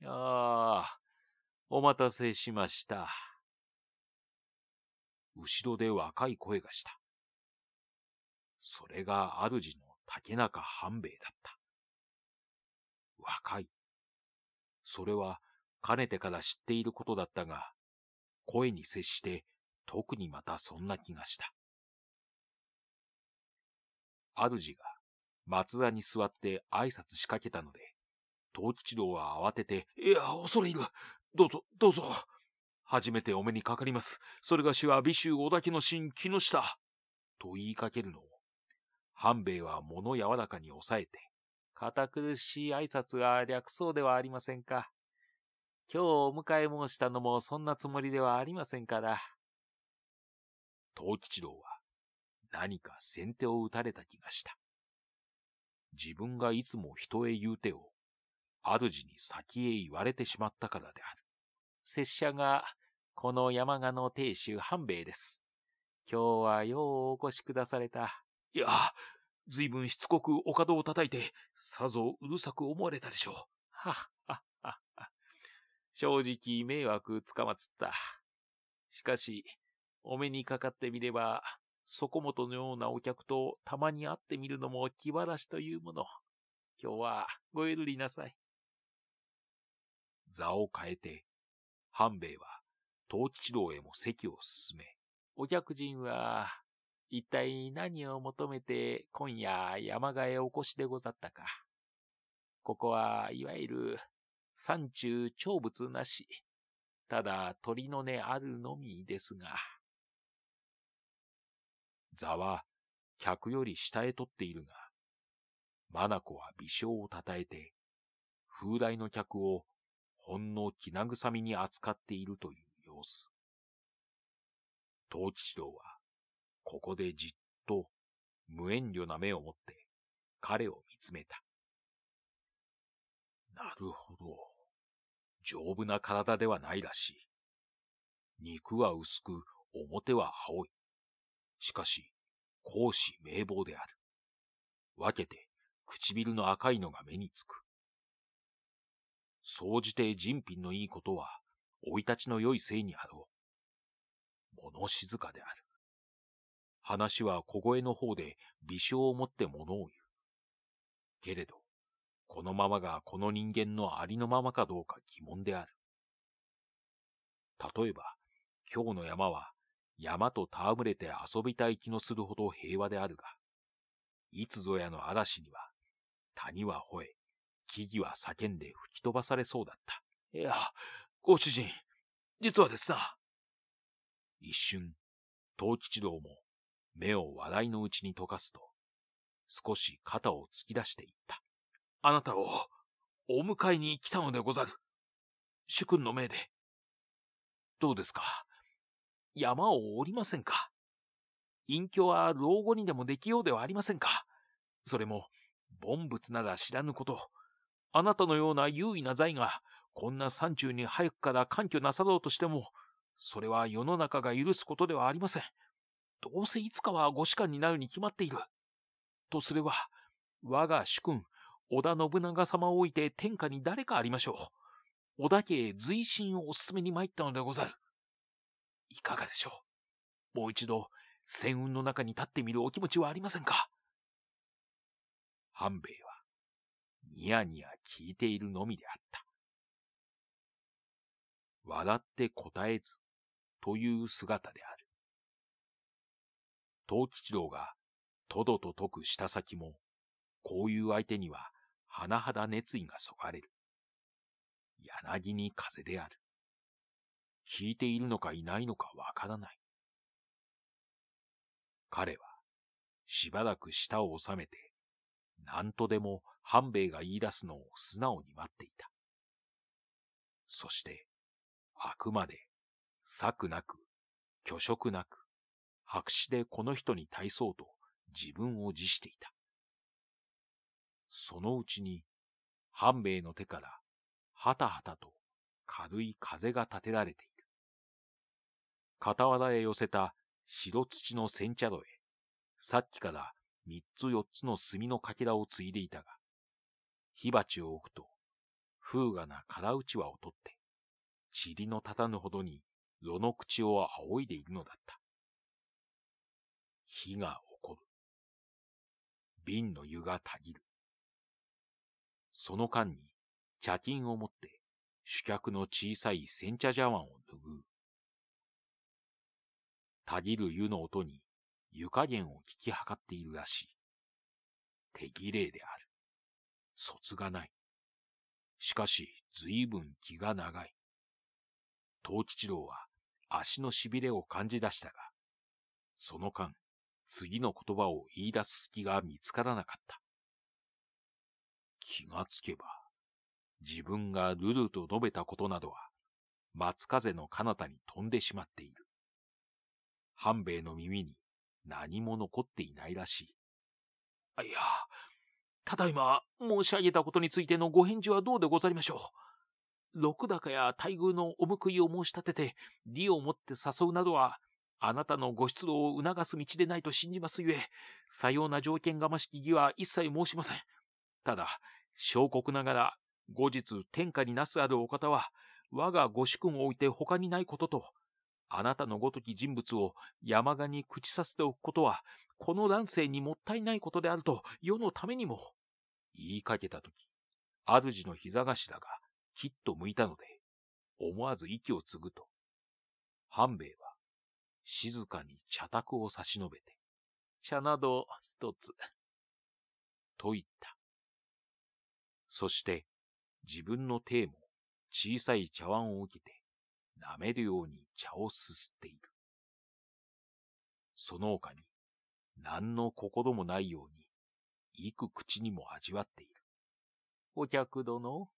ああ、お待たせしました。後ろで若い声がした。それが主の竹中半兵衛だった。若い。それは、かねてから知っていることだったが、声に接して特にまたそんな気がした。主が松田に座って挨拶しかけたので、東吉郎は慌てて、いや、恐れ入る。どうぞ、どうぞ。初めてお目にかかります。それがしは美州小竹の新木下。と言いかけるのを半兵衛は物柔らかに抑えて、堅苦しい挨拶が略そうではありませんか。今日お迎え申したのもそんなつもりではありませんから。藤吉郎は何か先手を打たれた気がした。自分がいつも人へ言うてを、主に先へ言われてしまったからである。拙者が、この山鹿の亭主半兵衛です。今日はようお越しくだされた。いや、ずいぶんしつこくお門を叩いて、さぞうるさく思われたでしょう。はっはっはっは。正直迷惑つかまつった。しかし、お目にかかってみれば、そこもとのようなお客とたまに会ってみるのも気晴らしというもの。今日はごゆるりなさい。座を変えて、半兵衛は、東吉郎へも席を進め、お客人は、一体何を求めて今夜山賀へお越しでござったか。ここはいわゆる山中長物なし、ただ鳥の根あるのみですが。座は客より下へ取っているが、マナコは微笑をたたえて、風来の客をほんの気なぐさみに扱っているという様子。藤吉郎はここでじっと無遠慮な目を持って彼を見つめた。なるほど。丈夫な体ではないらしい。肉は薄く、表は青い。しかし、公私名簿である。分けて、唇の赤いのが目につく。総じて人品のいいことは、生い立ちの良いせいにあろう。物静かである。話は小声の方で微笑を持って物を言う。けれど、このままがこの人間のありのままかどうか疑問である。例えば、今日の山は山と戯れて遊びたい気のするほど平和であるが、いつぞやの嵐には、谷は吠え、木々は叫んで吹き飛ばされそうだった。いや、ご主人、実はですな。一瞬、藤吉郎も目を笑いのうちに溶かすと、少し肩を突き出していった。あなたを、お迎えに来たのでござる。主君の命で。どうですか山を降りませんか隠居は老後にでもできようではありませんかそれも、凡物なら知らぬこと。あなたのような優位な財が、こんな山中に早くから環挙なさろうとしても、それは世の中が許すことではありません。どうせいつかは御士官になるに決まっている。とすれば、我が主君、織田信長様を置いて天下に誰かありましょう。織田家へ随身をお勧めに参ったのでござる。いかがでしょう。もう一度、戦雲の中に立ってみるお気持ちはありませんか半兵衛は、ニヤニヤ聞いているのみであった。笑って答えず、という姿であった。藤吉郎が、とどと解く下先も、こういう相手には、甚だ熱意がそがれる。柳に風である。聞いているのかいないのかわからない。彼は、しばらく舌を収めて、何とでも半兵衛が言い出すのを素直に待っていた。そして、あくまで、策なく、虚飾なく、白紙でこの人に対そうと自分を辞していた。そのうちに、半兵衛の手から、はたはたと軽い風が立てられている。傍らへ寄せた白土の煎茶炉へ、さっきから三つ四つの炭のかけらを継いでいたが、火鉢を置くと、風雅な空うちわを取って、塵の立たぬほどに炉の口を仰いでいるのだった。火が起こる。瓶の湯がたぎる。その間に茶巾を持って主客の小さい煎茶茶碗を拭う。たぎる湯の音に湯加減を聞き計っているらしい。手切れである。卒がない。しかし、随分気が長い。藤吉郎は足のしびれを感じ出したが、その間、次の言葉を言い出す隙が見つからなかった。気がつけば、自分がルルと述べたことなどは、松風の彼方に飛んでしまっている。半兵衛の耳に何も残っていないらしい。いや、ただいま申し上げたことについてのご返事はどうでござりましょう。六高や待遇のお報いを申し立てて、利をもって誘うなどは、あなたのご出動を促す道でないと信じますゆえ、さような条件がましき義は一切申しません。ただ、小国ながら、後日天下になすあるお方は、我がご主君を置いて他にないことと、あなたのごとき人物を山賀に朽ちさせておくことは、この乱世にもったいないことであると、世のためにも。言いかけたとき、主の膝頭がきっと向いたので、思わず息を継ぐと、半兵衛は、静かに茶卓を差し伸べて、茶など一つ、と言った。そして、自分の手も小さい茶碗を受けて、舐めるように茶をすすっている。その他に、何の心もないように、幾口にも味わっている。お客殿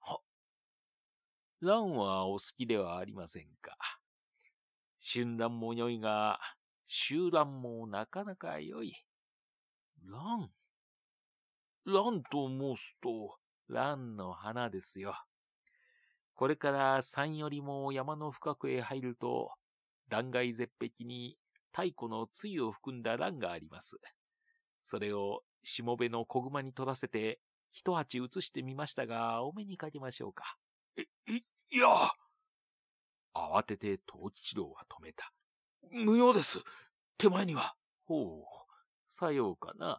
は、乱はお好きではありませんか。春蘭も良いが、集蘭もなかなか良い。蘭。蘭と申すと、蘭の花ですよ。これから山よりも山の深くへ入ると、断崖絶壁に太古の露を含んだ蘭があります。それをしもべの小熊に取らせて、一鉢移してみましたが、お目にかけましょうか。え、いや慌てて藤吉郎は止めた。無用です。手前には。ほう、さようかな。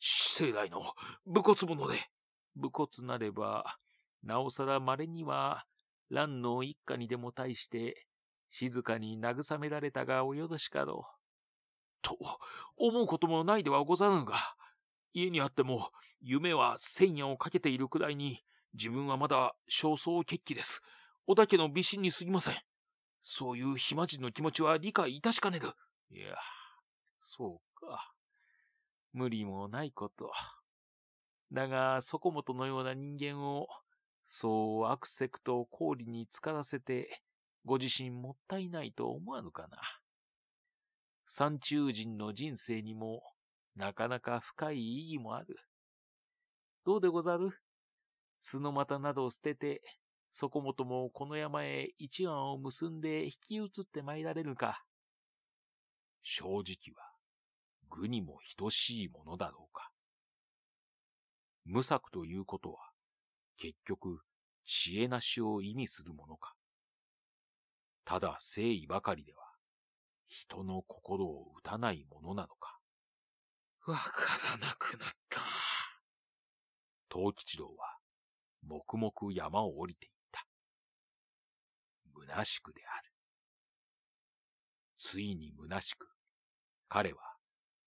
盛大の、武骨者で。武骨なれば、なおさら稀には、乱の一家にでも対して、静かに慰められたがおよろしかろう。と、思うこともないではござらぬが、家にあっても、夢は千夜をかけているくらいに、自分はまだ焦燥決起です。おたけの微心にすぎません。そういう暇人の気持ちは理解いたしかねる。いや、そうか。無理もないこと。だが、底本のような人間を、そうアクセクトを氷に浸からせて、ご自身もったいないと思わぬかな。山中人の人生にも、なかなか深い意義もある。どうでござる素の股などを捨てて、そこもともこの山へ一案を結んで引き移って参られるか。正直は、愚にも等しいものだろうか。無策ということは、結局、知恵なしを意味するものか。ただ誠意ばかりでは、人の心を打たないものなのか。わからなくなった。藤吉郎は、黙々山を降りてい虚しくである。ついに虚しく、彼は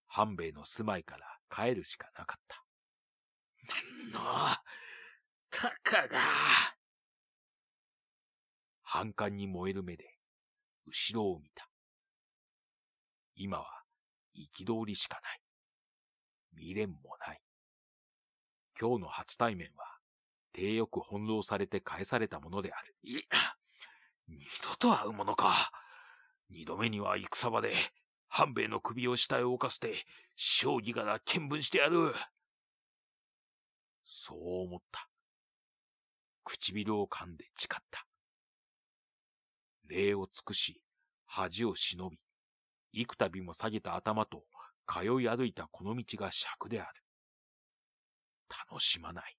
半兵衛の住まいから帰るしかなかった。なんの、たかが。反感に燃える目で、後ろを見た。今は、憤りしかない。未練もない。今日の初対面は、低欲翻弄されて返されたものである。いや、二度と会うものか。二度目には戦場で、半兵衛の首を下へ動かして、将棋ら見分してやる。そう思った。唇を噛んで誓った。礼を尽くし、恥を忍び、幾度も下げた頭と通い歩いたこの道が尺である。楽しまない。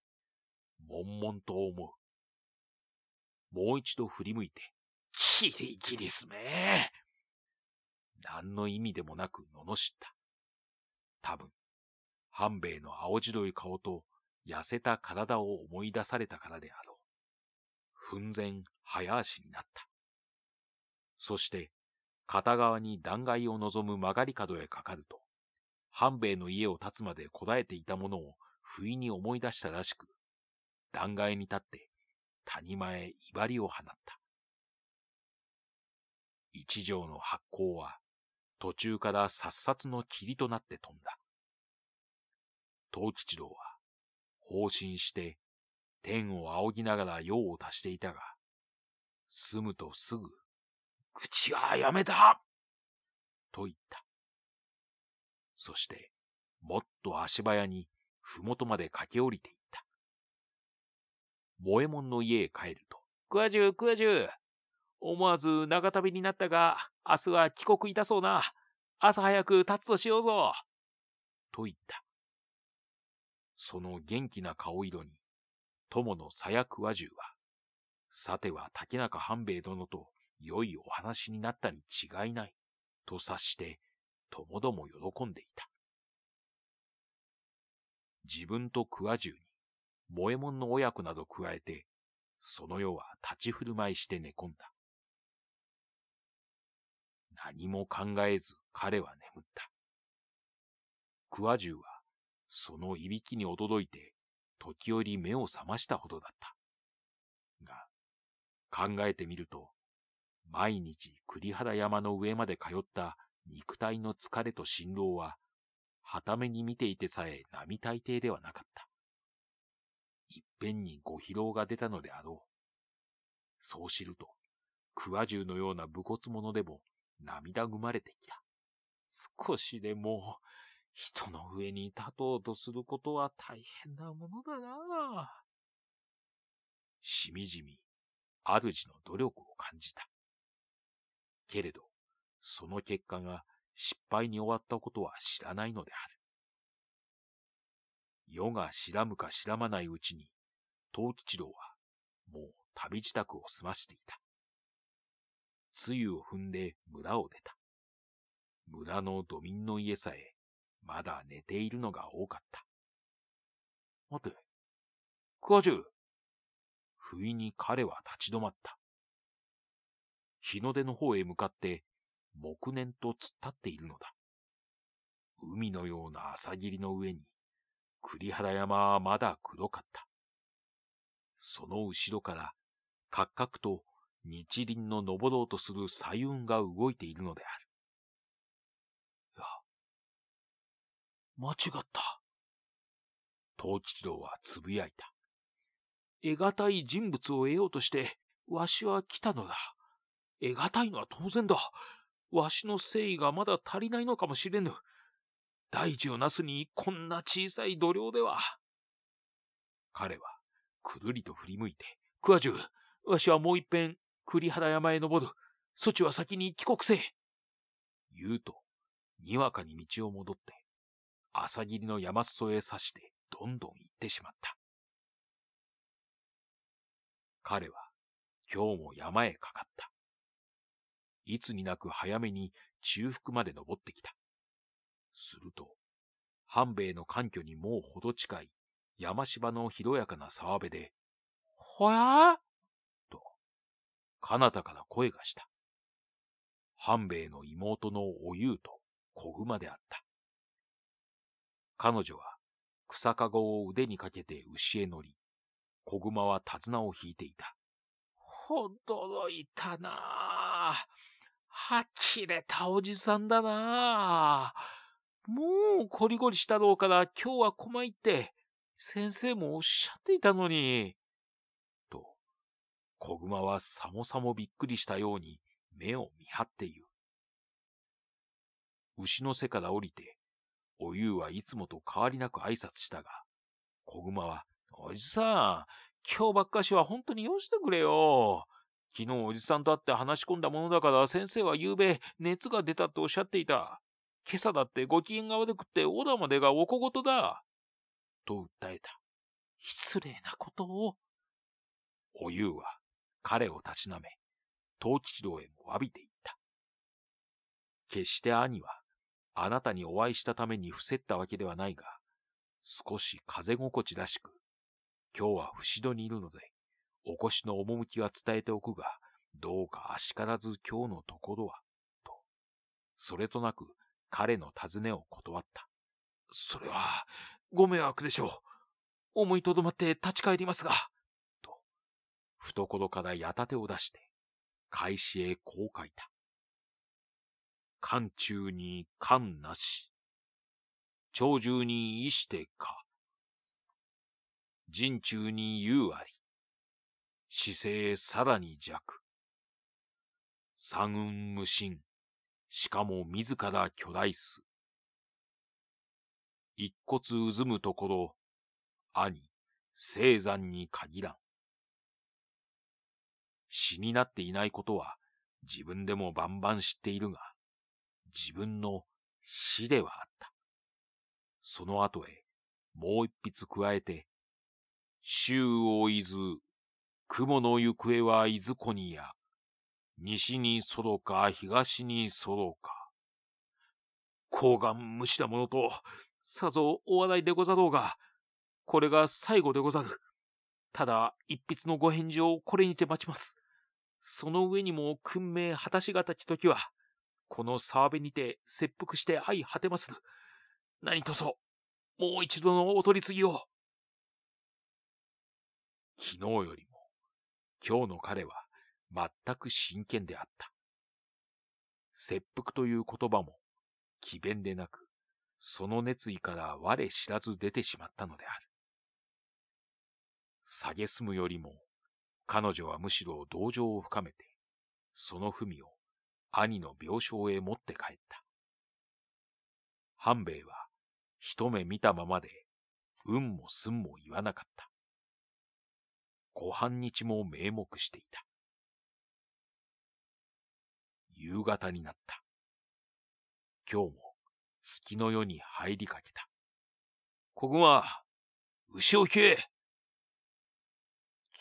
悶々と思う。もう一度振り向いて、キリギリスめ。何の意味でもなく罵った。多分、半兵衛の青白い顔と痩せた体を思い出されたからであろう。奮然早足になった。そして、片側に断崖を望む曲がり角へかかると、半兵衛の家を立つまでこだえていたものを不意に思い出したらしく、断崖に立って谷間へ威張りを放った。一条の発行は途中から殺殺の霧となって飛んだ。藤吉郎は放心して天を仰ぎながら用を足していたが、済むとすぐ、口がやめたと言った。そして、もっと足早に、ふもとまで駆け下りていった。萌えもんの家へ帰ると、クワジュー、クワジュー、思わず長旅になったが、明日は帰国いたそうな。朝早く立つとしようぞ。と言った。その元気な顔色に、友の鞘や桑十は、さては竹中半兵衛殿と良いお話になったに違いない、と察して、ともども喜んでいた。自分と桑十に、萌えもんの親子など加えて、その世は立ち振る舞いして寝込んだ。何も考えず彼は眠った。桑十はそのいびきに驚いて時折目を覚ましたほどだった。が、考えてみると、毎日栗原山の上まで通った肉体の疲れと辛労は、はために見ていてさえ並大抵ではなかった。いっぺんにご疲労が出たのであろう。そう知ると、クワ獣のような武骨者でも、涙ぐまれてきた。少しでも、人の上に立とうとすることは大変なものだなしみじみ、主の努力を感じた。けれど、その結果が失敗に終わったことは知らないのである。世が知らむか知らまないうちに、藤吉郎はもう旅支度を済ましていた。つを踏んで村を出た。村の土民の家さえ、まだ寝ているのが多かった。待て、クアジュ不意に彼は立ち止まった。日の出の方へ向かって、木念と突っ立っているのだ。海のような朝霧の上に、栗原山はまだ黒かった。その後ろから、カッカクと日輪の登ろうとする彩雲が動いているのである。いや、間違った。藤吉郎はつぶやいた。得難い人物を得ようとして、わしは来たのだ。得難いのは当然だ。わしの誠意がまだ足りないのかもしれぬ。大事をなすにこんな小さい度量では。彼はくるりと振り向いて、クアジュ、わしはもう一遍栗原山へ登る。措置は先に帰国せえ。言うと、にわかに道を戻って、朝霧の山裾へ差してどんどん行ってしまった。彼は今日も山へかかった。いつになく早めに中腹まで登ってきた。すると、半兵衛の環境にもうほど近い山芝の広やかな沢辺で、ほや彼方から声がした。半兵衛の妹のおゆうと小熊であった。彼女は草かごを腕にかけて牛へ乗り、小熊は手綱を引いていた。驚いたなあ。はきれたおじさんだなあ。もうこりごりしたろうから今日は来まいって、先生もおっしゃっていたのに。小熊はさもさもびっくりしたように目を見張っている。牛の背から降りて、おゆうはいつもと変わりなく挨拶したが、ぐ熊は、おじさん、今日ばっかしは本当によしてくれよ。昨日おじさんと会って話し込んだものだから先生は昨べ熱が出たっておっしゃっていた。今朝だってご機嫌が悪くってオダまでがおこごとだ。と訴えた。失礼なことを。おゆうは彼をたちなめ、藤吉郎へも詫びていった。決して兄は、あなたにお会いしたために伏せったわけではないが、少し風心地らしく、今日は死戸にいるので、お越しの趣は伝えておくが、どうかあしからず今日のところは、と、それとなく彼の尋ねを断った。それは、ご迷惑でしょう。思いとどまって立ち返りますが。懐から矢立てを出して、開始へこう書いた。漢中に漢なし。長中に意してか。人中に優あり。姿勢さらに弱。三運無心。しかも自ら巨大す。一骨うずむところ、兄、生山に限らん。詩になっていないことは自分でもバンバン知っているが、自分の死ではあった。その後へ、もう一筆加えて、衆を伊豆、雲の行方は伊豆湖にや、西にそろか東にそろか。がん無視だものと、さぞお笑いでござろうが、これが最後でござる。ただ一筆のご返事をこれにて待ちます。その上にも訓命果たしがたき時は、この沢辺にて切腹して相果てまする。何とぞ、もう一度のお取り次ぎを。昨日よりも、今日の彼は全く真剣であった。切腹という言葉も、奇弁でなく、その熱意から我知らず出てしまったのである。下げむよりも彼女はむしろ同情を深めて、その文を兄の病床へ持って帰った。半兵衛は一目見たままで、うんもすんも言わなかった。ご半日も名目していた。夕方になった。今日も月の夜に入りかけた。ここは、牛を引け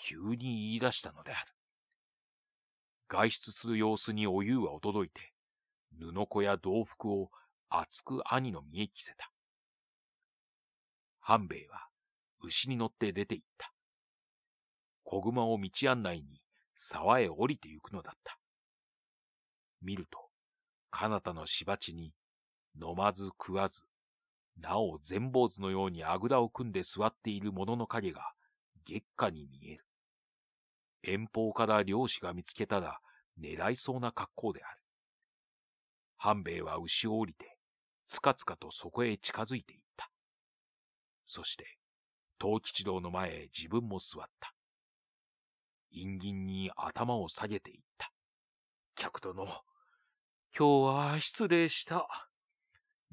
急に言い出したのである。外出する様子にお湯は驚いて、布子や道服を厚く兄の身へ着せた。半兵衛は牛に乗って出て行った。小熊を道案内に沢へ降りて行くのだった。見ると、彼方のしばちに、飲まず食わず、なお全坊主のようにあぐらを組んで座っている者の影が月下に見える。遠方から漁師が見つけたら狙いそうな格好である。半兵衛は牛を降りて、つかつかとそこへ近づいていった。そして、藤吉郎の前へ自分も座った。陰銀に頭を下げていった。客殿、今日は失礼した。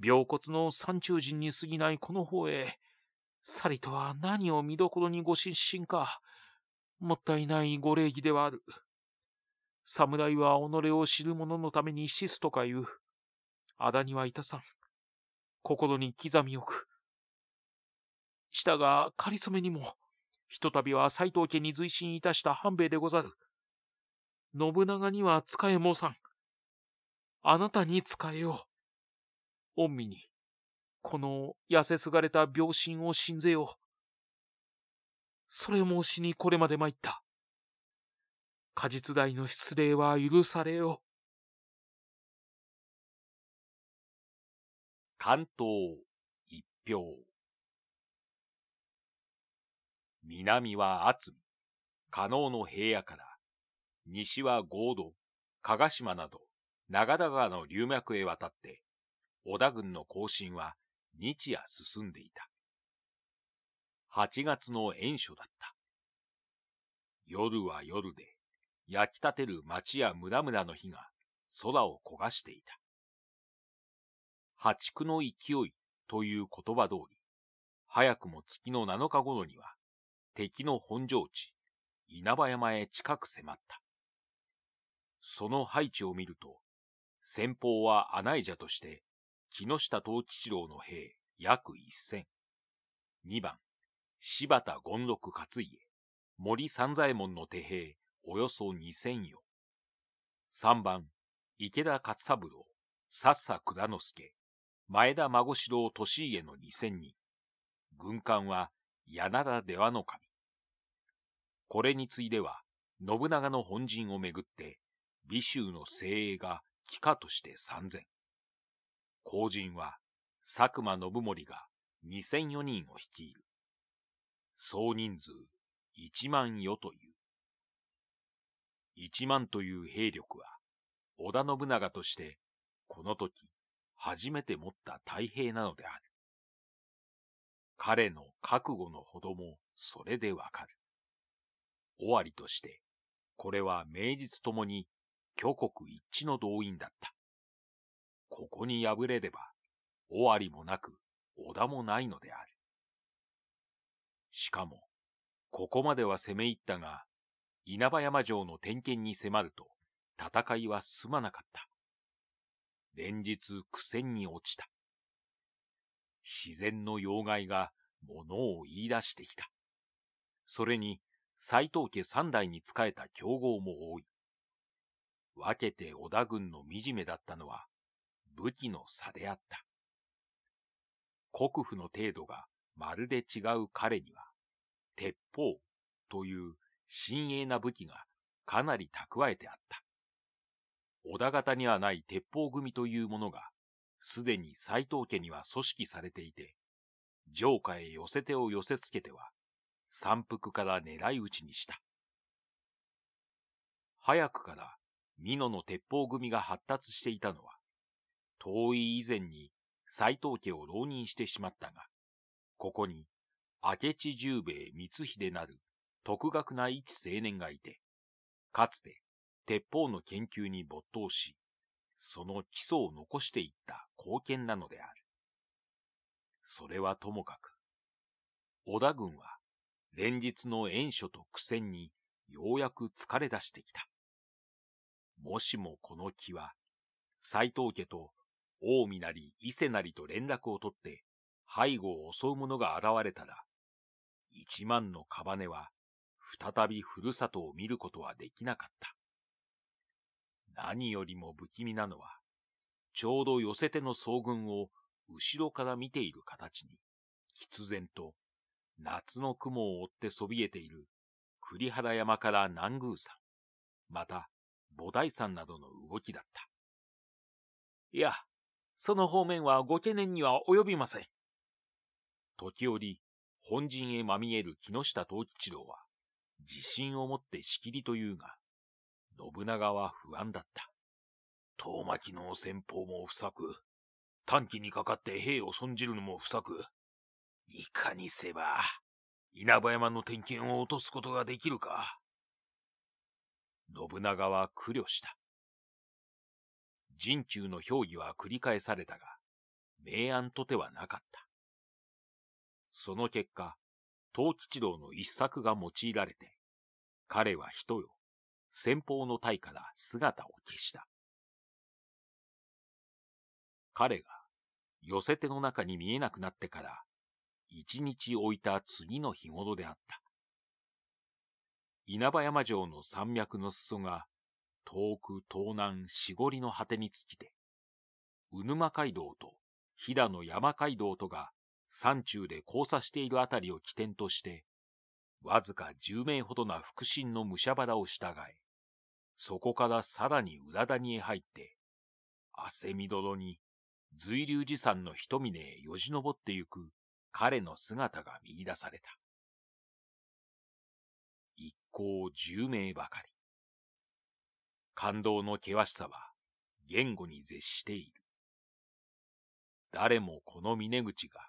病骨の山中人に過ぎないこの方へ、さりとは何を見どころにご出身か。もったいないご礼儀ではある。侍は己を知る者のために死すとか言う。あだにはいたさん。心に刻み置く。したが、かりそめにも、ひとたびは斎藤家に随身いたした半兵衛でござる。信長には使え申さん。あなたに使えよう。御身に、この痩せすがれた病身を信ぜよう。それ申しにこれまで参った。果実大の失礼は許されよ。関東一票。南は厚み、加納の平野から、西は郷土、加賀島など、長田川の流脈へ渡って、織田軍の行進は日夜進んでいた。8月の炎暑だった。夜は夜で、焼き立てる町や村々の火が空を焦がしていた。破竹の勢いという言葉通り、早くも月の7日頃には、敵の本城地、稲葉山へ近く迫った。その配置を見ると、先方は穴井者として、木下藤吉郎の兵約一千、二番、柴田権六勝家、森三左衛門の手兵、およそ二千余。三番、池田勝三郎、さっさ倉之助、前田孫四郎利家の二千人。軍艦は、柳田出羽守。これに次いでは、信長の本陣をめぐって、美州の精鋭が帰化として三千。後陣は、佐久間信盛が二千四人を率いる。総人数1万余という。1万という兵力は、織田信長として、この時、初めて持った太平なのである。彼の覚悟のほどもそれでわかる。尾張として、これは名実ともに挙国一致の動員だった。ここに敗れれば、尾張もなく織田もないのである。しかも、ここまでは攻め入ったが、稲葉山城の点検に迫ると、戦いは済まなかった。連日苦戦に落ちた。自然の妖怪が物を言い出してきた。それに、斎藤家三代に仕えた強豪も多い。分けて織田軍の惨めだったのは、武器の差であった。国府の程度がまるで違う彼には、鉄砲という新鋭な武器がかなり蓄えてあった。織田方にはない鉄砲組というものが、すでに斎藤家には組織されていて、城下へ寄せ手を寄せつけては、山腹から狙い撃ちにした。早くから美濃の鉄砲組が発達していたのは、遠い以前に斎藤家を浪人してしまったが、ここに明智十兵衛光秀なる、独学な一青年がいて、かつて、鉄砲の研究に没頭し、その基礎を残していった貢献なのである。それはともかく、織田軍は連日の援所と苦戦にようやく疲れ出してきた。もしもこの木は、斎藤家と近江なり伊勢なりと連絡を取って背後を襲う者が現れたら、一万のカバネは、再びふるさとを見ることはできなかった。何よりも不気味なのは、ちょうど寄せての総軍を後ろから見ている形に、必然と夏の雲を追ってそびえている栗原山から南宮山、また菩提山などの動きだった。いや、その方面はご懸念には及びません。時折、本陣へまみえる木下藤吉郎は、自信を持ってしきりというが、信長は不安だった。遠巻きの戦法も不作、短期にかかって兵を損じるのも不作。いかにせば、稲葉山の点検を落とすことができるか。信長は苦慮した。陣中の評議は繰り返されたが、明暗とてはなかった。その結果、東吉郎の一作が用いられて、彼は人よ、先方の隊から姿を消した。彼が寄せ手の中に見えなくなってから、一日置いた次の日頃であった。稲葉山城の山脈の裾が、遠く東南しごりの果てに尽きて、鵜沼街道と飛騨の山街道とが山中で交差している辺りを起点として、わずか10名ほどな腹心の武者腹を従え、そこからさらに裏谷へ入って、汗みどろに随流寺山の一峰へよじ登ってゆく彼の姿が見出された。一行十名ばかり。感動の険しさは言語に絶している。誰もこの峰口が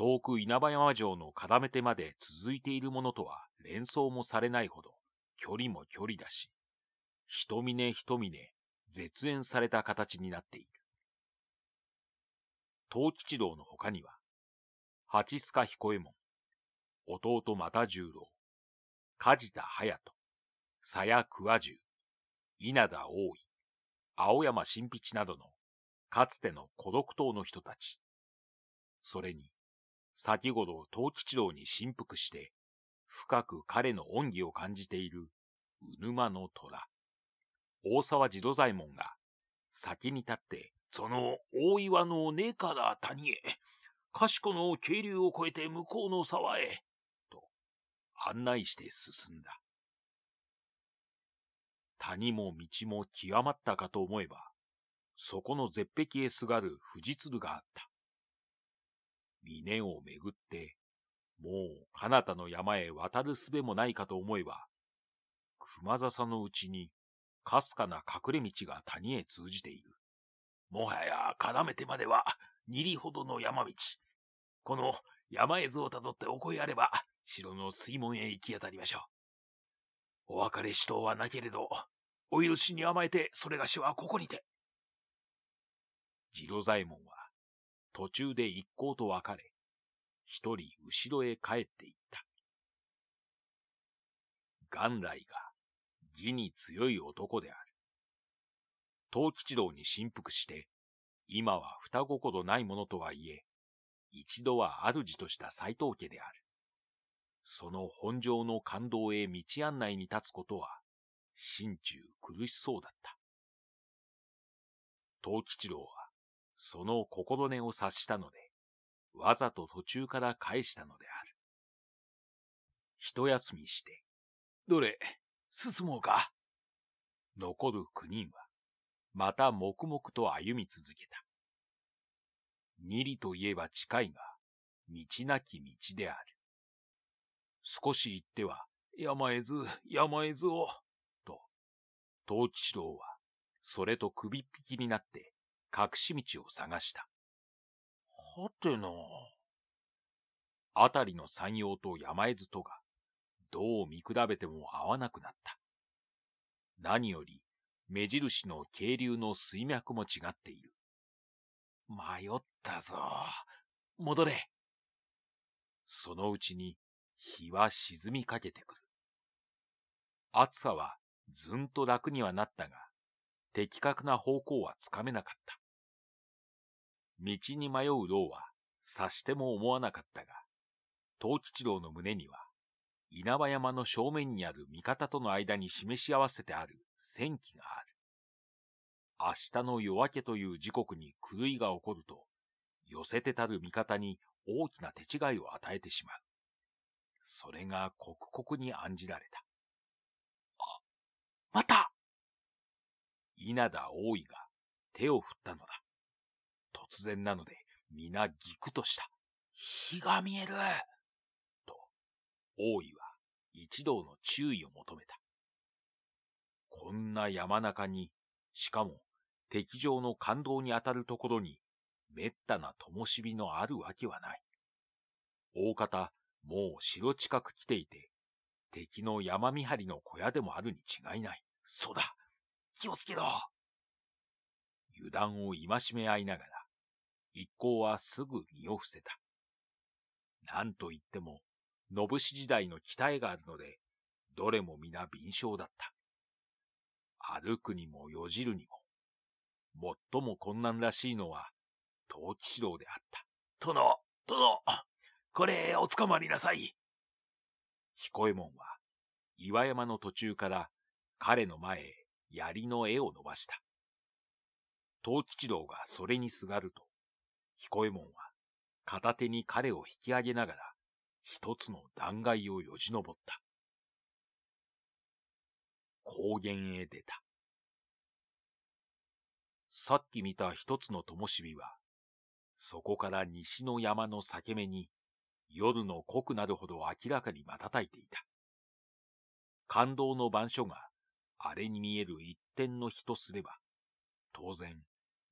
遠く稲葉山城の固め手まで続いているものとは連想もされないほど、距離も距離だし、一峰一峰、絶縁された形になっている。東吉道の他には、八須賀彦右衛門、弟又十郎、梶田隼人、佐谷桑重、稲田大井、青山新吉などの、かつての孤独党の人たち、それに、先ごろ東吉道に振幅して、深く彼の恩義を感じている、うぬまの虎。大沢次郎左衛門が、先に立って、その大岩の根から谷へ、かしこの渓流を越えて向こうの沢へ、と案内して進んだ。谷も道も極まったかと思えば、そこの絶壁へすがる富士鶴があった。理念をめぐって、もう彼方の山へ渡るすべもないかと思えば、熊笹のうちに、かすかな隠れ道が谷へ通じている。もはや絡めてまでは、二里ほどの山道。この山へ図をたどってお越えあれば、城の水門へ行き当たりましょう。お別れしとうはなけれど、お許しに甘えて、それがしはここにて。次郎左衛門途中で一行と別れ、一人後ろへ帰っていった。元来が義に強い男である。東吉郎に振服して、今は双子ほどないものとはいえ、一度は主とした斎藤家である。その本庄の感動へ道案内に立つことは、心中苦しそうだった。東吉郎は、その心根を察したので、わざと途中から返したのである。一休みして、どれ、進もうか。残る九人は、また黙々と歩み続けた。二里といえば近いが、道なき道である。少し行っては、山へず、山へずを、と、藤吉郎は、それと首っ引きになって、隠し道を探した。はてな。あたりの山陽と山絵図とが、どう見比べても合わなくなった。何より、目印の渓流の水脈も違っている。迷ったぞ。戻れ。そのうちに日は沈みかけてくる。暑さはずんと楽にはなったが、的確な方向はつかめなかった。道に迷う道は察しても思わなかったが、東吉郎の胸には、稲葉山の正面にある味方との間に示し合わせてある戦機がある。明日の夜明けという時刻に狂いが起こると、寄せてたる味方に大きな手違いを与えてしまう。それが刻々に案じられた。あ、また稲田大井が手を振ったのだ。突然なので皆ギクとした。火が見えると、大井は一同の注意を求めた。こんな山中に、しかも敵上の感動にあたるところに、滅多な灯火のあるわけはない。大方、もう城近く来ていて、敵の山見張りの小屋でもあるに違いない。そうだ。気をつけろ油断を戒め合いながら、一行はすぐ身を伏せた。なんといっても、信氏時代の鍛えがあるので、どれも皆敏捷だった。歩くにもよじるにも、最も困難らしいのは、陶器郎であった。殿、殿、これおつかまりなさい。彦右衛門は、岩山の途中から彼の前へ槍の絵を伸ばした。藤吉郎がそれにすがると、彦右衛門は片手に彼を引き上げながら、一つの断崖をよじ登った。高原へ出た。さっき見た一つの灯火は、そこから西の山の裂け目に夜の濃くなるほど明らかに瞬いていた。感動の番所があれに見える一点の人すれば、当然、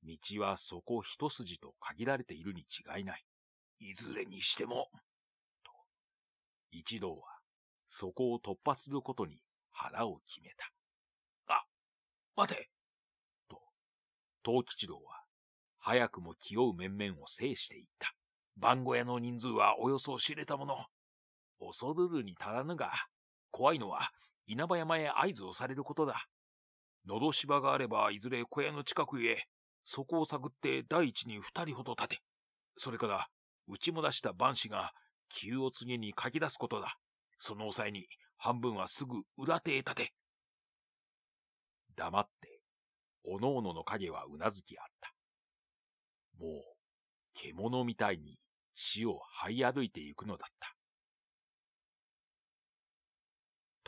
道はそこ一筋と限られているに違いない。いずれにしても、と、一同は、そこを突破することに腹を決めた。あ、待てと、東吉郎は、早くも気負う面々を制していった。番小屋の人数はおよそ知れたもの。恐るるに足らぬが、怖いのは稲葉山へ合図をされることだ。喉芝があればいずれ小屋の近くへ、そこを探って第一に二人ほど立て。それから、打ちも出した万子が、急を告げに書き出すことだ。その抑えに、半分はすぐ裏手へ立て。黙って、おのおのの影はうなずきあった。もう、獣みたいに死を這い歩いていくのだった。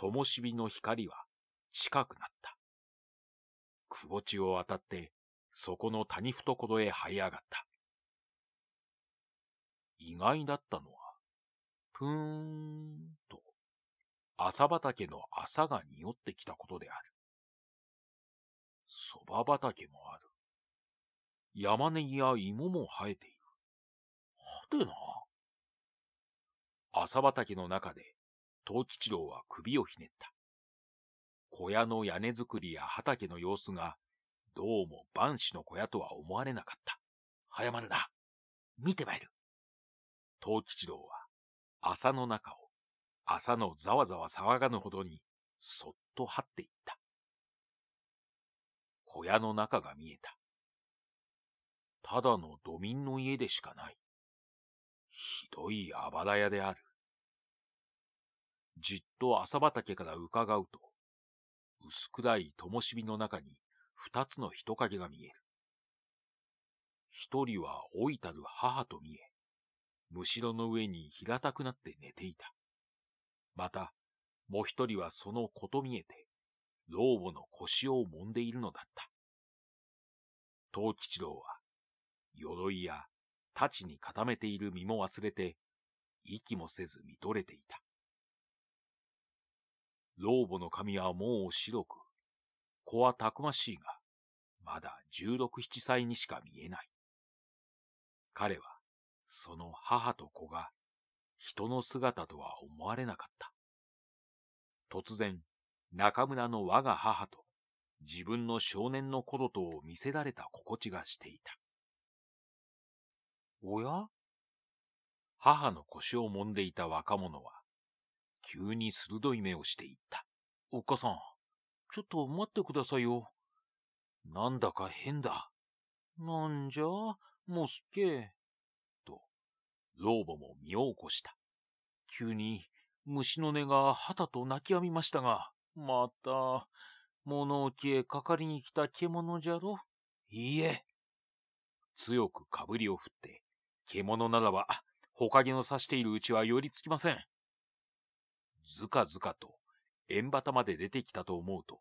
灯火の光は近くなった。窪地を渡って、そこの谷懐へ這い上がった。意外だったのは、ぷーんと、朝畑の朝が匂ってきたことである。そば畑もある。山ネギや芋も生えている。はてな。朝畑の中で藤吉郎は首をひねった。小屋の屋根作りや畑の様子が、どうも万死の小屋とは思われなかった。早まるな。見てまいる。藤吉郎は、朝の中を、朝のざわざわ騒がぬほどに、そっと張っていった。小屋の中が見えた。ただの土民の家でしかない。ひどいあばら屋である。じっと朝畑から伺うと、薄暗い灯火の中に二つの人影が見える。一人は老いたる母と見え、むしろの上に平たくなって寝ていた。また、もう一人はそのこと見えて、老母の腰を揉んでいるのだった。藤吉郎は、鎧や太刀に固めている身も忘れて、息もせず見とれていた。老母の髪はもう白く、子はたくましいが、まだ十六七歳にしか見えない。彼は、その母と子が、人の姿とは思われなかった。突然、中村の我が母と、自分の少年の頃とを見せられた心地がしていた。おや母の腰を揉んでいた若者は、急に鋭い目をしていった。おっかさん、ちょっと待ってくださいよ。なんだか変だ。なんじゃ、モスケ。と、老母も身を起こした。急に虫の音がはたと泣きやみましたが、また、物置へかかりに来た獣じゃろいいえ。強くかぶりを振って、獣ならば、ほかげの刺しているうちは寄りつきません。ずかずかと、縁端まで出てきたと思うと、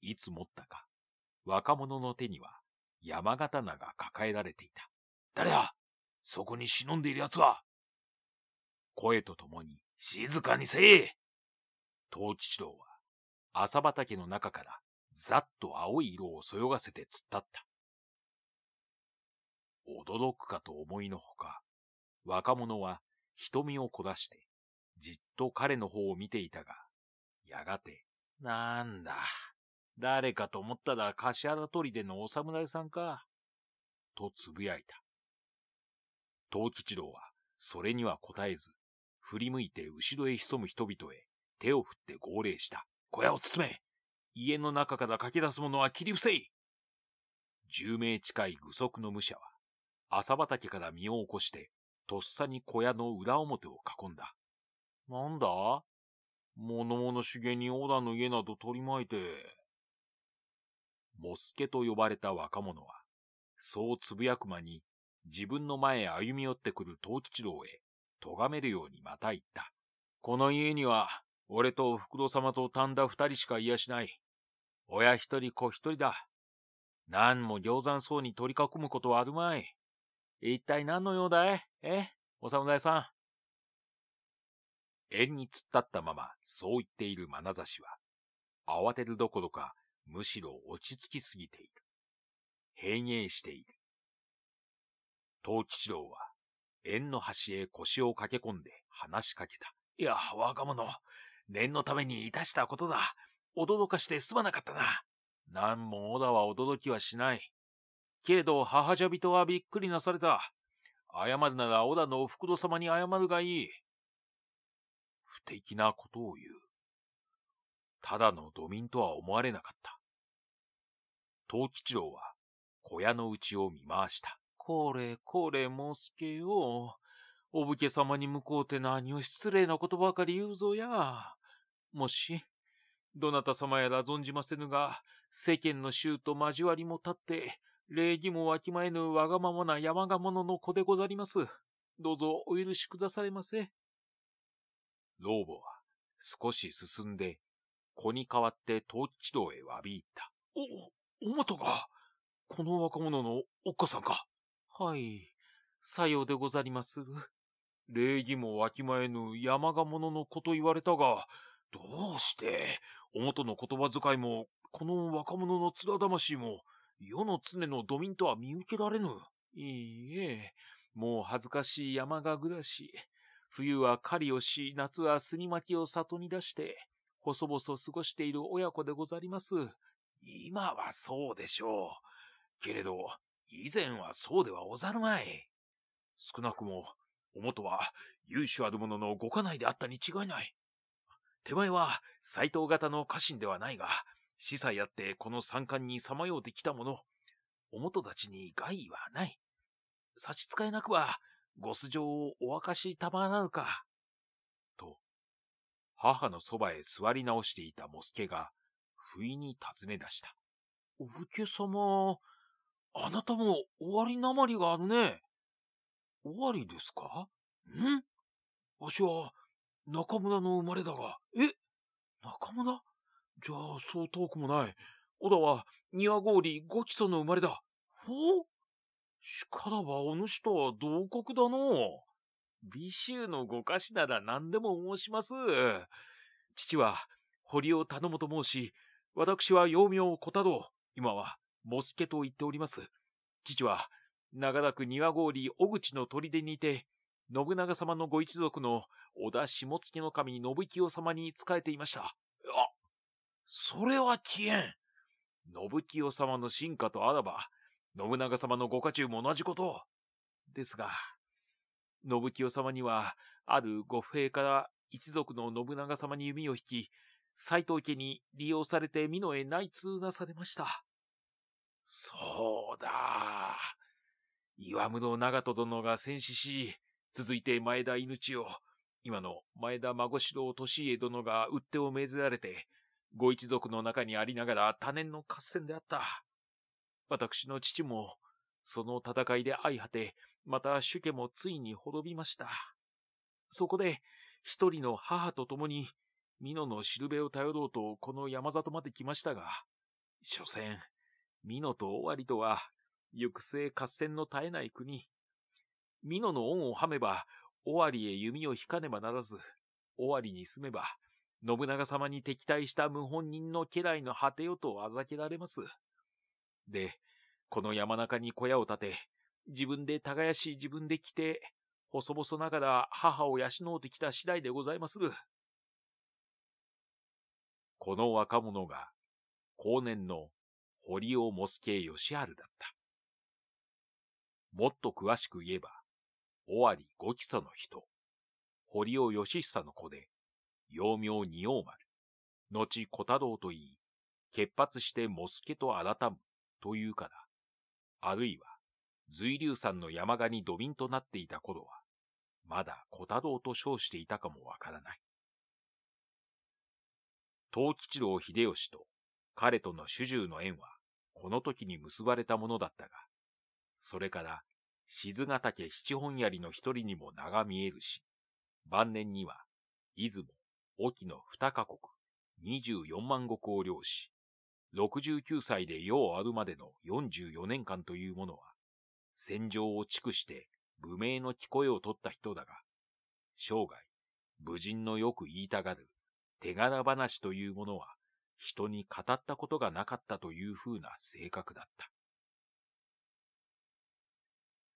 いつ持ったか、若者の手には山刀が抱えられていた。誰だそこに忍んでいる奴は声とともに、静かにせえ東吉郎は、朝畑の中から、ざっと青い色をそよがせて突っ立った。驚くかと思いのほか、若者は瞳を凝らして、じっと彼の方を見ていたが、やがて、なんだ、誰かと思ったら柏原砦のお侍さんか、とつぶやいた。藤吉郎は、それには答えず、振り向いて後ろへ潜む人々へ、手を振って号令した。小屋を包め家の中から駆け出す者は切り伏せい十名近い愚足の武者は、朝畑から身を起こして、とっさに小屋の裏表を囲んだ。なんだ物々しげに織田の家など取り巻いて。モスケと呼ばれた若者は、そうつぶやく間に自分の前へ歩み寄ってくる藤吉郎へ、咎めるようにまた言った。この家には、俺とお袋様と丹田二人しか癒しない。親一人子一人だ。何も行山そうに取り囲むことはあるまい。一体何の用だいえお侍さん。縁に突っ立ったままそう言っている眼差しは、慌てるどころかむしろ落ち着きすぎている。変栄している。東吉郎は、縁の端へ腰を駆け込んで話しかけた。いや、若者、念のためにいたしたことだ。驚かしてすまなかったな。何もオ田は驚きはしない。けれど、母じゃ人はびっくりなされた。謝るならオ田のお袋様に謝るがいい。的なことを言う。ただの土民とは思われなかった。藤吉郎は小屋の内を見回した。これこれ、もすけよ。お武家様に向こうて何を失礼なことばかり言うぞや。もし、どなた様やら存じませぬが、世間の衆と交わりも立って、礼儀もわきまえぬわがままな山賀者の子でござります。どうぞお許しくだされませ。老母は少し進んで、子に代わって東吉道へ詫び入った。お、おもとが、この若者のおっかさんか。はい、さようでござりまする。礼儀もわきまえぬ山賀者のこと言われたが、どうして、おもとの言葉遣いも、この若者の面魂も、世の常の土民とは見受けられぬ。いいえ、もう恥ずかしい山賀暮らし。冬は狩りをし、夏は杉巻きを里に出して、細々過ごしている親子でござります。今はそうでしょう。けれど、以前はそうではござるまい。少なくも、おもとは優秀ある者のご家内であったに違いない。手前は斎藤型の家臣ではないが、司祭あってこの三冠にさまようてきた者、おもとたちに害はない。差し支えなくは、ご素性をお明かしたまなのか。と、母のそばへ座り直していたモスケが、不意に尋ね出した。お武家様、あなたも終わりなまりがあるね。終わりですかんわしは、中村の生まれだが、え中村じゃあ、そう遠くもない。小田は、庭氷ごちその生まれだ。ほうしからばお主とは同国だの。美州のご家しなら何でも申します。父は堀を頼むと申し、私は幼名小太郎、今はモスケと言っております。父は長らく庭郡小口の砦にて、信長様のご一族の織田下野守信清様に仕えていました。あ、それは消えん。信清様の進化とあらば、信長様のご家中も同じこと。ですが、信清様には、ある御不平から一族の信長様に弓を引き、斎藤家に利用されて美濃へ内通なされました。そうだ。岩室長門殿が戦死し、続いて前田命を、今の前田孫四郎敏家殿が売ってを命ぜられて、ご一族の中にありながら多年の合戦であった。私の父も、その戦いで相果て、また主家もついに滅びました。そこで、一人の母と共に、美濃のしるべを頼ろうとこの山里まで来ましたが、所詮、美濃と尾張とは、行く末合戦の絶えない国。美濃の恩をはめば、尾張へ弓を引かねばならず、尾張に住めば、信長様に敵対した謀反人の家来の果てよとあざけられます。で、この山中に小屋を建て、自分で耕し自分で来て、細々ながら母を養うてきた次第でございまする。この若者が、後年の堀尾モスケ義治だった。もっと詳しく言えば、尾張五基礎の人、堀尾義久の子で、幼名二王丸、後小太郎と言い、結発してモスケと改む。というかだ。あるいは、随流山の山鹿に土瓶となっていた頃は、まだ小太郎と称していたかもわからない。東吉郎秀吉と彼との主従の縁は、この時に結ばれたものだったが、それから、静ヶ岳七本槍の一人にも名が見えるし、晩年には、出雲、隠岐の二カ国、二十四万石を領し、69歳で世をあるまでの44年間というものは、戦場を築して無名の聞こえを取った人だが、生涯、無人のよく言いたがる手柄話というものは、人に語ったことがなかったというふうな性格だった。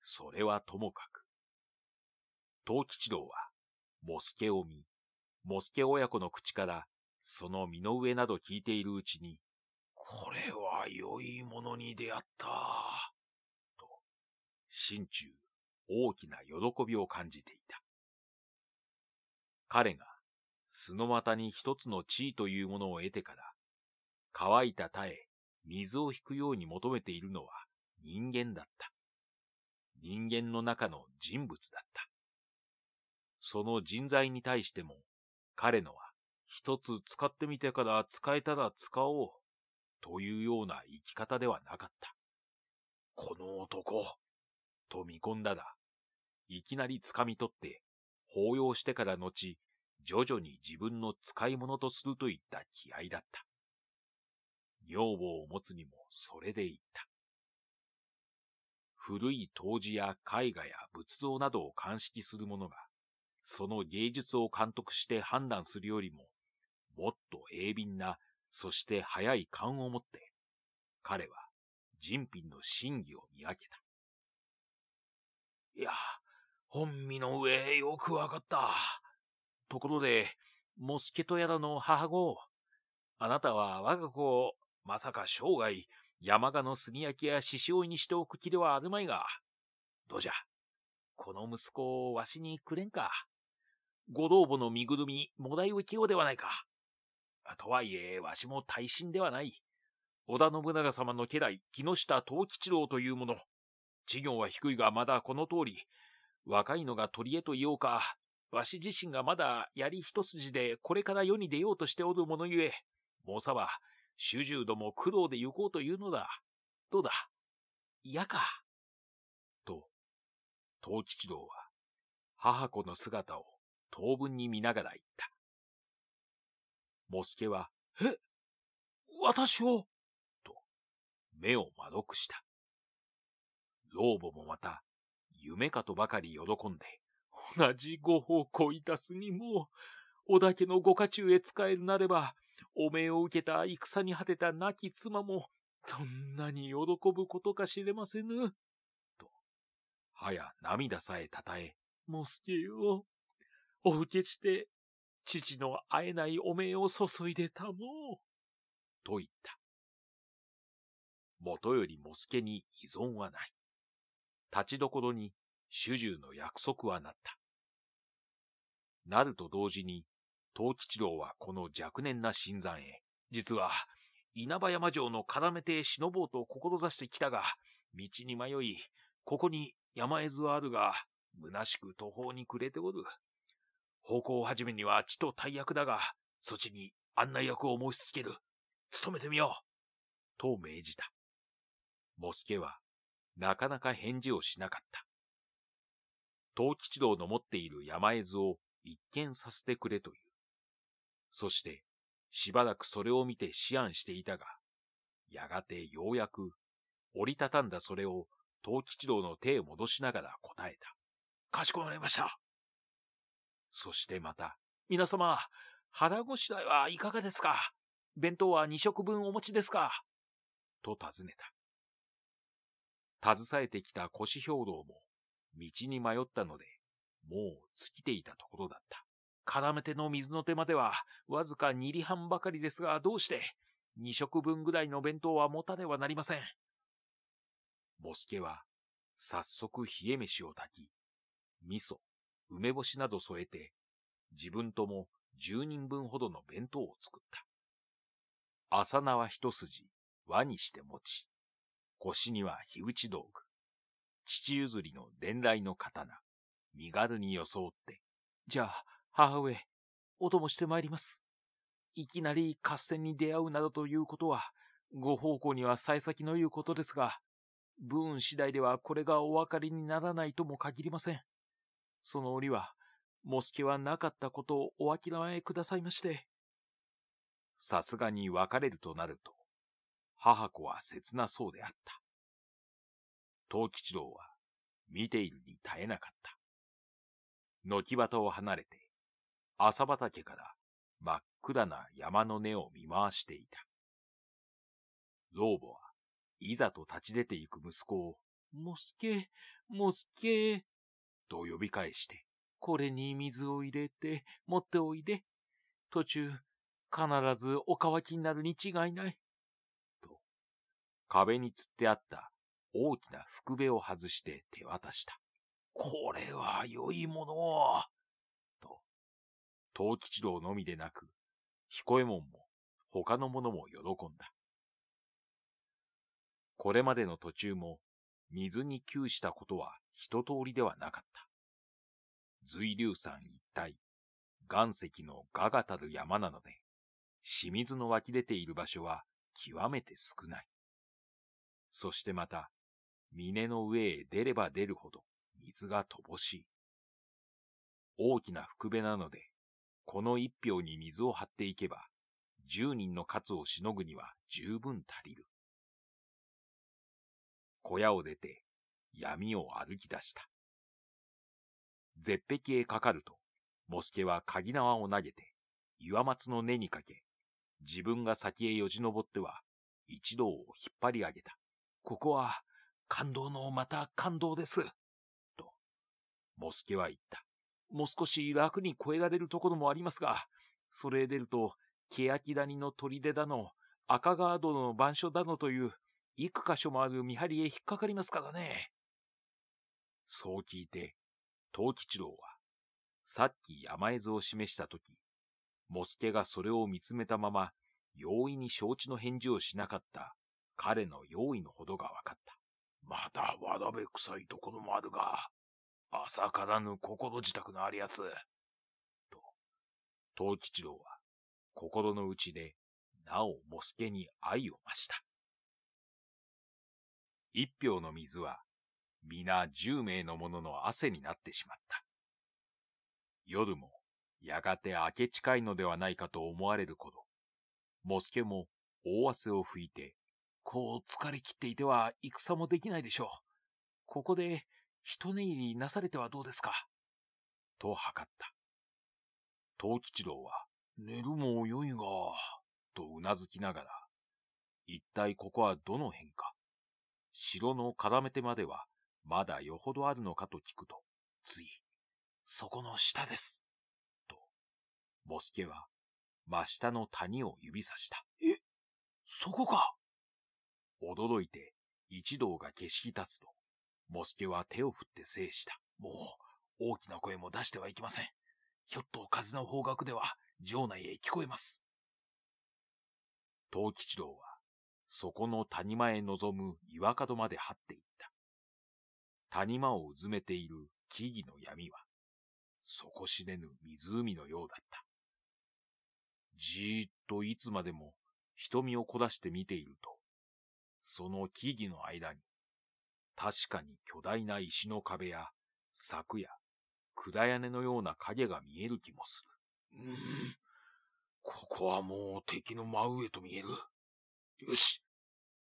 それはともかく、東吉郎は、モスケを見、モスケ親子の口から、その身の上など聞いているうちに、これは良いものに出会った。と、心中、大きな喜びを感じていた。彼が、すの股に一つの地位というものを得てから、乾いた耐え、水を引くように求めているのは人間だった。人間の中の人物だった。その人材に対しても、彼のは、一つ使ってみてから使えたら使おうというような生き方ではなかった。この男、と見込んだが、いきなり掴み取って、抱擁してから後、徐々に自分の使い物とするといった気合だった。女房を持つにもそれでいった。古い陶磁や絵画や仏像などを鑑識する者が、その芸術を監督して判断するよりも、もっと鋭敏なそして早い勘を持って、彼は人品の真偽を見分けた。いや、本身の上よくわかった。ところで、モスケトヤラの母子、あなたは我が子を、まさか生涯、山鹿の炭焼きや獅子追いにしておく気ではあるまいが、どうじゃ、この息子をわしにくれんか。ご老母の身ぐるみもらい受けようではないか。とはいえ、わしも大臣ではない。織田信長様の家来、木下藤吉郎というもの。知行は低いがまだこの通り、若いのが取り柄と言おうか、わし自身がまだ槍一筋でこれから世に出ようとしておるものゆえ、猛者は、主従ども苦労で行こうというのだ。どうだ嫌か。と、藤吉郎は、母子の姿を当分に見ながら言った。モスケは、え、私をと、目をまどくした。老母もまた、夢かとばかり喜んで、同じご奉公いたすにも、織田家のご家中へ仕えるなれば、汚名を受けた戦に果てた亡き妻も、どんなに喜ぶことか知れませぬ。と、はや涙さえたたえ、モスケよ、お受けして父の会えないおめえを注いでたもう。と言った。元よりもすけに依存はない。立ちどころに主従の約束はなった。なると同時に、藤吉郎はこの若年な新山へ、実は稲葉山城の絡めて忍ぼうと志してきたが、道に迷い、ここに山絵図はあるが、虚しく途方に暮れておる。奉を始めにはちと大役だが、そちに案内役を申し付ける。努めてみよう。と命じた。モスケは、なかなか返事をしなかった。東吉道の持っている山絵図を一見させてくれという。そして、しばらくそれを見て思案していたが、やがてようやく、折りたたんだそれを東吉道の手へ戻しながら答えた。かしこまりました。そしてまた、皆様、腹ごしらえはいかがですか弁当は2食分お持ちですかと尋ねた。携えてきた腰兵道も、道に迷ったので、もう尽きていたところだった。絡め手の水の手までは、わずか二里半ばかりですが、どうして、二食分ぐらいの弁当は持たねばなりません。ボスケは、早速冷え飯を炊き、味噌、梅干しなど添えて、自分とも10人分ほどの弁当を作った。浅縄一筋、輪にして持ち、腰には火打ち道具、父譲りの伝来の刀、身軽に装って、じゃあ、母上、お供して参ります。いきなり合戦に出会うなどということは、ご奉公には幸先の言うことですが、分次第ではこれがお分かりにならないとも限りません。その折は、もスケはなかったことをお諦めくださいまして。さすがに別れるとなると、母子は切なそうであった。藤吉郎は見ているに耐えなかった。軒端を離れて、朝畑から真っ暗な山の根を見回していた。老母はいざと立ち出て行く息子を、もすけ、もすけ、と呼び返して、これに水を入れて持っておいで。途中、必ずお乾きになるに違いない。と、壁につってあった大きな福部を外して手渡した。これは良いものを。と、東吉郎のみでなく、彦右衛門も他の者も喜んだ。これまでの途中も水に窮したことは一通りではなかった。随流山一帯、岩石のガがたる山なので、清水の湧き出ている場所は極めて少ない。そしてまた、峰の上へ出れば出るほど水が乏しい。大きな福部なので、この一票に水を張っていけば、十人の活をしのぐには十分足りる。小屋を出て、闇を歩き出した。絶壁へかかると、モスケは鍵縄を投げて、岩松の根にかけ、自分が先へよじ登っては、一同を引っ張り上げた。ここは、感動のまた感動です。と、モスケは言った。もう少し楽に越えられるところもありますが、それへ出ると、欅谷の砦だの、赤川殿の番所だのという、幾箇所もある見張りへ引っかかりますからね。そう聞いて、藤吉郎は、さっき山絵図を示したとき、モスケがそれを見つめたまま、容易に承知の返事をしなかった彼の用意のほどが分かった。またわだべ臭いところもあるが、朝からぬ心自宅のあるやつ。と、藤吉郎は心の内で、なおモスケに愛を増した。一票の水は皆十名の者の汗になってしまった。夜も、やがて明け近いのではないかと思われる頃、モスケも大汗を拭いて、こう疲れ切っていては戦もできないでしょう。ここで一寝入りなされてはどうですかと測った。藤吉郎は、寝るもよいが、と頷きながら、一体ここはどの辺か。城の絡め手まではまだよほどあるのかと聞くと、つい、そこの下です。と、ボスケは、真下の谷を指さした。え、そこか驚いて、一同が景色立つと、モスケは手を振って制した。もう、大きな声も出してはいけません。ひょっと風の方角では、城内へ聞こえます。東吉郎は、そこの谷間へ望む岩角まで張っていた。谷間をうずめている木々の闇は、底知れぬ湖のようだった。じーっといつまでも瞳を凝らして見ていると、その木々の間に、確かに巨大な石の壁や柵や管屋根のような影が見える気もする。うん、ここはもう敵の真上と見える。よし、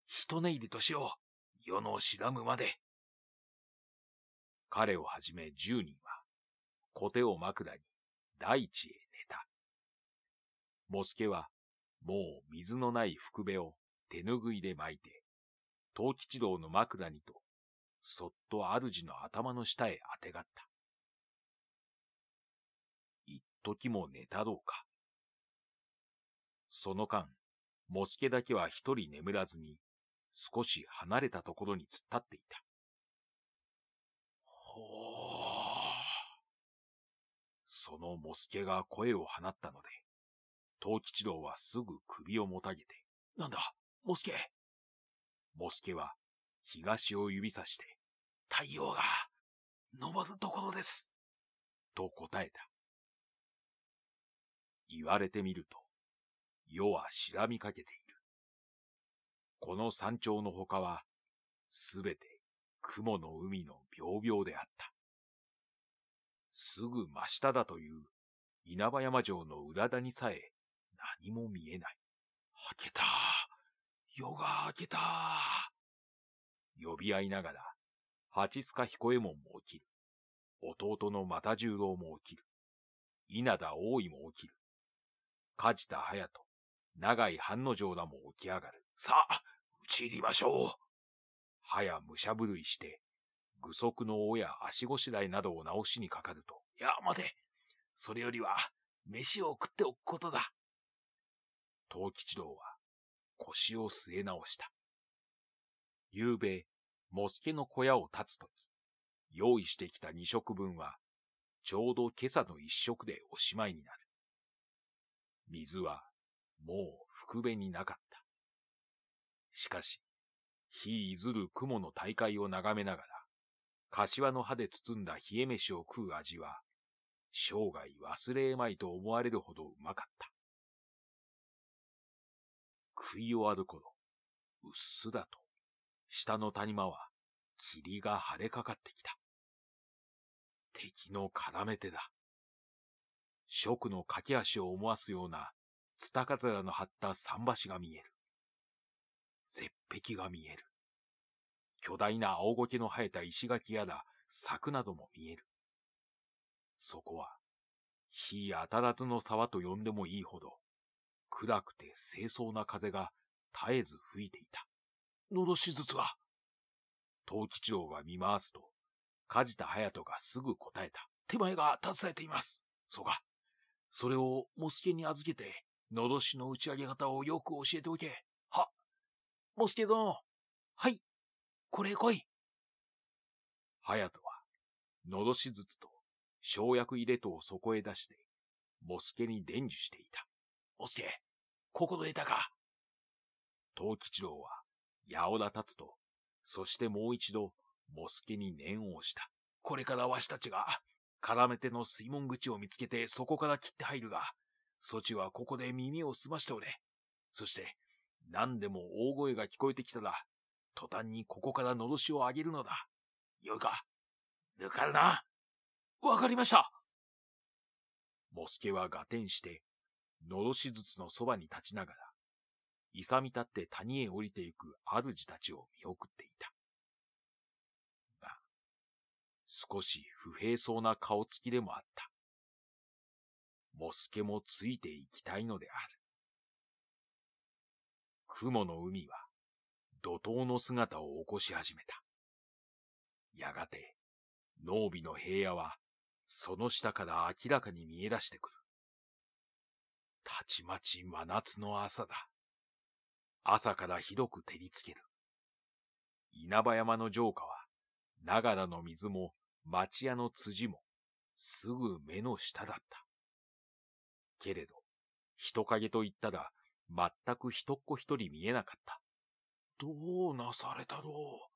一寝入りとしよう。世の知らぬまで。彼をはじめ十人は、小手を枕に大地へ寝た。モスケは、もう水のない福部を手ぬぐいで巻いて、東吉道の枕にと、そっと主の頭の下へあてがった。一時も寝たどうか。その間、モスケだけは一人眠らずに、少し離れたところに突っ立っていた。そのモスケが声を放ったので、東吉郎はすぐ首をもたげて、なんだ、モスケモスケは東を指さして、太陽が昇るところです。と答えた。言われてみると、世はしらみかけている。この山頂の他は、すべて雲の海の病々であった。すぐ真下だという稲葉山城の裏田にさえ何も見えない。開けた夜が明けた呼び合いながら、八塚彦右衛門も起きる。弟の又十郎も起きる。稲田大井も起きる。梶田隼人、長井半之丞らも起き上がる。さあ、打ち入りましょう。早むしゃいして、具足の尾や足ごしらえなどを直しにかかると、いや、待てそれよりは、飯を食っておくことだ。藤吉郎は、腰を据え直した。夕べ、モスケの小屋を立つとき、用意してきた二食分は、ちょうど今朝の一食でおしまいになる。水は、もう福辺になかった。しかし、日いずる雲の大会を眺めながら、柏の葉で包んだ冷え飯を食う味は、生涯忘れえまいと思われるほどうまかった。食い終わる頃、うっすらと、下の谷間は、霧が腫れかかってきた。敵の絡め手だ。食の駆け足を思わすような、ツタカズラの張った桟橋が見える。絶壁が見える。巨大な青苔の生えた石垣やら柵なども見える。そこは、火当たらずの沢と呼んでもいいほど、暗くて清掃な風が絶えず吹いていた。喉手術は東吉郎が見回すと、梶田隼人がすぐ答えた。手前が携えています。そうか。それをモスケに預けて、喉しの打ち上げ方をよく教えておけ。は、モスケ殿。はい。これ来い。隼人は、のどしずつと生薬入れとをそこへ出して、モスケに伝授していた。モスケ、ここで得たか藤吉郎は、八百田達と、そしてもう一度、モスケに念を押した。これからわしたちが、絡めての水門口を見つけてそこから切って入るが、そちはここで耳を澄ましておれ。そして、何でも大声が聞こえてきたら、途端にここからのろしを上げるのだ。よいか。抜かるな。わかりました。モスケは合点して、のろしつのそばに立ちながら、いさみ立って谷へ降りてゆく主たちを見送っていた。が、少し不平そうな顔つきでもあった。モスケもついていきたいのである。雲の海は、怒涛の姿を起こし始めた。やがて、濃尾の平野は、その下から明らかに見え出してくる。たちまち真夏の朝だ。朝からひどく照りつける。稲葉山の城下は、長良の水も町屋の辻も、すぐ目の下だった。けれど、人影と言ったら、全く人っ子一人見えなかった。どうなされたろう。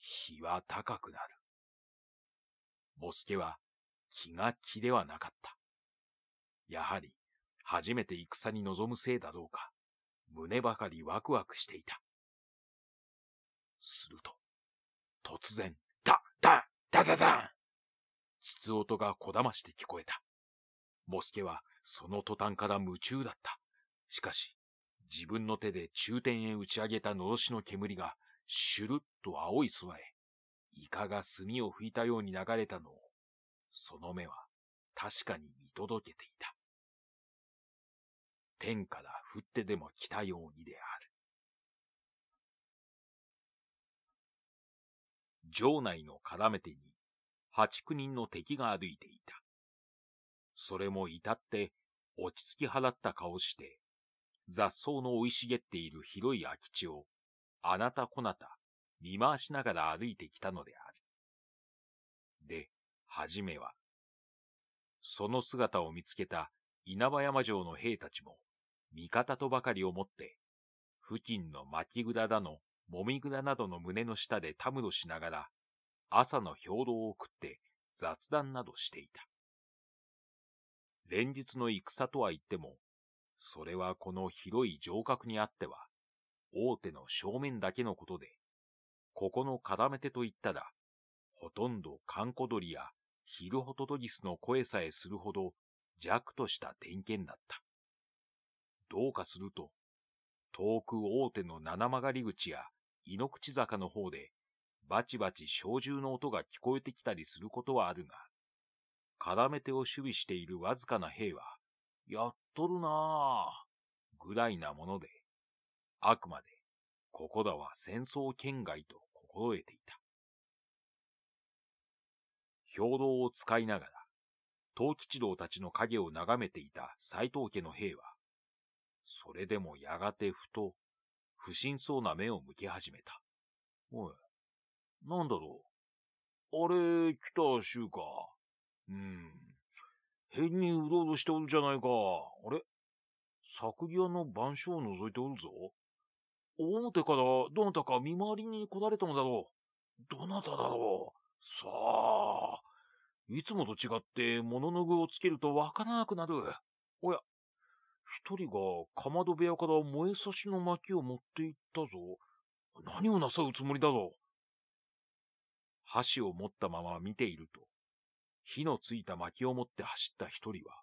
日は高くなる。ボスケは気が気ではなかった。やはり、初めて戦に臨むせいだろうか、胸ばかりワクワクしていた。すると、突然、ダダダダダン筒音がこだまして聞こえた。モスケはその途端から夢中だった。しかし、自分の手で中天へ打ち上げたのろしの煙が、シュルッと青い空へ、イカが墨を吹いたように流れたのを、その目は確かに見届けていた。天から降ってでも来たようにである。城内の絡めてに、八九人の敵が歩いていた。それも至って落ち着き払った顔して雑草の生い茂っている広い空き地を、あなたこなた、見回しながら歩いてきたのである。で、はじめは、その姿を見つけた稲葉山城の兵たちも、味方とばかりをって、付近の巻蔵だの、もみ蔵などの胸の下でたむろしながら、朝の兵糧を食って雑談などしていた。連日の戦とは言っても、それはこの広い城郭にあっては、大手の正面だけのことで、ここの片め手といったら、ほとんどカンコドリやヒルホトトギスの声さえするほど弱とした点検だった。どうかすると、遠く大手の七曲り口や井の口坂の方で、バチバチ小銃の音が聞こえてきたりすることはあるが、絡め手を守備しているわずかな兵は、やっとるなぁ、ぐらいなもので、あくまで、ここだは戦争圏外と心得ていた。兵道を使いながら、東吉郎たちの影を眺めていた斎藤家の兵は、それでもやがてふと、不審そうな目を向け始めた。おい、なんだろう。あれ、来た週か。うん。変にうろうろしておるじゃないか。あれ昨夜の晩鐘を覗いておるぞ。表からどなたか見回りに来られたのだろう。どなただろう。さあ、いつもと違って物の具をつけるとわからなくなる。おや、一人がかまど部屋から燃えさしの薪を持って行ったぞ。何をなさるつもりだろう。箸を持ったまま見ていると、火のついた薪を持って走った一人は、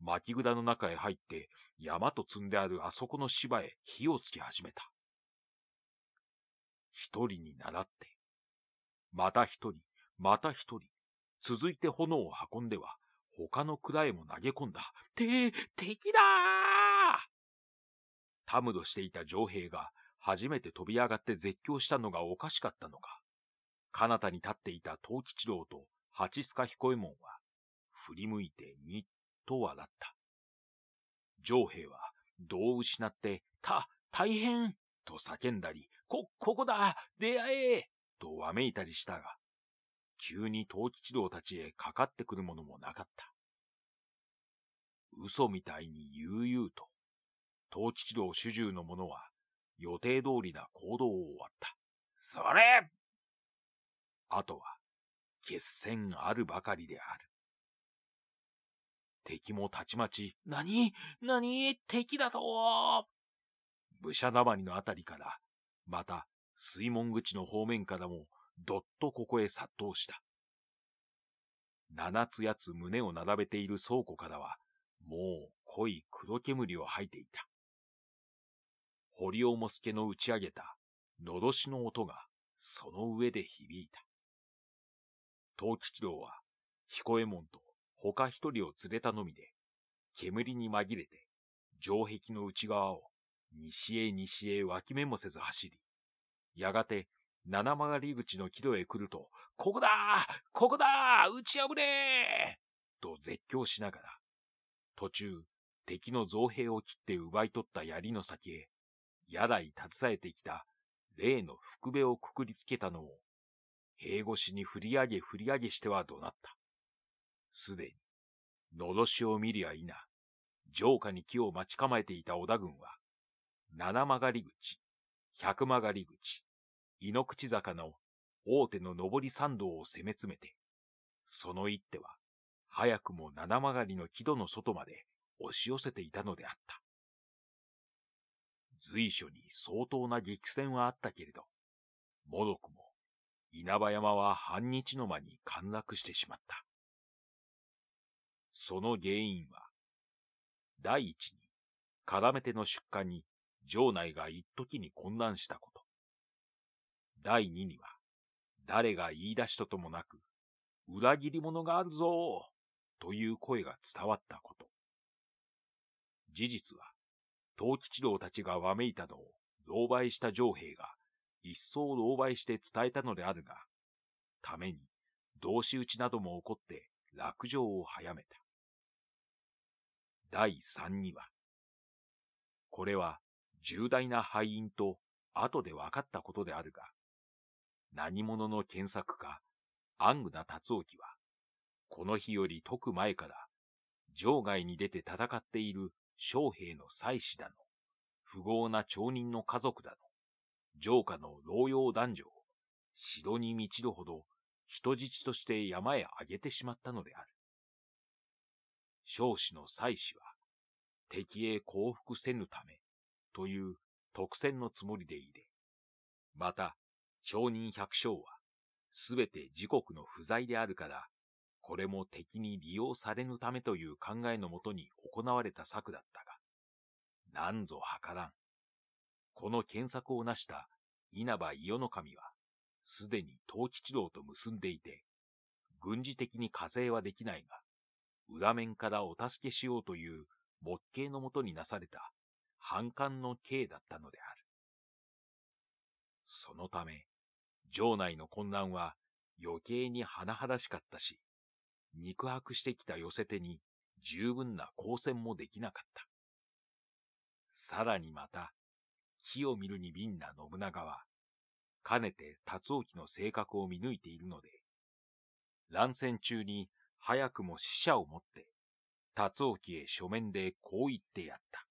薪札の中へ入って山と積んであるあそこの芝へ火をつけ始めた。一人に習って、また一人、また一人、続いて炎を運んでは、他の蔵へも投げ込んだ。て、敵だたむろしていた城兵が、初めて飛び上がって絶叫したのがおかしかったのか、彼方に立っていた藤吉郎と八須賀彦右衛門は、振り向いてにっと笑った。上兵は、どう失って、た、大変と叫んだり、こ、ここだ出会えとわめいたりしたが、急に東吉道たちへかかってくるものもなかった。嘘みたいに悠々と、東吉道主従の者は予定通りな行動を終わった。それあとは、決戦あるばかりである。敵もたちまち、何何敵だと武者だまりのあたりから、また水門口の方面からも、どっとここへ殺到した。七つやつ胸を並べている倉庫からは、もう濃い黒煙を吐いていた。堀尾もすけの打ち上げた、のどしの音が、その上で響いた。藤吉郎は、彦右衛門と他一人を連れたのみで、煙に紛れて、城壁の内側を西へ西へ脇目もせず走り、やがて七曲り口の木戸へ来ると、ここだここだ打ち破れと絶叫しながら、途中、敵の造兵を切って奪い取った槍の先へ、やらい携えてきた例の福部をくくりつけたのを塀越しに振り上げ振り上げしては怒鳴った。すでに、のろしを見りゃな、城下に木を待ち構えていた織田軍は、七曲り口、百曲り口、井の口坂の大手の上り参道を攻め詰めて、その一手は、早くも七曲りの木戸の外まで押し寄せていたのであった。随所に相当な激戦はあったけれど、もろくも稲葉山は半日の間に陥落してしまった。その原因は、第一に、絡めての出荷に城内が一時に混乱したこと。第二には、誰が言い出したともなく、裏切り者があるぞという声が伝わったこと。事実は、東吉郎たちがわめいたのを狼狽した城兵が一層狼狽して伝えたのであるが、ために同士討ちなども起こって落城を早めた。第三には、これは重大な敗因と後で分かったことであるが、何者の検索家、安具田達興は、この日より解く前から、場外に出て戦っている将兵の妻子だの、不合な町人の家族だの、城下の老用男女を城に満ちるほど人質として山へ上げてしまったのである。少子の妻子は敵へ降伏せぬためという特選のつもりでいれ。また、町人百姓はすべて自国の不在であるから、これも敵に利用されぬためという考えのもとに行われた策だったが、なんぞ計らん。この検索を成した稲葉伊予の神は、すでに東吉道と結んでいて、軍事的に課税はできないが、裏面からお助けしようという木計のもとになされた反感の刑だったのである。そのため、城内の混乱は余計に甚だしかったし、肉薄してきた寄せ手に十分な交戦もできなかった。さらにまた、火を見るに敏な信長は、かねて達興の性格を見抜いているので、乱戦中に早くも死者を持って、達興へ書面でこう言ってやった。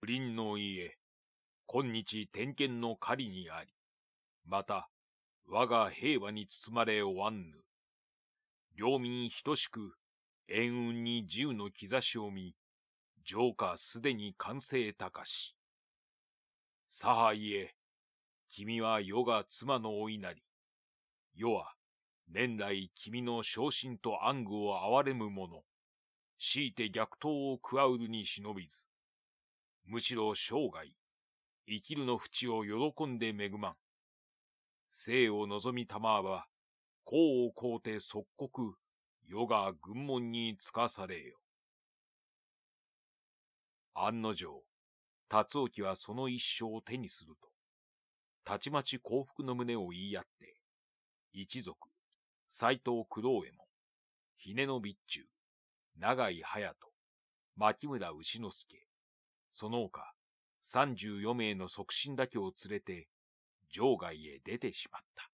不倫の家、今日点検の狩りにあり、また、我が平和に包まれおわんぬ。領民等しく、円運に自由の兆しを見、城下すでに完成たかし。さは言え、君は世が妻のお稲荷。世は年来君の昇進と暗愚を憐れむ者。強いて逆刀を食わうるに忍びず。むしろ生涯、生きるの淵を喜んで恵まん。生を望みたまば、功をこて即刻、世が軍門につかされよ。案の定、達興はその一生を手にすると、たちまち幸福の胸を言い合って、一族、斎藤九郎右衛門、姫の備中、長井隼人、牧村牛之助、その他、34名の促進だけを連れて、場外へ出てしまった。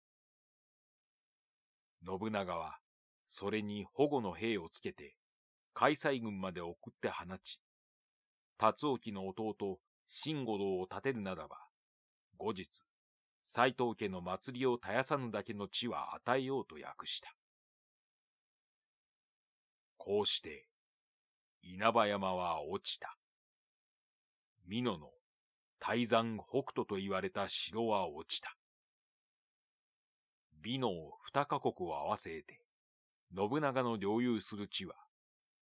信長は、それに保護の兵をつけて、開催軍まで送って放ち、達興の弟、新五郎を立てるならば、後日、斎藤家の祭りを絶やさぬだけの地は与えようと訳した。こうして、稲葉山は落ちた。美濃の大山北斗と言われた城は落ちた。美濃二カ国を合わせて、信長の領有する地は、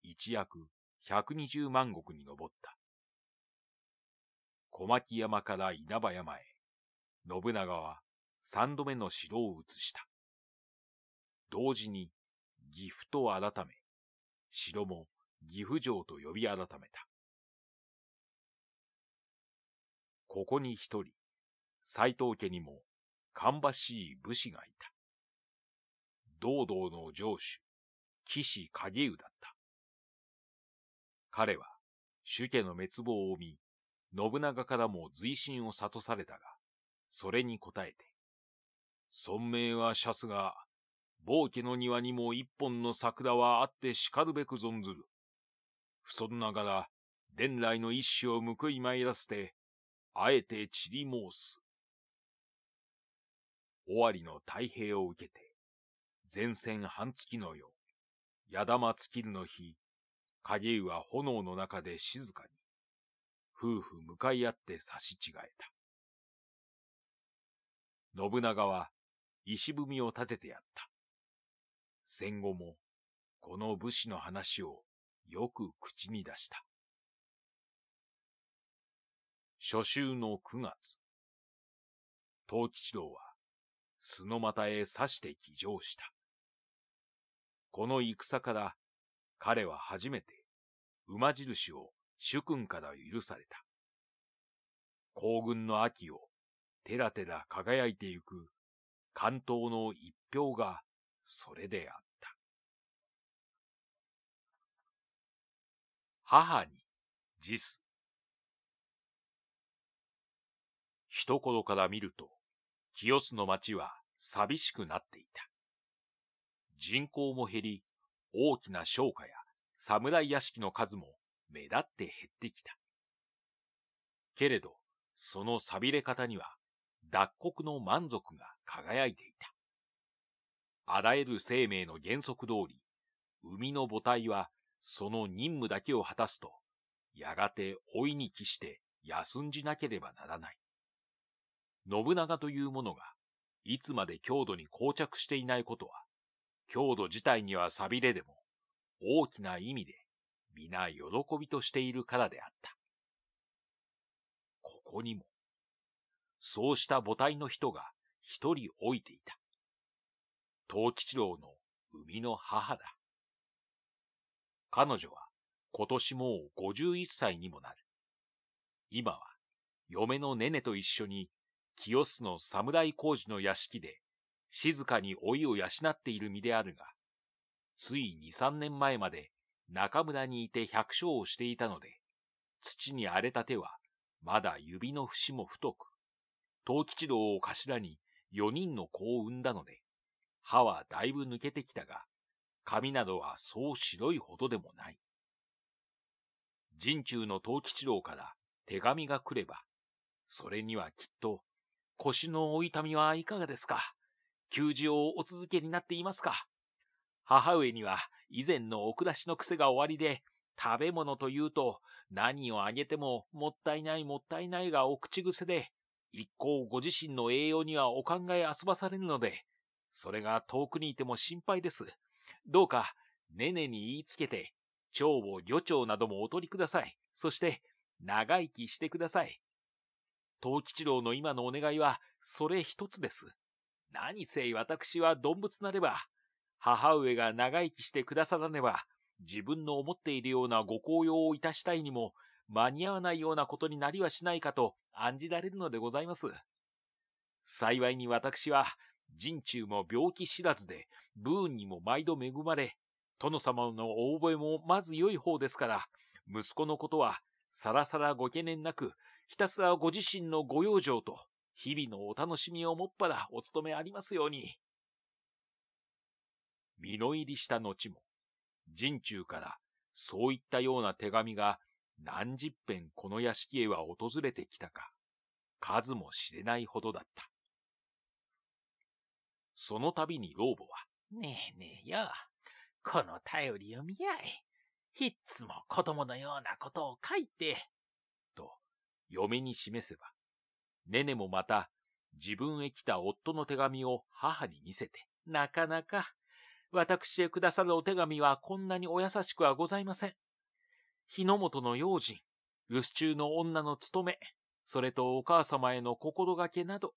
一躍百二十万石に上った。小牧山から稲葉山へ、信長は三度目の城を移した。同時に、岐阜と改め、城も岐阜城と呼び改めた。ここに一人、斎藤家にも、芳しい武士がいた。道道の城主、岸影湯だった。彼は、主家の滅亡を見、信長からも随身を諭されたが、それに答えて、尊名はシャスが、暴家の庭にも一本の桜はあってしかるべく存ずる。不尊ながら、伝来の一種を報いまいらせて、あえて散り申す。尾張の太平を受けて、前線半月の夜、矢玉尽きるの日、影湯は炎の中で静かに、夫婦向かい合って差し違えた。信長は石踏みを立ててやった。戦後もこの武士の話をよく口に出した。初秋の9月、東吉郎は須の股へ刺して騎乗した。この戦から彼は初めて馬印を主君から許された。皇軍の秋をてらてら輝いてゆく関東の一票がそれであった。母に実一頃から見ると、清須の町は寂しくなっていた。人口も減り、大きな商家や侍屋敷の数も目立って減ってきた。けれど、その錆びれ方には脱穀の満足が輝いていた。あらゆる生命の原則通り、海の母体はその任務だけを果たすと、やがて老いに帰して休んじなければならない。信長というものが、いつまで強度に膠着していないことは、強度自体には錆びれでも、大きな意味で皆喜びとしているからであった。ここにも、そうした母体の人が一人置いていた。東吉郎の生みの母だ。彼女は今年もう51歳にもなる。今は嫁のネネと一緒に清須の侍工事の屋敷で静かに老いを養っている身であるが、つい二三年前まで中村にいて百姓をしていたので、土に荒れた手は、まだ指の節も太く、東吉道を頭に四人の子を産んだので、歯はだいぶ抜けてきたが、髪などはそう白いほどでもない。陣中の東吉郎から手紙が来れば、それにはきっと、腰のお痛みはいかがですか休止をお続けになっていますか母上には以前のお暮らしの癖が終わりで、食べ物というと何をあげてももったいないもったいないがお口癖で、一向ご自身の栄養にはお考え遊ばされるので、それが遠くにいても心配です。どうか、ねねに言いつけて、蝶を漁長などもお取りください。そして、長生きしてください。東吉郎の今のお願いは、それ一つです。何せ私は動物なれば、母上が長生きしてくださらねば、自分の思っているようなご高揚をいたしたいにも、間に合わないようなことになりはしないかと案じられるのでございます。幸いに私は、人中も病気知らずで、ブーンにも毎度恵まれ、殿様のお覚えもまず良い方ですから、息子のことは、さらさらご懸念なく、ひたすらご自身のご養生と、日々のお楽しみをもっぱらお務めありますように。身の入りした後も、陣中からそういったような手紙が何十遍この屋敷へは訪れてきたか、数も知れないほどだった。その度に老母は、ねえねえよ、この頼りを見合い、いっつも子供のようなことを書いて、と、嫁に示せば、ねねもまた、自分へ来た夫の手紙を母に見せて、なかなか私へくださるお手紙はこんなにお優しくはございません。日の元の用心、留守中の女の務め、それとお母様への心がけなど。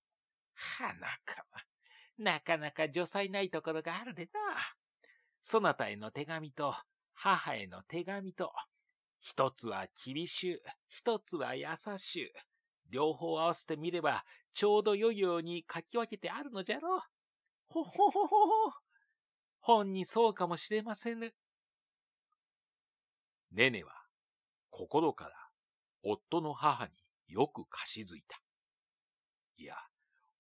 はなかなかなか女才ないところがあるでな。そなたへの手紙と、母への手紙と、一つは厳しゅう、一つは優しゅう。両方合わせてみれば、ちょうど良いように書き分けてあるのじゃろう。ほほほほほ。本にそうかもしれませぬ。ネネは心から夫の母によく貸しづいた。いや、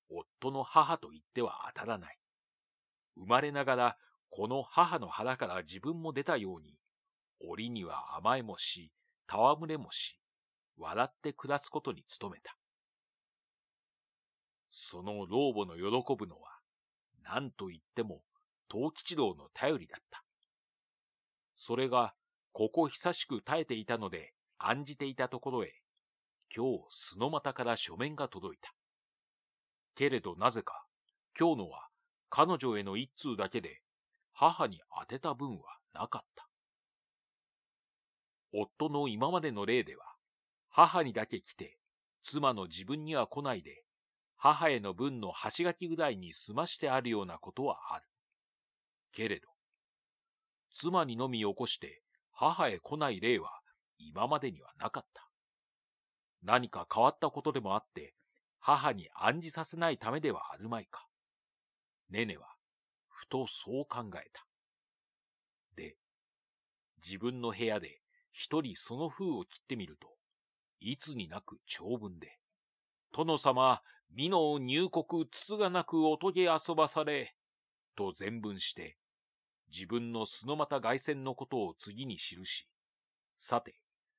夫の母と言っては当たらない。生まれながらこの母の腹から自分も出たように、折には甘えもし、戯れもし、笑って暮らすことに努めた。その老母の喜ぶのは、何と言っても藤吉郎の頼りだった。それが、ここ久しく耐えていたので、案じていたところへ、今日、スのマから書面が届いた。けれどなぜか、今日のは、彼女への一通だけで、母に宛てた分はなかった。夫の今までの例では、母にだけ来て、妻の自分には来ないで、母への分の端書きぐらいに済ましてあるようなことはある。けれど、妻にのみ起こして母へ来ない例は今までにはなかった。何か変わったことでもあって、母に暗示させないためではあるまいか。ねねは、ふとそう考えた。で、自分の部屋で一人その封を切ってみると、いつになく長文で、殿様、美濃入国つつがなくおとげ遊ばされ、と全文して、自分の巣のまた外旋のことを次に記し、さて、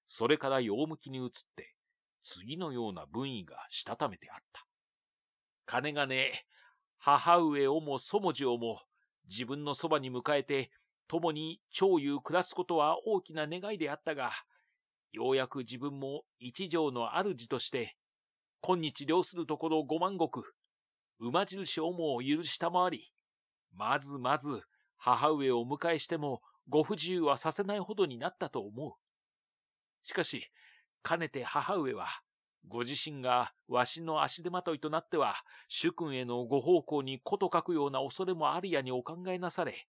それから陽向きに移って、次のような文意がしたためてあった。金がね母上をも祖母をも自分のそばに迎えて、共に長友暮らすことは大きな願いであったが、ようやく自分も一条の主として、今日領するところ五万石、馬印をも許したまわり、まずまず母上をお迎えしてもご不自由はさせないほどになったと思う。しかし、かねて母上は、ご自身がわしの足手まといとなっては、主君へのご奉公にこと書くような恐れもあるやにお考えなされ、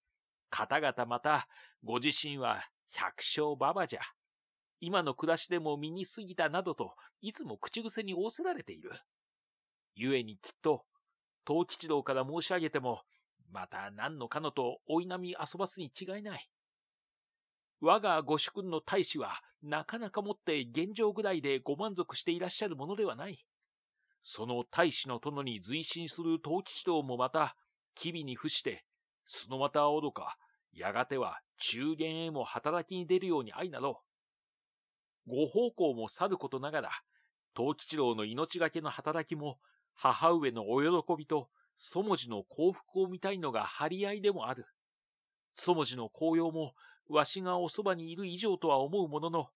方々また、ご自身は百姓馬場じゃ。今の暮らしでも身に過ぎたなどと、いつも口癖に仰せられている。ゆえにきっと、東吉郎から申し上げても、また何のかのと追い波遊ばすに違いない。我が御主君の大使は、なかなかもって現状ぐらいでご満足していらっしゃるものではない。その大使の殿に随身する統治指導もまた、機微に伏して、そのまたおろか、やがては中元へも働きに出るように愛なろう。ご奉公もさることながら、藤吉郎の命がけの働きも、母上のお喜びとソモジの幸福を見たいのが張り合いでもある。ソモジの紅葉も、わしがおそばにいる以上とは思うものの、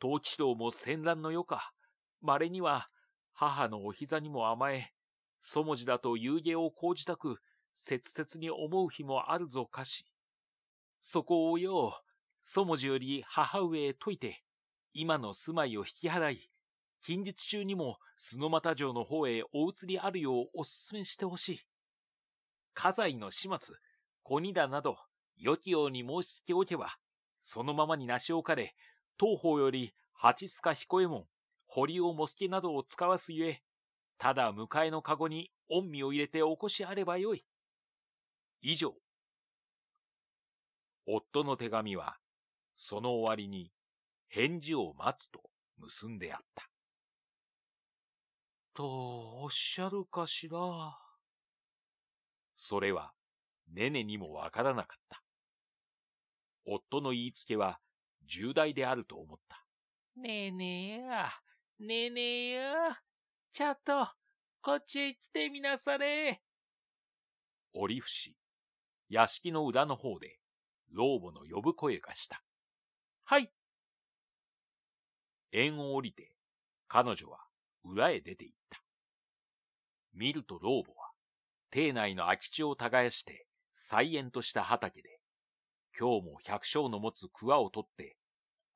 藤吉道も戦乱の世か、稀には、母のお膝にも甘え、ソモジだと夕げを講じたく、切々に思う日もあるぞかし。そこをよう、ソモジより母上へ解いて、今の住まいを引き払い、近日中にも、角又城の方へお移りあるようお勧めしてほしい。家財の始末、小仁だなど、良きように申し付けおけば、そのままに成しおかれ、東方より八須賀彦右衛門、堀尾茂助などを使わすゆえ、ただ迎えの籠に恩味を入れておこしあればよい。以上。夫の手紙は、その終わりに、返事を待つと結んであった。とおっしゃるかしら。それは、ネネにもわからなかった。夫の言いつけは、重大であると思った。ねネねや、ねネねや、ちょっと、こっちへ来てみなされ。折伏、屋敷の裏の方で、老母の呼ぶ声がした。はい。縁を降りて、彼女は裏へ出て行った。見ると老母、邸内の空き地を耕して、菜園とした畑で、今日も百姓の持つ桑を取って、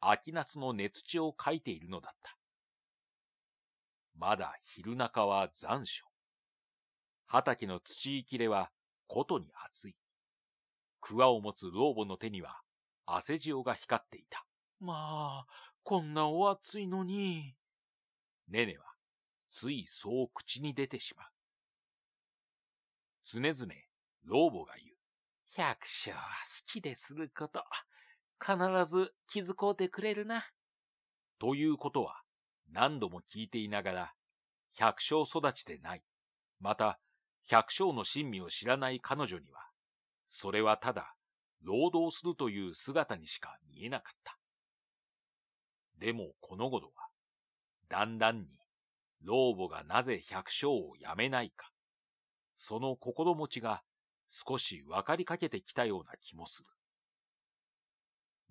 秋夏の根土をかいているのだった。まだ昼中は残暑。畑の土いきれはことに暑い。桑を持つ老母の手には汗塩が光っていた。まあ、こんなお暑いのに。ネネは、ついそう口に出てしまう。常々、老母が言う。百姓は好きですること。必ず気づこうてくれるな。ということは、何度も聞いていながら、百姓育ちでない。また、百姓の親身を知らない彼女には、それはただ、労働するという姿にしか見えなかった。でもこのとは、だんだんに、老母がなぜ百姓を辞めないか、その心持ちが少し分かりかけてきたような気もする。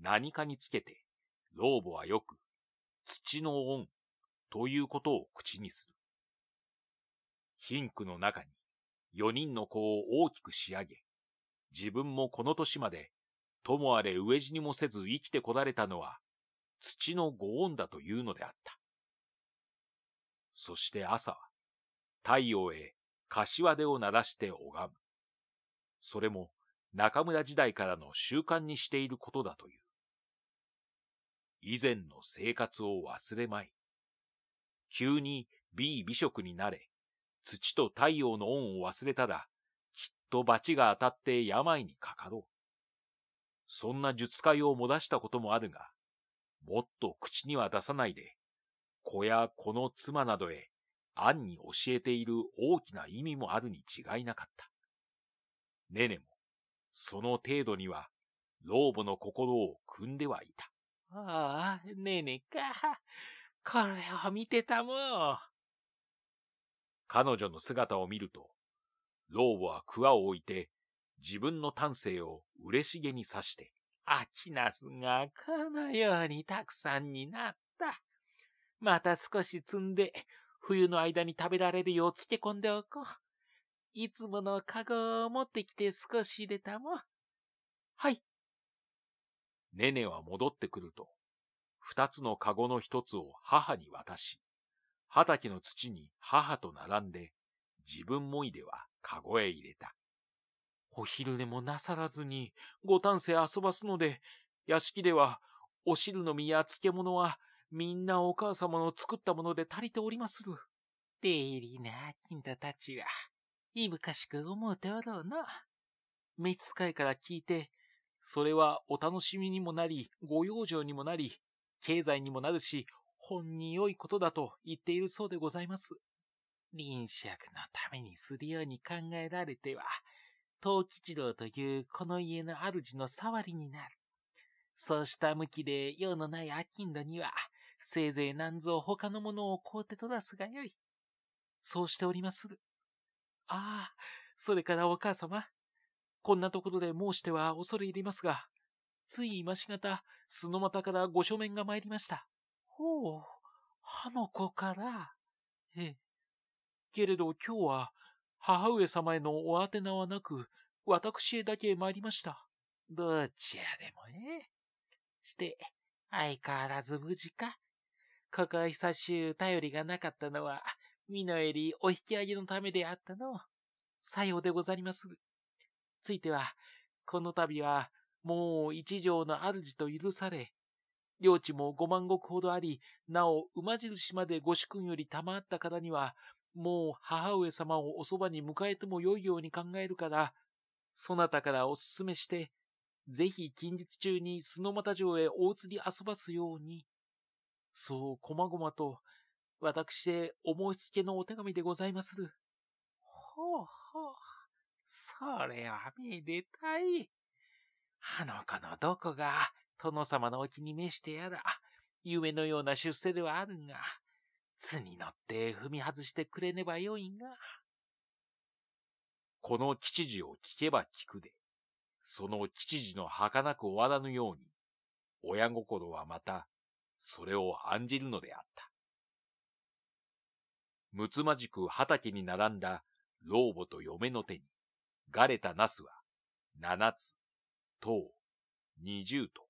何かにつけて、老母はよく、土の恩ということを口にする。貧苦の中に4人の子を大きく仕上げ、自分もこの年まで、ともあれ飢え死にもせず生きてこられたのは、土のご恩だというのであった。そして朝は、太陽へ柏手を鳴らして拝む。それも中村時代からの習慣にしていることだという。以前の生活を忘れまい。急に美美食になれ、土と太陽の恩を忘れたら、きっと罰が当たって病にかかろう。そんな術界を漏らしたこともあるが、もっと口には出さないで、子や子の妻などへ暗に教えている大きな意味もあるに違いなかった。ネネも、その程度には、老母の心を汲んではいた。ああ、ネネか。これを見てたもん。彼女の姿を見ると、老母は桑を置いて、自分の丹精を嬉しげに刺して、アキナスがこのようにたくさんになった。また少し積んで、冬の間に食べられるよう漬け込んでおこう。いつものカゴを持ってきて少し入れたもはい。ネネは戻ってくると、二つのカゴの一つを母に渡し、畑の土に母と並んで、自分もいではカゴへ入れた。お昼寝もなさらずに、ご丹精遊ばすので、屋敷では、お汁の実や漬物はみんなお母様の作ったもので足りておりまする。出入りな金太たちは、いぶかしく思うておろうな。召使いから聞いて、それはお楽しみにもなり、ご養生にもなり、経済にもなるし、本に良いことだと言っているそうでございます。臨尺のためにするように考えられては、東吉郎というこの家の主の触りになる。そうした向きで用のない商人には、せいぜい何ぞ他のものを買うてとらすがよい。そうしておりまする。ああ、それからお母様。こんなところで申しては恐れ入りますが、つい今しがた、すのまたからご書面が参りました。ほう、あの子から。ええ。けれど今日は、母上様へのお宛名はなく、私へだけ参りました。どちらでもええ。して、相変わらず無事かここへ差し頼りがなかったのは、身の襟お引き上げのためであったの。さようでござります。ついては、この度は、もう一条の主と許され、領地も五万石ほどあり、なお馬印までご主君より賜った方には、もう母上様をおそばに迎えても良いように考えるから、そなたからお勧めして、ぜひ近日中に須の又城へお移り遊ばすように。そう、こまごまと、私へお申しけのお手紙でございまする。ほうほう。それはめでたい。あの子のどこが、殿様のお気に召してやら、夢のような出世ではあるが、図に乗って踏み外してくれねばよいが。この吉次を聞けば聞くで、その吉次の儚く終わらぬように、親心はまたそれを案じるのであった。むつまじく畑に並んだ老母と嫁の手に、がれたナスは、七つ、とう、二十と、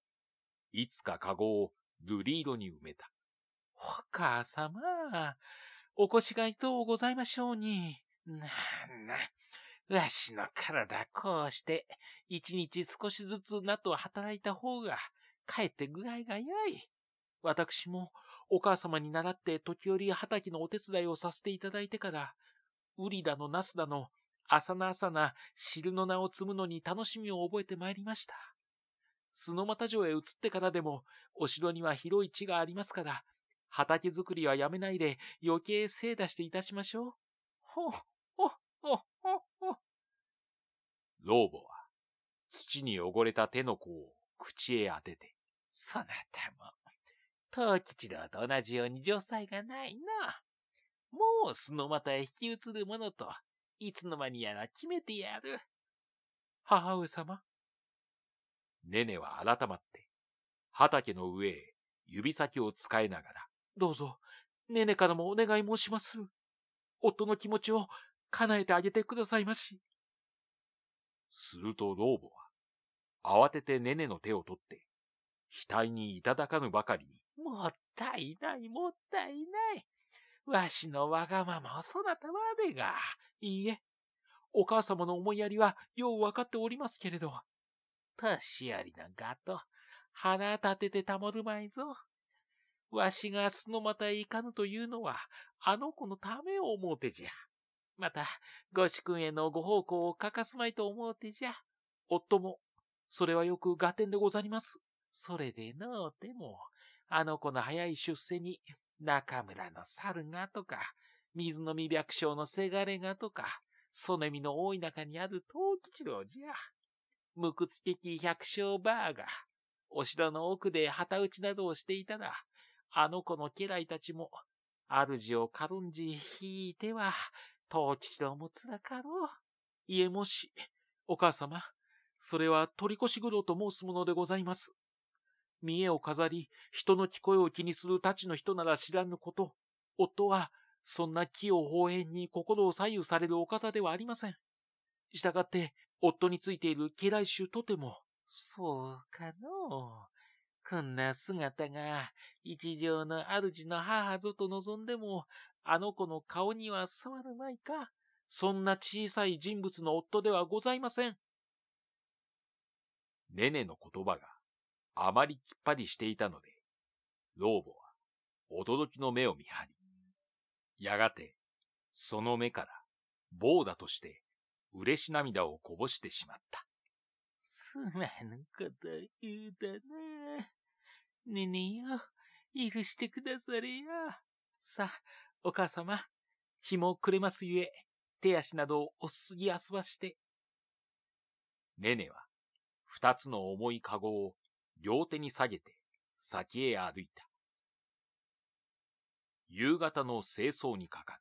いつかかごを瑠璃色に埋めた。お母様、お越しがいとうございましょうに。なあな、わしの体こうして、一日少しずつなと働いた方が、かえって具合が良い。私もお母様に習って時折畑のお手伝いをさせていただいてから、ウリだのナスだの、朝な朝な汁の名を摘むのに楽しみを覚えてまいりました。ノマ又城へ移ってからでも、お城には広い地がありますから、畑作りはやめないで余計精出していたしましょう。ほっほっほっほっほっ。老母は、土に汚れた手の甲を口へ当てて、そなたも藤吉郎と同じように城塞がないな。もう巣の股へ引き移るものと、いつの間にやら決めてやる。母上様。ねねは改まって、畑の上へ指先を使いながら。どうぞ、ねねからもお願い申します。夫の気持ちを叶えてあげてくださいまし。すると老母は、慌ててねねの手を取って、額にいただかぬばかりに、もったいない、もったいない。わしのわがままをそなたまでが。いいえ、お母様の思いやりはようわかっておりますけれど。年寄りなんかと、鼻立ててたもるまいぞ。わしがすのまへ行かぬというのは、あの子のためを思うてじゃ。また、ご主君へのご奉公を欠かすまいと思うてじゃ。夫も、それはよく合点でござります。それでのうても、あの子の早い出世に、中村の猿がとか、水の未白姓のせがれがとか、曽根見の多い中にある東吉郎じゃ。無屈的百姓バーが、お城の奥で旗打ちなどをしていたら、あの子の家来たちも、主を軽んじ引いては、東吉郎も辛かろう。いえもし、お母様、それは取り越し苦労と申すものでございます。見栄を飾り、人の聞こえを気にするたちの人なら知らぬこと。夫は、そんな器用放縁に心を左右されるお方ではありません。したがって、夫についている家来衆とても。そうかのう。こんな姿が、一条の主の母ぞと望んでも、あの子の顔には触るまいか。そんな小さい人物の夫ではございません。ねねの言葉があまりきっぱりしていたので、老母は驚きの目を見張り、やがてその目から棒だとして嬉し涙をこぼしてしまった。すまぬこと言うだな。ねねよ、許してくだされよ。さあ、お母様、日も暮れますゆえ、手足などをおすすぎあすわして。ねねは、二つの重いかごを両手に下げて先へ歩いた。夕方の清掃にかかる。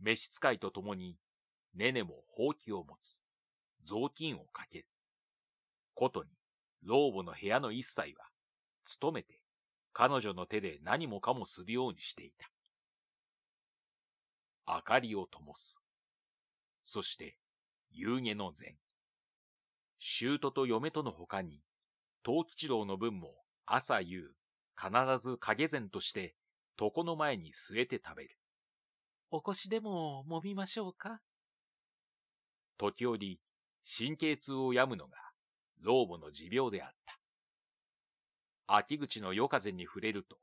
召使いと共に、ネネもほうきを持つ、雑巾をかける。ことに、老母の部屋の一切は、努めて、彼女の手で何もかもするようにしていた。明かりを灯す。そして、夕下の前。舅と嫁との他に、藤吉郎の分も朝夕、必ず影膳として、床の前に据えて食べる。お腰でも揉みましょうか時折、神経痛を病むのが、老母の持病であった。秋口の夜風に触れると、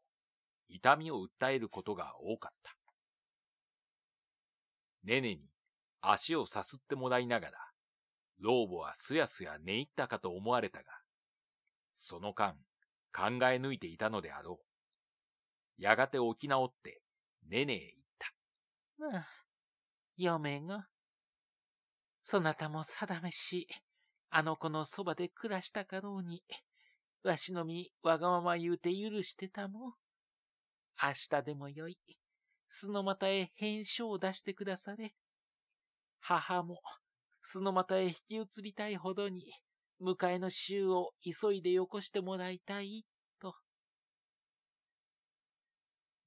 痛みを訴えることが多かった。ねねに足をさすってもらいながら、老母はすやすや寝入ったかと思われたが、その間、考え抜いていたのであろう。やがて起き直って、ネネへ行った。うん。嫁が。そなたも定めし、あの子のそばで暮らしたかろうに、わしのみわがまま言うて許してたも明日でもよい。すのまたへ返書を出してくだされ。母も、すのまたへ引き移りたいほどに、迎えの衆を急いでよこしてもらいたい、と。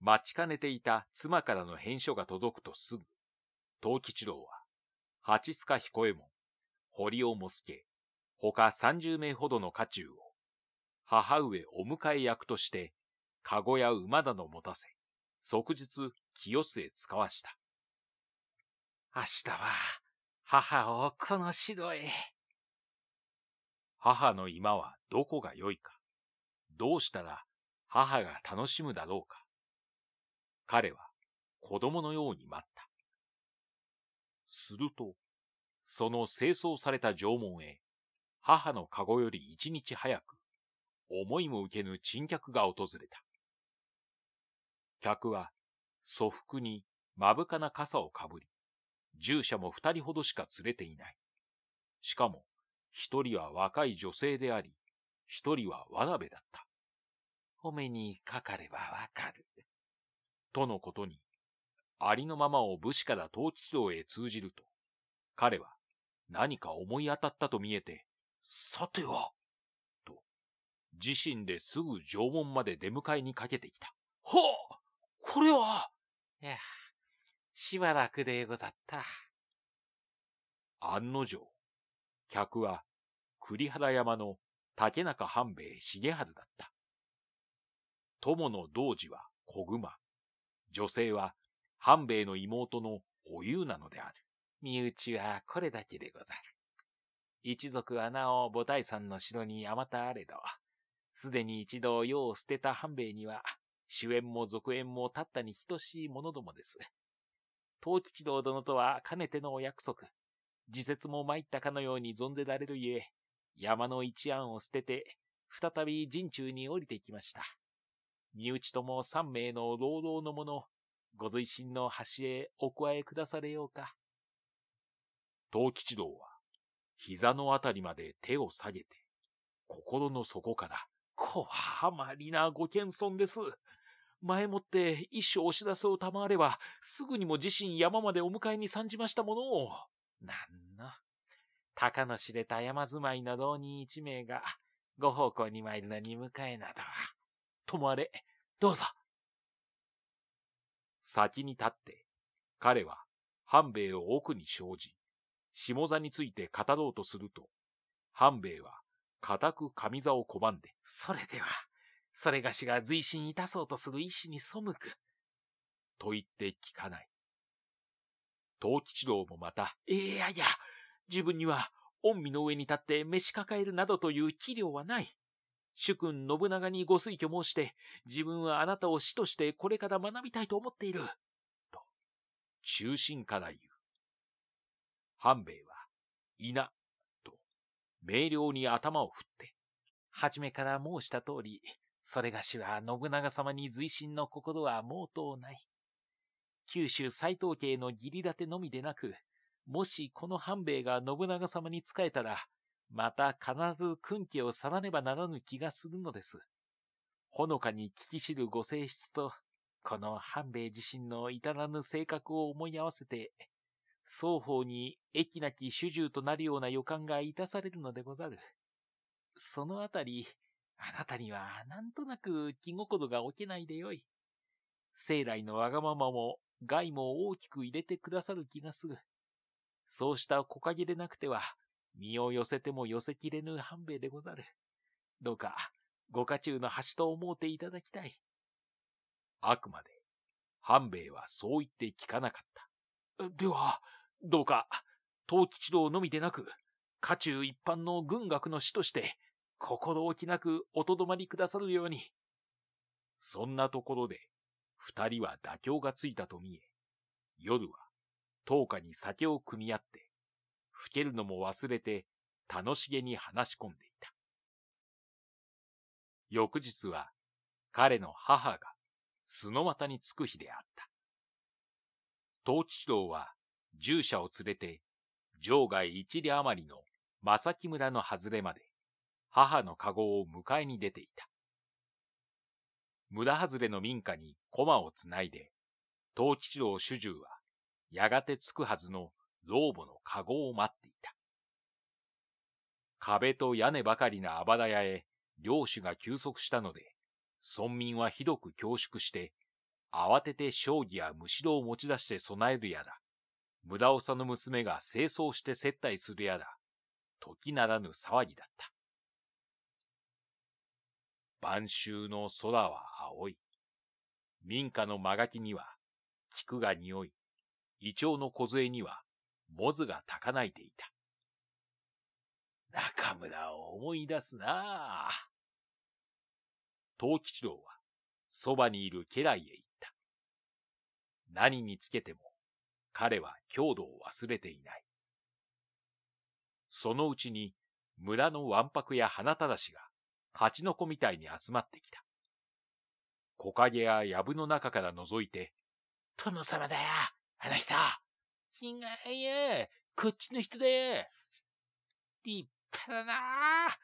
待ちかねていた妻からの返書が届くとすぐ、藤吉郎は、八塚彦右衛門、堀尾もすけ、他三十名ほどの家中を、母上お迎え役として、籠や馬など持たせ、即日清須へ使わした。明日は、母をこの城へ。母の今はどこが良いか、どうしたら母が楽しむだろうか。彼は子供のように待った。すると、その清掃された縄文へ、母の籠より一日早く、思いも受けぬ珍客が訪れた。客は、祖服に目深な傘をかぶり、従者も二人ほどしか連れていない。しかも、一人は若い女性であり、一人は渡部だった。お目にかかればわかる。とのことに、ありのままを武士から統治道へ通じると、彼は何か思い当たったと見えて、さては、と、自身ですぐ城門まで出迎えにかけてきた。はあこれはいや、しばらくでござった。案の定、客は栗原山の竹中半兵衛重春だった。友の道士は小熊。女性は半兵衛の妹のおゆうなのである。身内はこれだけでござる。一族はなお母体山の城にあまたあれど、すでに一度世を捨てた半兵衛には、主演も続演もたったに等しい者どもです。東吉道殿とはかねてのお約束。自説も参ったかのように存ぜられるゆえ、山の一案を捨てて、再び陣中に降りてきました。身内とも三名の老老の者、ご随身の端へお加えくだされようか。東吉道は、膝のあたりまで手を下げて、心の底から、こはまりなご謙遜です。前もって一生お知らせを賜れば、すぐにも自身山までお迎えに参じましたものを。なんの。鷹の知れた山住まいの浪人一名が、ご奉公に参るのに迎えなどは、ともあれ、どうぞ。先に立って、彼は半兵衛を奥に生じ、下座について語ろうとすると、半兵衛は固く上座を拒んで、それでは、それがしが随身いたそうとする意志に背く、と言って聞かない。藤吉郎もまた、いやいや、自分には、御身の上に立って召し抱えるなどという器量はない。主君信長にご推挙申して、自分はあなたを死としてこれから学びたいと思っている。と、中心から言う。半兵衛は、稲、と、明瞭に頭を振って、はじめから申した通り、それがしは信長様に随身の心はもうとうない。九州藤家への義理立てのみでなく、もしこの半兵衛が信長様に仕えたら、また必ず訓家を去らねばならぬ気がするのです。ほのかに聞き知るご性質と、この半兵衛自身の至らぬ性格を思い合わせて、双方に益なき主従となるような予感がいたされるのでござる。そのあたり、あなたにはなんとなく気心が置けないでよい。生来のわがままも害も大きく入れてくださる気がする。そうした木陰でなくては、身を寄せても寄せきれぬ半兵衛でござる。どうか、ご家中の橋と思うていただきたい。あくまで、半兵衛はそう言って聞かなかった。では、どうか、東吉道のみでなく、家中一般の軍学の師として、心置きなくおとどまりくださるように。そんなところで、二人は妥協がついたと見え、夜は、10日に酒を組み合って、老けるのも忘れて、楽しげに話し込んでいた。翌日は、彼の母が、素の股に着く日であった。東吉郎は、従者を連れて、場外一里余りの正木村の外れまで、母の籠を迎えに出ていた。村外れの民家に駒をつないで、東吉郎主従はやがて着くはずの老母の籠を待っていた。壁と屋根ばかりなあばだ屋へ領主が休息したので、村民はひどく恐縮して、慌てて将棋やむしろを持ち出して備えるやら、無駄さの娘が清掃して接待するやら、時ならぬ騒ぎだった。晩秋の空は青い。民家の間垣には、菊が匂い、イチョウの小には、モズがたかないていた。中村を思い出すなあ。東吉郎は、そばにいる家来へ行った。何につけても、彼は郷土を忘れていない。そのうちに、村のわんぱくや花ただしが、蜂の子みたいに集まってきた。木陰や藪の中から覗いて、殿様だよあの人違うよこっちの人だよ立派だなあ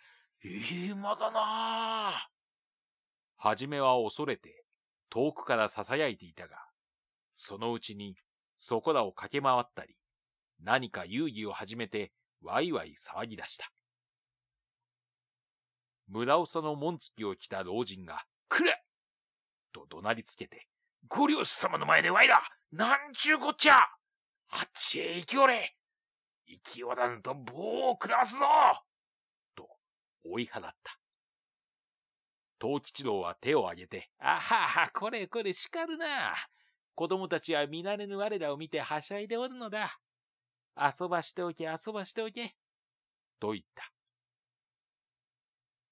いい馬だなあはじめは恐れて、遠くから囁いていたが、そのうちに、そこらを駆け回ったり、何か遊戯を始めて、わいわい騒ぎ出した。村長の紋付きを着た老人が、くると怒鳴りつけて、ご両親様の前でわいらなんちゅうこっちゃあっちへ行きおれ行きおらんと棒を下らすぞと追い払った。東吉郎は手を挙げて、あはは、これこれ叱るな。子供たちは見慣れぬ我らを見てはしゃいでおるのだ。遊ばしておけ、遊ばしておけ。と言った。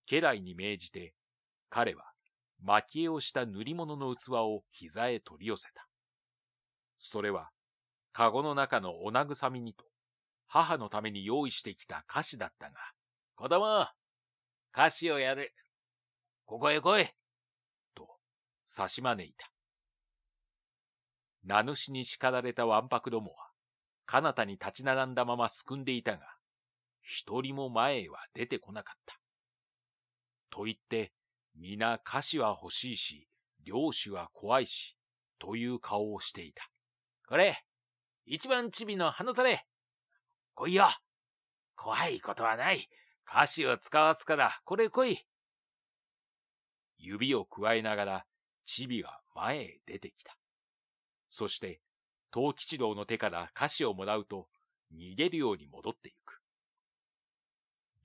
家来に命じて、彼は蒔絵をした塗り物の器を膝へ取り寄せた。それは、カゴの中のお慰みにと、母のために用意してきた菓子だったが、子供、菓子をやる。ここへ来い。と、差し招いた。名主に叱られたわんぱくどもは、彼方に立ち並んだまますくんでいたが、一人も前へは出てこなかった。と言って、皆菓子は欲しいし、漁師は怖いし、という顔をしていた。これ、一番チビの花垂れ。来いよ。怖いことはない。菓子を使わすから、これ来い。指をくわえながら、チビが前へ出てきた。そして、東吉郎の手から菓子をもらうと、逃げるように戻ってゆく。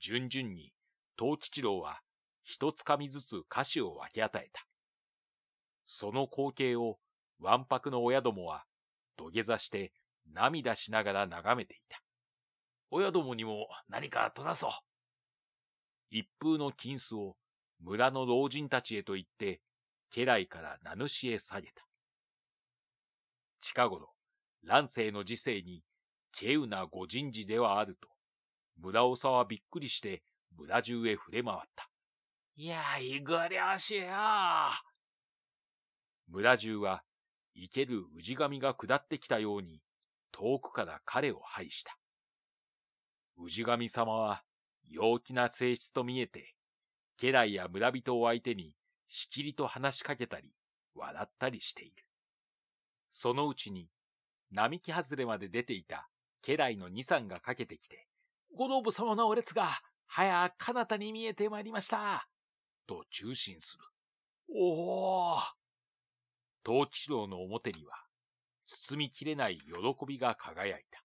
順々に、東吉郎は一つかみずつ菓子を分け与えた。その光景を、わんぱくの親どもは、土下座して涙しながら眺めていた。親どもにも何か取らそう。一風の金子を村の老人たちへと言って、家来から名主へ下げた。近頃、乱世の時世に、稀有なご人事ではあると、村長はびっくりして村中へ触れ回った。やいご両しよ。村中は、生ける氏神が下ってきたように、遠くから彼を拝した。氏神様は、陽気な性質と見えて、家来や村人を相手に、しきりと話しかけたり、笑ったりしている。そのうちに、並木外れまで出ていた家来の二三がかけてきて、ご老母様のお列が、早彼方に見えてまいりました。と中心する。おお東吉郎の表には、包みきれない喜びが輝いた。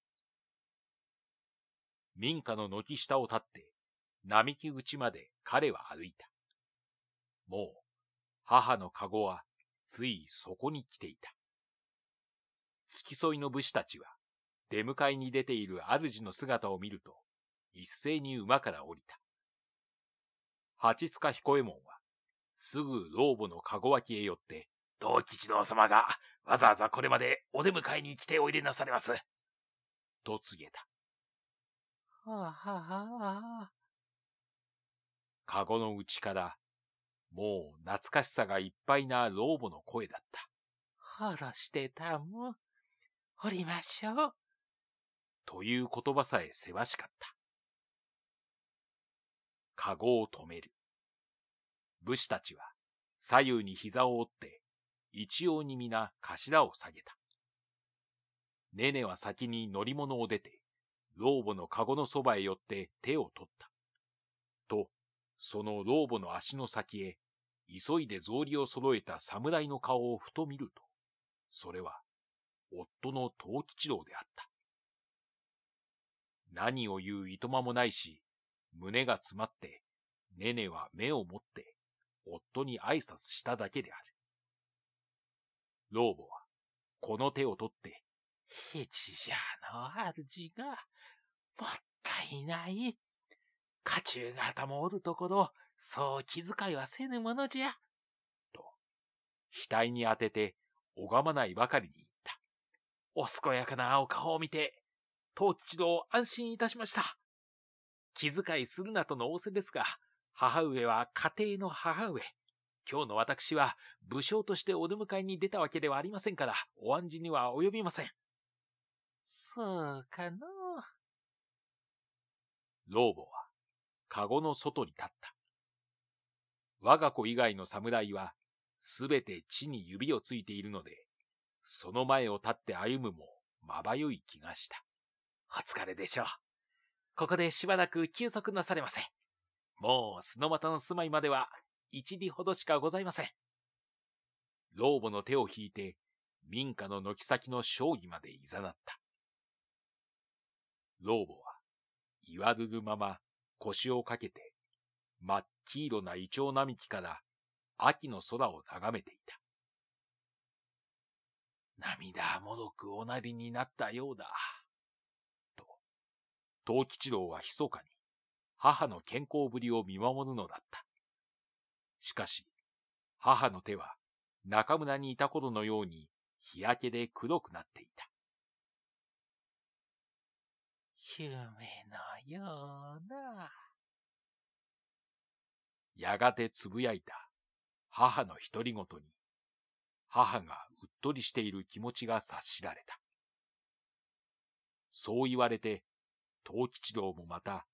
民家の軒下を立って、並木口まで彼は歩いた。もう、母の籠は、ついそこに来ていた。付き添いの武士たちは、出迎えに出ている主の姿を見ると、一斉に馬から降りた。八塚彦右衛門は、すぐ老母の籠脇へ寄って、道吉郎様がわざわざこれまでお出迎えに来ておいでなされます。と告げた。はあはあはあ。籠の内から、もう懐かしさがいっぱいな老母の声だった。殺してたも、おりましょう。という言葉さえせわしかった。籠を止める。武士たちは左右に膝を折って、一様に皆頭を下げた。ネネは先に乗り物を出て、老母の籠のそばへ寄って手を取った。と、その老母の足の先へ、急いで草履を揃えた侍の顔をふと見ると、それは、夫の藤吉郎であった。何を言ういとまもないし、胸が詰まって、ネネは目を持って、夫に挨拶しただけである。老母は、この手を取って、ヘチじゃのあるじが、もったいない。家中方もおるところ、そう気遣いはせぬものじゃ。と、額に当てて、拝まないばかりに言った。お健やかなお顔を見て、藤吉郎安心いたしました。気遣いするなとの仰せですが、母上は家庭の母上。今日の私は武将としてお出迎えに出たわけではありませんから、お暗示には及びません。そうかの。老母は、かごの外に立った。我が子以外の侍は、すべて地に指をついているので、その前を立って歩むも、まばゆい気がした。お疲れでしょう。ここでしばらく休息なされませ。もう、すのまたの住まいまでは、一里ほどしかございません。老母の手を引いて、民家の軒先の将棋まで誘った。老母は、言わるるまま腰をかけて、真っ黄色なイチョウ並木から秋の空を眺めていた。涙もろくおなりになったようだ。藤吉郎は密かに母の健康ぶりを見守るのだった。しかし、母の手は中村にいた頃のように日焼けで黒くなっていた。夢のような。やがてつぶやいた母の独り言に、母がうっとりしている気持ちが察しられた。そう言われて藤吉郎もまた、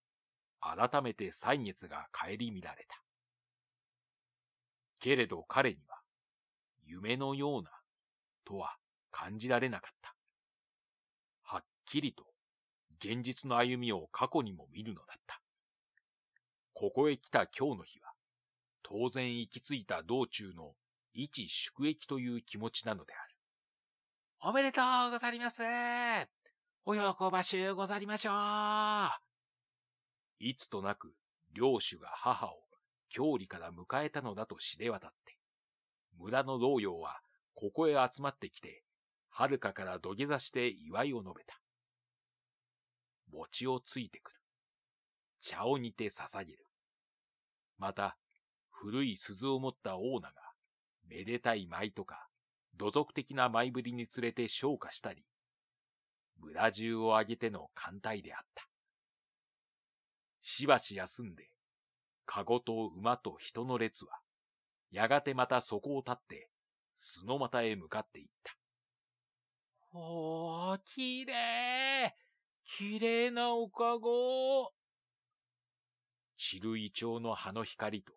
改めて歳月が帰り乱れた。けれど彼には、夢のような、とは感じられなかった。はっきりと、現実の歩みを過去にも見るのだった。ここへ来た今日の日は、当然行き着いた道中の一宿益という気持ちなのである。おめでとうございますお喜ばしゅうござりましょう。いつとなく、領主が母を郷里から迎えたのだと知れ渡って、村の老陽はここへ集まってきて、遥かから土下座して祝いを述べた。餅をついてくる。茶を煮て捧げる。また、古い鈴を持ったオーナが、めでたい舞とか、土俗的な舞ぶりに連れて昇華したり、村中を挙げての艦隊であった。しばし休んで、カゴと馬と人の列は、やがてまたそこを立って、すの股へ向かっていった。おー、きれいきれいなおかご散るイチョウの葉の光と、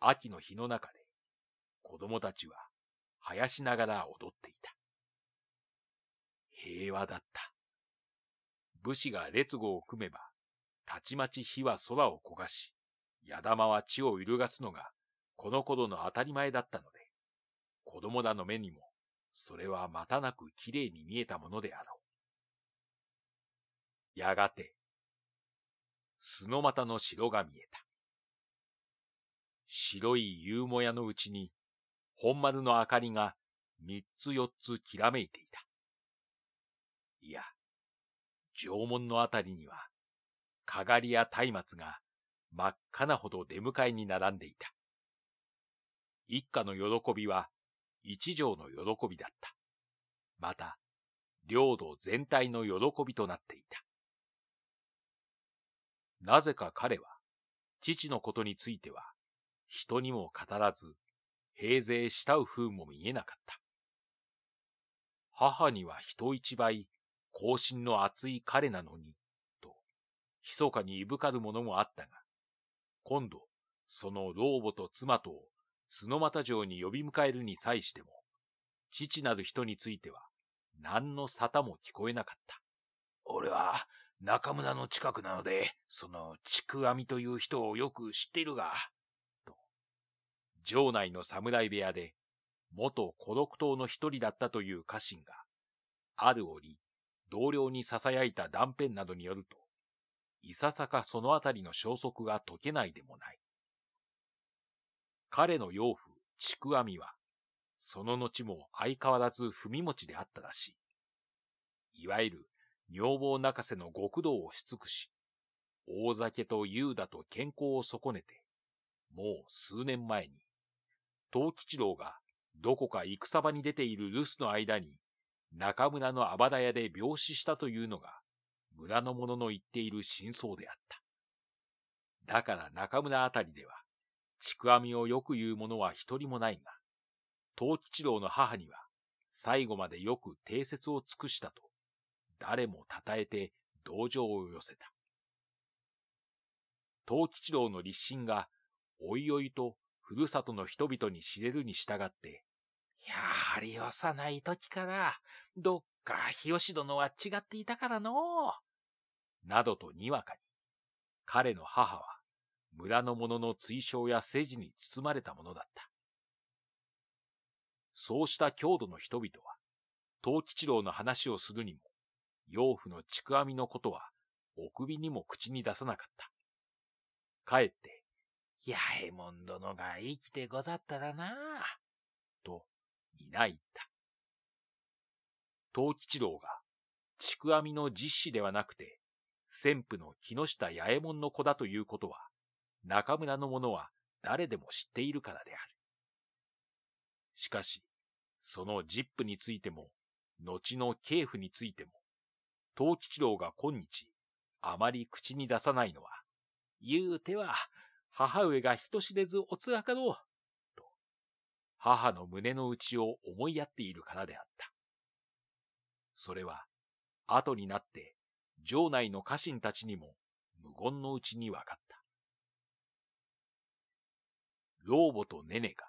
秋の日の中で、子供たちは、生やしながら踊っていた。平和だった。武士が列後を組めば、たちまち火は空を焦がし、矢玉は地を揺るがすのが、この頃の当たり前だったので、子供らの目にも、それはまたなくきれいに見えたものであろう。やがて、素の股の城が見えた。白い夕もやのうちに、本丸の明かりが三つ四つきらめいていた。いや、縄文のあたりには、かがりや松明が真っ赤なほど出迎えに並んでいた。一家の喜びは一条の喜びだった。また、領土全体の喜びとなっていた。なぜか彼は、父のことについては、人にも語らず、平勢慕う風も見えなかった。母には人一倍、後進の熱い彼なのに、と、密かにいぶかるものもあったが、今度、その老母と妻とを、角又城に呼び迎えるに際しても、父なる人については、何の沙汰も聞こえなかった。俺は、中村の近くなので、その、ちくあみという人をよく知っているが、と、城内の侍部屋で、元孤独党の一人だったという家臣が、ある折、同僚に囁いた断片などによると、いささかそのあたりの消息が解けないでもない。彼の養父、ちくわみは、その後も相変わらず踏み持ちであったらしい。いわゆる女房泣かせの極道をし尽くし、大酒と優だと健康を損ねて、もう数年前に、東吉郎がどこか戦場に出ている留守の間に中村のあばら屋で病死したというのが、村の者の言っている真相であった。だから中村あたりでは、ちくわみをよく言う者は一人もないが、東吉郎の母には、最後までよく定説を尽くしたと、誰も称えて同情を寄せた。東吉郎の立身が、おいおいとふるさとの人々に知れるに従って、や、はり幼い時から、どっか日吉殿は違っていたからのう。などとにわかに、彼の母は、村の者の追奨や世治に包まれたものだった。そうした郷土の人々は、東吉郎の話をするにも、養父のちくわみのことは、お首にも口に出さなかった。かえって、八右衛門殿が生きてござったらなあ。いないんだ。吉郎が、ちくわみの実子ではなくて、先父の木下八右衛門の子だということは、中村の者は誰でも知っているからである。しかし、そのジップについても、後の慶父についても、藤吉郎が今日、あまり口に出さないのは、言うては、母上が人知れずおつらかろう。母の胸の内を思いやっているからであった。それは、後になって、城内の家臣たちにも無言のうちに分かった。老母とネネが、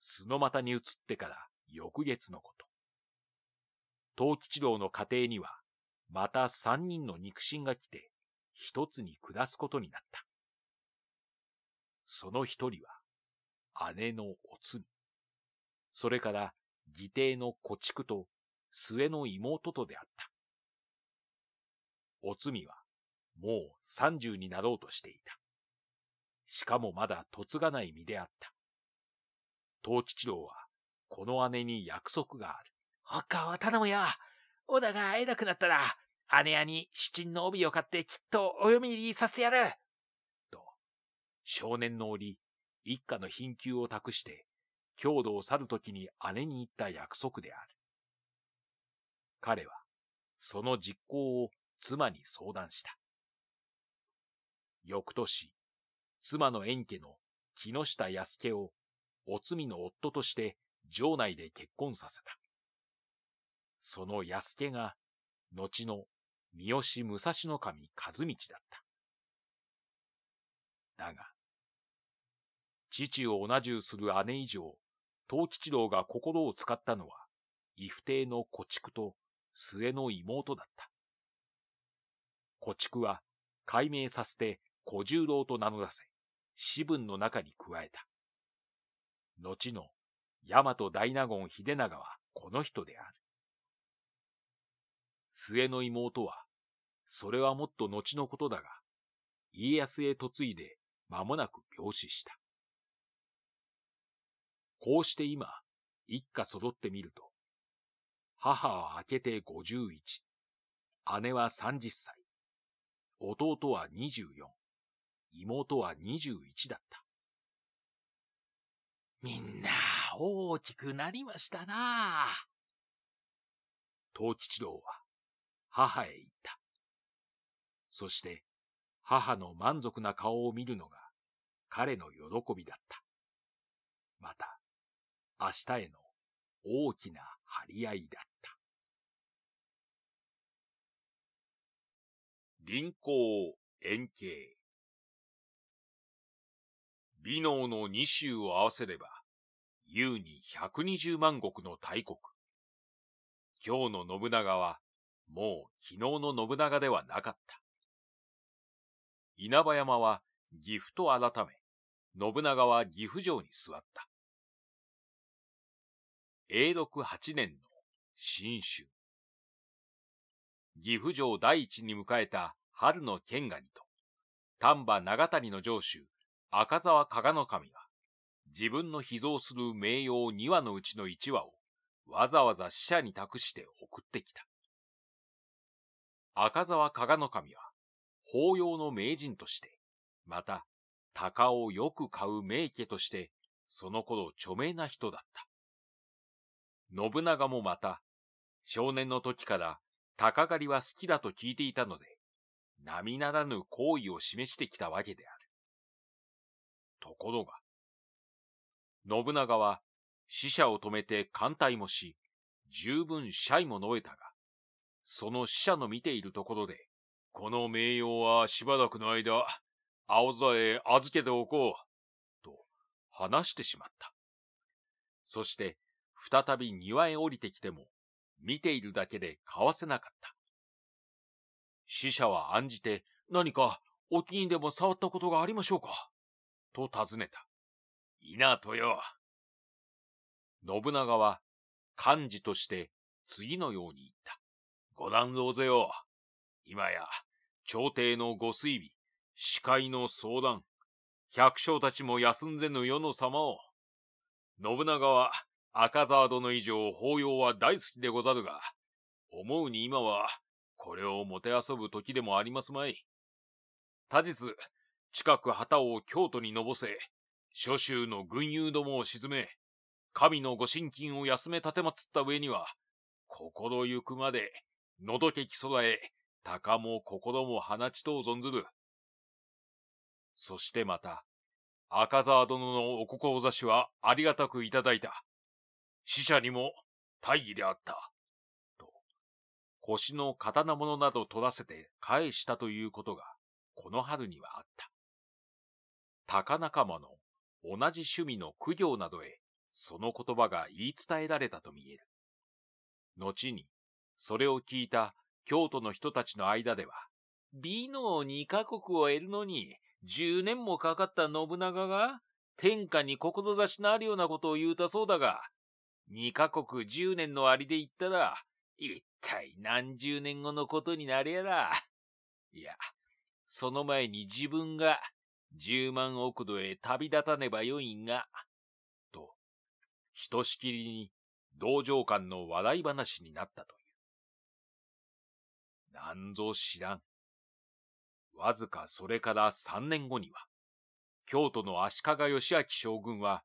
巣の股に移ってから翌月のこと。東吉郎の家庭には、また三人の肉親が来て、一つに暮らすことになった。その一人は、姉のおつみ。それから義弟の古畜と末の妹とであった。おつみはもう三十になろうとしていた。しかもまだ嫁がない身であった。東吉郎はこの姉に約束がある。っかは頼むよ。小田が会えなくなったら、姉屋に七人の帯を買ってきっとお読み入りさせてやる。と、少年の折、一家の貧窮を託して、郷土を去るときに姉に言った約束である。彼は、その実行を妻に相談した。翌年、妻の縁家の木下康家を、お罪の夫として城内で結婚させた。その安家が、後の三好武蔵の神和道だった。だが、父を同じゅうする姉以上、藤吉郎が心を使ったのは、異父帝の古畜と末の妹だった。古畜は改名させて古十郎と名乗らせ、私文の中に加えた。後の大和大納言秀長はこの人である。末の妹は、それはもっと後のことだが、家康へ嫁いで間もなく病死した。こうして今、一家揃ってみると、母は明けて51、姉は30歳、弟は24、妹は21だった。みんな大きくなりましたなあ。吉郎は母へ行った。そして母の満足な顔を見るのが彼の喜びだった。また、明日への大きな張り合いだった。輪行円形美濃の二州を合わせれば、優に120万石の大国。今日の信長は、もう昨日の信長ではなかった。稲葉山は岐阜と改め、信長は岐阜城に座った。永禄8年の新春。岐阜城第一に迎えた春の剣がにと、丹波長谷の城主、赤沢加賀の神自分の秘蔵する名誉2話のうちの1話を、わざわざ死者に託して送ってきた。赤沢加賀の神は、法要の名人として、また、鷹をよく買う名家として、その頃著名な人だった。信長もまた、少年の時から鷹狩りは好きだと聞いていたので、並ならぬ好意を示してきたわけである。ところが、信長は死者を止めて艦隊もし、十分謝意も述べたが、その死者の見ているところで、この名誉はしばらくの間、青空へ預けておこう、と話してしまった。そして、再び庭へ降りてきても、見ているだけでかわせなかった。死者は案じて何かお気にでも触ったことがありましょうかと尋ねた。稲よ。信長は幹事として次のように言った。ご断蔵ぜよ。今や朝廷のご推理、司会の相談、百姓たちも休んぜぬ世の様を。信長は赤沢殿以上法要は大好きでござるが、思うに今は、これをもてあそぶ時でもありますまい。他日、近く旗を京都にのぼせ、諸州の軍友どもを沈め、神のご神金を休め立てまつった上には、心ゆくまで、のどけき空へ、鷹も心も放ちとう存ずる。そしてまた、赤沢殿のお志はありがたくいただいた。死者にも大義であった。と、腰の刀物など取らせて返したということが、この春にはあった。高仲間の同じ趣味の苦行などへ、その言葉が言い伝えられたと見える。後に、それを聞いた京都の人たちの間では、美濃二カ国を得るのに、十年もかかった信長が、天下に志のあるようなことを言うたそうだが、二カ国10年のありで言ったら、一体何十年後のことになりやら。いや、その前に自分が10万億度へ旅立たねばよいが、と、ひとしきりに同情感の笑い話になったという。なんぞ知らん。わずかそれから3年後には、京都の足利義明将軍は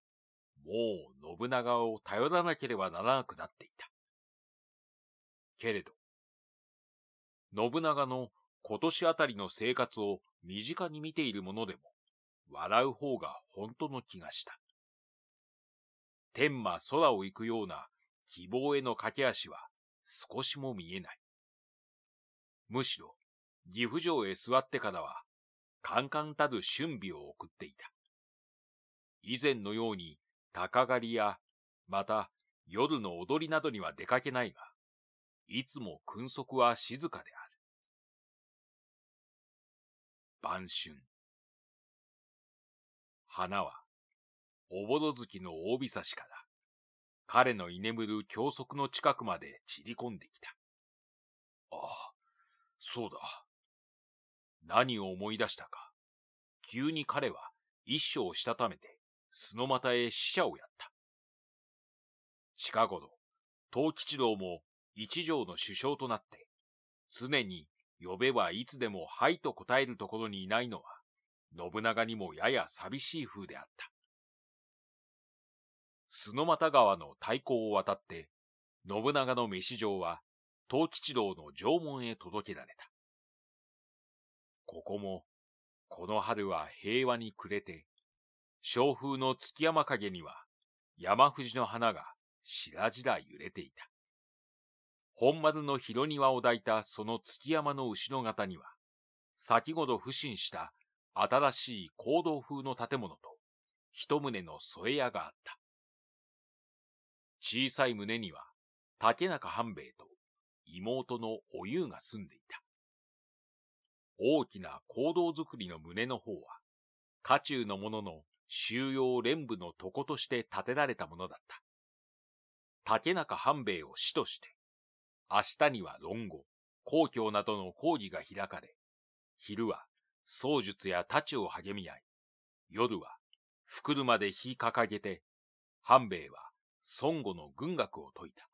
もう信長を頼らなければならなくなっていた。けれど、信長の今年あたりの生活を身近に見ているものでも、笑う方が本当の気がした。天馬空を行くような希望への駆け足は少しも見えない。むしろ、岐阜城へ座ってからは、カンカンたる準備を送っていた。以前のように鷹狩りや、また夜の踊りなどには出かけないが、いつも訓側は静かである。晩春。花は、おぼろ月の大びさしから、彼の居眠る教則の近くまで散り込んできた。ああ、そうだ。何を思い出したか。急に彼は一生をしたためて、スノへ使者をやった。近頃、東吉郎も一条の首相となって、常に呼べばいつでもはいと答えるところにいないのは、信長にもやや寂しい風であった。角ノ川の対抗を渡って、信長の飯場は、東吉郎の城門へ届けられた。ここも、この春は平和に暮れて、小風の月山影には山藤の花がしらじら揺れていた。本丸の広庭を抱いたその月山の後ろ方には、先ほど不審した新しい行動風の建物と一棟の添え屋があった。小さい棟には竹中半兵衛と妹のおゆうが住んでいた。大きな行動作りの胸の方は、家中の者の収容連部の床として建てられたものだった。竹中半兵衛を死として、明日には論語、皇教などの講義が開かれ、昼は僧術や太刀を励み合い、夜は福沼で火掲げて、半兵衛は孫悟の軍学を説いた。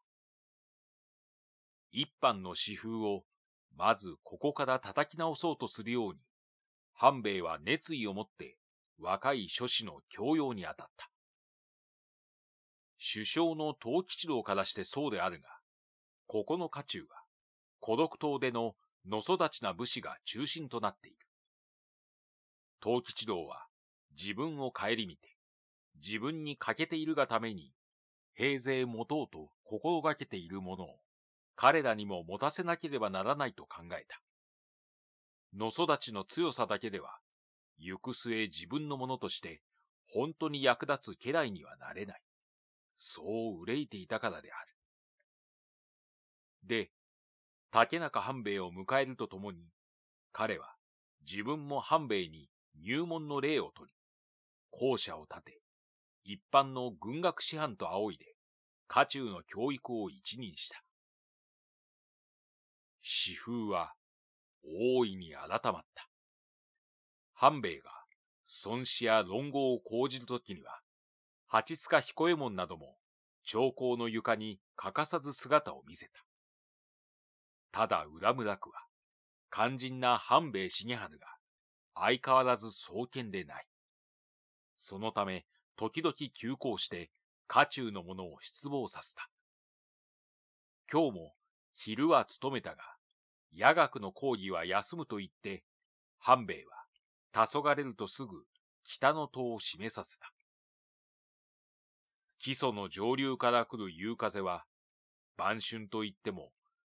一般の私風をまずここから叩き直そうとするように、半兵衛は熱意を持って若い諸子の教養にあたった。首相の東吉郎からしてそうであるが、ここの家中は、孤独島での野育ちな武士が中心となっている。東吉郎は自分を顧みて、自分に欠けているがために、平勢持とうと心がけているものを、彼らにも持たせなければならないと考えた。野育ちの強さだけでは行く末自分のものとして、本当に役立つ家来にはなれない。そう憂いていたからである。で、竹中半兵衛を迎えるとともに、彼は自分も半兵衛に入門の礼を取り、校舎を建て、一般の軍学師範と仰いで、家中の教育を一任した。私風は大いに改まった。半兵衛が、孫子や論語を講じるときには、八塚彦右衛門なども、長江の床に欠かさず姿を見せた。ただ浦村区は、肝心な半兵衛重春が、相変わらず創建でない。そのため、時々急行して、家中の者を失望させた。今日も、昼は勤めたが、夜学の講義は休むと言って、半兵衛は黄昏るとすぐ北の塔を閉めさせた。基礎の上流から来る夕風は、晩春といっても、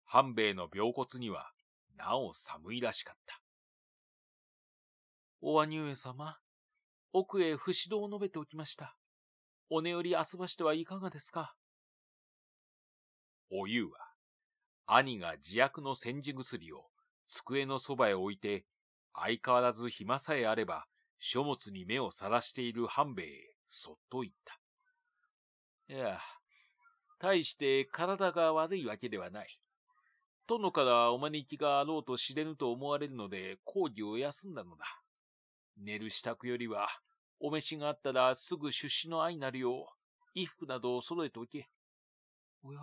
半兵衛の病骨にはなお寒いらしかった。お兄上様、奥へ不死道を述べておきました。おねより遊ばしてはいかがですかおゆうは、兄が自薬の煎じ薬を机のそばへ置いて相変わらず暇さえあれば、書物に目をさらしている半兵衛へ、そっと言った。いや、大して体が悪いわけではない。殿からお招きがあろうと知れぬと思われるので、講義を休んだのだ。寝る支度よりは、お召しがあったらすぐ出資の愛なるよう、衣服などを揃えておけ。おや、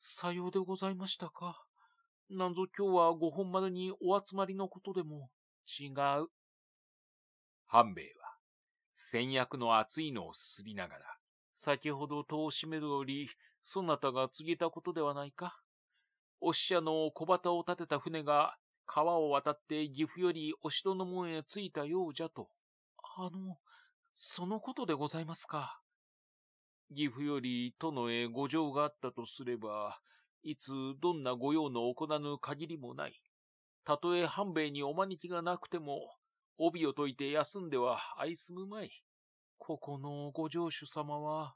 さようでございましたか。なんぞ今日はご本丸にお集まりのことでも。違う。半兵衛は、戦薬の熱いのをすすりながら、先ほど戸を閉めるより、そなたが告げたことではないか。お使者の小旗を立てた船が、川を渡って岐阜よりお城の門へ着いたようじゃと。あの、そのことでございますか。岐阜より殿へ御城があったとすれば、いつどんな御用の行なぬ限りもない。たとえ半兵衛にお招きがなくても、帯を解いて休んでは愛すむまい。ここのご城主様は、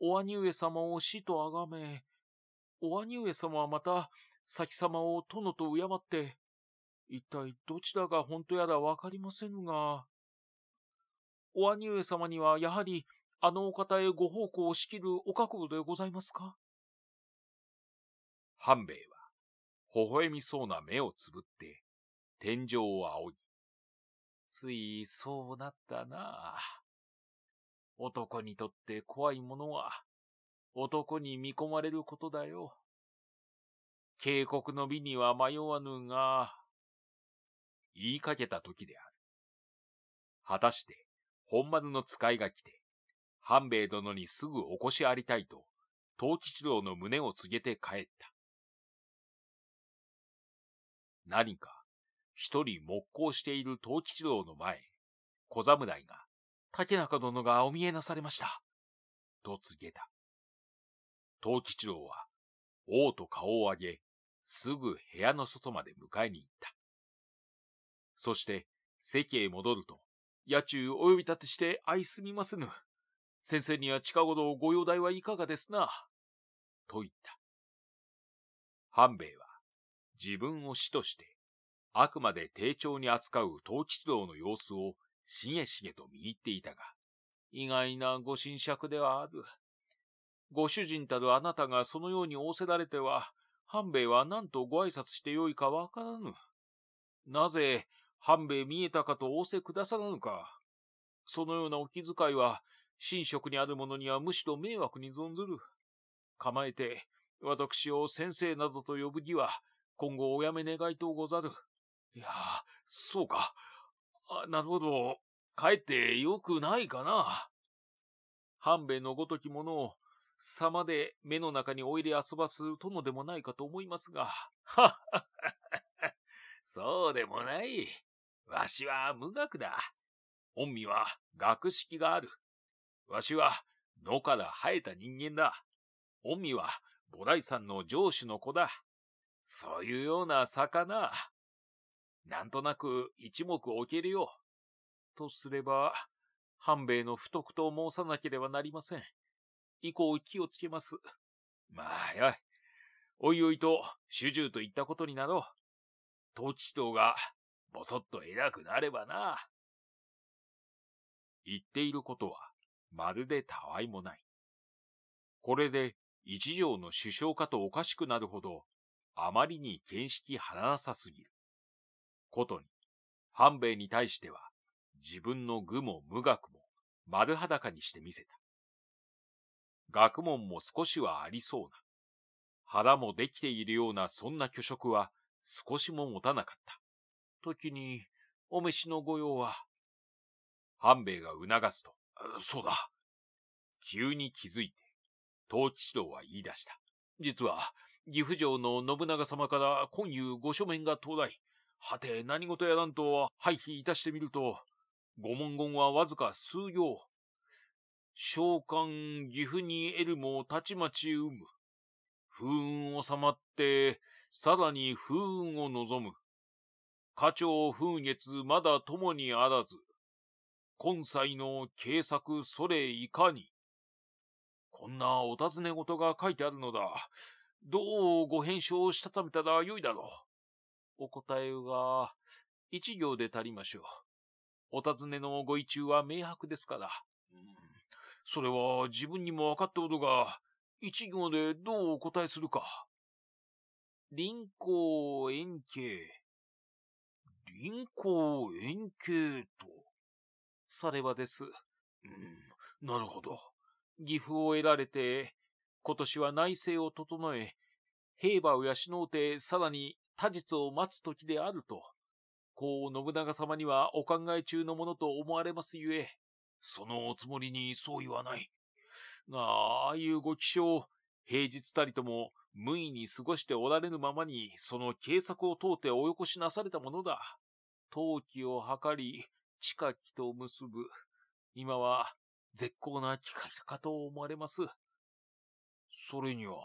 お兄上様を死と崇め、お兄上様はまた、先様を殿と敬って、一体どちらが本当やらわかりませんが、お兄上様にはやはり、あのお方へご奉公を仕切るお覚悟でございますか半兵衛は、微笑みそうな目をつぶって、天井を仰ぎ。ついそうなったな男にとって怖いものは、男に見込まれることだよ。警告の美には迷わぬが、言いかけた時である。果たして、本丸の使いが来て、半兵衛殿にすぐ起こしありたいと、藤吉郎の胸を告げて帰った。何か、一人木工している藤吉郎の前、小侍が、竹中殿がお見えなされました。と告げた。藤吉郎は、王と顔を上げ、すぐ部屋の外まで迎えに行った。そして、席へ戻ると、夜中お呼び立てして相すみませぬ。先生には近頃ご用題はいかがですな。と言った。半兵衛は、自分を死として、あくまで丁重に扱う統治道の様子をしげしげと見入っていたが、意外なご神釈ではある。ご主人たるあなたがそのように仰せられては、半兵衛は何とご挨拶してよいかわからぬ。なぜ、半兵衛見えたかと仰せくださらぬか。そのようなお気遣いは、神職にある者にはむしろ迷惑に存ずる。構えて、私を先生などと呼ぶには、今後おやめ願いとうござる。いや、そうか。あなるほど。かえってよくないかな。半兵衛のごときものを、様で目の中においで遊ばすとのでもないかと思いますが。ははは。そうでもない。わしは無学だ。御身は学識がある。わしは野から生えた人間だ。御身は菩提さんの上司の子だ。そういうような魚、なんとなく一目置けるよ。とすれば、半兵衛の不徳と申さなければなりません。以降気をつけます。まあ、よい。おいおいと、主従と言ったことになろう。時人が、ぼそっと偉くなればな。言っていることは、まるでたわいもない。これで、一条の首相かとおかしくなるほど、あまりに見識はなさすぎる。ことに、半兵衛に対しては、自分の愚も無学も丸裸にしてみせた。学問も少しはありそうな、腹もできているようなそんな虚職は少しも持たなかった。時に、お召しの御用は、半兵衛が促すと、そうだ。急に気づいて、東吉道は言い出した。実は、岐阜城の信長様から今夕御書面が到来。はて何事やらんと廃棄いたしてみると、御文言はわずか数行。召喚岐阜に得るもたちまち生む。風雲収まって、さらに風雲を望む。家長風月まだ共にあらず。今際の計策それいかに。こんなお尋ね事が書いてあるのだ。どうご返書をしたためたらよいだろう。お答えは、一行で足りましょう。お尋ねのご意中は明白ですから。うん、それは自分にも分かっておるが、一行でどうお答えするか。臨行円形。臨行円形と。さればです。うん、なるほど。岐阜を得られて、今年は内政を整え、兵馬を養うて、さらに他日を待つ時であると、こう信長様にはお考え中のものと思われますゆえ、そのおつもりに相違はない。が、ああいうご気象、平日たりとも無意に過ごしておられぬままに、その計策を通っておよこしなされたものだ。陶器を図り、近きと結ぶ。今は絶好な機会かと思われます。それには、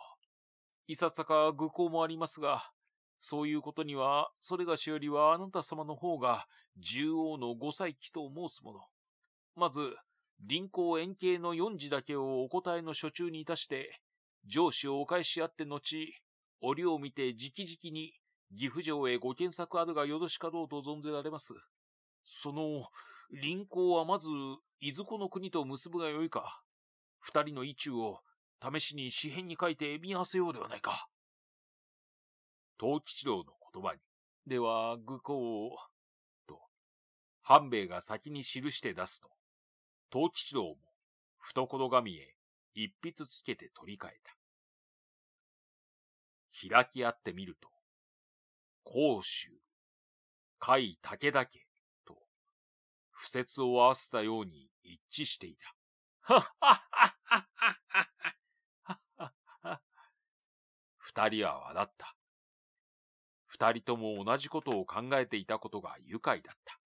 いささか愚行もありますが、そういうことには、それがしよりはあなた様の方が、獣王のご再起と申すもの。まず、臨行円形の四字だけをお答えの所中にいたして、上司をお返しあって後、折を見て直々に、岐阜城へご検索あるがよろしかどうと存ぜられます。その、臨行はまず、いずこの国と結ぶがよいか。二人の意中を試しに詩編に書いて見合わせようではないか。藤吉郎の言葉に、では、愚行を、と、半兵衛が先に記して出すと、藤吉郎も、懐紙へ一筆つけて取り替えた。開き合ってみると、甲州、甲斐武田家と、不説を合わせたように一致していた。はっはっはっはっはっは2人は笑った。二人とも同じことを考えていたことが愉快だった。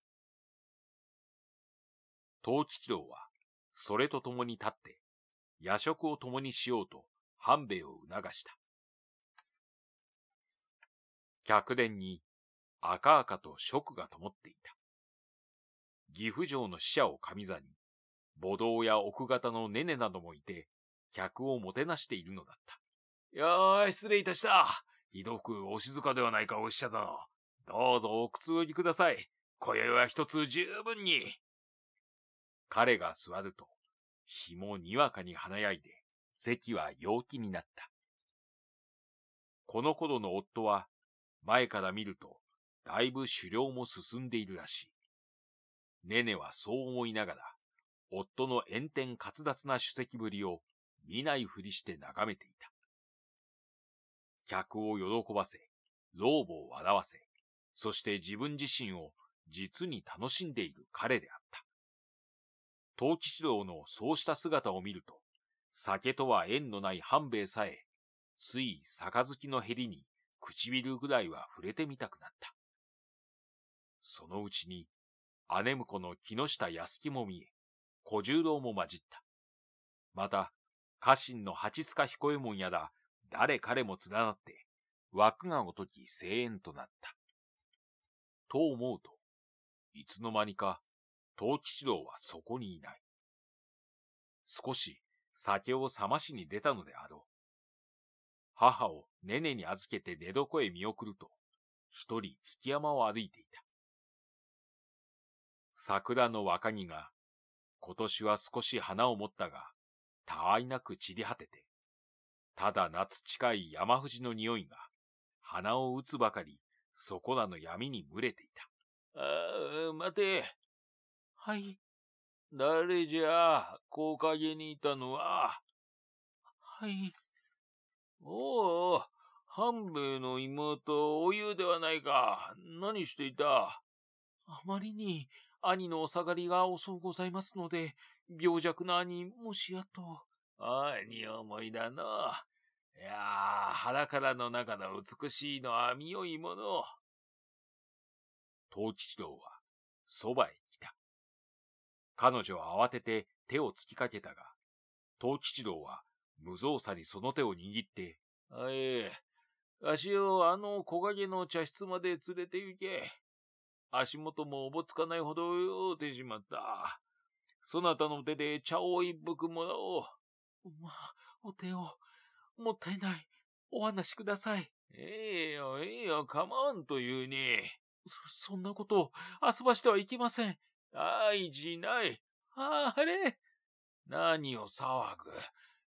東吉郎は、それと共に立って、夜食を共にしようと、半兵衛を促した。客殿に赤々と食が灯っていた。岐阜城の使者を上座に、母道や奥方のねねなどもいて、客をもてなしているのだった。やー、失礼いたした。ひどくお静かではないかおっしゃったの。どうぞおくつろぎください。今宵は一つ十分に。彼が座ると、日もにわかに華やいで、席は陽気になった。この頃の夫は、前から見ると、だいぶ狩猟も進んでいるらしい。ネネはそう思いながら、夫の炎天滑脱な主席ぶりを見ないふりして眺めていた。客を喜ばせ、老婆を笑わせ、そして自分自身を実に楽しんでいる彼であった。東吉郎のそうした姿を見ると、酒とは縁のない半兵衛さえ、つい杯のへりに唇ぐらいは触れてみたくなった。そのうちに、姉婿の木下安木も見え、小十郎も混じった。また、家臣の八塚彦右衛門やら誰彼も連なって、枠がごとき声援となった。と思うと、いつの間にか、藤吉郎はそこにいない。少し酒を冷ましに出たのであろう。母をねねに預けて寝床へ見送ると、一人月山を歩いていた。桜の若木が、今年は少し花を持ったが、たわいなく散り果てて、ただ夏近い山藤の匂いが、鼻を打つばかり、そこらの闇に群れていた。ああ、待て。はい。誰じゃ、木陰にいたのは。はい。おお、半兵衛の妹、おゆうではないか。何していたあまりに、兄のお下がりが遅うございますので、病弱な兄、もしやと。おい、に思いだの。いやあ、腹からの中の美しいのは見よいもの。藤吉郎は、そばへ来た。彼女は慌てて手を突きかけたが、藤吉郎は無造作にその手を握って、あええ、足をあの木陰の茶室まで連れて行け。足元もおぼつかないほど酔うてしまった。そなたの手で茶を一服もらおう。おま、お手を、もったいない、お話しください。ええよ、ええよ、構わんというね。そ、そんなことを遊ばしてはいけません。大事ない。あれ何を騒ぐ。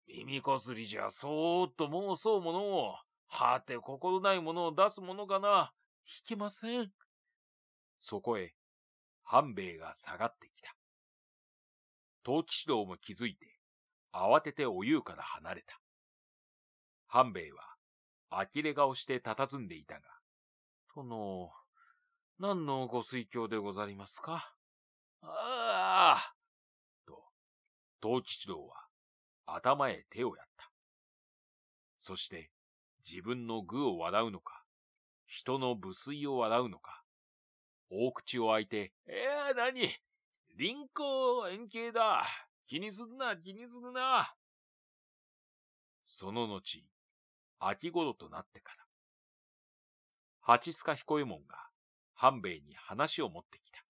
耳こすりじゃそーっともうそうものを。はて心ないものを出すものかな。引けません。そこへ、半兵衛が下がってきた。藤吉道も気づいて、慌ててお優から離れた。半兵衛は、呆れ顔して佇んでいたが、殿、何のご推挙でござりますかああと、藤吉郎は頭へ手をやった。そして、自分の具を笑うのか、人の無粋を笑うのか、大口を開いて、えや、何臨行円形だ気にすんな、気にすんな。その後、秋頃となってから、八須賀彦右衛門が半兵衛に話を持ってきた。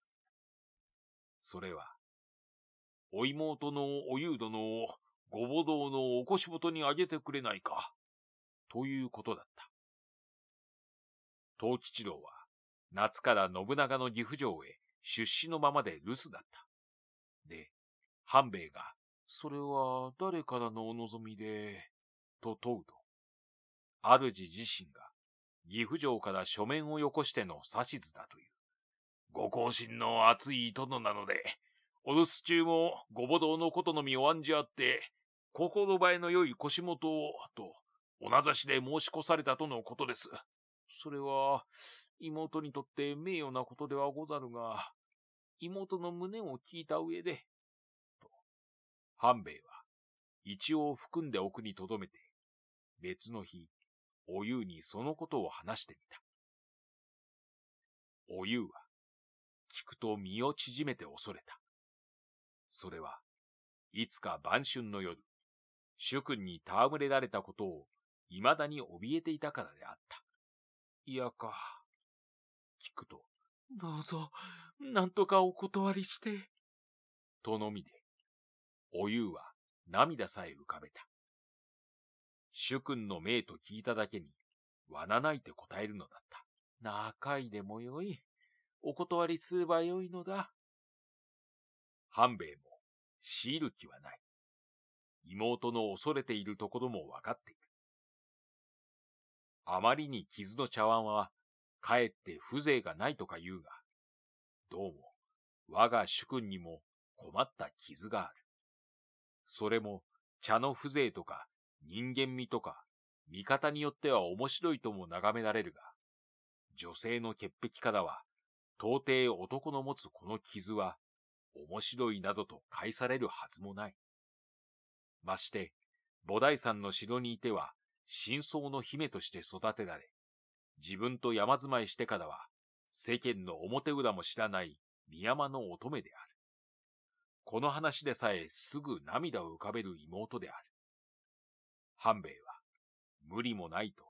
それは、お妹のおゆう殿をご母堂のお腰元にあげてくれないか、ということだった。藤吉郎は、夏から信長の岐阜城へ出資のままで留守だった。で、半兵衛が、それは誰からのお望みで、と問うと、主自身が、岐阜城から書面をよこしての指図だという。ご行進の熱い殿なので、お留守中もご母堂のことのみお案じあって、心映えの良い腰元を、と、お名指しで申し越されたとのことです。それは、妹にとって名誉なことではござるが、妹の胸を聞いた上で、半兵衛は、一応含んで奥に留めて、別の日、おゆうにそのことを話してみた。おゆうは、聞くと身を縮めて恐れた。それは、いつか晩春の夜、主君に戯れられたことを、未だに怯えていたからであった。いやか。聞くと、どうぞ、なんとかお断りして。とのみで、おゆうは涙さえ浮かべた。主君の命と聞いただけに、わなないて答えるのだった。仲いでもよい。お断りすればよいのだ。半兵衛も強いる気はない。妹の恐れているところもわかっている。あまりに傷の茶碗は、かえって風情がないとか言うが、どうも、我が主君にも困った傷がある。それも茶の風情とか人間味とか見方によっては面白いとも眺められるが、女性の潔癖からは、到底男の持つこの傷は、面白いなどと返されるはずもない。まして、菩提さんの城にいては、真相の姫として育てられ、自分と山住まいしてからは、世間の表裏も知らない深山の乙女である。この話でさえすぐ涙を浮かべる妹である。半兵衛は、無理もないと、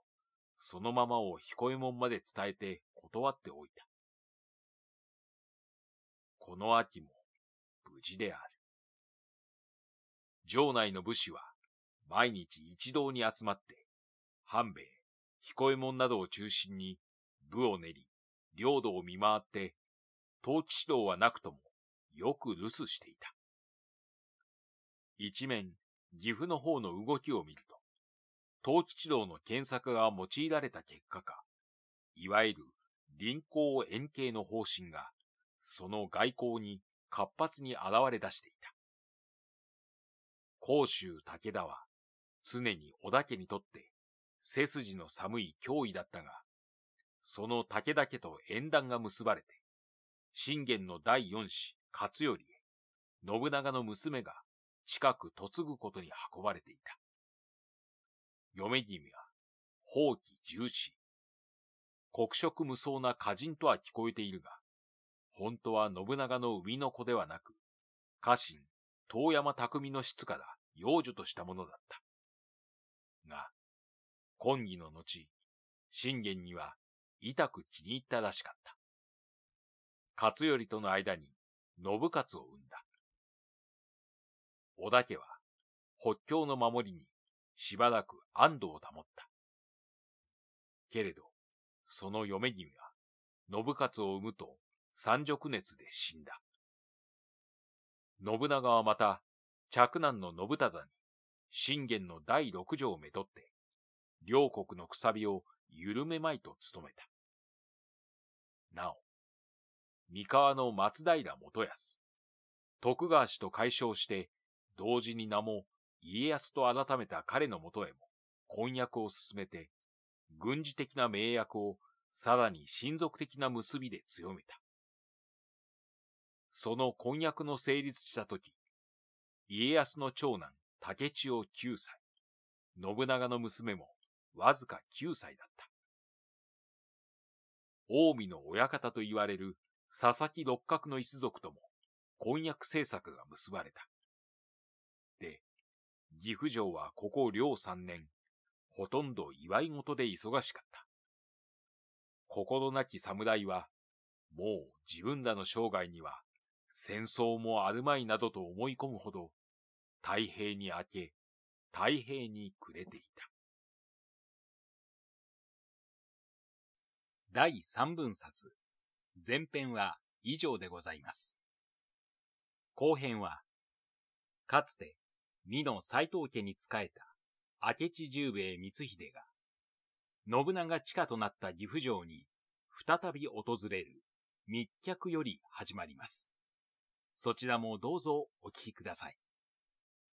そのままを彦右衛門まで伝えて断っておいた。この秋も、無事である。城内の武士は、毎日一堂に集まって、半兵衛、彦右衛門などを中心に、部を練り、領土を見回って、統治指導はなくとも、よく留守していた。一面、岐阜の方の動きを見ると、東吉道の検索が用いられた結果か、いわゆる臨港円形の方針が、その外交に活発に現れ出していた。甲州武田は、常に織田家にとって、背筋の寒い脅威だったが、その武田家と縁談が結ばれて、信玄の第四子、勝頼へ、信長の娘が近く嫁ぐことに運ばれていた。嫁君は、放棄重視。国色無双な歌人とは聞こえているが、本当は信長の生みの子ではなく、家臣、遠山匠の質から幼女としたものだった。が、婚儀の後、信玄には痛く気に入ったらしかった。勝頼との間に信勝を生んだ。織田家は北境の守りにしばらく安堵を保った。けれど、その嫁君は信勝を産むと三辱熱で死んだ。信長はまた、嫡男の信忠に、信玄の第六条をめとって、両国のくさびを緩めまいと努めた。なお、三河の松平元康、徳川氏と解消して、同時に名も家康と改めた彼のもとへも婚約を進めて、軍事的な名約をさらに親族的な結びで強めた。その婚約の成立したとき、家康の長男竹千代9歳、信長の娘もわずか9歳だった。近江の親方と言われる佐々木六角の一族とも婚約政策が結ばれた。で、岐阜城はここ両三年、ほとんど祝い事で忙しかった。心なき侍は、もう自分らの生涯には戦争もあるまいなどと思い込むほど、太平に明け、太平に暮れていた。第三分冊前編は以上でございます。後編は、かつて、美の斎藤家に仕えた明智十兵衛光秀が、信長地下となった岐阜城に再び訪れる密客より始まります。そちらもどうぞお聞きください。